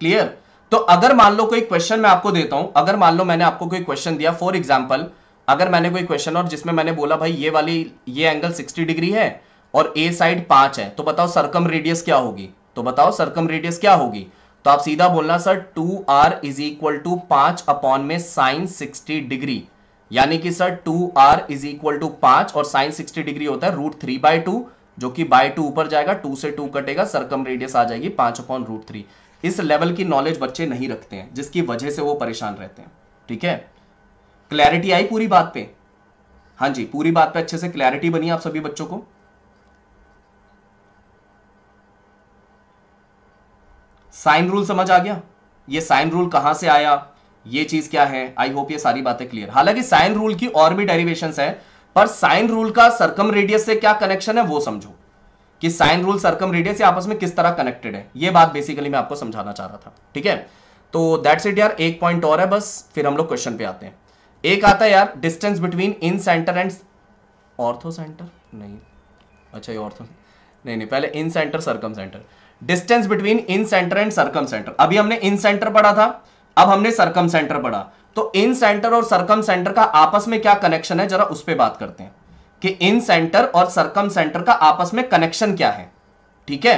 क्लियर तो अगर मान लो कोई क्वेश्चन मैं आपको देता हूं अगर मान लो मैंने आपको कोई क्वेश्चन दिया फॉर एग्जाम्पल अगर मैंने कोई क्वेश्चन और जिसमें मैंने बोला भाई ये वाली ये एंगल 60 डिग्री है और ए साइड पांच है तो बताओ सरकम रेडियस क्या होगी तो बताओ सरकम रेडियस क्या होगी तो आप सीधा बोलना sir two R is equal to पांच अपॉन में साइन सिक्सटी डिग्री यानी कि sir two R is equal to पांच और साइन सिक्सटी डिग्री होता है रूट थ्री बाय टू जो कि बाय टू ऊपर जाएगा टू से टू कटेगा सरकम रेडियस आ जाएगी पांच अपॉन रूट थ्री इस लेवल की नॉलेज बच्चे नहीं रखते हैं जिसकी वजह से वो परेशान रहते हैं ठीक है क्लैरिटी आई पूरी बात पे हाँ जी पूरी बात पे अच्छे से क्लैरिटी बनी आप सभी बच्चों को साइन रूल समझ आ गया ये साइन रूल कहां से आया ये चीज क्या है आई होप ये सारी बातें क्लियर हालांकि साइन रूल की और भी डेरिवेशन है पर साइन रूल का सर्कम रेडियस से क्या कनेक्शन है वो समझो कि साइन रूल सर्कम रेडियस आपस में किस तरह कनेक्टेड है ये बात बेसिकली मैं आपको समझाना चाह रहा था ठीक है तो दैट्स इट यार एक पॉइंट और है बस फिर हम लोग क्वेश्चन पे आते हैं एक आता है यार distance between in centre and ortho orthocentre नहीं अच्छा ये ऑर्थो नहीं नहीं पहले incentre circumcentre distance between in centre and circumcentre अभी हमने इन सेंटर पढ़ा था अब हमने सर्कम सेंटर पढ़ा तो इन सेंटर और सर्कम सेंटर का आपस में क्या कनेक्शन है जरा उस पर बात करते हैं कि इन सेंटर और सर्कम सेंटर का आपस में कनेक्शन क्या है ठीक है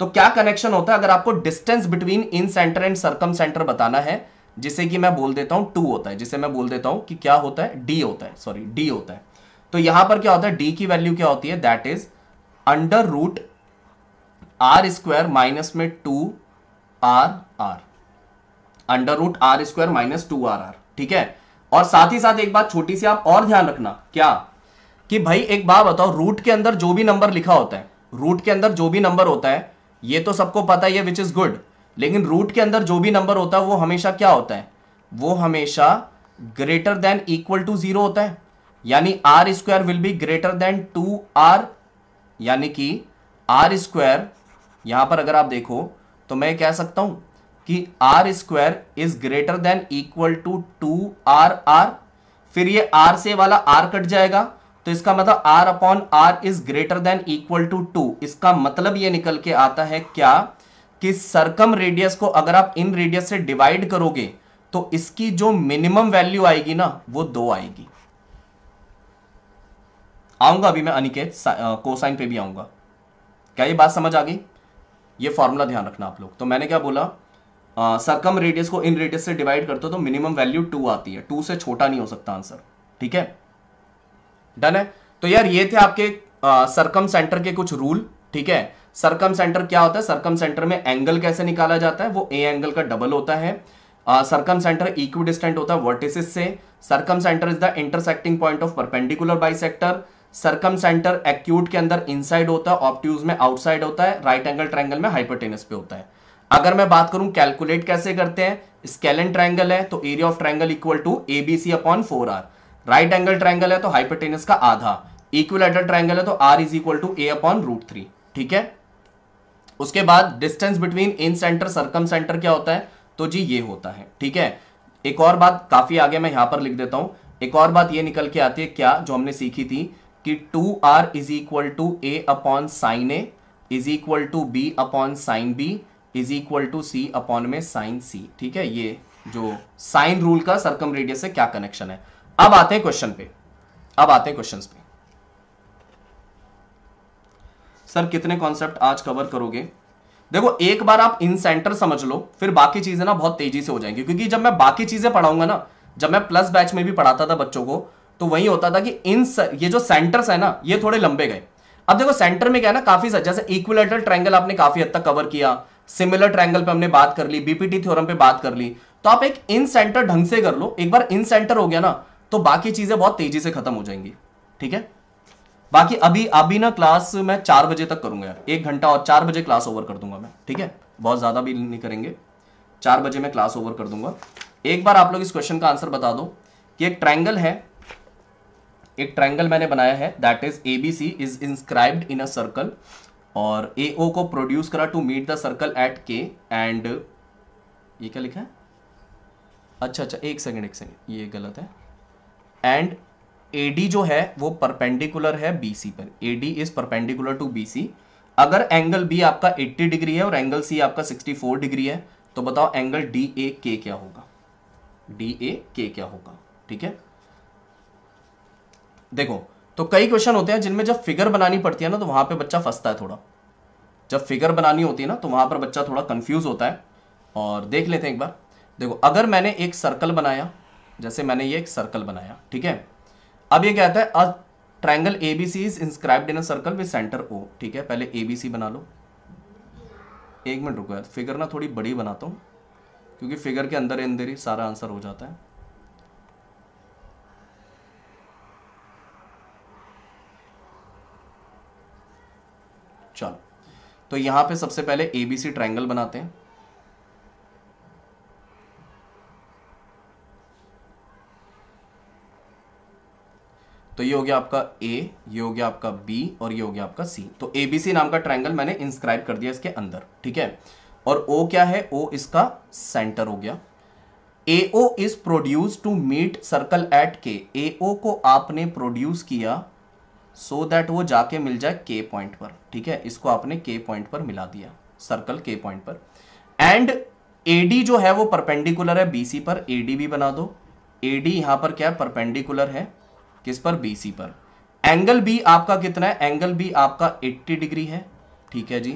तो क्या कनेक्शन होता है अगर आपको distance between in centre and circumcentre बताना है जिसे कि मैं बोल देता हूं टू होता है जिसे मैं बोल देता हूं कि क्या होता है डी होता है सॉरी डी होता है तो यहां पर क्या होता है डी की वैल्यू क्या होती है that is under root R square minus में two R R under root R square minus two R R ठीक है और साथ ही साथ एक बात छोटी सी आप और ध्यान रखना क्या कि भाई एक बात बताओ रूट के अंदर जो भी नंबर लिखा होता है रूट के अंदर जो भी नंबर होता है ये तो सबको पता ही है विच इज गुड लेकिन रूट के अंदर जो भी नंबर होता है वो हमेशा क्या होता है वो हमेशा greater than equal to zero होता है यानी R square will be greater than two R यानी कि आर स्क्वायर यहां पर अगर आप देखो तो मैं कह सकता हूं कि R square is greater than equal to two R R फिर ये आर से वाला आर कट जाएगा तो इसका मतलब R upon R is greater than equal to two इसका मतलब ये निकल के आता है क्या कि सरकम रेडियस को अगर आप इन रेडियस से डिवाइड करोगे तो इसकी जो मिनिमम वैल्यू आएगी ना वो दो आएगी आऊंगा अभी मैं अनिकेत कोसाइन पे भी आऊंगा क्या ये बात समझ आ गई ये फॉर्मूला ध्यान रखना आप लोग तो मैंने क्या बोला सरकम रेडियस को इन रेडियस से डिवाइड करते हो तो मिनिमम वैल्यू टू आती है टू से छोटा नहीं हो सकता आंसर ठीक है डन है तो यार ये थे आपके सरकम सेंटर के कुछ रूल ठीक है सरकम सेंटर क्या होता है सरकम सेंटर में एंगल कैसे निकाला जाता है वो ए एंगल का डबल होता है सरकम सेंटर इक्वी डिस्टेंट होता है वर्टिस से circumcentre is the intersecting point of perpendicular sector circumcentre acute के अंदर इनसाइड होता है ऑप्ट्यूज में आउटसाइड होता है राइट एंगल ट्रायंगल में हाइपरटेनस पे होता है अगर मैं बात करूं कैलकुलेट कैसे करते हैं स्केलन ट्रायंगल है तो area of triangle equal to a B C upon four R right angle triangle है तो हाइपरटेनस का आधा इक्वल एडल ट्रायंगल है तो R is equal to A upon root three ठीक है उसके बाद distance between incentre circumcentre क्या होता है तो जी ये होता है ठीक है एक और बात काफी आगे मैं यहां पर लिख देता हूं एक और बात ये निकल के आती है क्या जो हमने सीखी थी कि two R is equal to A upon sine A is equal to B upon sine B is equal to C upon में साइन सी ठीक है ये जो साइन रूल का सरकम रेडियस से क्या कनेक्शन है अब आते हैं क्वेश्चन पे अब आते हैं क्वेश्चन पे सर कितने कॉन्सेप्ट आज कवर करोगे देखो एक बार आप इन सेंटर समझ लो फिर बाकी चीजें ना बहुत तेजी से हो जाएंगी क्योंकि जब मैं बाकी चीजें पढ़ाऊंगा ना जब मैं प्लस बैच में भी पढ़ाता था बच्चों को तो वही होता था कि इन ये जो सेंटर्स है ना ये थोड़े लंबे गए अब देखो सेंटर में क्या है ना काफी जैसे इक्विलेटर ट्रायंगल आपने काफी हद तक कवर किया सिमिलर ट्रायंगल पे हमने बात कर ली बीपीटी थ्योरम पे बात कर ली तो आप एक इन सेंटर ढंग से कर लो एक बार इन सेंटर हो गया ना तो बाकी चीजें बहुत तेजी से खत्म हो जाएंगी ठीक है बाकी अभी अभी ना क्लास मैं चार बजे तक करूंगा एक घंटा और चार बजे क्लास ओवर कर दूंगा मैं ठीक है बहुत ज्यादा भी नहीं करेंगे चार बजे मैं क्लास ओवर कर दूंगा एक बार आप लोग इस क्वेश्चन का आंसर बता दो कि एक ट्रायंगल है एक ट्रायंगल मैंने बनाया है that is A B C is inscribed in a circle और ए ओ को प्रोड्यूस करा to meet the circle at K and ये क्या लिखा है अच्छा अच्छा एक सेकेंड एक सेकेंड ये गलत है एंड ए डी जो है वो परपेंडिकुलर है बी सी पर A D is perpendicular to B C अगर एंगल बी आपका 80 डिग्री है और एंगल सी आपका 64 डिग्री है तो बताओ एंगल डी ए के क्या होगा डी ए के क्या होगा ठीक है देखो तो कई क्वेश्चन होते हैं जिनमें जब फिगर बनानी पड़ती है ना तो वहां पे बच्चा फंसता है थोड़ा जब फिगर बनानी होती है ना तो वहां पर बच्चा थोड़ा कन्फ्यूज़ होता है और देख लेते हैं एक बार देखो अगर मैंने एक सर्कल बनाया जैसे मैंने ये एक सर्कल बनाया ठीक है अब ये कहता है a triangle A B C is inscribed in a circle with centre O ठीक है पहले ए बी सी बना लो एक मिनट रुको यार फिगर ना थोड़ी बड़ी बनाता हूँ क्योंकि फिगर के अंदर अंदर ही सारा आंसर हो जाता है चलो तो यहां पे सबसे पहले एबीसी ट्रायंगल ट्राइंगल बनाते हैं तो ये हो गया आपका ए ये हो गया आपका बी और ये हो गया आपका सी तो एबीसी नाम का ट्राइंगल मैंने इंस्क्राइब कर दिया इसके अंदर ठीक है और ओ क्या है ओ इसका सेंटर हो गया A O is produce to meet circle at K A को आपने प्रोड्यूस किया सो so दैट वो जाके मिल जाए के पॉइंट पर ठीक है इसको आपने के पॉइंट पर मिला दिया सर्कल के पॉइंट पर एंड एडी जो है वो परपेंडिकुलर है बीसी पर एडी भी बना दो एडी यहां पर क्या परपेंडिकुलर है किस पर बीसी पर एंगल बी आपका कितना है एंगल बी आपका 80 डिग्री है ठीक है जी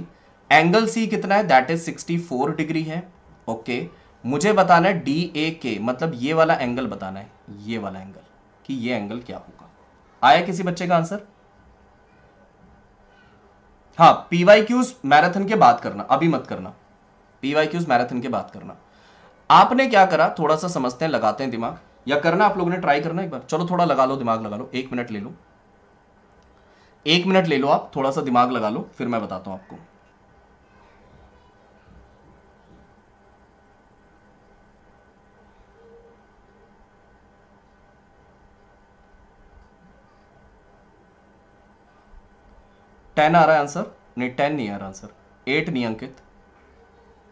एंगल सी कितना है दैट इज 64 डिग्री है ओके okay. मुझे बताना है डी ए के मतलब ये वाला एंगल बताना है ये वाला एंगल कि ये एंगल क्या हो आया किसी बच्चे का आंसर हाँ पीवाई क्यूज मैराथन के बात करना अभी मत करना पीवाई क्यूज मैराथन के बात करना आपने क्या करा थोड़ा सा समझते हैं लगाते हैं दिमाग या करना आप लोगों ने ट्राई करना एक बार चलो थोड़ा लगा लो दिमाग लगा लो एक मिनट ले लो एक मिनट ले लो आप थोड़ा सा दिमाग लगा लो फिर मैं बताता हूं आपको टेन आ रहा है आंसर नहीं टेन नहीं आ रहा आंसर एट नहीं अंकित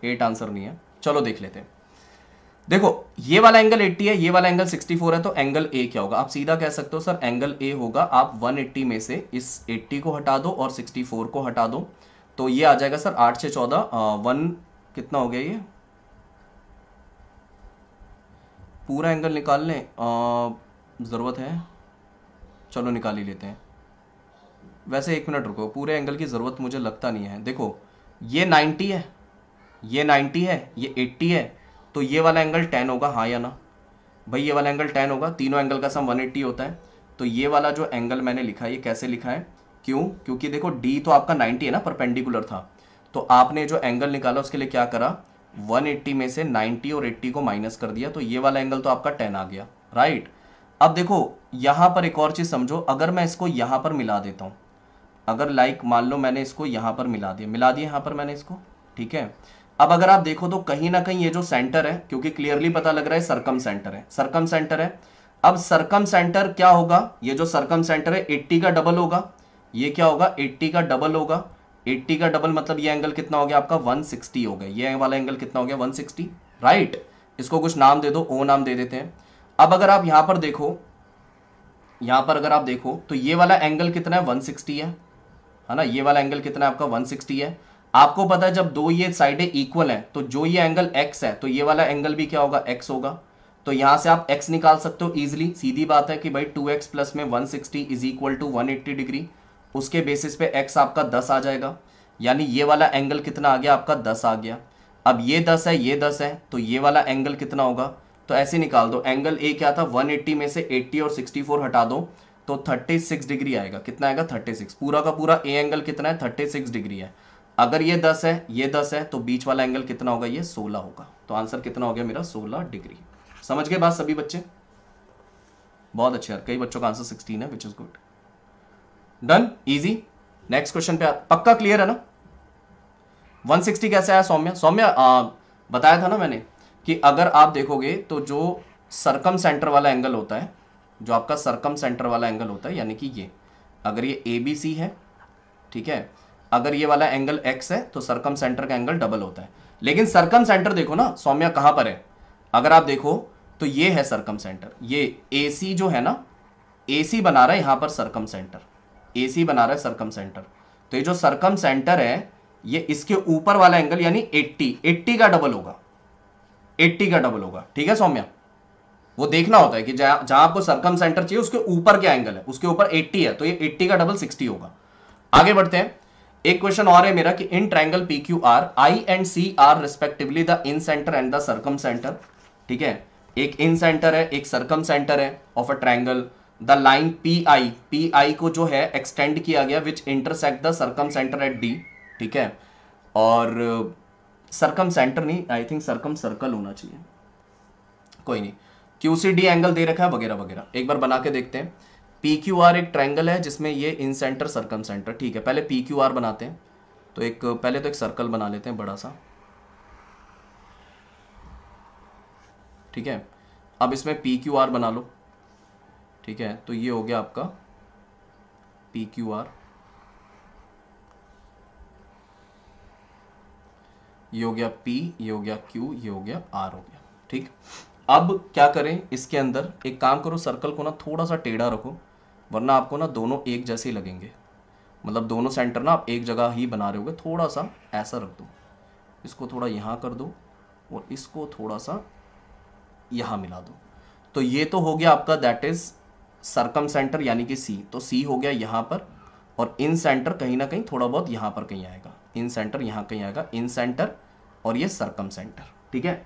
एट आंसर नहीं है चलो देख लेते हैं देखो ये वाला एंगल 80 है ये वाला एंगल 64 है तो एंगल ए क्या होगा आप सीधा कह सकते हो सर एंगल ए होगा आप 180 में से इस 80 को हटा दो और 64 को हटा दो तो ये आ जाएगा सर 8 से 14 वन कितना हो गया ये पूरा एंगल निकालने ज़रूरत है चलो निकाल ही लेते हैं वैसे एक मिनट रुको पूरे एंगल की ज़रूरत मुझे लगता नहीं है देखो ये नाइन्टी है ये नाइन्टी है ये एट्टी है तो ये वाला एंगल टेन होगा हाँ या ना भाई ये वाला एंगल टेन होगा तीनों एंगल का सम 180 होता है तो ये वाला जो एंगल मैंने लिखा है ये कैसे लिखा है क्यों क्योंकि देखो डी तो आपका नाइन्टी है ना परपेंडिकुलर था तो आपने जो एंगल निकाला उसके लिए क्या करा 180 में से 90 और 80 को माइनस कर दिया तो ये वाला एंगल तो आपका 10 आ गया राइट अब देखो यहाँ पर एक और चीज़ समझो अगर मैं इसको यहाँ पर मिला देता हूँ अगर लाइक मान लो मैंने इसको यहाँ पर मिला दिया मिला दिया यहाँ पर मैंने इसको ठीक है अब अगर आप देखो तो कहीं ना कहीं ये जो सेंटर है क्योंकि क्लियरली पता लग रहा है सरकम सेंटर है सरकम सेंटर है अब सरकम सेंटर क्या होगा ये जो सरकम सेंटर है एट्टी का डबल होगा ये क्या होगा एट्टी का डबल होगा एट्टी का डबल मतलब ये एंगल कितना हो गया आपका वन हो गया ये वाला एंगल कितना हो गया वन राइट इसको कुछ नाम दे दो ओ नाम दे देते हैं अब अगर आप यहां पर देखो यहां पर अगर आप देखो तो ये वाला एंगल कितना है 160 है है ना ये वाला एंगल कितना है आपका 160 है आपको पता है जब दो ये साइडें इक्वल हैं तो जो ये एंगल एक्स है तो ये वाला एंगल भी क्या होगा एक्स होगा तो यहां से आप x निकाल सकते हो इजिली सीधी बात है कि भाई 2x एक्स प्लस में 160 sixty is equal to one degree उसके बेसिस पे x आपका 10 आ जाएगा यानी ये वाला एंगल कितना आ गया आपका 10 आ गया अब ये 10 है ये 10 है तो ये वाला एंगल कितना होगा तो ऐसे निकाल दो एंगल ए क्या था 180 में से 80 और 64 हटा दो तो 36 डिग्री आएगा कितना आएगा 36 पूरा का पूरा ए एंगल कितना है 36 डिग्री है अगर ये 10 है ये 10 है तो बीच वाला एंगल कितना होगा ये 16 होगा तो आंसर कितना हो गया मेरा 16 डिग्री समझ गए बात सभी बच्चे बहुत अच्छे यार कई बच्चों का आंसर 16 है which is good done easy next question पे पक्का क्लियर है ना वन कैसे आया सौम्य सौम्य बताया था ना मैंने कि अगर आप देखोगे तो जो सरकम सेंटर वाला एंगल होता है जो आपका सरकम सेंटर वाला एंगल होता है यानी कि ये अगर ये ए बी सी है ठीक है अगर ये वाला एंगल एक्स है तो सरकम सेंटर का एंगल डबल होता है लेकिन सरकम सेंटर देखो ना सौम्या कहां पर है अगर आप देखो तो ये है सरकम सेंटर ये ए सी जो है ना ए सी बना रहा है यहां पर सरकम सेंटर ए सी बना रहा है सरकम सेंटर तो ये जो सरकम सेंटर है ये इसके ऊपर वाला एंगल यानी 80 80 का डबल होगा 80 का डबल होगा ठीक है सौम्या वो देखना होता है कि जहां आपको सरकम सेंटर चाहिए उसके ऊपर क्या एंगल है उसके ऊपर 80 है तो ये 80 का डबल 60 होगा आगे बढ़ते हैं एक क्वेश्चन और है मेरा कि in triangle P Q R I and C are respectively the in centre and the सरकम circumcentre ठीक है एक इन सेंटर है एक सरकम सेंटर है of a triangle the line P I P I को जो है एक्सटेंड किया गया which intersect the सरकम circumcentre at D ठीक है और सरकम uh, सेंटर नहीं आई थिंक सरकम सर्कल होना चाहिए कोई नहीं क्यू सी डी एंगल दे रखा है वगैरह वगैरह एक बार बना के देखते हैं पी क्यू आर एक ट्रैंगल है जिसमें ये इन सेंटर सर्कम सेंटर ठीक है पहले पी क्यू आर बनाते हैं तो एक पहले तो एक सर्कल बना लेते हैं बड़ा सा ठीक है अब इसमें पी क्यू आर बना लो ठीक है तो ये हो गया आपका पी क्यू आर ये हो गया पी ये हो गया क्यू ये हो गया आर हो गया ठीक अब क्या करें इसके अंदर एक काम करो सर्कल को ना थोड़ा सा टेढ़ा रखो वरना आपको ना दोनों एक जैसे ही लगेंगे मतलब दोनों सेंटर ना आप एक जगह ही बना रहे हो थोड़ा सा ऐसा रख दो इसको थोड़ा यहाँ कर दो और इसको थोड़ा सा यहाँ मिला दो तो ये तो हो गया आपका दैट इज़ सर्कम सेंटर यानी कि सी तो सी हो गया यहाँ पर और इन सेंटर कहीं ना कहीं थोड़ा बहुत यहाँ पर कहीं आएगा इन सेंटर यहाँ कहीं आएगा इन सेंटर और ये सर्कम सेंटर ठीक है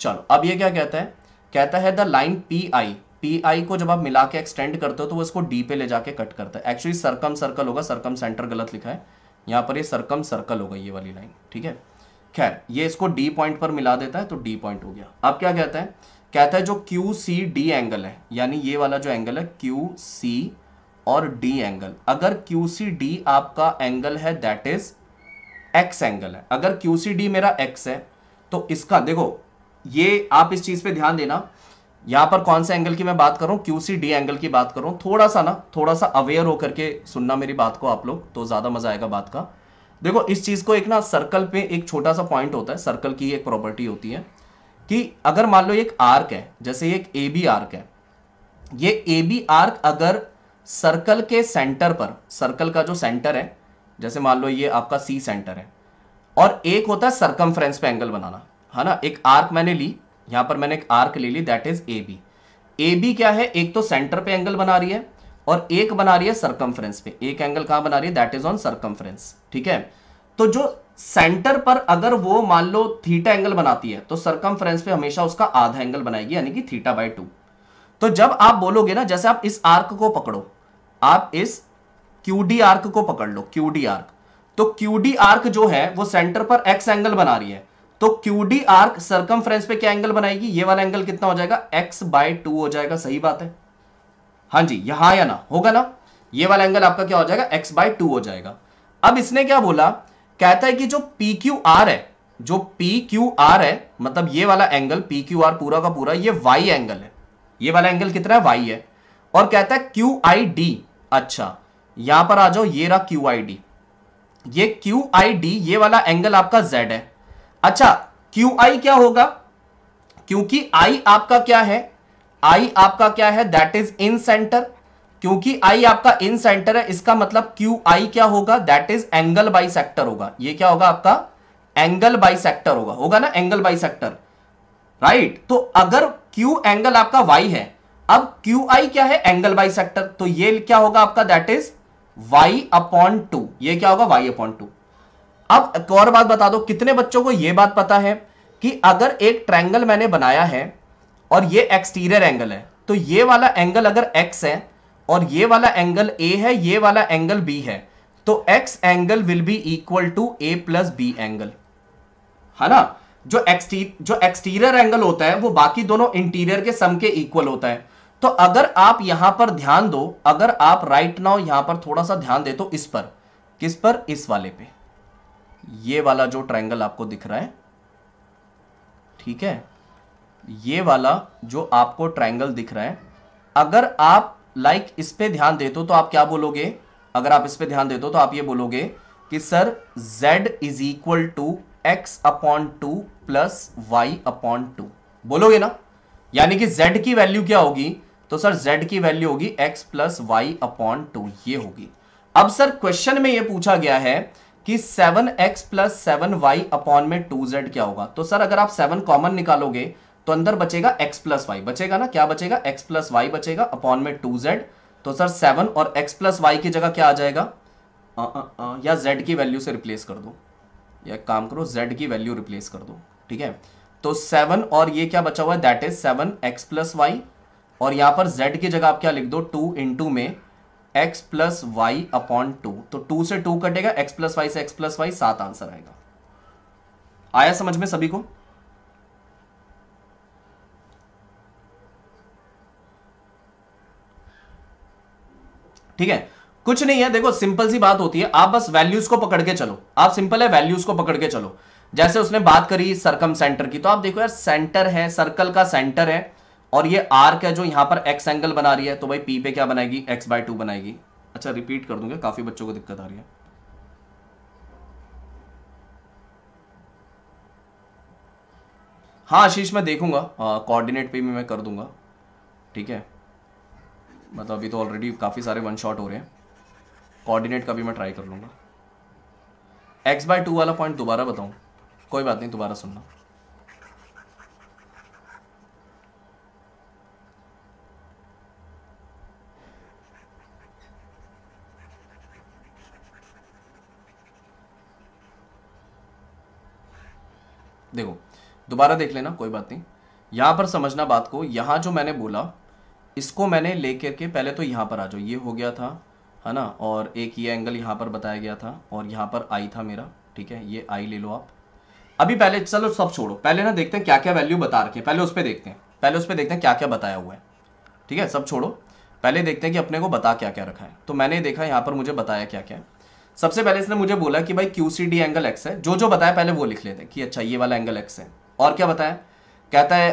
चलो अब ये क्या कहता है कहता है the line P I P I को जब आप मिला के एक्सटेंड करते हो तो वो इसको डी पे ले जाके कट करता है एक्चुअली सर्कम सर्कल होगा सर्कम सेंटर गलत लिखा है यहाँ पर ये सर्कम सर्कल होगा ये वाली लाइन ठीक है खैर ये इसको डी पॉइंट पर मिला देता है तो डी पॉइंट हो गया अब क्या कहता है कहता है जो क्यू सी डी एंगल है यानी ये वाला जो एंगल है क्यू सी और डी एंगल अगर क्यू सी डी आपका एंगल है दैट इज एक्स एंगल है अगर क्यू सी डी मेरा एक्स है तो इसका देखो ये आप इस चीज़ पे ध्यान देना यहां पर कौन से एंगल की मैं बात करूं क्यू सी डी एंगल की बात करूं थोड़ा सा ना थोड़ा सा अवेयर होकर के सुनना मेरी बात को आप लोग तो ज़्यादा मज़ा आएगा बात का देखो इस चीज़ को एक ना सर्कल पे एक छोटा सा पॉइंट होता है सर्कल की एक प्रॉपर्टी होती है कि अगर मान लो एक आर्क है जैसे एक ए बी आर्क है ये ए बी आर्क अगर सर्कल के सेंटर पर सर्कल का जो सेंटर है जैसे मान लो ये आपका सी सेंटर है और एक होता है सर्कम पे एंगल बनाना है हाँ ना एक आर्क मैंने ली यहां पर मैंने एक आर्क ले ली that is A B A B क्या है एक तो सेंटर पे एंगल बना रही है और एक बना रही है सरकमफ्रेंस पे एक एंगल कहाँ बना रही है दैट इज ऑन सरकमफ्रेंस ठीक है तो जो सेंटर पर अगर वो मान लो थीटा एंगल बनाती है तो सरकमफ्रेंस पे हमेशा उसका आधा एंगल बनाएगी यानी कि थीटा बाय टू तो जब आप बोलोगे ना जैसे आप इस आर्क को पकड़ो आप इस क्यू डी आर्क को पकड़ लो क्यू डी आर्क तो क्यूडी आर्क जो है वो सेंटर पर एक्स एंगल बना रही है तो क्यू डी आर्क सर्कम पे क्या एंगल बनाएगी ये वाला एंगल कितना हो जाएगा एक्स बाय टू हो जाएगा सही बात है हाँ जी यहां या ना होगा ना ये वाला एंगल आपका क्या हो जाएगा एक्स बाय टू हो जाएगा अब इसने क्या बोला कहता है कि जो पी क्यू आर है जो पी क्यू आर है मतलब ये वाला एंगल पी क्यू आर पूरा का पूरा ये वाई एंगल है ये वाला एंगल कितना है वाई है और कहता है क्यू आई डी अच्छा यहां पर आ जाओ ये रहा क्यू आई डी ये क्यू आई डी ये वाला एंगल आपका जेड है अच्छा क्यू आई क्या होगा क्योंकि आई आपका क्या है आई आपका क्या है दैट इज इन सेंटर क्योंकि आई आपका इन सेंटर है इसका मतलब क्यू आई क्या होगा that is angle bisector होगा ये क्या होगा आपका एंगल बाई सेक्टर होगा होगा ना एंगल बाई सेक्टर राइट तो अगर क्यू एंगल आपका वाई है अब क्यू आई क्या है एंगल बाई सेक्टर तो ये क्या होगा आपका that is Y upon two ये क्या होगा वाई अपॉन टू अब एक और बात बता दो कितने बच्चों को यह बात पता है कि अगर एक ट्रैंगल मैंने बनाया है और ये एक्सटीरियर एंगल है तो ये वाला एंगल अगर एक्स है और ये वाला एंगल ए है ये वाला एंगल बी है तो X angle will be equal to A plus B angle है ना जो एक्सटी जो एक्सटीरियर एंगल होता है वो बाकी दोनों इंटीरियर के सम के इक्वल होता है तो अगर आप यहां पर ध्यान दो अगर आप राइट नाउ यहां पर थोड़ा सा ध्यान दे तो इस पर किस पर इस वाले पे ये वाला जो ट्रायंगल आपको दिख रहा है ठीक है ये वाला जो आपको ट्रायंगल दिख रहा है अगर आप लाइक like, इस पे ध्यान देते हो तो आप क्या बोलोगे अगर आप इस पे ध्यान देते हो तो आप ये बोलोगे कि sir z is equal to X upon two plus Y upon two बोलोगे ना यानी कि z की वैल्यू क्या होगी तो सर z की वैल्यू होगी x plus Y upon two ये होगी अब सर क्वेश्चन में ये पूछा गया है कि 7x X plus seven Y upon में 2z क्या होगा तो सर अगर आप 7 कॉमन निकालोगे तो अंदर बचेगा x प्लस वाई बचेगा ना क्या बचेगा x प्लस वाई बचेगा अपॉन में 2z तो सर 7 और x प्लस वाई की जगह क्या आ जाएगा आ, आ, आ, या z की वैल्यू से रिप्लेस कर दो या काम करो z की वैल्यू रिप्लेस कर दो ठीक है तो 7 और ये क्या बचा हुआ है that is 7x X plus Y और यहां पर z की जगह आप क्या लिख दो टू इंटू में X plus Y upon two तो टू से टू कटेगा एक्स प्लस वाई से एक्स प्लस वाई सात आंसर आएगा आया समझ में सभी को ठीक है कुछ नहीं है देखो सिंपल सी बात होती है आप बस वैल्यूज को पकड़ के चलो आप सिंपल है वैल्यूज को पकड़ के चलो जैसे उसने बात करी सर्कम सेंटर की तो आप देखो यार सेंटर है सर्कल का सेंटर है और ये आर का जो यहाँ पर एक्स एंगल बना रही है तो भाई पी पे क्या बनाएगी एक्स बाय टू बनाएगी अच्छा रिपीट कर दूंगा काफ़ी बच्चों को दिक्कत आ रही है हाँ आशीष मैं देखूंगा कोऑर्डिनेट पे भी मैं कर दूंगा ठीक है मतलब अभी तो ऑलरेडी काफ़ी सारे वन शॉट हो रहे हैं कोऑर्डिनेट का भी मैं ट्राई कर लूँगा एक्स बाय टू वाला पॉइंट दोबारा बताऊँ कोई बात नहीं दोबारा सुनना देखो दोबारा देख लेना कोई बात नहीं यहां पर समझना बात को यहां जो मैंने बोला इसको मैंने ले करके पहले तो यहां पर आ जाओ ये हो गया था है ना और एक ये एंगल यहां पर बताया गया था और यहां पर आई था मेरा ठीक है ये आई ले लो आप अभी पहले चलो सब छोड़ो पहले ना देखते हैं क्या क्या वैल्यू बता रखे पहले उस पर देखते हैं पहले उस पर देखते हैं क्या क्या बताया हुआ है ठीक है सब छोड़ो पहले देखते हैं कि अपने को बता क्या क्या रखा है तो मैंने देखा यहां पर मुझे बताया क्या क्या है सबसे पहले इसने मुझे बोला कि भाई क्यू डी एंगल एक्स है जो जो बताया पहले वो लिख लेते हैं कि अच्छा ये वाला एंगल एक्स है और क्या बताया कहता है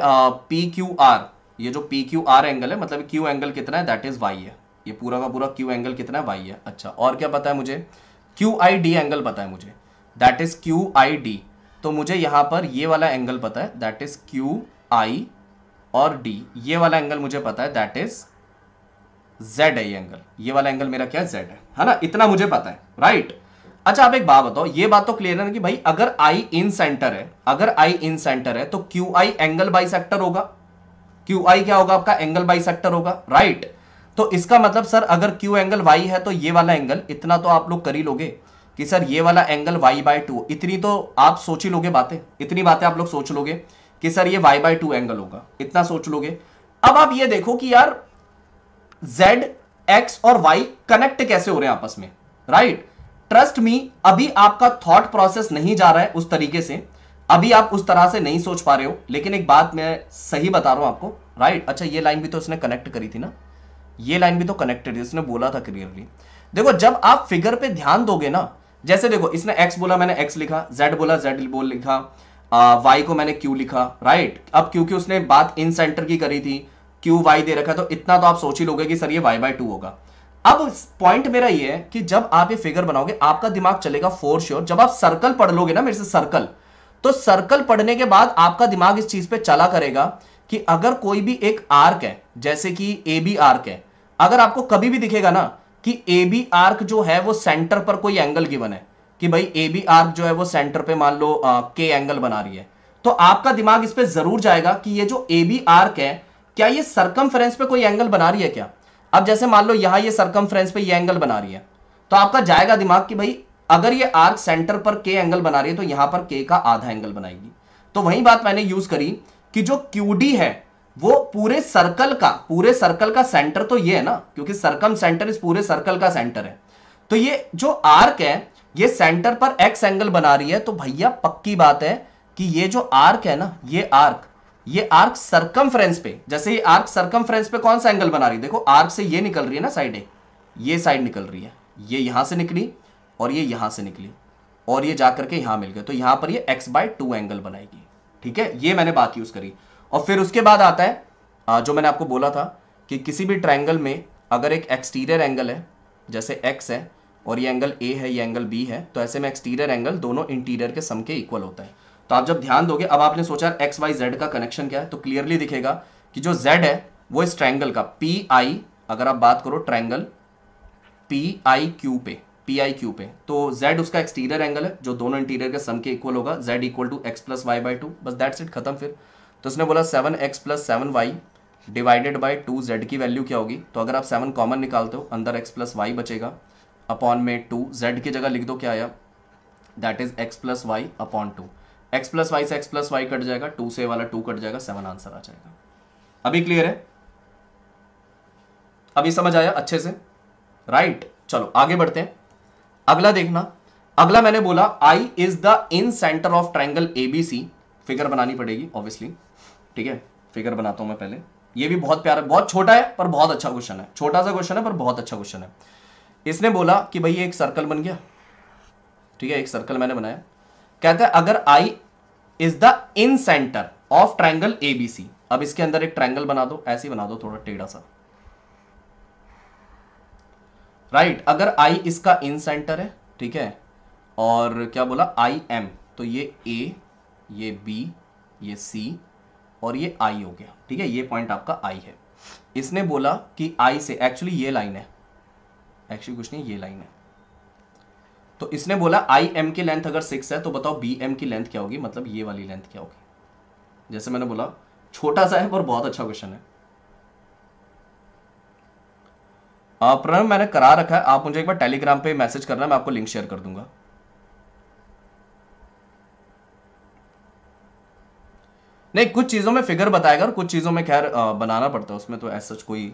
पी क्यू आर ये जो पी क्यू आर एंगल है मतलब क्यू एंगल कितना है दैट इज वाई है ये पूरा का पूरा क्यू एंगल कितना है वाई है अच्छा और क्या पता है मुझे क्यू आई डी एंगल पता है मुझे that is Q I D तो मुझे यहाँ पर ये वाला एंगल पता है दैट इज क्यू आई और डी ये वाला एंगल मुझे पता है दैट इज जेड है ये एंगल ये वाला एंगल मेरा क्या है जेड है है ना इतना मुझे पता है राइट अच्छा आप एक बात बताओ ये बात तो क्लियर है ना कि भाई अगर आई इन सेंटर है अगर आई इन सेंटर है तो क्यू आई एंगल बाई होगा क्यू आई क्या होगा आपका एंगल बाई होगा राइट तो इसका मतलब सर अगर क्यू एंगल वाई है तो ये वाला एंगल इतना तो आप लोग कर ही लोगे कि सर ये वाला एंगल वाई बाई टू इतनी तो आप सोच ही लोगे बातें इतनी बातें आप लोग सोच लोगे कि सर ये वाई बाई टू एंगल होगा इतना सोच लोगे अब आप ये देखो कि यार जेड एक्स और वाई कनेक्ट कैसे हो रहे हैं आपस में राइट ट्रस्ट मी अभी आपका थॉट प्रोसेस नहीं जा रहा है उस तरीके से अभी आप उस तरह से नहीं सोच पा रहे हो लेकिन एक बात मैं सही बता रहा हूं आपको राइट right? अच्छा ये लाइन भी तो उसने कनेक्ट करी थी ना ये लाइन भी तो कनेक्टेड थी उसने बोला था क्लियरली देखो जब आप फिगर पे ध्यान दोगे ना जैसे देखो इसने एक्स बोला मैंने एक्स लिखा जेड बोला जेड बोल लिखा वाई को मैंने क्यू लिखा राइट right? अब क्योंकि उसने बात इन सेंटर की करी थी क्यू वाई दे रखा है तो इतना तो आप सोच ही लोगे कि सर ये वाई बाय टू होगा अब पॉइंट मेरा ये है कि जब आप ये फिगर बनाओगे आपका दिमाग चलेगा फोर श्योर जब आप सर्कल पढ़ लोगे ना मेरे से सर्कल तो सर्कल पढ़ने के बाद आपका दिमाग इस चीज पे चला करेगा कि अगर कोई भी एक आर्क है जैसे कि ए बी आर्क है अगर आपको कभी भी दिखेगा ना कि ए बी आर्क जो है वो सेंटर पर कोई एंगल गिवन है कि भाई ए बी आर्क जो है वो सेंटर पे मान लो के एंगल बना रही है तो आपका दिमाग इस पर जरूर जाएगा कि ये जो ए बी आर्क है क्या ये सरकम पे कोई एंगल बना रही है क्या अब जैसे मान लो यहां ये सरकम पे ये एंगल बना रही है तो आपका जाएगा दिमाग कि भाई अगर ये आर्क सेंटर पर के एंगल बना रही है तो यहां पर के का आधा एंगल बनाएगी तो वही बात मैंने यूज करी कि जो क्यूडी है वो पूरे सर्कल का पूरे सर्कल का सेंटर तो ये है ना क्योंकि सर्कम सेंटर इस पूरे सर्कल का सेंटर है तो ये जो आर्क है ये सेंटर पर एक्स एंगल बना रही है तो भैया पक्की बात है कि ये जो आर्क है ना ये आर्क ये आर्क सर्कमफ्रेंस पे जैसे ये आर्क सर्कमफ्रेंस पे कौन सा एंगल बना रही है देखो आर्क से ये निकल रही है ना साइड ए ये साइड निकल रही है ये यहां से निकली और ये यहां से निकली और ये जाकर के यहां मिल गए तो यहां पर ये x बाय टू एंगल बनाएगी ठीक है ये मैंने बात यूज करी और फिर उसके बाद आता है जो मैंने आपको बोला था कि किसी भी ट्रायंगल में अगर एक एक्सटीरियर एंगल है जैसे एक्स है और ये एंगल ए है ये एंगल बी है तो ऐसे में एक्सटीरियर एंगल दोनों इंटीरियर के सम के इक्वल होता है तो आप जब ध्यान दोगे अब आपने सोचा एक्स वाई जेड का कनेक्शन क्या है तो क्लियरली दिखेगा कि जो जेड है वो इस ट्रैंगल का पी आई अगर आप बात करो ट्रैंगल पी आई क्यू पे पी आई क्यू पे तो जेड उसका एक्सटीरियर एंगल है जो दोनों इंटीरियर के सम के इक्वल होगा Z equal to X plus Y by two बस दैट्स इट खत्म फिर तो उसने बोला seven X plus seven Y divided by two Z की वैल्यू क्या होगी तो अगर आप सेवन कॉमन निकालते हो अंदर एक्स प्लस वाई बचेगा अपॉन में टू जेड की जगह लिख दो क्या आया that is X plus Y upon two X plus Y से एक्स प्लस वाई कट जाएगा टू से वाला टू कट जाएगा सेवन आंसर आ जाएगा अभी क्लियर है अभी समझ आया अच्छे से राइट right. चलो आगे बढ़ते हैं अगला देखना अगला मैंने बोला I is the incentre of triangle ABC figure बनानी पड़ेगी ऑब्वियसली ठीक है फिगर बनाता हूं मैं पहले ये भी बहुत प्यारा बहुत छोटा है पर बहुत अच्छा क्वेश्चन है छोटा सा क्वेश्चन है पर बहुत अच्छा क्वेश्चन है इसने बोला कि भाई एक सर्कल बन गया ठीक है एक सर्कल मैंने बनाया कहते हैं अगर I is the incentre of triangle ABC अब इसके अंदर एक ट्रायंगल बना दो ऐसे बना दो थोड़ा टेढ़ा सा राइट right, अगर आई इसका इन सेंटर है ठीक है और क्या बोला आई एम तो ये ए ये बी ये सी और ये आई हो गया ठीक है ये पॉइंट आपका आई है इसने बोला कि आई से एक्चुअली ये लाइन है एक्चुअली कुछ नहीं ये लाइन है तो इसने बोला आई एम की लेंथ अगर सिक्स है तो बताओ बी एम की लेंथ क्या होगी मतलब ये वाली लेंथ क्या होगी जैसे मैंने बोला छोटा सा है पर बहुत अच्छा क्वेश्चन है प्रणव मैंने करा रखा है आप मुझे एक बार टेलीग्राम पे मैसेज करना मैं आपको लिंक शेयर कर दूंगा नहीं कुछ चीज़ों में फिगर बताएगा और कुछ चीज़ों में खैर बनाना पड़ता है उसमें तो ऐसा कोई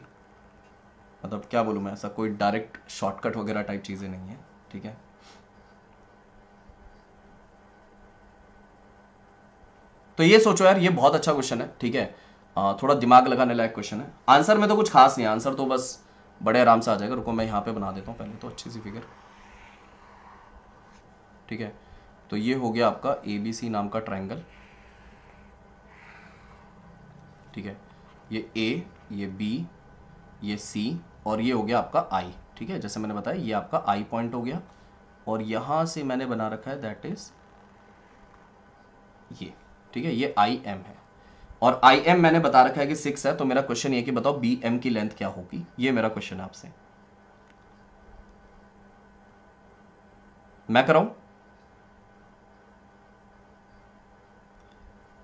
मतलब क्या बोलू मैं ऐसा कोई डायरेक्ट शॉर्टकट वगैरह टाइप चीज़ें नहीं है ठीक है तो ये सोचो यार ये बहुत अच्छा क्वेश्चन है ठीक है थोड़ा दिमाग लगाने लायक क्वेश्चन है आंसर में तो कुछ खास नहीं है आंसर तो बस बड़े आराम से आ जाएगा रुको मैं यहाँ पे बना देता हूँ पहले तो अच्छी सी फिगर ठीक है तो ये हो गया आपका ए बी सी नाम का ट्राइंगल ठीक है ये ए ये बी ये सी और ये हो गया आपका आई ठीक है जैसे मैंने बताया ये आपका आई पॉइंट हो गया और यहाँ से मैंने बना रखा है दैट इज ये ठीक है ये आई एम है और आई एम मैंने बता रखा है कि सिक्स है तो मेरा क्वेश्चन ये कि बताओ बी एम की लेंथ क्या होगी ये मेरा क्वेश्चन आपसे मैं कराऊं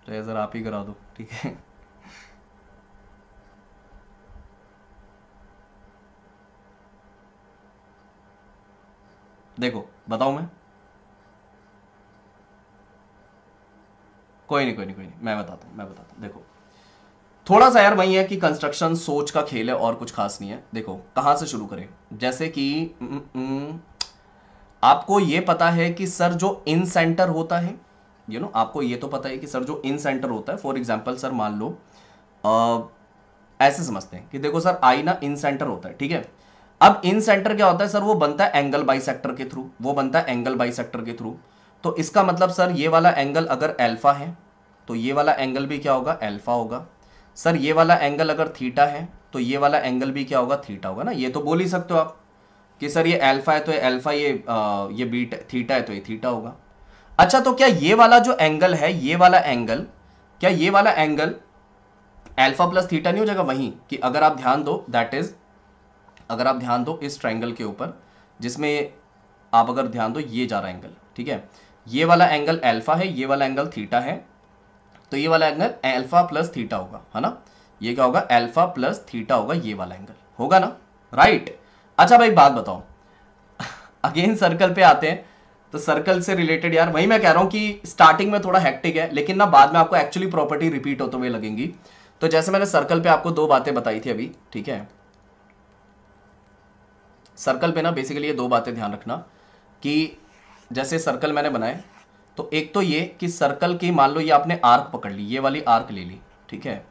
रेजर तो आप ही करा दो ठीक है देखो बताऊ मैं कोई नहीं कोई नहीं कोई नहीं मैं बताता हूँ मैं बताता हूँ देखो थोड़ा सा यार वही है कि कंस्ट्रक्शन सोच का खेल है और कुछ खास नहीं है देखो कहाँ से शुरू करें जैसे कि न, न, आपको ये पता है कि सर जो इन सेंटर होता है यू नो आपको ये तो पता है कि सर जो इन सेंटर होता है फॉर एग्जाम्पल सर मान लो आ, ऐसे समझते हैं कि देखो सर आई ना इन सेंटर होता है ठीक है अब इन सेंटर क्या होता है सर वो बनता है एंगल बाई के थ्रू वो बनता है एंगल बाई के थ्रू तो इसका मतलब सर ये वाला एंगल अगर एल्फा है तो ये वाला एंगल भी क्या होगा एल्फा होगा सर ये वाला एंगल अगर थीटा है तो ये वाला एंगल भी क्या होगा थीटा होगा ना ये तो बोल ही सकते हो आप कि सर ये एल्फा है तो ये ये आ, ये बीट थीटा है तो ये थीटा होगा अच्छा तो क्या ये वाला जो एंगल है ये वाला एंगल क्या ये वाला एंगल एल्फा प्लस थीटा नहीं हो जाएगा वहीं कि अगर आप ध्यान दो दैट इज अगर आप ध्यान दो इस ट्रायंगल के ऊपर जिसमें आप अगर ध्यान दो ये जा रहा एंगल ठीक है ये वाला एंगल एल्फा है ये वाला एंगल थीटा है तो ये वाला एंगल एल्फा प्लस थीटा होगा है ना ये क्या होगा एल्फा प्लस थीटा होगा ये वाला एंगल होगा ना राइट अच्छा भाई बात बताओ अगेन सर्कल पे आते हैं तो सर्कल से रिलेटेड यार वही मैं कह रहा हूँ कि स्टार्टिंग में थोड़ा हैक्टिक है लेकिन ना बाद में आपको एक्चुअली प्रॉपर्टी रिपीट होते हुए लगेंगी तो जैसे मैंने सर्कल पे आपको दो बातें बताई थी अभी ठीक है सर्कल पे ना बेसिकली ये दो बातें ध्यान रखना कि जैसे सर्कल मैंने बनाए तो एक तो ये कि सर्कल की मान लो ये आपने आर्क पकड़ ली ये वाली आर्क ले ली ठीक है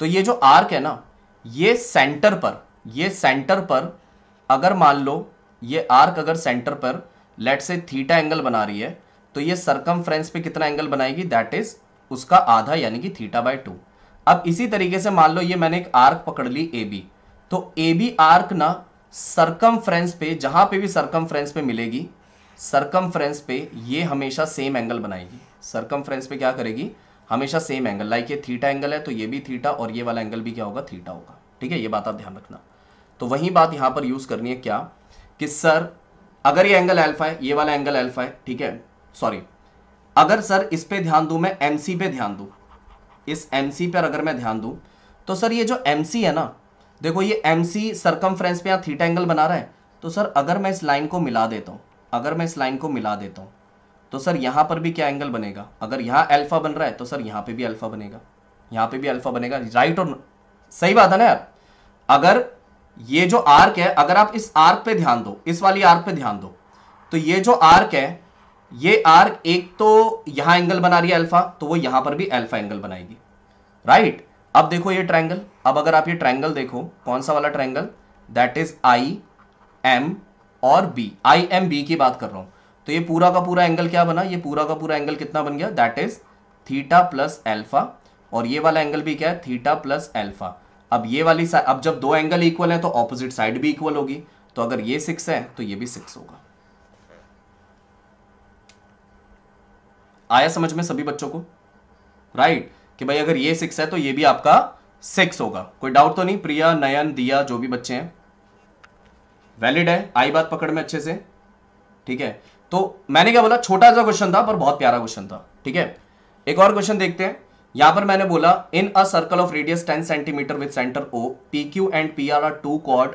तो ये जो आर्क है ना ये सेंटर पर ये सेंटर पर अगर मान लो ये आर्क अगर सेंटर पर लेट से थीटा एंगल बना रही है तो ये सर्कम पे कितना एंगल बनाएगी दैट इज उसका आधा यानी कि थीटा बाय टू अब इसी तरीके से मान लो ये मैंने एक आर्क पकड़ ली ए बी तो ए बी आर्क ना सर्कम पे जहां पे भी सर्कम पे मिलेगी सरकमफ्रेंस पे ये हमेशा सेम एंगल बनाएगी सरकमफ्रेंस पे क्या करेगी हमेशा सेम एंगल लाइक ये थीटा एंगल है तो ये भी थीटा और ये वाला एंगल भी क्या होगा थीटा होगा ठीक है ये बात आप ध्यान रखना तो वही बात यहां पर यूज़ करनी है क्या कि सर अगर ये एंगल एल्फा है ये वाला एंगल एल्फा है ठीक है सॉरी अगर सर इस पे ध्यान दू मैं एम पे ध्यान दू इस एम पर अगर मैं ध्यान दू तो सर ये जो एम है ना देखो ये एम सी सरकम पे यहाँ थीटा एंगल बना रहा है तो सर अगर मैं इस लाइन को मिला देता हूँ अगर मैं इस लाइन को मिला देता हूँ तो सर यहाँ पर भी क्या एंगल बनेगा अगर यहाँ अल्फा बन रहा है तो सर यहाँ पे भी अल्फा बनेगा यहाँ पे भी अल्फा बनेगा राइट और सही बात है ना यार अगर ये जो आर्क है अगर आप इस आर्क पे ध्यान दो इस वाली आर्क पे ध्यान दो तो ये जो आर्क है ये आर्क एक तो यहां एंगल बना रही है अल्फा तो वो यहां पर भी अल्फा एंगल बनाएगी राइट अब देखो ये ट्रायंगल अब अगर आप ये ट्रायंगल देखो कौन सा वाला triangle that is I M और बी आई एम बी की बात कर रहा हूं तो ये पूरा का पूरा एंगल क्या बना ये पूरा का पूरा एंगल कितना बन गया that is theta plus alpha और ये वाला एंगल भी क्या है थीटा प्लस एल्फा अब ये वाली अब जब दो एंगल इक्वल है तो ऑपोजिट साइड भी इक्वल होगी तो अगर ये सिक्स है तो ये भी सिक्स होगा आया समझ में सभी बच्चों को राइट right? कि भाई अगर ये सिक्स है तो ये भी आपका सिक्स होगा कोई डाउट तो नहीं प्रिया नयन दिया जो भी बच्चे हैं वैलिड है आई बात पकड़ में अच्छे से ठीक है तो मैंने क्या बोला छोटा सा क्वेश्चन था पर बहुत प्यारा क्वेश्चन था ठीक है एक और क्वेश्चन देखते हैं यहां पर मैंने बोला in a circle of radius 10 centimetre with centre O P Q and P R are two chord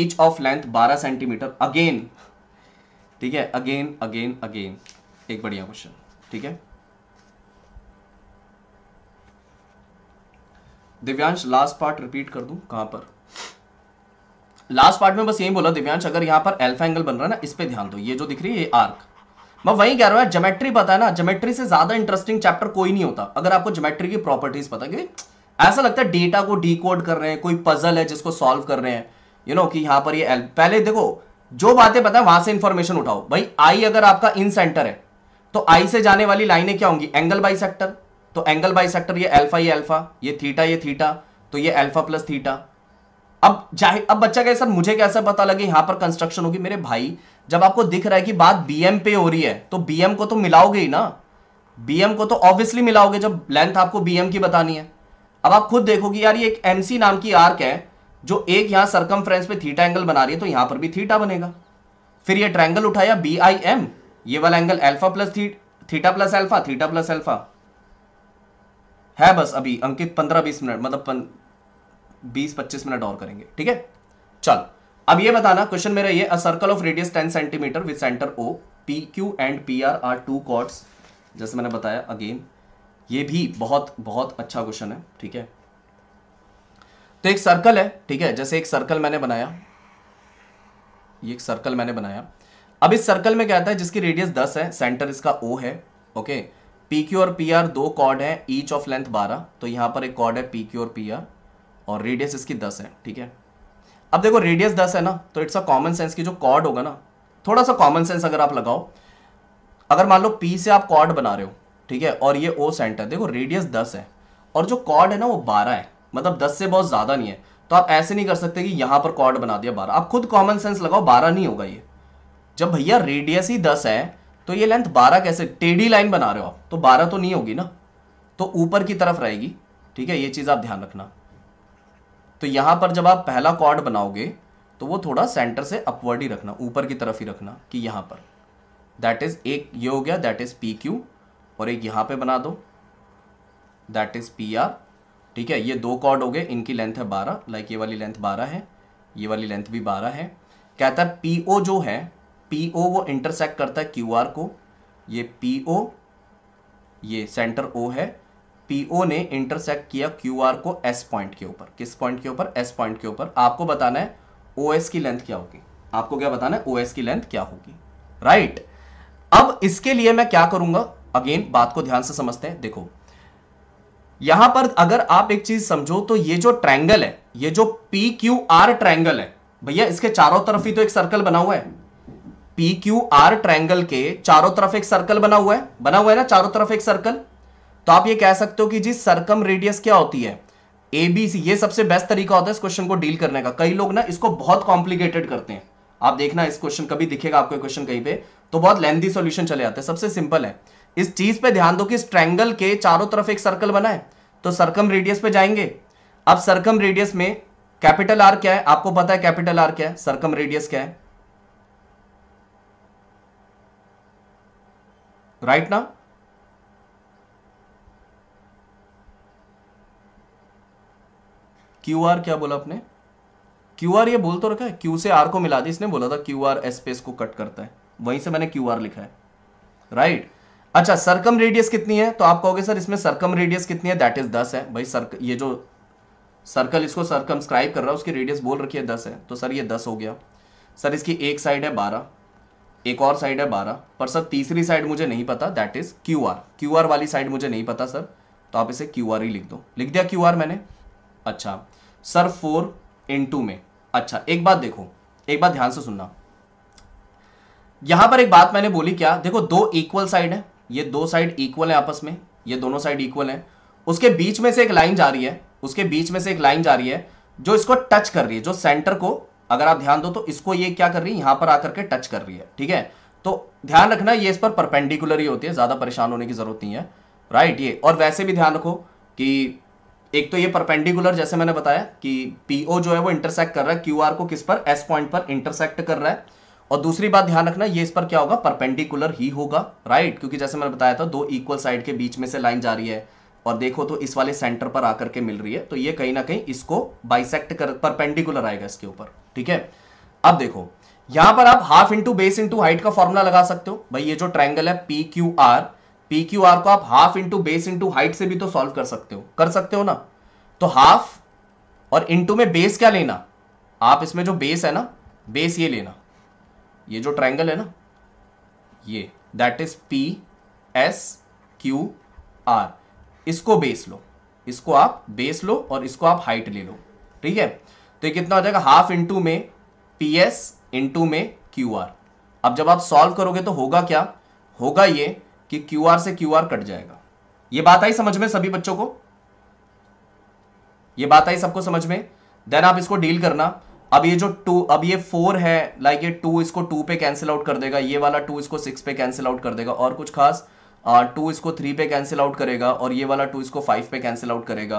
each of length 12 centimetre again ठीक है अगेन अगेन अगेन एक बढ़िया क्वेश्चन ठीक है दिव्यांश लास्ट पार्ट रिपीट कर दूं कहां पर लास्ट पार्ट में बस यही बोला दिव्यांश अगर यहाँ पर एल्फा एंगल बन रहा है ना इस पर ध्यान दो ये जो दिख रही है ये आर्क मैं वही कह रहा हूँ जोमेट्री पता है ना जोमेट्री से ज्यादा इंटरेस्टिंग चैप्टर कोई नहीं होता अगर आपको जोमेट्री की प्रॉपर्टीज पता कि ऐसा लगता है डेटा को डी कर रहे हैं कोई पजल है जिसको सॉल्व कर रहे हैं यू नो कि यहाँ पर ये पहले देखो जो बातें पता है वहां से इंफॉर्मेशन उठाओ भाई आई अगर आपका इन सेंटर है तो आई से जाने वाली लाइनें क्या होंगी एंगल बाई तो एंगल बाई ये अल्फा ये अल्फा ये थीटा ये थीटा तो ये अल्फा प्लस थीटा अब चाहे अब बच्चा कहे सर मुझे कैसे पता लगे यहां पर कंस्ट्रक्शन होगी मेरे भाई जब आपको दिख रहा है कि बात बीएम पे हो रही है तो बीएम को तो मिलाओगे ही ना बीएम को तो ऑब्वियसली मिलाओगे जब लेंथ आपको बीएम की बतानी है अब आप खुद देखोगे यार ये एक एमसी नाम की आर्क है जो एक यहां सरकम पे थीटा एंगल बना रही है तो यहां पर भी थीटा बनेगा फिर ये ट्रैंगल उठाया बी आई एम ये वाला angle alpha plus theta plus alpha theta plus alpha है बस अभी अंकित पंद्रह बीस मिनट मतलब बीस पच्चीस मिनट और करेंगे ठीक है चल अब ये बताना क्वेश्चन मेरा ये a circle of radius 10 centimetre with centre O P Q and P R are two chords जैसे मैंने बताया अगेन ये भी बहुत बहुत अच्छा क्वेश्चन है ठीक है तो एक सर्कल है ठीक है जैसे एक सर्कल मैंने बनाया ये एक सर्कल मैंने बनाया अब इस सर्कल में क्या आता है जिसकी रेडियस 10 है सेंटर इसका ओ है ओके पी क्यू और पी आर दो कॉर्ड है ईच ऑफ लेंथ बारह तो यहां पर एक कॉर्ड है पी क्यू और पी आर और रेडियस इसकी दस है ठीक है अब देखो रेडियस दस है ना तो इट्स अ कॉमन सेंस की जो कॉर्ड होगा ना थोड़ा सा कॉमन सेंस अगर आप लगाओ अगर मान लो पी से आप कॉर्ड बना रहे हो ठीक है और ये ओ सेंटर देखो रेडियस दस है और जो कॉर्ड है ना वो बारह है मतलब दस से बहुत ज़्यादा नहीं है तो आप ऐसे नहीं कर सकते कि यहाँ पर कॉर्ड बना दिया बारह आप खुद कॉमन सेंस लगाओ बारह नहीं होगा ये जब भैया रेडियस ही दस है तो ये लेंथ बारह कैसे टेढ़ी लाइन बना रहे हो आप तो बारह तो नहीं होगी ना तो ऊपर की तरफ रहेगी ठीक है ये चीज़ आप ध्यान रखना तो यहाँ पर जब आप पहला कॉर्ड बनाओगे तो वो थोड़ा सेंटर से अपवर्ड ही रखना ऊपर की तरफ ही रखना कि यहाँ पर दैट इज़ एक ये हो गया दैट इज़ पी क्यू और एक यहाँ पे बना दो दैट इज़ पी आर ठीक है ये दो कॉर्ड हो गए इनकी लेंथ है बारह लाइक ये वाली लेंथ बारह है ये वाली लेंथ भी बारह है कहता है पी ओ जो है पी ओ वो इंटरसेक्ट करता है क्यू आर को ये पी ओ ये सेंटर ओ है पीओ ने इंटरसेक्ट किया क्यूआर को एस पॉइंट के ऊपर किस पॉइंट के ऊपर एस पॉइंट के ऊपर आपको बताना है ओएस की लेंथ क्या होगी आपको क्या बताना है ओएस की लेंथ क्या होगी राइट अब इसके लिए मैं क्या करूंगा अगेन बात को ध्यान से समझते हैं देखो यहां पर अगर आप एक चीज समझो तो ये जो ट्रैंगल है ये जो पी क्यू आर ट्रैंगल है भैया इसके चारों तरफ ही तो एक सर्कल बना हुआ है पी क्यू आर ट्रैंगल के चारों तरफ एक सर्कल बना हुआ है बना हुआ है ना चारों तरफ एक सर्कल तो आप ये कह सकते हो कि जी सरकम रेडियस क्या होती है ए बी सी ये सबसे बेस्ट तरीका होता है इस क्वेश्चन को डील करने का कई लोग ना इसको बहुत कॉम्प्लिकेटेड करते हैं आप देखना इस क्वेश्चन कभी दिखेगा आपको क्वेश्चन कहीं पे तो बहुत लेंदी सोल्यूशन चले जाते हैं सबसे सिंपल है इस चीज पे ध्यान दो कि ट्रैंगल के चारों तरफ एक सर्कल बना है तो सरकम रेडियस पे जाएंगे अब सरकम रेडियस में कैपिटल आर क्या है आपको पता है कैपिटल आर क्या है सरकम रेडियस क्या है राइट right ना क्यू आर क्या बोला आपने क्यू आर ये बोल तो रखा है क्यू से आर को मिला दी इसने बोला था क्यू आर एस स्पेस को कट करता है वहीं से मैंने क्यू आर लिखा है राइट right? अच्छा सरकम रेडियस कितनी है तो आप कहोगे सर इसमें सरकम रेडियस कितनी है दैट इज दस है भाई सर्क ये जो सर्कल इसको सरकम स्क्राइब कर रहा है उसकी रेडियस बोल रखी है दस है तो सर ये दस हो गया सर इसकी एक साइड है बारह एक और साइड है बारह पर सर तीसरी साइड मुझे नहीं पता that is Q R Q R वाली साइड मुझे नहीं पता सर तो आप इसे क्यू आर ही लिख दो लिख दिया क्यू आर मैंने अच्छा सर फोर टू में अच्छा एक बात देखो एक बात ध्यान से सुनना यहां पर एक बात मैंने बोली क्या देखो दो इक्वल साइड है ये दो साइड इक्वल है आपस में ये दोनों साइड इक्वल है उसके बीच में से एक लाइन जा रही है उसके बीच में से एक लाइन जा रही है जो इसको टच कर रही है जो सेंटर को अगर आप ध्यान दो तो इसको ये क्या कर रही है यहां पर आकर के टच कर रही है ठीक है तो ध्यान रखना ये इस पर परपेंडिकुलर ही होती है ज्यादा परेशान होने की जरूरत नहीं है राइट ये और वैसे भी ध्यान रखो कि एक तो ये परपेंडिकुलर जैसे मैंने बताया कि पीओ जो है वो इंटरसेक्ट कर रहा है क्यू को किस पर एस पॉइंट पर इंटरसेक्ट कर रहा है और दूसरी बात ध्यान रखना ये इस पर क्या होगा परपेंडिकुलर ही होगा राइट क्योंकि जैसे मैंने बताया था दो इक्वल साइड के बीच में से लाइन जा रही है और देखो तो इस वाले सेंटर पर आकर के मिल रही है तो ये कहीं ना कहीं इसको बाइसेक्ट कर परपेंडिकुलर आएगा इसके ऊपर ठीक है अब देखो यहां पर आप half into base into height का फॉर्मूला लगा सकते हो भाई ये जो ट्रायंगल है P Q R P Q R को आप half into base into height से भी तो सॉल्व कर सकते हो कर सकते हो ना तो हाफ और इंटू में बेस क्या लेना आप इसमें जो बेस है ना बेस ये लेना ये जो ट्रायंगल है ना ये that is P S Q R इसको बेस लो इसको आप बेस लो और इसको आप हाइट ले लो ठीक है तो ये कितना हो जाएगा हाफ इंटू में पी एस इंटू में क्यू आर अब जब आप सॉल्व करोगे तो होगा क्या होगा ये कि क्यू से क्यू कट जाएगा ये बात आई समझ में सभी बच्चों को ये बात आई सबको समझ में देन आप इसको डील करना अब ये जो टू अब ये फोर है लाइक ये टू इसको टू पे कैंसिल आउट कर देगा ये वाला टू इसको सिक्स पे कैंसिल आउट कर देगा और कुछ खास टू इसको थ्री पे कैंसिल आउट करेगा और ये वाला टू इसको फाइव पे कैंसिल आउट करेगा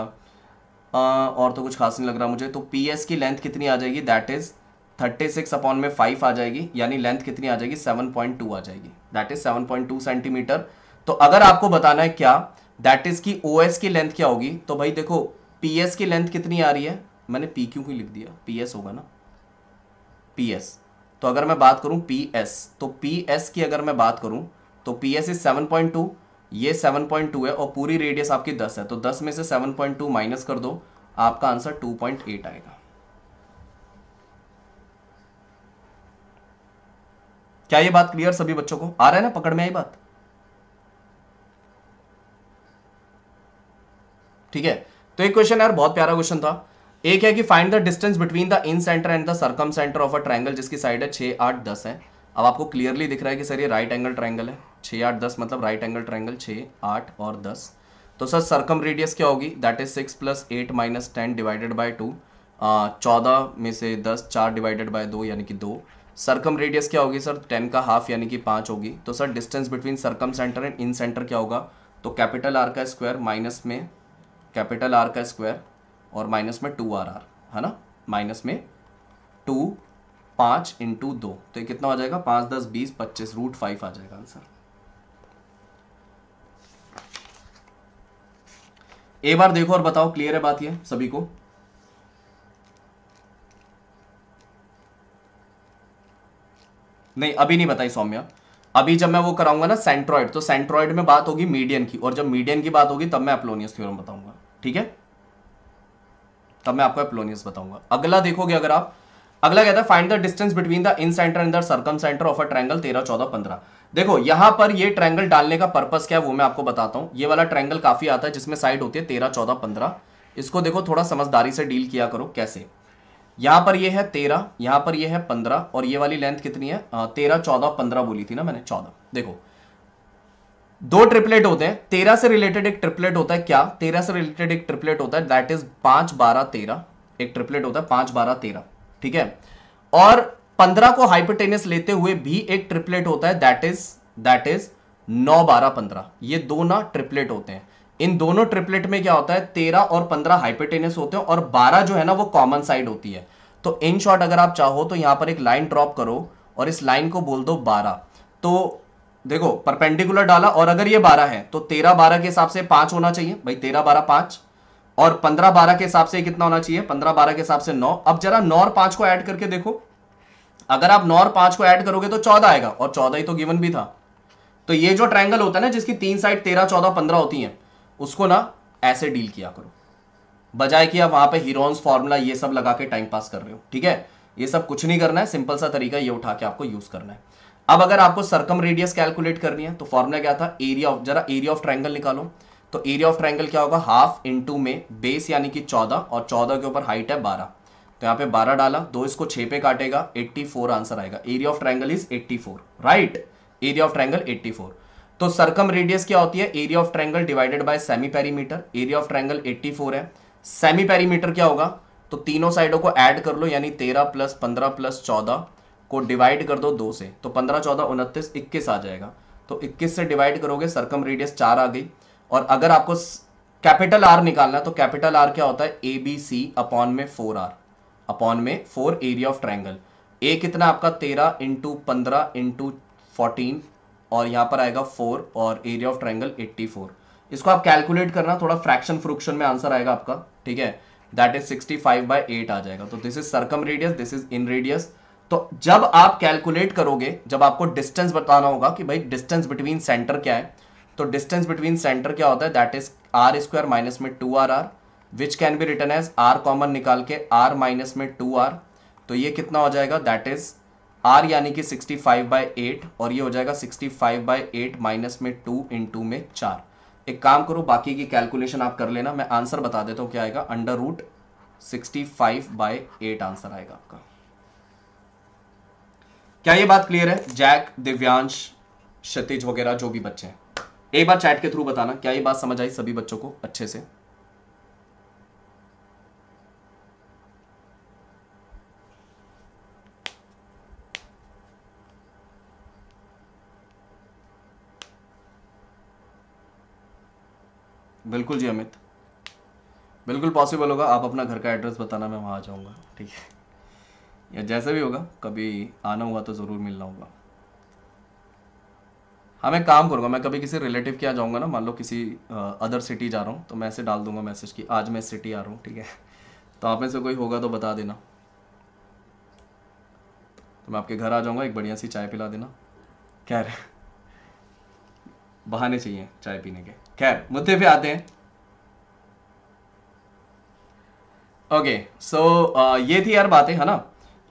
आ, और तो कुछ खास नहीं लग रहा मुझे तो पी की लेंथ कितनी आ जाएगी that is thirty six upon में फाइव आ जाएगी यानी लेंथ कितनी आ जाएगी सेवन आ जाएगी दैट इज 7.2 सेंटीमीटर तो अगर आपको बताना है क्या दैट इज की ओ की लेंथ क्या होगी तो भाई देखो पी की लेंथ कितनी आ रही है मैंने पी क्यू ही लिख दिया पी होगा ना पी तो अगर मैं बात करूं पी तो पी की अगर मैं बात करूं तो P S is seven point two ये सेवन पॉइंट टू है और पूरी रेडियस आपकी दस है तो दस में से सेवन पॉइंट टू माइनस कर दो आपका आंसर टू पॉइंट एट आएगा क्या ये बात क्लियर सभी बच्चों को आ रहा है ना पकड़ में आई बात ठीक है तो एक क्वेश्चन यार बहुत प्यारा क्वेश्चन था एक है कि find the distance between the in centre and the circumcentre of a triangle जिसकी साइड है छह आठ दस है अब आपको क्लियरली दिख रहा है कि सर ये राइट एंगल ट्रायंगल है छह आठ दस मतलब राइट एंगल ट्रायंगल छह आठ और दस तो सर सर्कम रेडियस क्या होगी that is six plus eight minus ten divided by two चौदह में से दस चार डिवाइडेड बाय दो यानी कि दो सरकम रेडियस क्या होगी सर टेन का हाफ यानी कि पाँच होगी तो sir distance between circumcentre and incentre क्या होगा तो कैपिटल आर का स्क्वायर माइनस में कैपिटल आर का स्क्वायर और माइनस में टू आर आर है ना माइनस में टू पाँच इंटू दो तो ये कितना हो जाएगा पाँच दस बीस पच्चीस रूट फाइव आ जाएगा आंसर एक बार देखो और बताओ क्लियर है बात ये सभी को नहीं अभी नहीं बताई सौम्या अभी जब मैं वो कराऊंगा ना सेंट्रॉइड तो सेंट्रॉइड में बात होगी मीडियन की और जब मीडियन की बात होगी तब मैं अप्लोनियस थ्योरम बताऊंगा ठीक है तब मैं आपको अप्लोनियस बताऊंगा अगला देखोगे अगर आप अगला कहता है find the distance between the in centre and the circumcentre of a triangle तेरह चौदह पंद्रह देखो यहां पर ये ट्रैंगल डालने का पर्पज क्या है वो मैं आपको बताता हूं ये वाला ट्रैंगल काफी आता है जिसमें साइड होती है तेरह चौदह पंद्रह इसको देखो थोड़ा समझदारी से डील किया करो कैसे यहां पर ये है तेरह यहां पर ये है पंद्रह और ये वाली लेंथ कितनी है तेरह चौदह पंद्रह बोली थी ना मैंने चौदह देखो दो ट्रिपलेट होते हैं तेरह से रिलेटेड एक ट्रिपलेट होता है क्या तेरह से रिलेटेड एक ट्रिपलेट होता है दैट इज पांच बारह तेरह एक ट्रिपलेट होता है पांच बारह तेरह ठीक है और पंद्रह को हाइपरटेनियस लेते हुए भी एक ट्रिपलेट होता है दैट इज दैट इज नौ बारह पंद्रह ये दो ना ट्रिपलेट होते हैं इन दोनों ट्रिपलेट में क्या होता है तेरह और पंद्रह हाइपेटेनियस होते हैं और बारह जो है ना वो कॉमन साइड होती है तो इन शॉर्ट अगर आप चाहो तो यहां पर एक लाइन ड्रॉप करो और इस लाइन को बोल दो बारह तो देखो परपेंडिकुलर डाला और अगर ये बारह है तो तेरह बारह के हिसाब से पांच होना चाहिए भाई तेरह बारह पांच और पंद्रह बारह के हिसाब से कितना होना चाहिए पंद्रह बारह के हिसाब से नौ अब जरा नौ और पांच को ऐड करके देखो अगर आप नौ और पांच को ऐड करोगे तो चौदह आएगा और चौदह ही तो गिवन भी था तो ये जो ट्रायंगल होता है ना जिसकी तीन साइड तेरह चौदह पंद्रह होती है उसको ना ऐसे डील किया करो बजाय कि आप वहां पे हीरोन्स फॉर्मूला ये सब लगा के टाइम पास कर रहे हो ठीक है ये सब कुछ नहीं करना है सिंपल सा तरीका ये उठा के आपको यूज करना है अब अगर आपको सरकम रेडियस कैलकुलेट करनी है तो फॉर्मूला क्या था एरिया ऑफ जरा एरिया ऑफ ट्राइंगल निकालो तो एरिया ऑफ ट्राइंगल क्या होगा हाफ इन में बेस यानी कि चौदह और चौदह के ऊपर हाइट है बारह तो यहाँ पे बारह डाला दो इसको छे पे काटेगा एट्टी फोर आंसर आएगा area of triangle is eighty four right area of triangle eighty four तो सरकम रेडियस क्या होती है area of triangle divided by semi perimeter area of triangle 84 है सेमी पेरीमीटर क्या होगा तो तीनों साइडों को ऐड कर लो यानी 13 प्लस 15 प्लस 14 को डिवाइड कर दो दो से तो 15 14 उनतीस इक्कीस आ जाएगा तो 21 से डिवाइड करोगे सरकम रेडियस चार आ गई और अगर आपको कैपिटल आर निकालना तो कैपिटल आर क्या होता है ए बी सी अपॉन में फोर आर अपॉन में four area of triangle A कितना आपका तेरह इंटू पंद्रह इंटू फोर्टीन और यहाँ पर आएगा फोर और area of triangle eighty four इसको आप कैलकुलेट करना थोड़ा फ्रैक्शन फ्रुक्शन में आंसर आएगा आपका ठीक है that is sixty five by eight आ जाएगा तो this is circumradius this is inradius तो जब आप कैलकुलेट करोगे जब आपको डिस्टेंस बताना होगा कि भाई डिस्टेंस बिटवीन सेंटर क्या है तो डिस्टेंस बिटवीन सेंटर क्या होता है that is R square minus में two R R which can be written as R common निकाल के आर माइनस में टू आर तो ये कितना हो जाएगा दैट इज आर यानी कि 65 फाइव बाई एट और ये हो जाएगा 65 फाइव बाई एट माइनस में टू इन टू में चार एक काम करो बाकी की कैलकुलेशन आप कर लेना मैं आंसर बता देता हूँ क्या आएगा under root sixty five by eight answer आएगा आपका क्या ये बात क्लियर है जैक दिव्यांश क्षतिज वगैरह जो भी बच्चे हैं एक बार चैट के थ्रू बताना क्या ये बात समझ आई सभी बच्चों को अच्छे से बिल्कुल जी अमित बिल्कुल पॉसिबल होगा आप अपना घर का एड्रेस बताना मैं वहाँ आ जाऊँगा ठीक है या जैसे भी होगा कभी आना हुआ तो ज़रूर मिलना होगा हाँ मैं काम करूँगा मैं कभी किसी रिलेटिव के यहाँ जाऊँगा ना मान लो किसी अदर सिटी जा रहा हूँ तो मैं ऐसे डाल दूंगा मैसेज कि आज मैं सिटी आ रहा हूँ ठीक है तो आप में से कोई होगा तो बता देना तो मैं आपके घर आ जाऊँगा एक बढ़िया सी चाय पिला देना क्या रहे बहाने चाहिए चाय पीने के खैर मुद्दे पे आते हैं ओके सो ये थी यार बातें है ना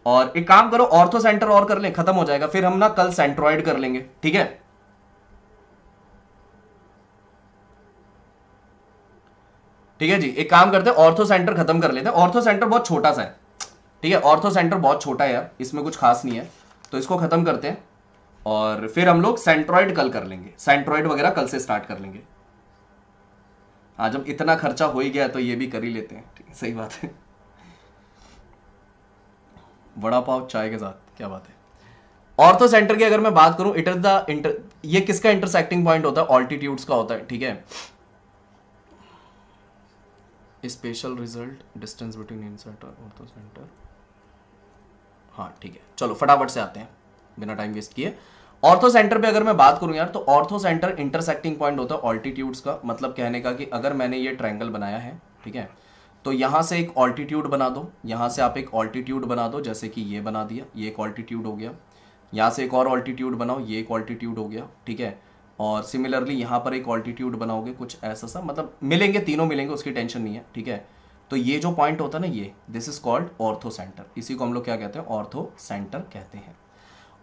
और एक काम करो ऑर्थो सेंटर और कर लें खत्म हो जाएगा फिर हम ना कल सेंट्रॉइड कर लेंगे ठीक है ठीक है जी एक काम करते हैं ऑर्थो सेंटर खत्म कर लेते हैं ऑर्थो सेंटर बहुत छोटा सा है ठीक है ऑर्थो सेंटर बहुत छोटा है यार इसमें कुछ खास नहीं है तो इसको खत्म करते हैं और फिर हम लोग सेंट्रॉइड कल कर लेंगे सेंट्रॉइड वगैरह कल से स्टार्ट कर लेंगे हाँ जब इतना खर्चा हो ही गया तो ये भी कर ही लेते हैं ठीक है सही बात है वड़ा पाव चाय के साथ क्या बात है और तो सेंटर की अगर मैं बात करूं इट इज द इंटर ये किसका इंटरसेक्टिंग पॉइंट होता है ऑल्टीट्यूड्स का होता है ठीक है special result distance between incentre और ऑर्थो सेंटर हाँ ठीक है चलो फटाफट से आते हैं बिना टाइम वेस्ट किए ऑर्थो सेंटर पे अगर मैं बात करूं यार तो ऑर्थो सेंटर इंटरसेक्टिंग पॉइंट होता है ऑल्टीट्यूड्स का मतलब कहने का कि अगर मैंने ये ट्रायंगल बनाया है ठीक है तो यहाँ से एक ऑल्टीट्यूड बना दो यहाँ से आप एक ऑल्टीट्यूड बना दो जैसे कि ये बना दिया ये एक ऑल्टीट्यूड हो गया यहाँ से एक और ऑल्टीट्यूड बनाओ ये एक ऑल्टीट्यूड हो गया ठीक है और सिमिलरली यहाँ पर एक ऑल्टीट्यूड बनाओगे कुछ ऐसा सा मतलब मिलेंगे तीनों मिलेंगे उसकी टेंशन नहीं है ठीक है तो ये जो पॉइंट होता है ना ये this is called orthocentre इसी को हम लोग क्या कहते हैं ऑर्थो सेंटर कहते हैं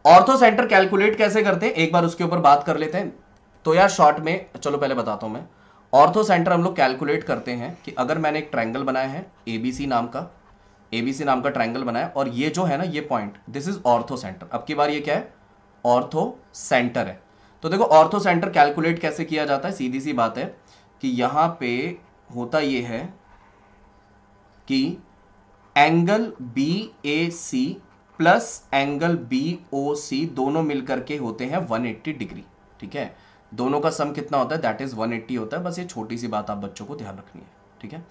ऑर्थो सेंटर कैलकुलेट कैसे करते हैं एक बार उसके ऊपर बात कर लेते हैं तो यार शॉर्ट में चलो पहले बताता हूं मैं ऑर्थो सेंटर हम लोग कैलकुलेट करते हैं कि अगर मैंने एक ट्रायंगल बनाया है एबीसी नाम का एबीसी नाम का ट्रायंगल बनाया और ये जो है ना ये point this is orthocentre अब की बार ये क्या है ऑर्थो सेंटर है तो देखो ऑर्थो सेंटर कैलकुलेट कैसे किया जाता है सीधी सी बात है कि यहां पे होता ये है कि angle B A C plus angle B O C दोनों मिलकर के होते हैं 180 डिग्री ठीक है दोनों का सम कितना होता है दैट इज 180 होता है बस ये छोटी सी बात आप बच्चों को ध्यान रखनी है ठीक है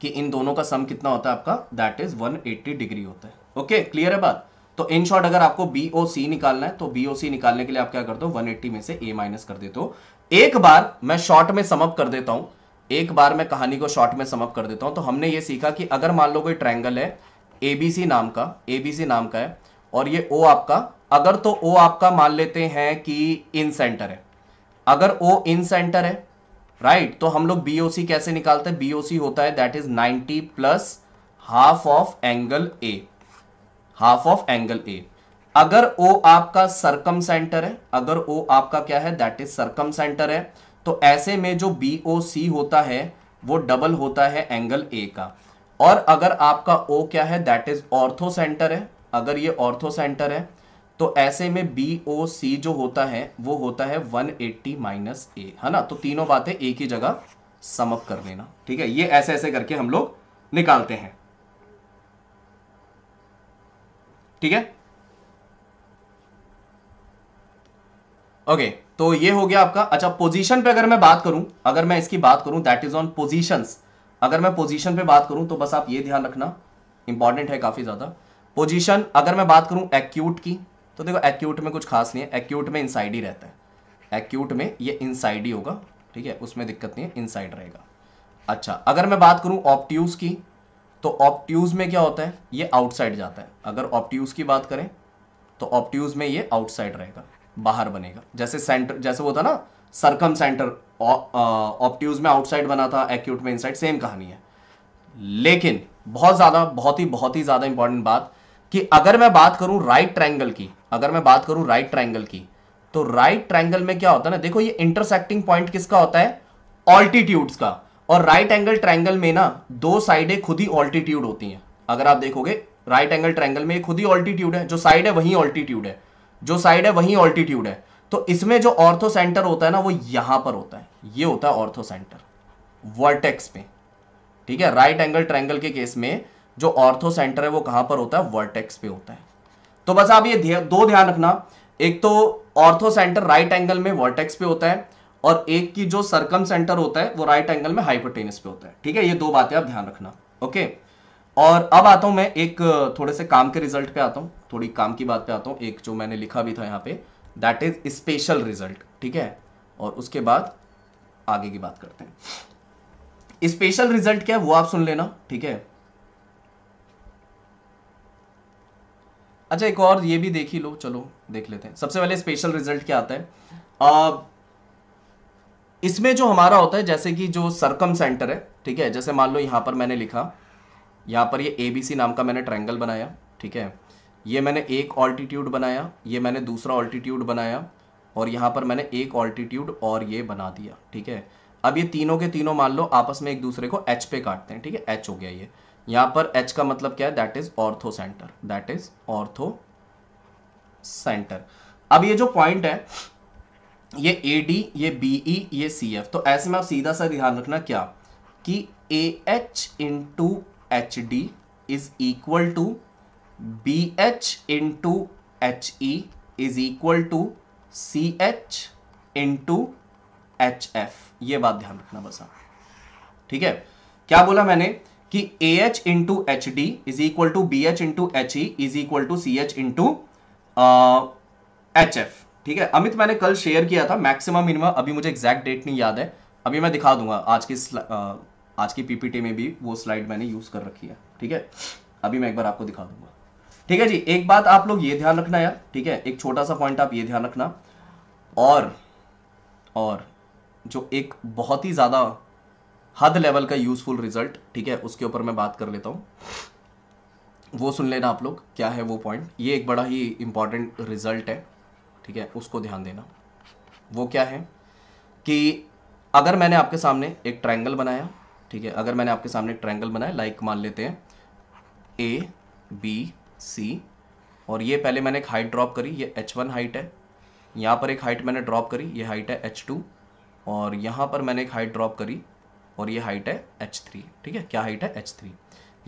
कि इन दोनों का सम कितना होता है आपका दैट इज 180 डिग्री होता है ओके क्लियर है बात तो इन शॉर्ट अगर आपको बी ओ सी निकालना है तो बी ओ सी निकालने के लिए आप क्या करते हो एट्टी में से ए माइनस कर देते हो एक बार मैं शॉर्ट में समअप कर देता हूं एक बार मैं कहानी को शॉर्ट में समअप कर देता हूं तो हमने ये सीखा कि अगर मान लो कोई ट्रायंगल है एबीसी नाम का एबीसी नाम का है और ये ओ आपका अगर तो ओ आपका मान लेते हैं कि इन सेंटर है अगर ओ इन सेंटर है राइट right, तो हम लोग बीओसी कैसे निकालते हैं बीओसी होता है that is 90 plus half of angle A half of angle A अगर ओ आपका सरकम सेंटर है अगर ओ आपका क्या है दैट इज सरकम सेंटर है तो ऐसे में जो बी ओ सी होता है वो डबल होता है एंगल ए का और अगर आपका ओ क्या है दैट इज ऑर्थो सेंटर है अगर ये ऑर्थो सेंटर है तो ऐसे में बी ओ सी जो होता है वो होता है 180 एट्टी माइनस ए है ना तो तीनों बातें एक ही जगह समअप कर लेना ठीक है ये ऐसे ऐसे करके हम लोग निकालते हैं ठीक है ओके okay, तो ये हो गया आपका अच्छा पोजीशन पे अगर मैं बात करूं अगर मैं इसकी बात करूं दैट इज ऑन पोजीशंस अगर मैं पोजीशन पे बात करूं तो बस आप ये ध्यान रखना इंपॉर्टेंट है काफ़ी ज़्यादा पोजीशन अगर मैं बात करूं एक्यूट की तो देखो एक्यूट में कुछ खास नहीं है एक्यूट में इनसाइड ही रहता है एक्यूट में ये इनसाइड ही होगा ठीक है उसमें दिक्कत नहीं है इनसाइड रहेगा अच्छा अगर मैं बात करूं ऑप्ट्यूज़ की तो ऑप्ट्यूज़ में क्या होता है ये आउटसाइड जाता है अगर ऑप्ट्यूज़ की बात करें तो ऑप्ट्यूज़ में ये आउटसाइड रहेगा बाहर बनेगा जैसे सेंटर जैसे वो था ना सरकम सेंटर ऑप्टिव में आउटसाइड बना था एक्यूट में इनसाइड सेम कहानी है लेकिन बहुत ज़्यादा बहुत ही बहुत ही ज़्यादा इंपॉर्टेंट बात कि अगर मैं बात करूं राइट ट्रायंगल की अगर मैं बात करूं राइट ट्रायंगल की तो राइट ट्रायंगल में क्या होता है ना देखो ये इंटरसेक्टिंग पॉइंट किसका होता है ऑल्टीट्यूड्स का और राइट एंगल ट्रायंगल में ना दो साइडें खुद ही ऑल्टीट्यूड होती हैं अगर आप देखोगे राइट एंगल ट्रायंगल में खुद ही ऑल्टीट्यूड है जो साइड है वही ऑल्टीट्यूड है जो साइड है वही ऑल्टीट्यूड है तो इसमें जो ऑर्थो सेंटर होता है ना वो यहां पर होता है ये होता है ऑर्थो सेंटर वर्टेक्स पे ठीक है राइट एंगल ट्रैंगल के केस में जो ऑर्थो सेंटर है वो कहां पर होता है वर्टेक्स पे होता है तो बस आप ये दो ध्यान रखना एक तो ऑर्थो सेंटर राइट एंगल में वर्टेक्स पे होता है और एक की जो सर्कम सेंटर होता है वो राइट एंगल में हाइपोटेनस पे होता है ठीक है ये दो बातें आप ध्यान रखना ओके और अब आता हूं मैं एक थोड़े से काम के रिजल्ट पे आता हूं थोड़ी काम की बात पे आता हूं एक जो मैंने लिखा भी था यहां पे दैट इज स्पेशल रिजल्ट ठीक है और उसके बाद आगे की बात करते हैं स्पेशल रिजल्ट क्या है वो आप सुन लेना ठीक है अच्छा एक और ये भी देख ही लो चलो देख लेते हैं सबसे पहले स्पेशल रिजल्ट क्या आता है आ, इसमें जो हमारा होता है जैसे कि जो सरकम सेंटर है ठीक है जैसे मान लो यहां पर मैंने लिखा यहां पर ये एबीसी नाम का मैंने ट्रायंगल बनाया ठीक है ये मैंने एक ऑल्टीट्यूड बनाया ये मैंने दूसरा ऑल्टीट्यूड बनाया और यहाँ पर मैंने एक ऑल्टीट्यूड और ये बना दिया ठीक है अब ये तीनों के तीनों मान लो आपस में एक दूसरे को एच पे काटते हैं ठीक है एच हो गया ये यहाँ पर एच का मतलब क्या है that is orthocentre that is orthocentre अब ये जो पॉइंट है ये ए डी ये बी ई e, ये सी एफ तो ऐसे में आप सीधा सा ध्यान रखना क्या कि A H into H D is equal to B H into H E is equal to C H into H F ये बात ध्यान रखना आप ठीक है क्या बोला मैंने कि A H to H D is equal to B H into H E is equal to C H into H F ठीक है अमित मैंने कल शेयर किया था मैक्सिमम मिनिमम अभी मुझे एग्जैक्ट डेट नहीं याद है अभी मैं दिखा दूंगा आज की आज की पीपीटी में भी वो स्लाइड मैंने यूज कर रखी है ठीक है अभी मैं एक बार आपको दिखा दूंगा ठीक है जी एक बात आप लोग ये ध्यान रखना यार ठीक है एक छोटा सा पॉइंट आप ये ध्यान रखना और और जो एक बहुत ही ज़्यादा हद लेवल का यूजफुल रिजल्ट ठीक है उसके ऊपर मैं बात कर लेता हूँ वो सुन लेना आप लोग क्या है वो पॉइंट ये एक बड़ा ही इम्पॉर्टेंट रिजल्ट है ठीक है उसको ध्यान देना वो क्या है कि अगर मैंने आपके सामने एक ट्रायंगल बनाया ठीक है अगर मैंने आपके सामने ट्रायंगल बनाया लाइक मान लेते हैं ए बी सी और ये पहले मैंने एक हाइट ड्रॉप करी ये एच वन हाइट है यहाँ पर एक हाइट मैंने ड्रॉप करी ये हाइट है एच टू और यहाँ पर मैंने एक हाइट ड्रॉप करी और ये हाइट है एच थ्री ठीक है क्या हाइट है एच थ्री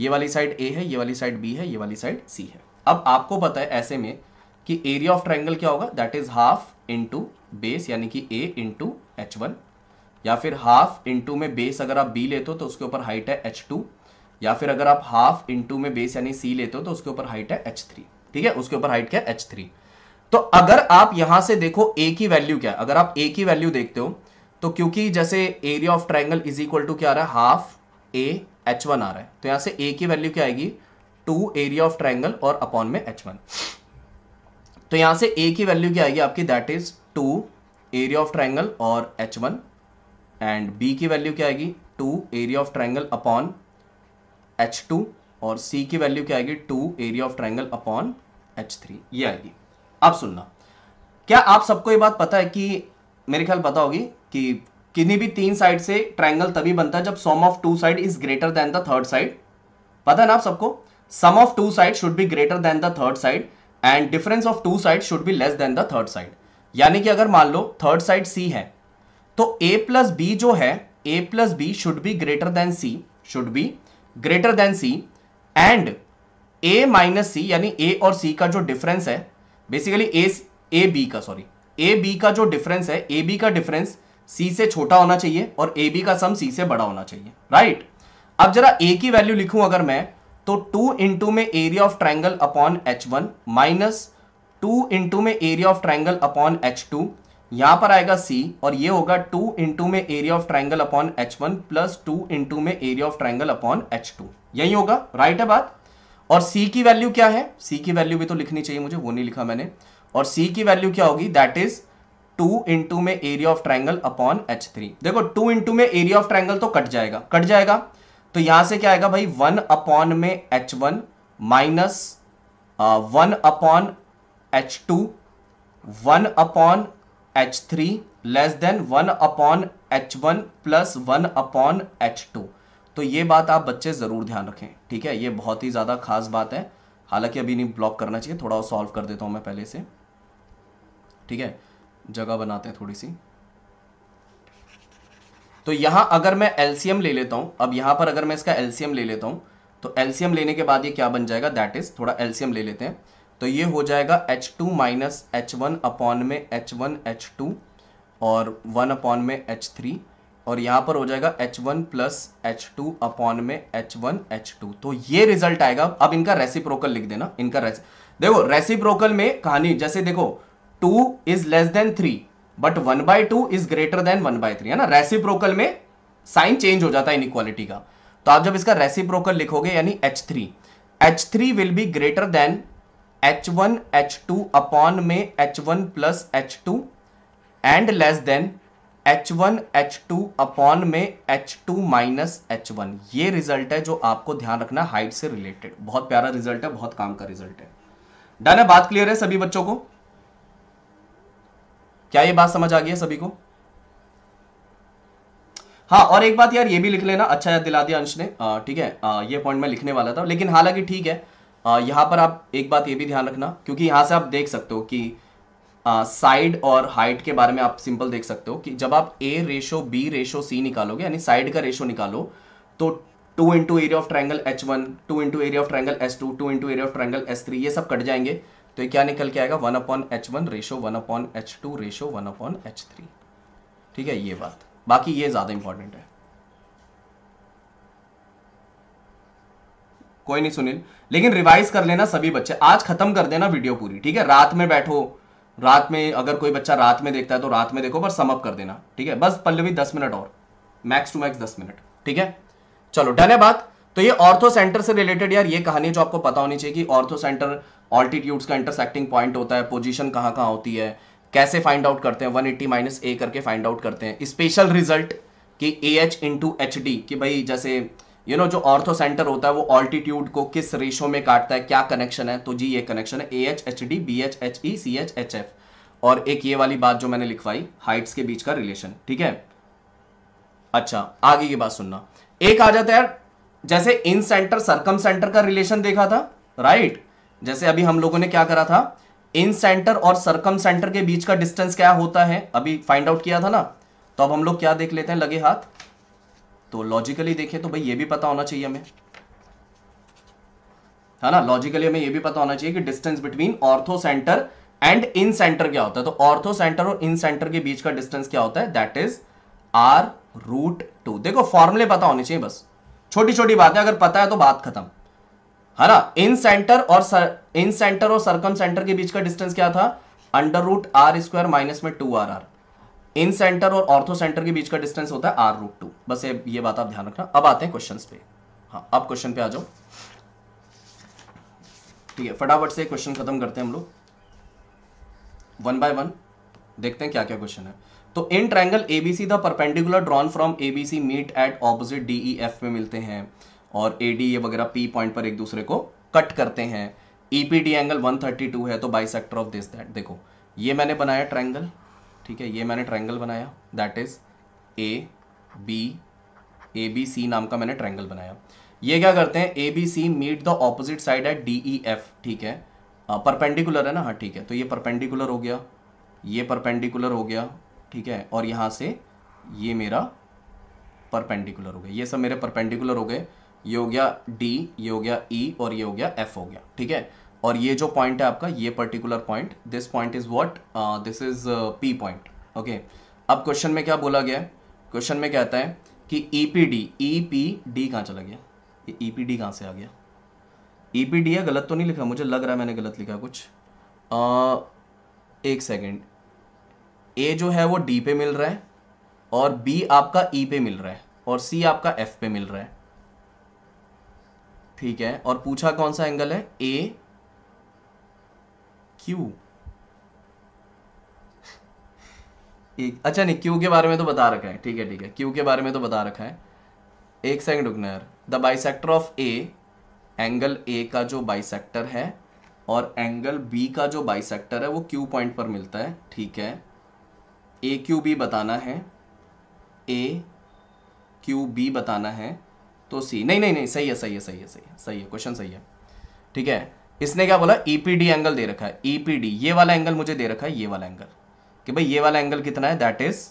ये वाली साइड ए है ये वाली साइड बी है ये वाली साइड सी है अब आपको पता है ऐसे में कि एरिया ऑफ ट्राइंगल क्या होगा that is half into base यानी कि ए इंटू एच वन या फिर हाफ इंटू में बेस अगर आप बी लेते हो तो उसके ऊपर हाइट है एच टू या फिर अगर आप हाफ इंटू में बेस यानी सी लेते हो तो उसके ऊपर हाइट है एच थ्री ठीक है उसके ऊपर हाइट क्या है एच थ्री तो अगर आप यहां से देखो ए की वैल्यू क्या है अगर आप ए की वैल्यू देखते हो तो क्योंकि जैसे area of triangle is equal to क्या आ रहा है हाफ ए एच वन आ रहा है तो यहां से ए की वैल्यू क्या आएगी टू एरिया ऑफ ट्राइंगल और अपॉन में एच वन तो यहां से ए की वैल्यू क्या आएगी आपकी that is two area of triangle और एच वन एंड बी की वैल्यू क्या आएगी two area of triangle upon H two और सी की वैल्यू क्या आएगी two area of triangle upon H three ये आएगी आप सुनना क्या आप सबको ये बात पता है कि मेरे ख्याल पता होगी कि किन्हीं भी तीन साइड से ट्राइंगल तभी बनता है जब sum of two side is greater than the third side पता है ना आप सबको sum of two side should be greater than the third side and difference of two side should be less than the third side यानी कि अगर मान लो थर्ड साइड सी है तो ए प्लस बी जो है ए plus B should be greater than C should be greater than C and A minus C यानी ए और सी का जो डिफरेंस है बेसिकली ए ए बी का सॉरी ए बी का जो डिफरेंस है ए बी का डिफरेंस सी से छोटा होना चाहिए और ए बी का सम सी से बड़ा होना चाहिए राइट right? अब जरा ए की वैल्यू लिखूं अगर मैं तो टू इंटू में area of triangle upon H one minus two into में area of triangle upon H two यहां पर आएगा सी और ये होगा टू इंटू में area of triangle upon H one plus two into में area of triangle upon H two यही होगा राइट है बात और सी की वैल्यू क्या है सी की वैल्यू भी तो लिखनी चाहिए मुझे वो नहीं लिखा मैंने और सी की वैल्यू क्या होगी दैट इज टू इंटू में area of triangle upon H three देखो टू इंटू में एरिया ऑफ ट्राइंगल तो कट जाएगा कट जाएगा तो यहां से क्या आएगा भाई वन अपॉन में H one minus one upon H two one upon H three less than one upon H one plus one upon H two तो ये बात आप बच्चे ज़रूर ध्यान रखें ठीक है ये बहुत ही ज़्यादा खास बात है हालांकि अभी नहीं ब्लॉक करना चाहिए थोड़ा और सॉल्व कर देता हूं मैं पहले से ठीक है जगह बनाते हैं थोड़ी सी तो यहां अगर मैं एलसीएम ले लेता हूं अब यहां पर अगर मैं इसका एलसीएम ले लेता हूं तो एलसीएम लेने के बाद ये क्या बन जाएगा दैट इज थोड़ा एलसीएम ले लेते हैं तो ये हो जाएगा H two minus H one upon में एच वन एच टू और वन अपॉन में एच थ्री और यहाँ पर हो जाएगा H one plus H two upon में एच वन एच टू तो ये रिजल्ट आएगा अब इनका रेसिप्रोकल लिख देना इनका रेस देखो रेसिप्रोकल में कहानी जैसे देखो two is less than three but one by two is greater than one by three है ना रेसिप्रोकल में साइन चेंज हो जाता है इनक्वालिटी का तो आप जब इसका रेसिप्रोकल लिखोगे यानी H three H three will be greater than H one H two upon में H one plus H two and less than H one H two upon में H two minus H one ये रिजल्ट है जो आपको ध्यान रखना हाइट से रिलेटेड बहुत प्यारा रिजल्ट है बहुत काम का रिजल्ट है डन है बात क्लियर है सभी बच्चों को क्या ये बात समझ आ गई है सभी को हाँ और एक बात यार ये भी लिख लेना अच्छा याद दिला दिया अंश ने ठीक है आ, ये पॉइंट मैं लिखने वाला था लेकिन हालांकि ठीक है यहाँ पर आप एक बात ये भी ध्यान रखना क्योंकि यहाँ से आप देख सकते हो कि साइड और हाइट के बारे में आप सिंपल देख सकते हो कि जब आप A ratio B ratio C निकालोगे यानी साइड का रेशो निकालो तो two into area of triangle H one two into area of triangle S two two into area of triangle S three ये सब कट जाएंगे तो ये क्या निकल के आएगा one upon H one ratio one upon H two ratio one upon H three ठीक है ये बात बाकी ये ज़्यादा इंपॉर्टेंट है कोई नहीं सुनील लेकिन रिवाइज कर लेना सभी बच्चे आज खत्म कर देना वीडियो पूरी ठीक है रात में बैठो रात में अगर कोई बच्चा रात में देखता है तो रात में देखो पर समअप कर देना ठीक है बस पल्लवी दस मिनट और मैक्स टू मैक्स दस मिनट ठीक है चलो डन है बात तो ये ऑर्थो सेंटर से रिलेटेड यार ये कहानी जो आपको पता होनी चाहिए कि ऑर्थो सेंटर ऑल्टीट्यूड्स का इंटरसेक्टिंग पॉइंट होता है पोजीशन कहाँ कहाँ होती है कैसे फाइंड आउट करते हैं 180 एट्टी माइनस ए करके फाइंड आउट करते हैं स्पेशल रिजल्ट कि A H into H D कि भाई जैसे यू नो जो ऑर्थो सेंटर होता है वो ऑल्टीट्यूड को किस रेशो में काटता है क्या कनेक्शन है तो जी ये कनेक्शन है A H H D B H H E C H H F और एक ये वाली बात जो मैंने लिखवाई हाइट्स के बीच का रिलेशन ठीक है अच्छा आगे की बात सुनना एक आ जाता है जैसे इन सेंटर सरकम सेंटर का रिलेशन देखा था राइट जैसे अभी हम लोगों ने क्या करा था इन सेंटर और सरकम सेंटर के बीच का डिस्टेंस क्या होता है अभी फाइंड आउट किया था ना तो अब हम लोग क्या देख लेते हैं लगे हाथ तो लॉजिकली देखें तो भाई ये भी पता होना चाहिए हमें है ना लॉजिकली हमें ये भी पता होना चाहिए कि distance between ortho centre and incentre क्या होता है तो ऑर्थो सेंटर और इन सेंटर के बीच का डिस्टेंस क्या होता है that is R root two देखो फॉर्मुले पता होने चाहिए बस छोटी छोटी बातें अगर पता है तो बात खत्म है ना इन सेंटर और सर, इन सेंटर और सरकम सेंटर के बीच का डिस्टेंस क्या था under root R square minus में two R R incentre और ऑर्थो सेंटर के बीच का डिस्टेंस होता है आर रूट टू बस ये ये बात आप ध्यान रखना अब आते हैं क्वेश्चन पे हाँ अब क्वेश्चन पे आ जाओ ठीक है फटाफट से क्वेश्चन खत्म करते हैं हम लोग वन बाय वन देखते हैं क्या क्या क्वेश्चन है तो in triangle ABC the perpendicular drawn from ABC meet at opposite DEF में मिलते हैं और ए डी ए वगैरह पी पॉइंट पर एक दूसरे को कट करते हैं ईपीडी एंगल 132 है तो बाई ऑफ दिस दैट देखो ये मैंने बनाया ट्रायंगल ठीक है ये मैंने ट्रायंगल बनाया that is A B A B C नाम का मैंने ट्रायंगल बनाया ये क्या करते हैं A B C meet the opposite side है डी ई एफ ठीक है परपेंडिकुलर है ना हाँ ठीक है तो ये परपेंडिकुलर हो गया ये परपेंडिकुलर हो गया ठीक है और यहाँ से ये मेरा परपेंडिकुलर हो गया ये सब मेरे परपेंडिकुलर हो गए ये हो गया डी ये हो गया ई e, और ये हो गया एफ हो गया ठीक है और ये जो पॉइंट है आपका ये particular point this point is what this is P point okay अब क्वेश्चन में क्या बोला गया है क्वेश्चन में कहता है कि E P D E P D कहाँ चला गया ई पी डी कहाँ से आ गया ई पी डी है गलत तो नहीं लिखा मुझे लग रहा है मैंने गलत लिखा कुछ आ, uh, एक सेकेंड ए जो है वो डी पे मिल रहा है और बी आपका ई e पे मिल रहा है और सी आपका एफ पे मिल रहा है ठीक है और पूछा कौन सा एंगल है ए क्यू एक अच्छा नहीं क्यू के बारे में तो बता रखा है ठीक है ठीक है क्यू के बारे में तो बता रखा है एक सेकंड रुकना यार the bisector of A angle A का जो बाइसेक्टर है और एंगल बी का जो बाइसेक्टर है वो क्यू पॉइंट पर मिलता है ठीक है ए क्यू बी बताना है ए क्यू बी बताना है तो सी नहीं नहीं नहीं सही है सही है सही है सही है सही है क्वेश्चन सही है ठीक है इसने क्या बोला ईपीडी e एंगल दे रखा है ईपीडी e ये वाला एंगल मुझे दे रखा है ये वाला एंगल कि भाई ये वाला एंगल कितना है दैट इज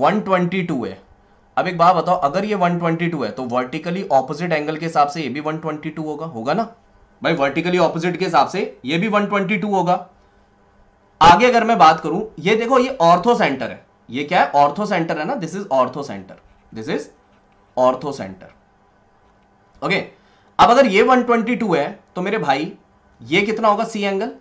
122 है अब एक बात बताओ अगर ये 122 है तो वर्टिकली ऑपोजिट एंगल के हिसाब से ये भी 122 होगा होगा ना भाई वर्टिकली ऑपोजिट के हिसाब से ये भी 122 होगा आगे अगर मैं बात करूं ये देखो ये ऑर्थो सेंटर है ये क्या है ऑर्थो सेंटर है ना this is orthocentre this is orthocentre okay अब अगर ये 122 है तो मेरे भाई ये कितना होगा सी एंगल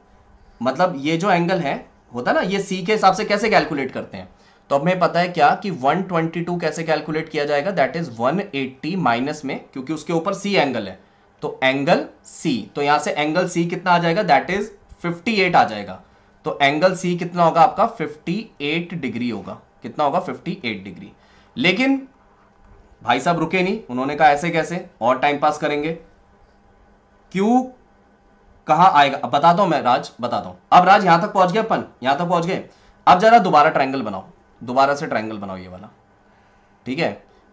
मतलब ये जो एंगल है होता ना ये सी के हिसाब से कैसे कैलकुलेट करते हैं तो अब हमें पता है क्या कि 122 कैसे कैलकुलेट किया जाएगा दैट इज 180 माइनस में क्योंकि उसके ऊपर सी एंगल है तो एंगल सी तो यहां से एंगल सी कितना आ जाएगा दैट इज 58 आ जाएगा तो एंगल सी कितना होगा आपका 58 डिग्री होगा कितना होगा 58 डिग्री लेकिन भाई साहब रुके नहीं उन्होंने कहा ऐसे कैसे और टाइम पास करेंगे क्यू कहा आएगा अब बताता दो मैं राज बताता दो अब राज यहां तक पहुंच गए अपन यहां तक पहुंच गए अब जरा दोबारा ट्राइंगल बनाओ दोबारा से ट्राइंगल बनाओ ये वाला ठीक है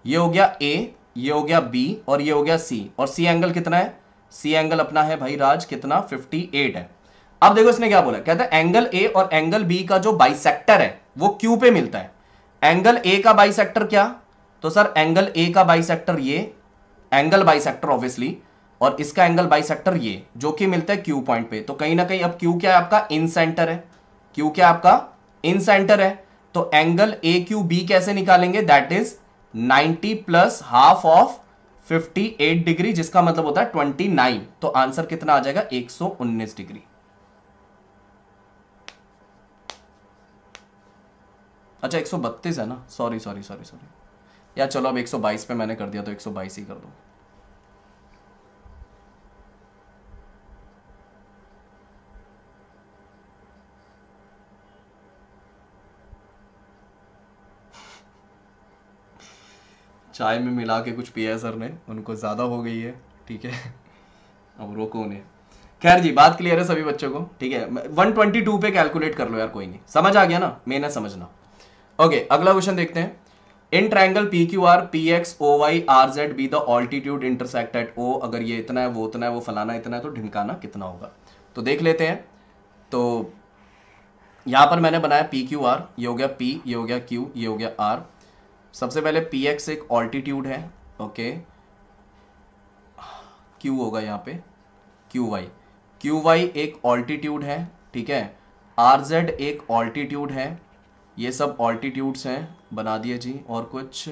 ये हो गया ए ये हो गया बी और ये हो गया सी और सी एंगल कितना है सी एंगल अपना है भाई राज कितना एट है अब देखो इसने क्या बोला कहता है एंगल ए और एंगल बी का जो बाइसेक्टर है वो क्यू पे मिलता है एंगल ए का बाइसेक्टर क्या तो सर एंगल ए का बाइसेक्टर ये एंगल बाइसेक्टर ऑब्वियसली और इसका एंगल बाई ये जो कि मिलता है क्यू पॉइंट पे तो कहीं ना कहीं अब क्यू क्या है आपका इन सेंटर है क्यू क्या आपका इन सेंटर है तो एंगल ए क्यू बी कैसे निकालेंगे that is 90 plus half of 58 degree जिसका मतलब होता है 29 तो आंसर कितना आ जाएगा 119 डिग्री अच्छा 132 है ना सॉरी सॉरी सॉरी सॉरी या चलो अब 122 पे मैंने कर दिया तो 122 ही कर दो चाय में मिला के कुछ पिया सर ने उनको ज़्यादा हो गई है ठीक है अब रोको उन्हें खैर जी बात क्लियर है सभी बच्चों को ठीक है 122 पे कैलकुलेट कर लो यार कोई नहीं समझ आ गया ना मैंने समझना ओके अगला क्वेश्चन देखते हैं in triangle P Q R P X O Y R Z be the altitude intersect at O अगर ये इतना है वो उतना है वो फलाना इतना है तो ढिमकाना कितना होगा तो देख लेते हैं तो यहाँ पर मैंने बनाया पी क्यू आर ये हो गया पी ये हो गया क्यू ये हो गया आर सबसे पहले पी एक्स एक ऑल्टीट्यूड है ओके क्यू होगा यहाँ पे क्यू वाई क्यू वाई एक ऑल्टीट्यूड है ठीक है आर जेड एक ऑल्टीट्यूड है ये सब ऑल्टीट्यूड्स हैं बना दिए जी और कुछ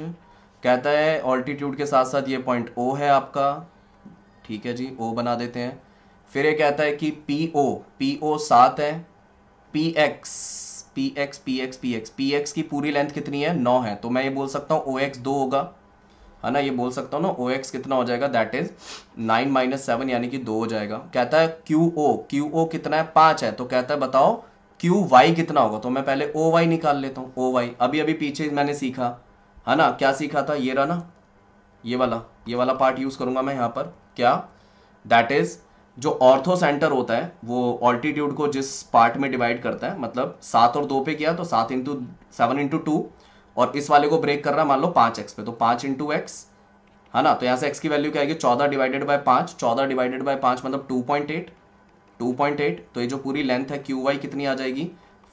कहता है ऑल्टीट्यूड के साथ साथ ये पॉइंट ओ है आपका ठीक है जी ओ बना देते हैं फिर ये कहता है कि पी ओ पी ओ सात है P X P X P X P X P X की पूरी लेंथ कितनी है नौ है तो मैं ये बोल सकता हूँ ओ एक्स दो होगा है ना ये बोल सकता हूँ ना ओ एक्स कितना हो जाएगा that is nine minus seven यानी कि दो हो जाएगा कहता है क्यू ओ क्यू ओ कितना है पाँच है तो कहता है बताओ क्यू वाई कितना होगा तो मैं पहले ओ वाई निकाल लेता हूँ ओ वाई अभी अभी पीछे मैंने सीखा है ना क्या सीखा था ये रहा ना ये वाला ये वाला पार्ट यूज़ करूंगा मैं यहाँ पर क्या दैट इज़ जो ऑर्थो सेंटर होता है वो ऑल्टीट्यूड को जिस पार्ट में डिवाइड करता है मतलब सात और दो पे किया तो सात इंटू सेवन इंटू टू और इस वाले को ब्रेक कर रहा है मान लो पांच एक्स पे तो पांच इंटू एक्स है ना तो यहां से एक्स की वैल्यू क्या आएगी चौदह डिवाइडेड बाय पांच चौदह डिवाइडेड बाय पांच मतलब two point eight two point eight तो ये जो पूरी लेंथ है क्यू वाई कितनी आ जाएगी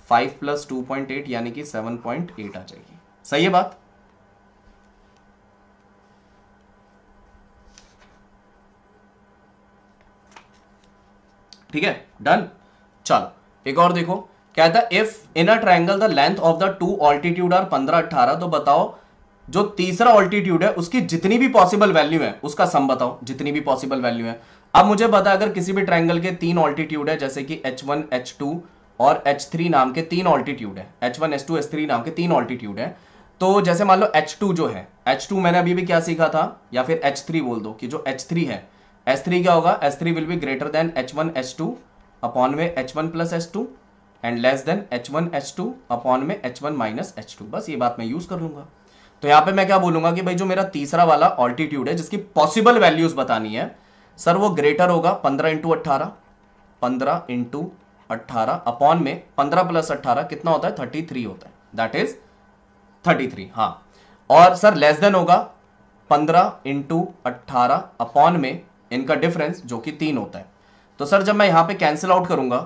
five plus two point eight यानी कि सेवन पॉइंट एट आ जाएगी सही है बात ठीक है डन चलो एक और देखो कहता है if in triangle the length of the two altitude are पंद्रह अट्ठारह तो बताओ जो तीसरा ऑल्टीट्यूड है उसकी जितनी भी पॉसिबल वैल्यू है उसका सम बताओ जितनी भी पॉसिबल वैल्यू है अब मुझे बता अगर किसी भी ट्राइंगल के तीन ऑल्टीट्यूड है जैसे कि एच वन एच टू और एच थ्री नाम के तीन ऑल्टीट्यूड है H one H to H three नाम के तीन ऑल्टीट्यूड है तो जैसे मान लो एच टू जो है एच टू मैंने अभी भी क्या सीखा था या फिर एच थ्री बोल दो कि जो एच थ्री है एस थ्री क्या होगा S three will be greater than H one H two upon में H one plus S two and less than H one H two upon में H one minus H two बस ये बात मैं यूज कर लूंगा तो यहाँ पे मैं क्या बोलूंगा कि भाई जो मेरा तीसरा वाला ऑल्टीट्यूड है जिसकी पॉसिबल वैल्यूज बतानी है सर वो ग्रेटर होगा पंद्रह इंटू अट्ठारह पंद्रह इंटू अट्ठारह अपॉन में पंद्रह प्लस अट्ठारह कितना होता है थर्टी थ्री होता है दैट इज थर्टी थ्री हाँ और सर लेस देन होगा पंद्रह इंटू अट्ठारह अपॉन में इनका डिफरेंस जो कि तीन होता है तो सर जब मैं यहाँ पे कैंसिल आउट करूंगा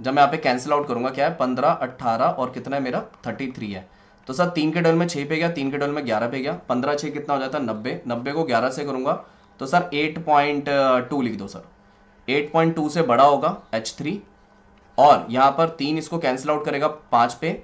जब मैं यहाँ पे कैंसिल आउट करूंगा क्या है पंद्रह अट्ठारह और कितना है मेरा थर्टी थ्री है तो सर तीन के डल में छः पे गया तीन के डल में ग्यारह पे गया पंद्रह छः कितना हो जाता है नब्बे नब्बे को ग्यारह से करूंगा तो सर एट पॉइंट टू लिख दो सर एट पॉइंट टू से बड़ा होगा एच थ्री और यहाँ पर तीन इसको कैंसिल आउट करेगा पाँच पे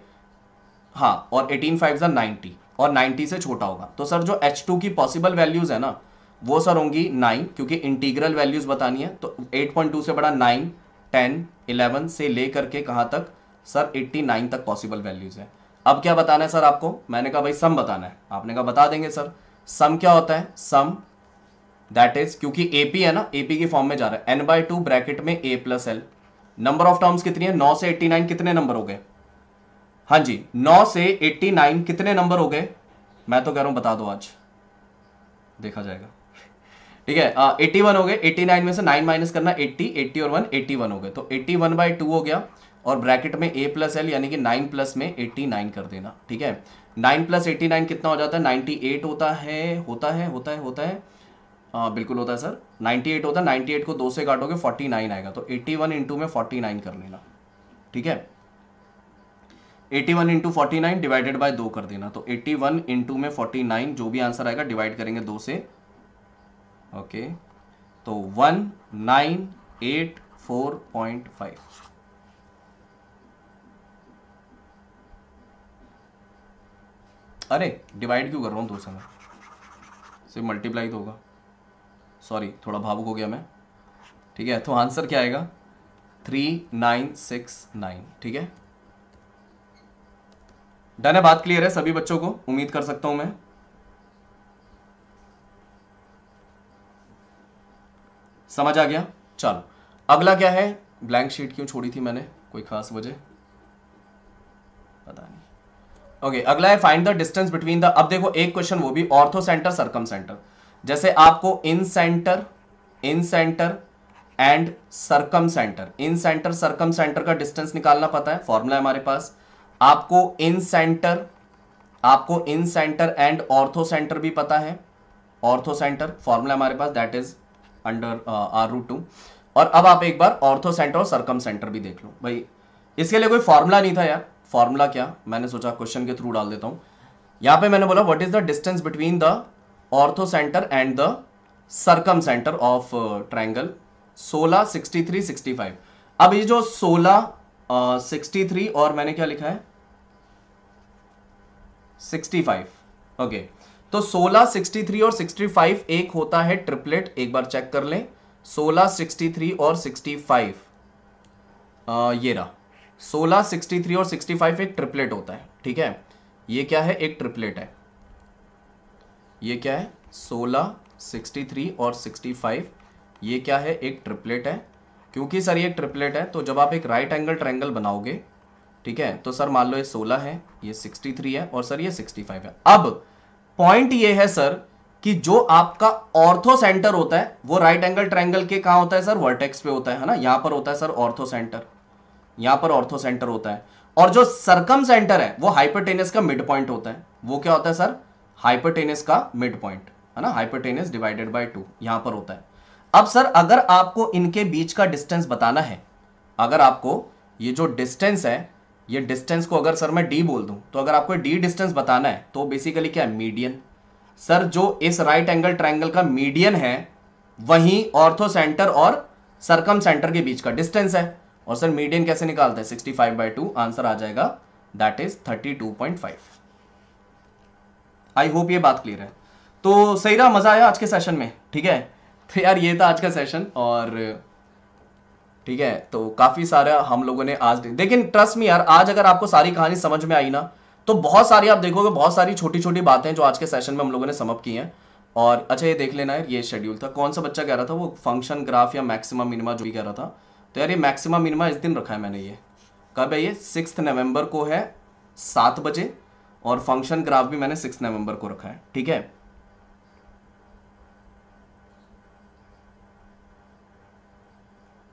हाँ और एटीन फाइव सर नाइन्टी और नाइनटी से छोटा होगा तो सर जो एच टू की पॉसिबल वैल्यूज़ है ना वो सर होंगी नाइन क्योंकि इंटीग्रल वैल्यूज बतानी है तो 8.2 से बड़ा नाइन टेन इलेवन से लेकर के कहां तक सर 89 तक पॉसिबल वैल्यूज है अब क्या बताना है सर आपको मैंने कहा भाई सम बताना है आपने कहा बता देंगे सर सम क्या होता है सम दैट इज क्योंकि एपी है ना एपी की फॉर्म में जा रहा है एन बाई टू ब्रैकेट में A plus L number of terms कितनी है नौ से एट्टी नाइन कितने नंबर हो गए हाँ जी नौ से एट्टी नाइन कितने नंबर हो गए मैं तो कह रहा हूं बता दो आज देखा जाएगा ठीक है एट्टी हाँ, वन हो गए एट्टी नाइन में से नाइन माइनस करना एट्टी एट्टी और वन एट्टी वन हो गए तो एट्टी वन बाई टू हो गया और ब्रैकेट में ए प्लस एल यानी कि नाइन प्लस में एट्टी नाइन कर देना ठीक है नाइन प्लस एट्टी नाइन कितना हो जाता है नाइन्टी एट होता है होता है होता है होता है आ, हाँ, बिल्कुल होता है सर नाइन्टी एट होता है नाइन्टी एट को दो से काटोगे फोर्टी नाइन आएगा तो एट्टी वन इंटू में फोर्टी नाइन कर लेना ठीक है eighty one into forty nine divided by दो कर देना तो एट्टी वन इंटू में फोर्टी नाइन जो भी आंसर आएगा डिवाइड करेंगे दो से ओके तो one nine eight four point five अरे डिवाइड क्यों कर रहा हूँ दो से सिर्फ मल्टीप्लाई तो होगा सॉरी थोड़ा भावुक हो गया मैं ठीक है तो आंसर क्या आएगा थ्री नाइन सिक्स नाइन ठीक है डन है बात क्लियर है सभी बच्चों को उम्मीद कर सकता हूं मैं समझ आ गया चलो अगला क्या है ब्लैंक शीट क्यों छोड़ी थी मैंने कोई खास वजह पता नहीं ओके okay, अगला है find the distance between the अब देखो एक क्वेश्चन वो भी ऑर्थो सेंटर सरकम सेंटर जैसे आपको इन incentre in centre and circumcentre incentre circumcentre का डिस्टेंस निकालना पता है फॉर्मूला हमारे पास आपको इन सेंटर आपको इन सेंटर एंड ऑर्थो सेंटर भी पता है ऑर्थो सेंटर फॉर्मूला हमारे पास दैट इज अंडर आर रूट टू और अब आप एक बार ऑर्थो सेंटर और सरकम सेंटर भी देख लो भाई इसके लिए कोई फॉर्मूला नहीं था यार फॉर्मूला क्या मैंने सोचा क्वेश्चन के थ्रू डाल देता हूं यहां पे मैंने बोला what is the distance between the ortho centre and the सरकम centre of triangle 16, 63, 65. अब ये जो 16, uh, 63 और मैंने क्या लिखा है 65. Okay okay. तो 16, 63 और 65 एक होता है ट्रिपलेट एक बार चेक कर लें 16, 63 और 65 आ, ये रहा 16, 63 और 65 एक ट्रिपलेट होता है ठीक है ये क्या है एक ट्रिपलेट है ये क्या है 16, 63 और 65 ये क्या है एक ट्रिपलेट है क्योंकि सर ये ट्रिपलेट है तो जब आप एक राइट एंगल ट्रायंगल बनाओगे ठीक है तो सर मान लो ये 16 है ये 63 है और सर ये 65 है अब पॉइंट ये है सर कि जो आपका ऑर्थो सेंटर होता है वो राइट एंगल ट्रायंगल के कहा होता है सर वर्टेक्स पे होता है ना यहां पर होता है सर ऑर्थो सेंटर यहां पर ऑर्थो सेंटर होता है और जो सरकम सेंटर है वो हाइपरटेनिस का मिड पॉइंट होता है वो क्या होता है सर हाइपरटेनिस का मिड पॉइंट है ना हाइपरटेनिस डिवाइडेड बाई टू यहां पर होता है अब सर अगर आपको इनके बीच का डिस्टेंस बताना है अगर आपको ये जो डिस्टेंस है ये डिस्टेंस को अगर सर मैं डी बोल दूं तो अगर आपको डी डिस्टेंस बताना है तो बेसिकली क्या है मीडियन सर जो इस राइट एंगल ट्राइंगल का मीडियन है वही ऑर्थो सेंटर और सरकम सेंटर के बीच का डिस्टेंस है और सर मीडियन कैसे निकालते हैं sixty five by two answer आ जाएगा that is thirty two point five I hope ये बात क्लियर है तो सही रहा मजा आया आज के सेशन में ठीक है तो यार ये था आज का सेशन और ठीक है तो काफ़ी सारा हम लोगों ने आज लेकिन ट्रस्ट में यार आज अगर आपको सारी कहानी समझ में आई ना तो बहुत सारी आप देखोगे बहुत सारी छोटी छोटी बातें जो आज के सेशन में हम लोगों ने समअप की हैं और अच्छा ये देख लेना यार ये शेड्यूल था कौन सा बच्चा कह रहा था वो फंक्शन ग्राफ या मैक्सिमम मिनिमा जो भी कह रहा था तो यार ये मैक्सिमम मिनिमा इस दिन रखा है मैंने ये कब है ये सिक्स नवंबर को है सात बजे और फंक्शन ग्राफ भी मैंने सिक्स नवंबर को रखा है ठीक है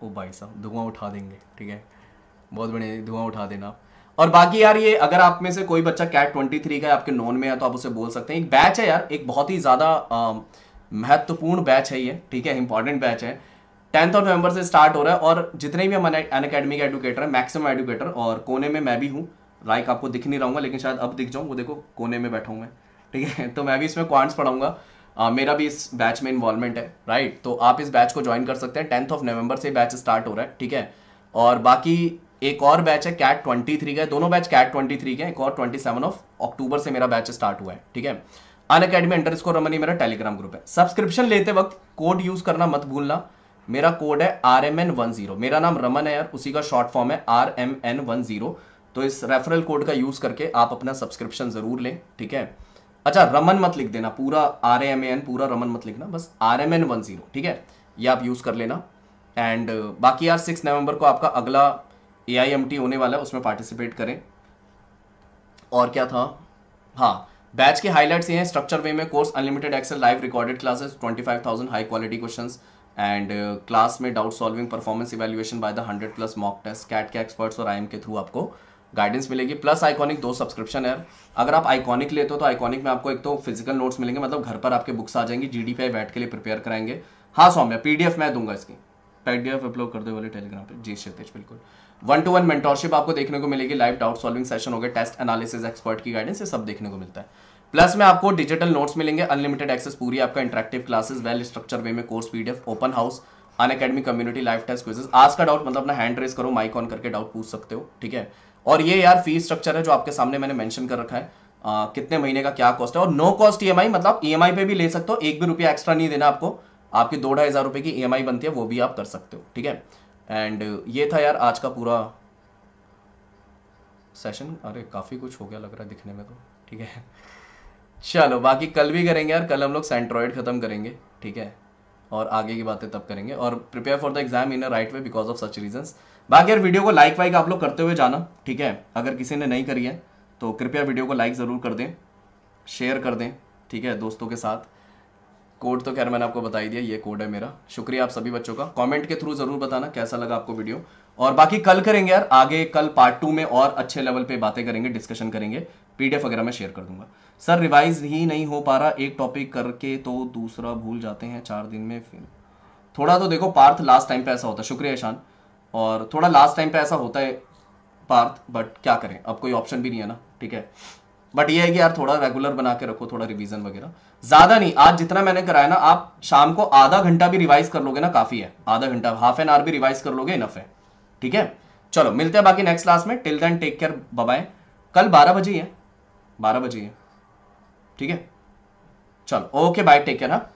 ओ भाई साहब धुआं उठा देंगे ठीक है बहुत बढ़िया धुआं उठा देना और बाकी यार ये अगर आप में से कोई बच्चा कैट ट्वेंटी थ्री का आपके नॉन में है तो आप उसे बोल सकते हैं एक बैच है यार एक बहुत ही ज़्यादा महत्वपूर्ण बैच है ये ठीक है इंपॉर्टेंट बैच है टेंथ ऑफ नवंबर से स्टार्ट हो रहा है और जितने भी हमारे अन अकेडमी के एडुकेटर हैं मैक्सिमम एडुकेटर और कोने में मैं भी हूँ लाइक आपको दिख नहीं रहा लेकिन शायद अब दिख जाऊँ वो देखो कोने में बैठा हूँ मैं ठीक है तो मैं भी इसमें क्वांट्स पढ़ाऊंगा आ, मेरा भी इस बैच में इन्वॉल्वमेंट है राइट तो आप इस बैच को ज्वाइन कर सकते हैं टेंथ ऑफ नवंबर से बैच स्टार्ट हो रहा है ठीक है और बाकी एक और बैच है कैट ट्वेंटी थ्री का दोनों बैच कैट ट्वेंटी थ्री के एक और ट्वेंटी सेवन ऑफ अक्टूबर से मेरा बैच स्टार्ट हुआ है ठीक है अन अकेडमी अंडर स्कोर रमनी मेरा टेलीग्राम ग्रुप है सब्सक्रिप्शन लेते वक्त कोड यूज करना मत भूलना मेरा कोड है R M N one zero मेरा नाम रमन है यार उसी का शॉर्ट फॉर्म है R M N one zero तो इस रेफरल कोड का यूज करके आप अपना सब्सक्रिप्शन जरूर लें ठीक है अच्छा रमन मत लिख देना पूरा आर एम एन पूरा रमन मत लिखना बस R M N one zero ठीक है ये आप यूज़ कर लेना एंड uh, बाकी यार सिक्स नवंबर को आपका अगला ए आई एम टी होने वाला है उसमें पार्टिसिपेट करें और क्या था हाँ बैच के हाईलाइट्स ये हैं स्ट्रक्चर वे में course unlimited excel live recorded classes twenty five thousand high quality question and class में doubt solving performance evaluation by the hundred plus mock test CAT के एक्सपर्ट्स और आई के थ्रू आपको गाइडेंस मिलेगी प्लस आइकॉनिक दो सब्सक्रिप्शन है अगर आप आइकॉनिक लेते हो तो आइकॉनिक में आपको एक तो फिजिकल नोट्स मिलेंगे मतलब घर पर आपके बुक्स आ जाएंगी जी डी बैट के लिए प्रिपेयर कराएंगे हाँ सौम्य पीडीएफ मैं दूंगा इसकी पीडीएफ अपलोड करते वाले टेलीग्राम पे जी क्षेत्र बिल्कुल वन टू वन मेंटोरशिप आपको देखने को मिलेगी लाइव डाउट सॉल्विंग सेशन हो गए टेस्ट एनालिसिस एक्सपर्ट की गाइडेंस ये सब देखने को मिलता है प्लस में आपको डिजिटल नोट्स मिलेंगे अनलिमिटेड एक्सेस पूरी आपका interactive classes well structure way में course PDF open house Unacademy community life test quizzes आज का डाउट मतलब अपना हैंड रेस करो माइक ऑन करके डाउट पूछ सकते हो ठीक है और ये यार फी स्ट्रक्चर है जो आपके सामने मैंने मेंशन कर रखा है आ, कितने महीने का क्या कॉस्ट है और नो कॉस्ट ई मतलब ई e पे भी ले सकते हो एक भी रुपया एक्स्ट्रा नहीं देना आपको आपकी दो ढाई हज़ार रुपये की ई e बनती है वो भी आप कर सकते हो ठीक है एंड ये था यार आज का पूरा सेशन अरे काफ़ी कुछ हो गया लग रहा है दिखने में तो ठीक है चलो बाकी कल भी करेंगे यार कल हम लोग सेंट्रॉयड ख़त्म करेंगे ठीक है और आगे की बातें तब करेंगे और prepare for the exam in a right way because of such reason बाकी यार वीडियो को लाइक वाइक आप लोग करते हुए जाना ठीक है अगर किसी ने नहीं करी है तो कृपया वीडियो को लाइक ज़रूर कर दें शेयर कर दें ठीक है दोस्तों के साथ कोड तो खैर मैंने आपको बता ही दिया ये कोड है मेरा शुक्रिया आप सभी बच्चों का कमेंट के थ्रू ज़रूर बताना कैसा लगा आपको वीडियो और बाकी कल करेंगे यार आगे कल पार्ट टू में और अच्छे लेवल पे बातें करेंगे डिस्कशन करेंगे पीडीएफ वगैरह मैं शेयर कर दूंगा सर रिवाइज ही नहीं हो पा रहा एक टॉपिक करके तो दूसरा भूल जाते हैं चार दिन में फिर थोड़ा तो देखो पार्थ लास्ट टाइम पे ऐसा होता शुक्रिया ईशान और थोड़ा लास्ट टाइम पे ऐसा होता है पार्थ बट क्या करें अब कोई ऑप्शन भी नहीं है ना ठीक है बट ये है कि यार थोड़ा रेगुलर बना के रखो थोड़ा रिवीजन वगैरह ज्यादा नहीं आज जितना मैंने कराया ना आप शाम को आधा घंटा भी रिवाइज कर लोगे ना काफी है आधा घंटा हाफ एन आवर भी रिवाइज कर लोगे इनफ है ठीक है चलो मिलते हैं बाकी नेक्स्ट क्लास में till then take care bye कल बारह बजे है बारह बजे है ठीक है चलो ओके बाय टेक केयर हाँ